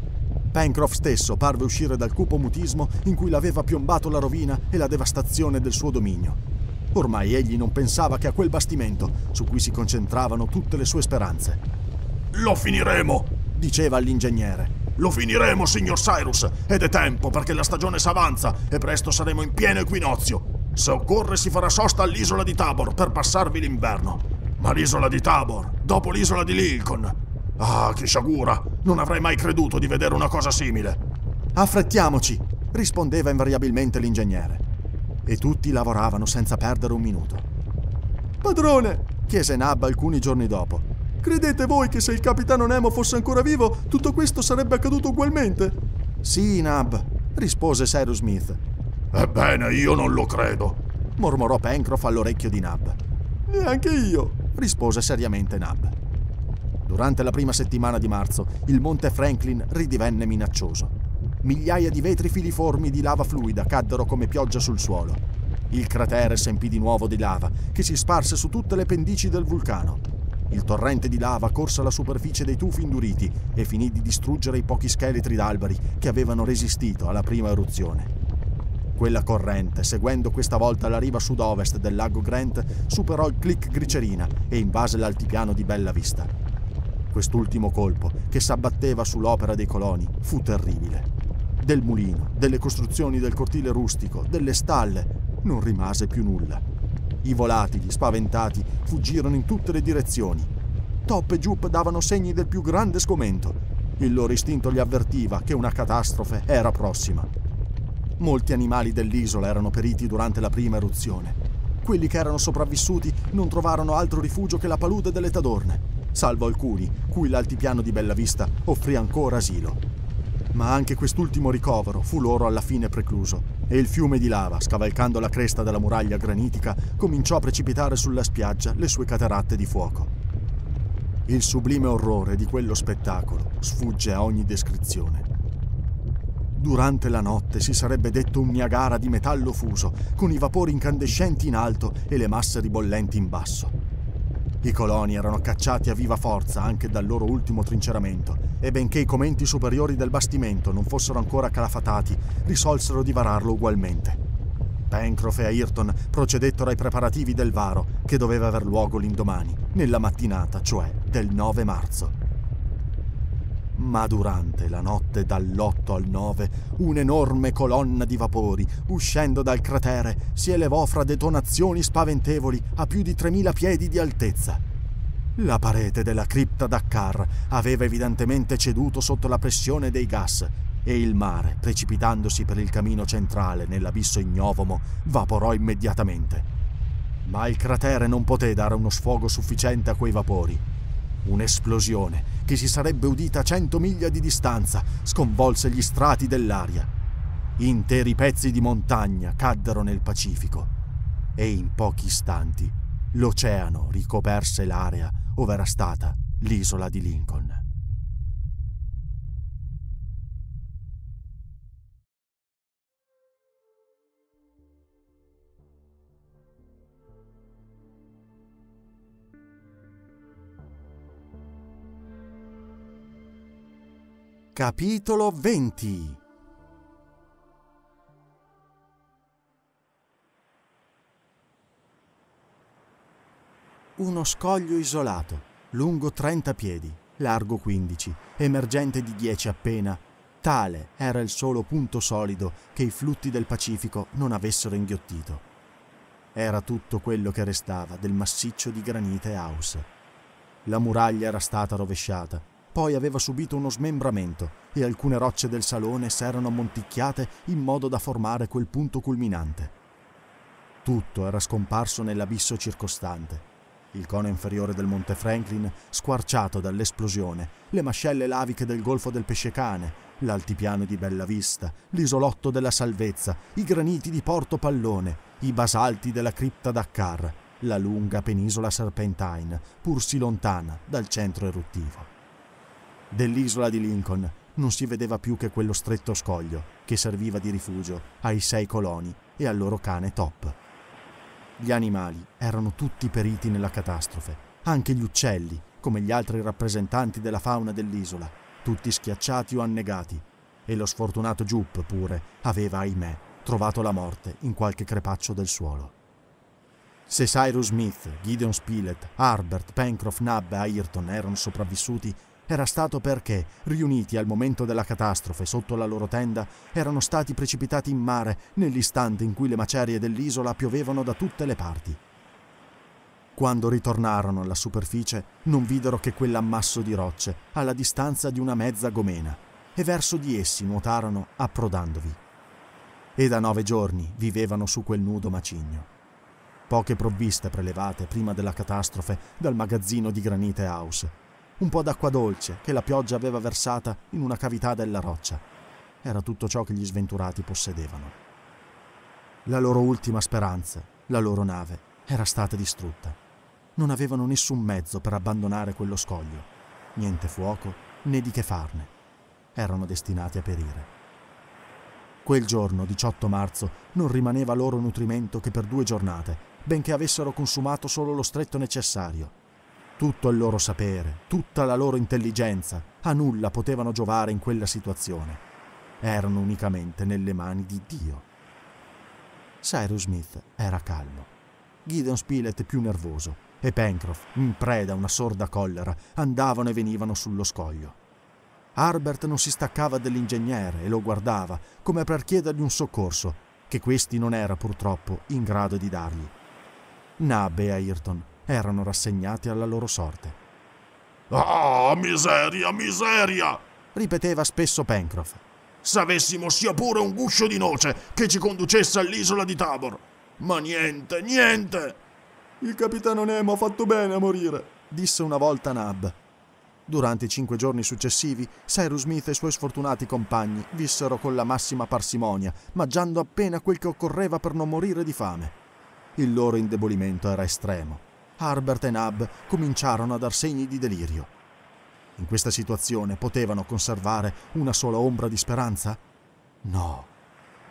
[SPEAKER 1] Pencroff stesso parve uscire dal cupo mutismo in cui l'aveva piombato la rovina e la devastazione del suo dominio. Ormai egli non pensava che a quel bastimento su cui si concentravano tutte le sue speranze. Lo finiremo, diceva all'ingegnere. Lo finiremo, signor Cyrus, ed è tempo perché la stagione s'avanza e presto saremo in pieno equinozio. Se occorre si farà sosta all'isola di Tabor per passarvi l'inverno. Ma l'isola di Tabor, dopo l'isola di Lilcon. Ah, che sciagura! Non avrei mai creduto di vedere una cosa simile. Affrettiamoci, rispondeva invariabilmente l'ingegnere. E tutti lavoravano senza perdere un minuto. Padrone, chiese Nab alcuni giorni dopo. Credete voi che se il capitano Nemo fosse ancora vivo, tutto questo sarebbe accaduto ugualmente? Sì, Nab, rispose Cyrus Smith. Ebbene, io non lo credo, mormorò Pencroff all'orecchio di Nab. Neanche io, rispose seriamente Nab. Durante la prima settimana di marzo, il monte Franklin ridivenne minaccioso. Migliaia di vetri filiformi di lava fluida caddero come pioggia sul suolo. Il cratere s'empì di nuovo di lava, che si sparse su tutte le pendici del vulcano. Il torrente di lava corse alla superficie dei tufi induriti e finì di distruggere i pochi scheletri d'alberi che avevano resistito alla prima eruzione. Quella corrente, seguendo questa volta la riva sud-ovest del lago Grant, superò il click Gricerina e invase l'altipiano di Bella Vista. Quest'ultimo colpo, che s'abbatteva sull'opera dei coloni, fu terribile. Del mulino, delle costruzioni del cortile rustico, delle stalle, non rimase più nulla. I volatili, spaventati, fuggirono in tutte le direzioni. Top e Jup davano segni del più grande sgomento. Il loro istinto li avvertiva che una catastrofe era prossima. Molti animali dell'isola erano periti durante la prima eruzione. Quelli che erano sopravvissuti non trovarono altro rifugio che la palude delle Tadorne, salvo alcuni, cui l'altipiano di Bellavista offrì ancora asilo ma anche quest'ultimo ricovero fu loro alla fine precluso e il fiume di lava, scavalcando la cresta della muraglia granitica, cominciò a precipitare sulla spiaggia le sue cataratte di fuoco. Il sublime orrore di quello spettacolo sfugge a ogni descrizione. Durante la notte si sarebbe detto un Niagara di metallo fuso, con i vapori incandescenti in alto e le masse ribollenti in basso. I coloni erano cacciati a viva forza anche dal loro ultimo trinceramento e benché i commenti superiori del bastimento non fossero ancora calafatati, risolsero di vararlo ugualmente. Pencroff e Ayrton procedettero ai preparativi del varo che doveva aver luogo l'indomani, nella mattinata cioè del 9 marzo. Ma durante la notte dall'8 al 9 un'enorme colonna di vapori, uscendo dal cratere, si elevò fra detonazioni spaventevoli a più di 3.000 piedi di altezza. La parete della cripta Dakar aveva evidentemente ceduto sotto la pressione dei gas e il mare, precipitandosi per il camino centrale nell'abisso ignovomo, vaporò immediatamente. Ma il cratere non poté dare uno sfogo sufficiente a quei vapori Un'esplosione, che si sarebbe udita a cento miglia di distanza, sconvolse gli strati dell'aria. Interi pezzi di montagna caddero nel Pacifico e in pochi istanti l'oceano ricoperse l'area ove era stata l'isola di Lincoln. Capitolo 20 Uno scoglio isolato, lungo 30 piedi, largo 15, emergente di 10 appena. Tale era il solo punto solido che i flutti del Pacifico non avessero inghiottito. Era tutto quello che restava del massiccio di granite house. La muraglia era stata rovesciata poi aveva subito uno smembramento e alcune rocce del salone s'erano monticchiate in modo da formare quel punto culminante. Tutto era scomparso nell'abisso circostante. Il cono inferiore del Monte Franklin, squarciato dall'esplosione, le mascelle laviche del Golfo del Pescecane, l'altipiano di Bella Vista, l'isolotto della Salvezza, i graniti di Porto Pallone, i basalti della cripta Dakar, la lunga penisola Serpentine, pur si lontana dal centro eruttivo. Dell'isola di Lincoln non si vedeva più che quello stretto scoglio che serviva di rifugio ai sei coloni e al loro cane Top. Gli animali erano tutti periti nella catastrofe, anche gli uccelli, come gli altri rappresentanti della fauna dell'isola, tutti schiacciati o annegati, e lo sfortunato Jupp pure aveva, ahimè, trovato la morte in qualche crepaccio del suolo. Se Cyrus Smith, Gideon Spilett, Harbert, Pencroff, Nab e Ayrton erano sopravvissuti, era stato perché, riuniti al momento della catastrofe sotto la loro tenda, erano stati precipitati in mare nell'istante in cui le macerie dell'isola piovevano da tutte le parti. Quando ritornarono alla superficie, non videro che quell'ammasso di rocce alla distanza di una mezza gomena e verso di essi nuotarono approdandovi. E da nove giorni vivevano su quel nudo macigno. Poche provviste prelevate prima della catastrofe dal magazzino di Granite House un po' d'acqua dolce che la pioggia aveva versata in una cavità della roccia. Era tutto ciò che gli sventurati possedevano. La loro ultima speranza, la loro nave, era stata distrutta. Non avevano nessun mezzo per abbandonare quello scoglio. Niente fuoco, né di che farne. Erano destinati a perire. Quel giorno, 18 marzo, non rimaneva loro nutrimento che per due giornate, benché avessero consumato solo lo stretto necessario tutto il loro sapere, tutta la loro intelligenza, a nulla potevano giovare in quella situazione. Erano unicamente nelle mani di Dio. Cyrus Smith era calmo, Gideon Spilett più nervoso e Pencroff, in preda a una sorda collera, andavano e venivano sullo scoglio. Harbert non si staccava dell'ingegnere e lo guardava come per chiedergli un soccorso, che questi non era purtroppo in grado di dargli. Nab e Ayrton erano rassegnati alla loro sorte. Ah, miseria, miseria! ripeteva spesso Pencroff. Se avessimo sia pure un guscio di noce che ci conducesse all'isola di Tabor! Ma niente, niente! Il capitano Nemo ha fatto bene a morire, disse una volta Nab. Durante i cinque giorni successivi, Cyrus Smith e i suoi sfortunati compagni vissero con la massima parsimonia, mangiando appena quel che occorreva per non morire di fame. Il loro indebolimento era estremo Harbert e Nab cominciarono a dar segni di delirio. In questa situazione potevano conservare una sola ombra di speranza? No.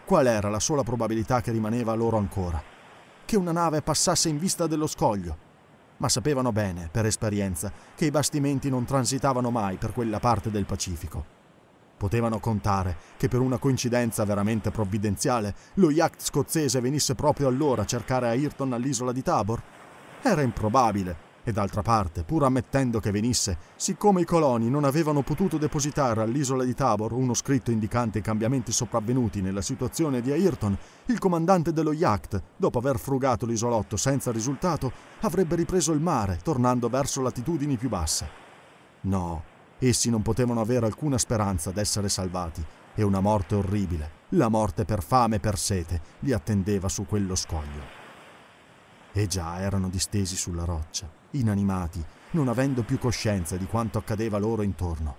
[SPEAKER 1] Qual era la sola probabilità che rimaneva a loro ancora? Che una nave passasse in vista dello scoglio. Ma sapevano bene, per esperienza, che i bastimenti non transitavano mai per quella parte del Pacifico. Potevano contare che per una coincidenza veramente provvidenziale lo yacht scozzese venisse proprio allora a cercare Ayrton all'isola di Tabor? era improbabile, e d'altra parte, pur ammettendo che venisse, siccome i coloni non avevano potuto depositare all'isola di Tabor uno scritto indicante i cambiamenti sopravvenuti nella situazione di Ayrton, il comandante dello yacht, dopo aver frugato l'isolotto senza risultato, avrebbe ripreso il mare, tornando verso latitudini più basse. No, essi non potevano avere alcuna speranza d'essere salvati, e una morte orribile, la morte per fame e per sete, li attendeva su quello scoglio e già erano distesi sulla roccia, inanimati, non avendo più coscienza di quanto accadeva loro intorno.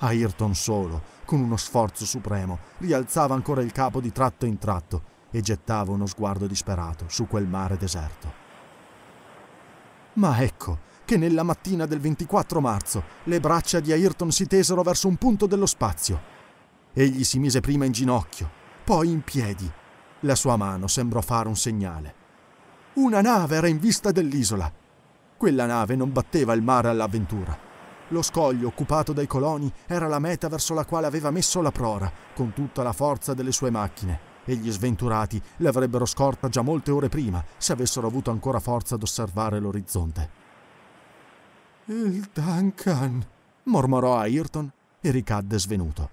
[SPEAKER 1] Ayrton solo, con uno sforzo supremo, rialzava ancora il capo di tratto in tratto e gettava uno sguardo disperato su quel mare deserto. Ma ecco che nella mattina del 24 marzo le braccia di Ayrton si tesero verso un punto dello spazio. Egli si mise prima in ginocchio, poi in piedi. La sua mano sembrò fare un segnale. Una nave era in vista dell'isola. Quella nave non batteva il mare all'avventura. Lo scoglio occupato dai coloni era la meta verso la quale aveva messo la prora, con tutta la forza delle sue macchine, e gli sventurati l'avrebbero scorta già molte ore prima, se avessero avuto ancora forza ad osservare l'orizzonte. Il Duncan, mormorò Ayrton e ricadde svenuto.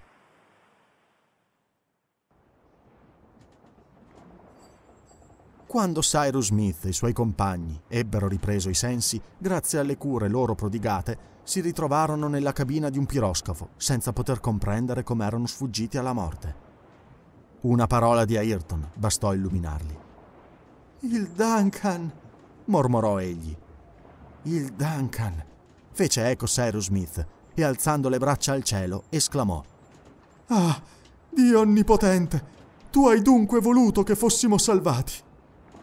[SPEAKER 1] Quando Cyrus Smith e i suoi compagni ebbero ripreso i sensi, grazie alle cure loro prodigate, si ritrovarono nella cabina di un piroscafo, senza poter comprendere come erano sfuggiti alla morte. Una parola di Ayrton bastò a illuminarli. Il Duncan! mormorò egli. Il Duncan! fece eco Cyrus Smith e alzando le braccia al cielo esclamò. Ah, Dio onnipotente! Tu hai dunque voluto che fossimo salvati!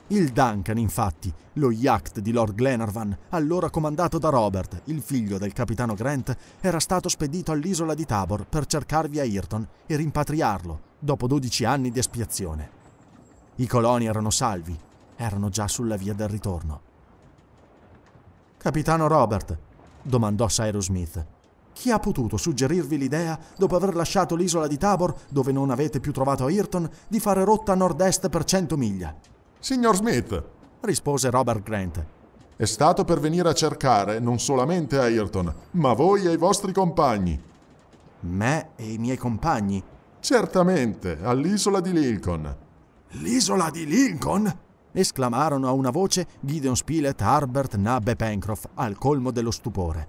[SPEAKER 1] Il Duncan, infatti, lo yacht di Lord Glenarvan, allora comandato da Robert, il figlio del capitano Grant, era stato spedito all'isola di Tabor per cercarvi a Ayrton e rimpatriarlo, dopo 12 anni di espiazione. I coloni erano salvi, erano già sulla via del ritorno. Capitano Robert, domandò Cyrus Smith, chi ha potuto suggerirvi l'idea, dopo aver lasciato l'isola di Tabor, dove non avete più trovato Ayrton, di fare rotta a nord-est per 100 miglia? Signor Smith, rispose Robert Grant. È stato per venire a cercare non solamente Ayrton, ma voi e i vostri compagni. Me e i miei compagni? Certamente, all'isola di Lincoln. L'isola di Lincoln? esclamarono a una voce Gideon Spilett, Harbert, Nab e Pencroff, al colmo dello stupore.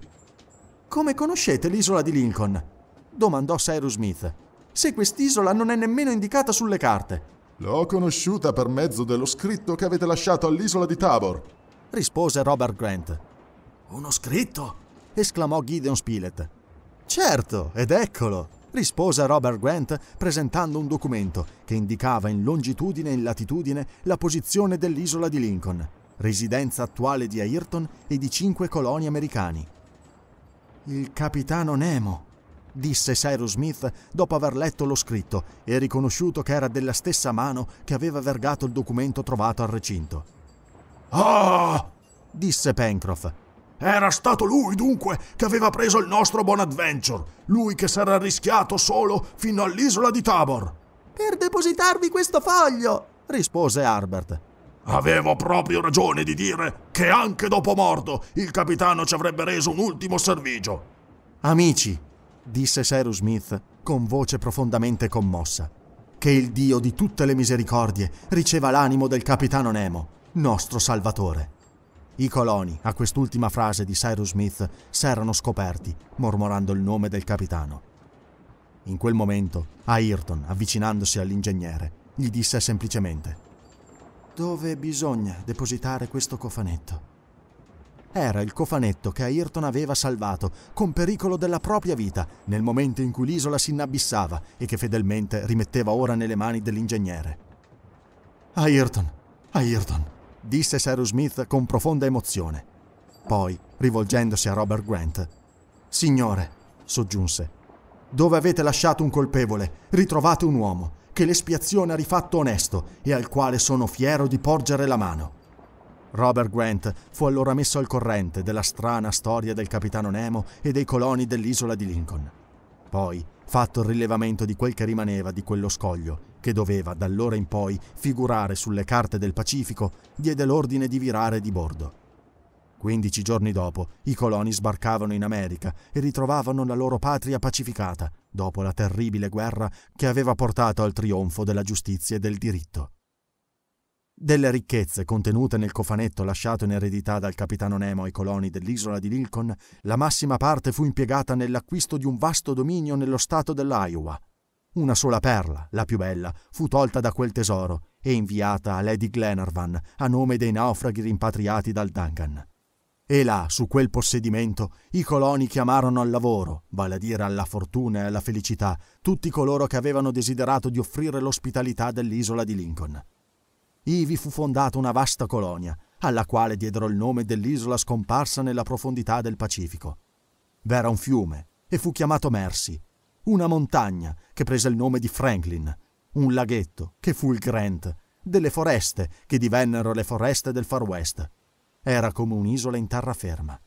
[SPEAKER 1] Come conoscete l'isola di Lincoln? domandò Cyrus Smith. Se quest'isola non è nemmeno indicata sulle carte. L'ho conosciuta per mezzo dello scritto che avete lasciato all'isola di Tabor, rispose Robert Grant. Uno scritto? esclamò Gideon Spilett. Certo, ed eccolo, rispose Robert Grant presentando un documento che indicava in longitudine e in latitudine la posizione dell'isola di Lincoln, residenza attuale di Ayrton e di cinque coloni americani. Il capitano Nemo, disse Cyrus Smith dopo aver letto lo scritto e riconosciuto che era della stessa mano che aveva vergato il documento trovato al recinto. Ah! disse Pencroff. Era stato lui, dunque, che aveva preso il nostro Bonadventure, lui che s'era arrischiato solo fino all'isola di Tabor. Per depositarvi questo foglio, rispose Harbert. Avevo proprio ragione di dire che anche dopo morto il capitano ci avrebbe reso un ultimo servigio. Amici, disse Cyrus Smith con voce profondamente commossa. Che il Dio di tutte le misericordie riceva l'animo del capitano Nemo, nostro Salvatore. I coloni, a quest'ultima frase di Cyrus Smith, s'erano scoperti, mormorando il nome del capitano. In quel momento, Ayrton, avvicinandosi all'ingegnere, gli disse semplicemente: Dove bisogna depositare questo cofanetto? Era il cofanetto che Ayrton aveva salvato con pericolo della propria vita nel momento in cui l'isola si inabissava e che fedelmente rimetteva ora nelle mani dell'ingegnere. Ayrton, Ayrton, disse Cyrus Smith con profonda emozione. Poi, rivolgendosi a Robert Grant, Signore, soggiunse, dove avete lasciato un colpevole, ritrovate un uomo che l'espiazione ha rifatto onesto e al quale sono fiero di porgere la mano. Robert Grant fu allora messo al corrente della strana storia del capitano Nemo e dei coloni dell'isola di Lincoln. Poi, fatto il rilevamento di quel che rimaneva di quello scoglio, che doveva d'allora in poi figurare sulle carte del Pacifico, diede l'ordine di virare di bordo. Quindici giorni dopo, i coloni sbarcavano in America e ritrovavano la loro patria pacificata, dopo la terribile guerra che aveva portato al trionfo della giustizia e del diritto. Delle ricchezze contenute nel cofanetto lasciato in eredità dal capitano Nemo ai coloni dell'isola di Lincoln, la massima parte fu impiegata nell'acquisto di un vasto dominio nello stato dell'Iowa. Una sola perla, la più bella, fu tolta da quel tesoro e inviata a Lady Glenarvan a nome dei naufraghi rimpatriati dal Duncan. E là, su quel possedimento, i coloni chiamarono al lavoro, vale a dire alla fortuna e alla felicità, tutti coloro che avevano desiderato di offrire l'ospitalità dell'isola di Lincoln ivi fu fondata una vasta colonia, alla quale diedero il nome dell'isola scomparsa nella profondità del Pacifico. V'era un fiume e fu chiamato Mercy, una montagna che prese il nome di Franklin, un laghetto che fu il Grant, delle foreste che divennero le foreste del Far West. Era come un'isola in terraferma.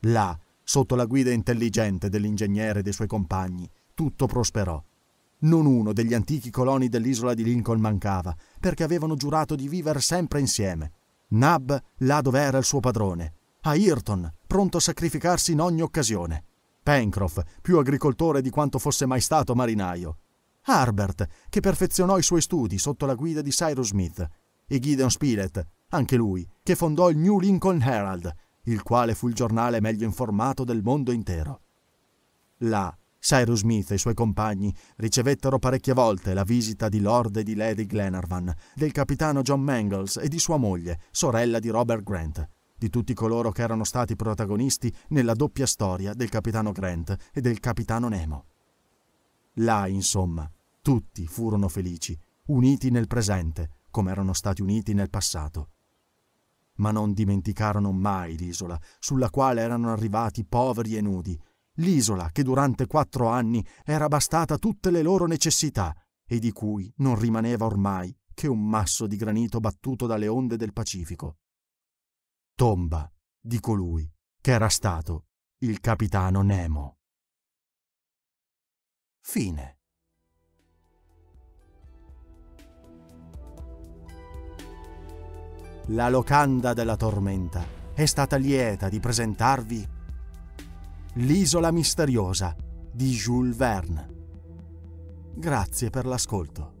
[SPEAKER 1] Là, sotto la guida intelligente dell'ingegnere e dei suoi compagni, tutto prosperò non uno degli antichi coloni dell'isola di Lincoln mancava, perché avevano giurato di vivere sempre insieme. Nab là dove era il suo padrone, a Ayrton, pronto a sacrificarsi in ogni occasione, Pencroff, più agricoltore di quanto fosse mai stato marinaio, Harbert, che perfezionò i suoi studi sotto la guida di Cyrus Smith, e Gideon Spilett, anche lui, che fondò il New Lincoln Herald, il quale fu il giornale meglio informato del mondo intero. Là Cyrus Smith e i suoi compagni ricevettero parecchie volte la visita di Lord e di Lady Glenarvan, del capitano John Mangles e di sua moglie, sorella di Robert Grant, di tutti coloro che erano stati protagonisti nella doppia storia del capitano Grant e del capitano Nemo. Là, insomma, tutti furono felici, uniti nel presente, come erano stati uniti nel passato. Ma non dimenticarono mai l'isola sulla quale erano arrivati poveri e nudi, l'isola che durante quattro anni era bastata a tutte le loro necessità e di cui non rimaneva ormai che un masso di granito battuto dalle onde del Pacifico. Tomba di colui che era stato il capitano Nemo. Fine. La locanda della tormenta è stata lieta di presentarvi L'isola misteriosa di Jules Verne. Grazie per l'ascolto.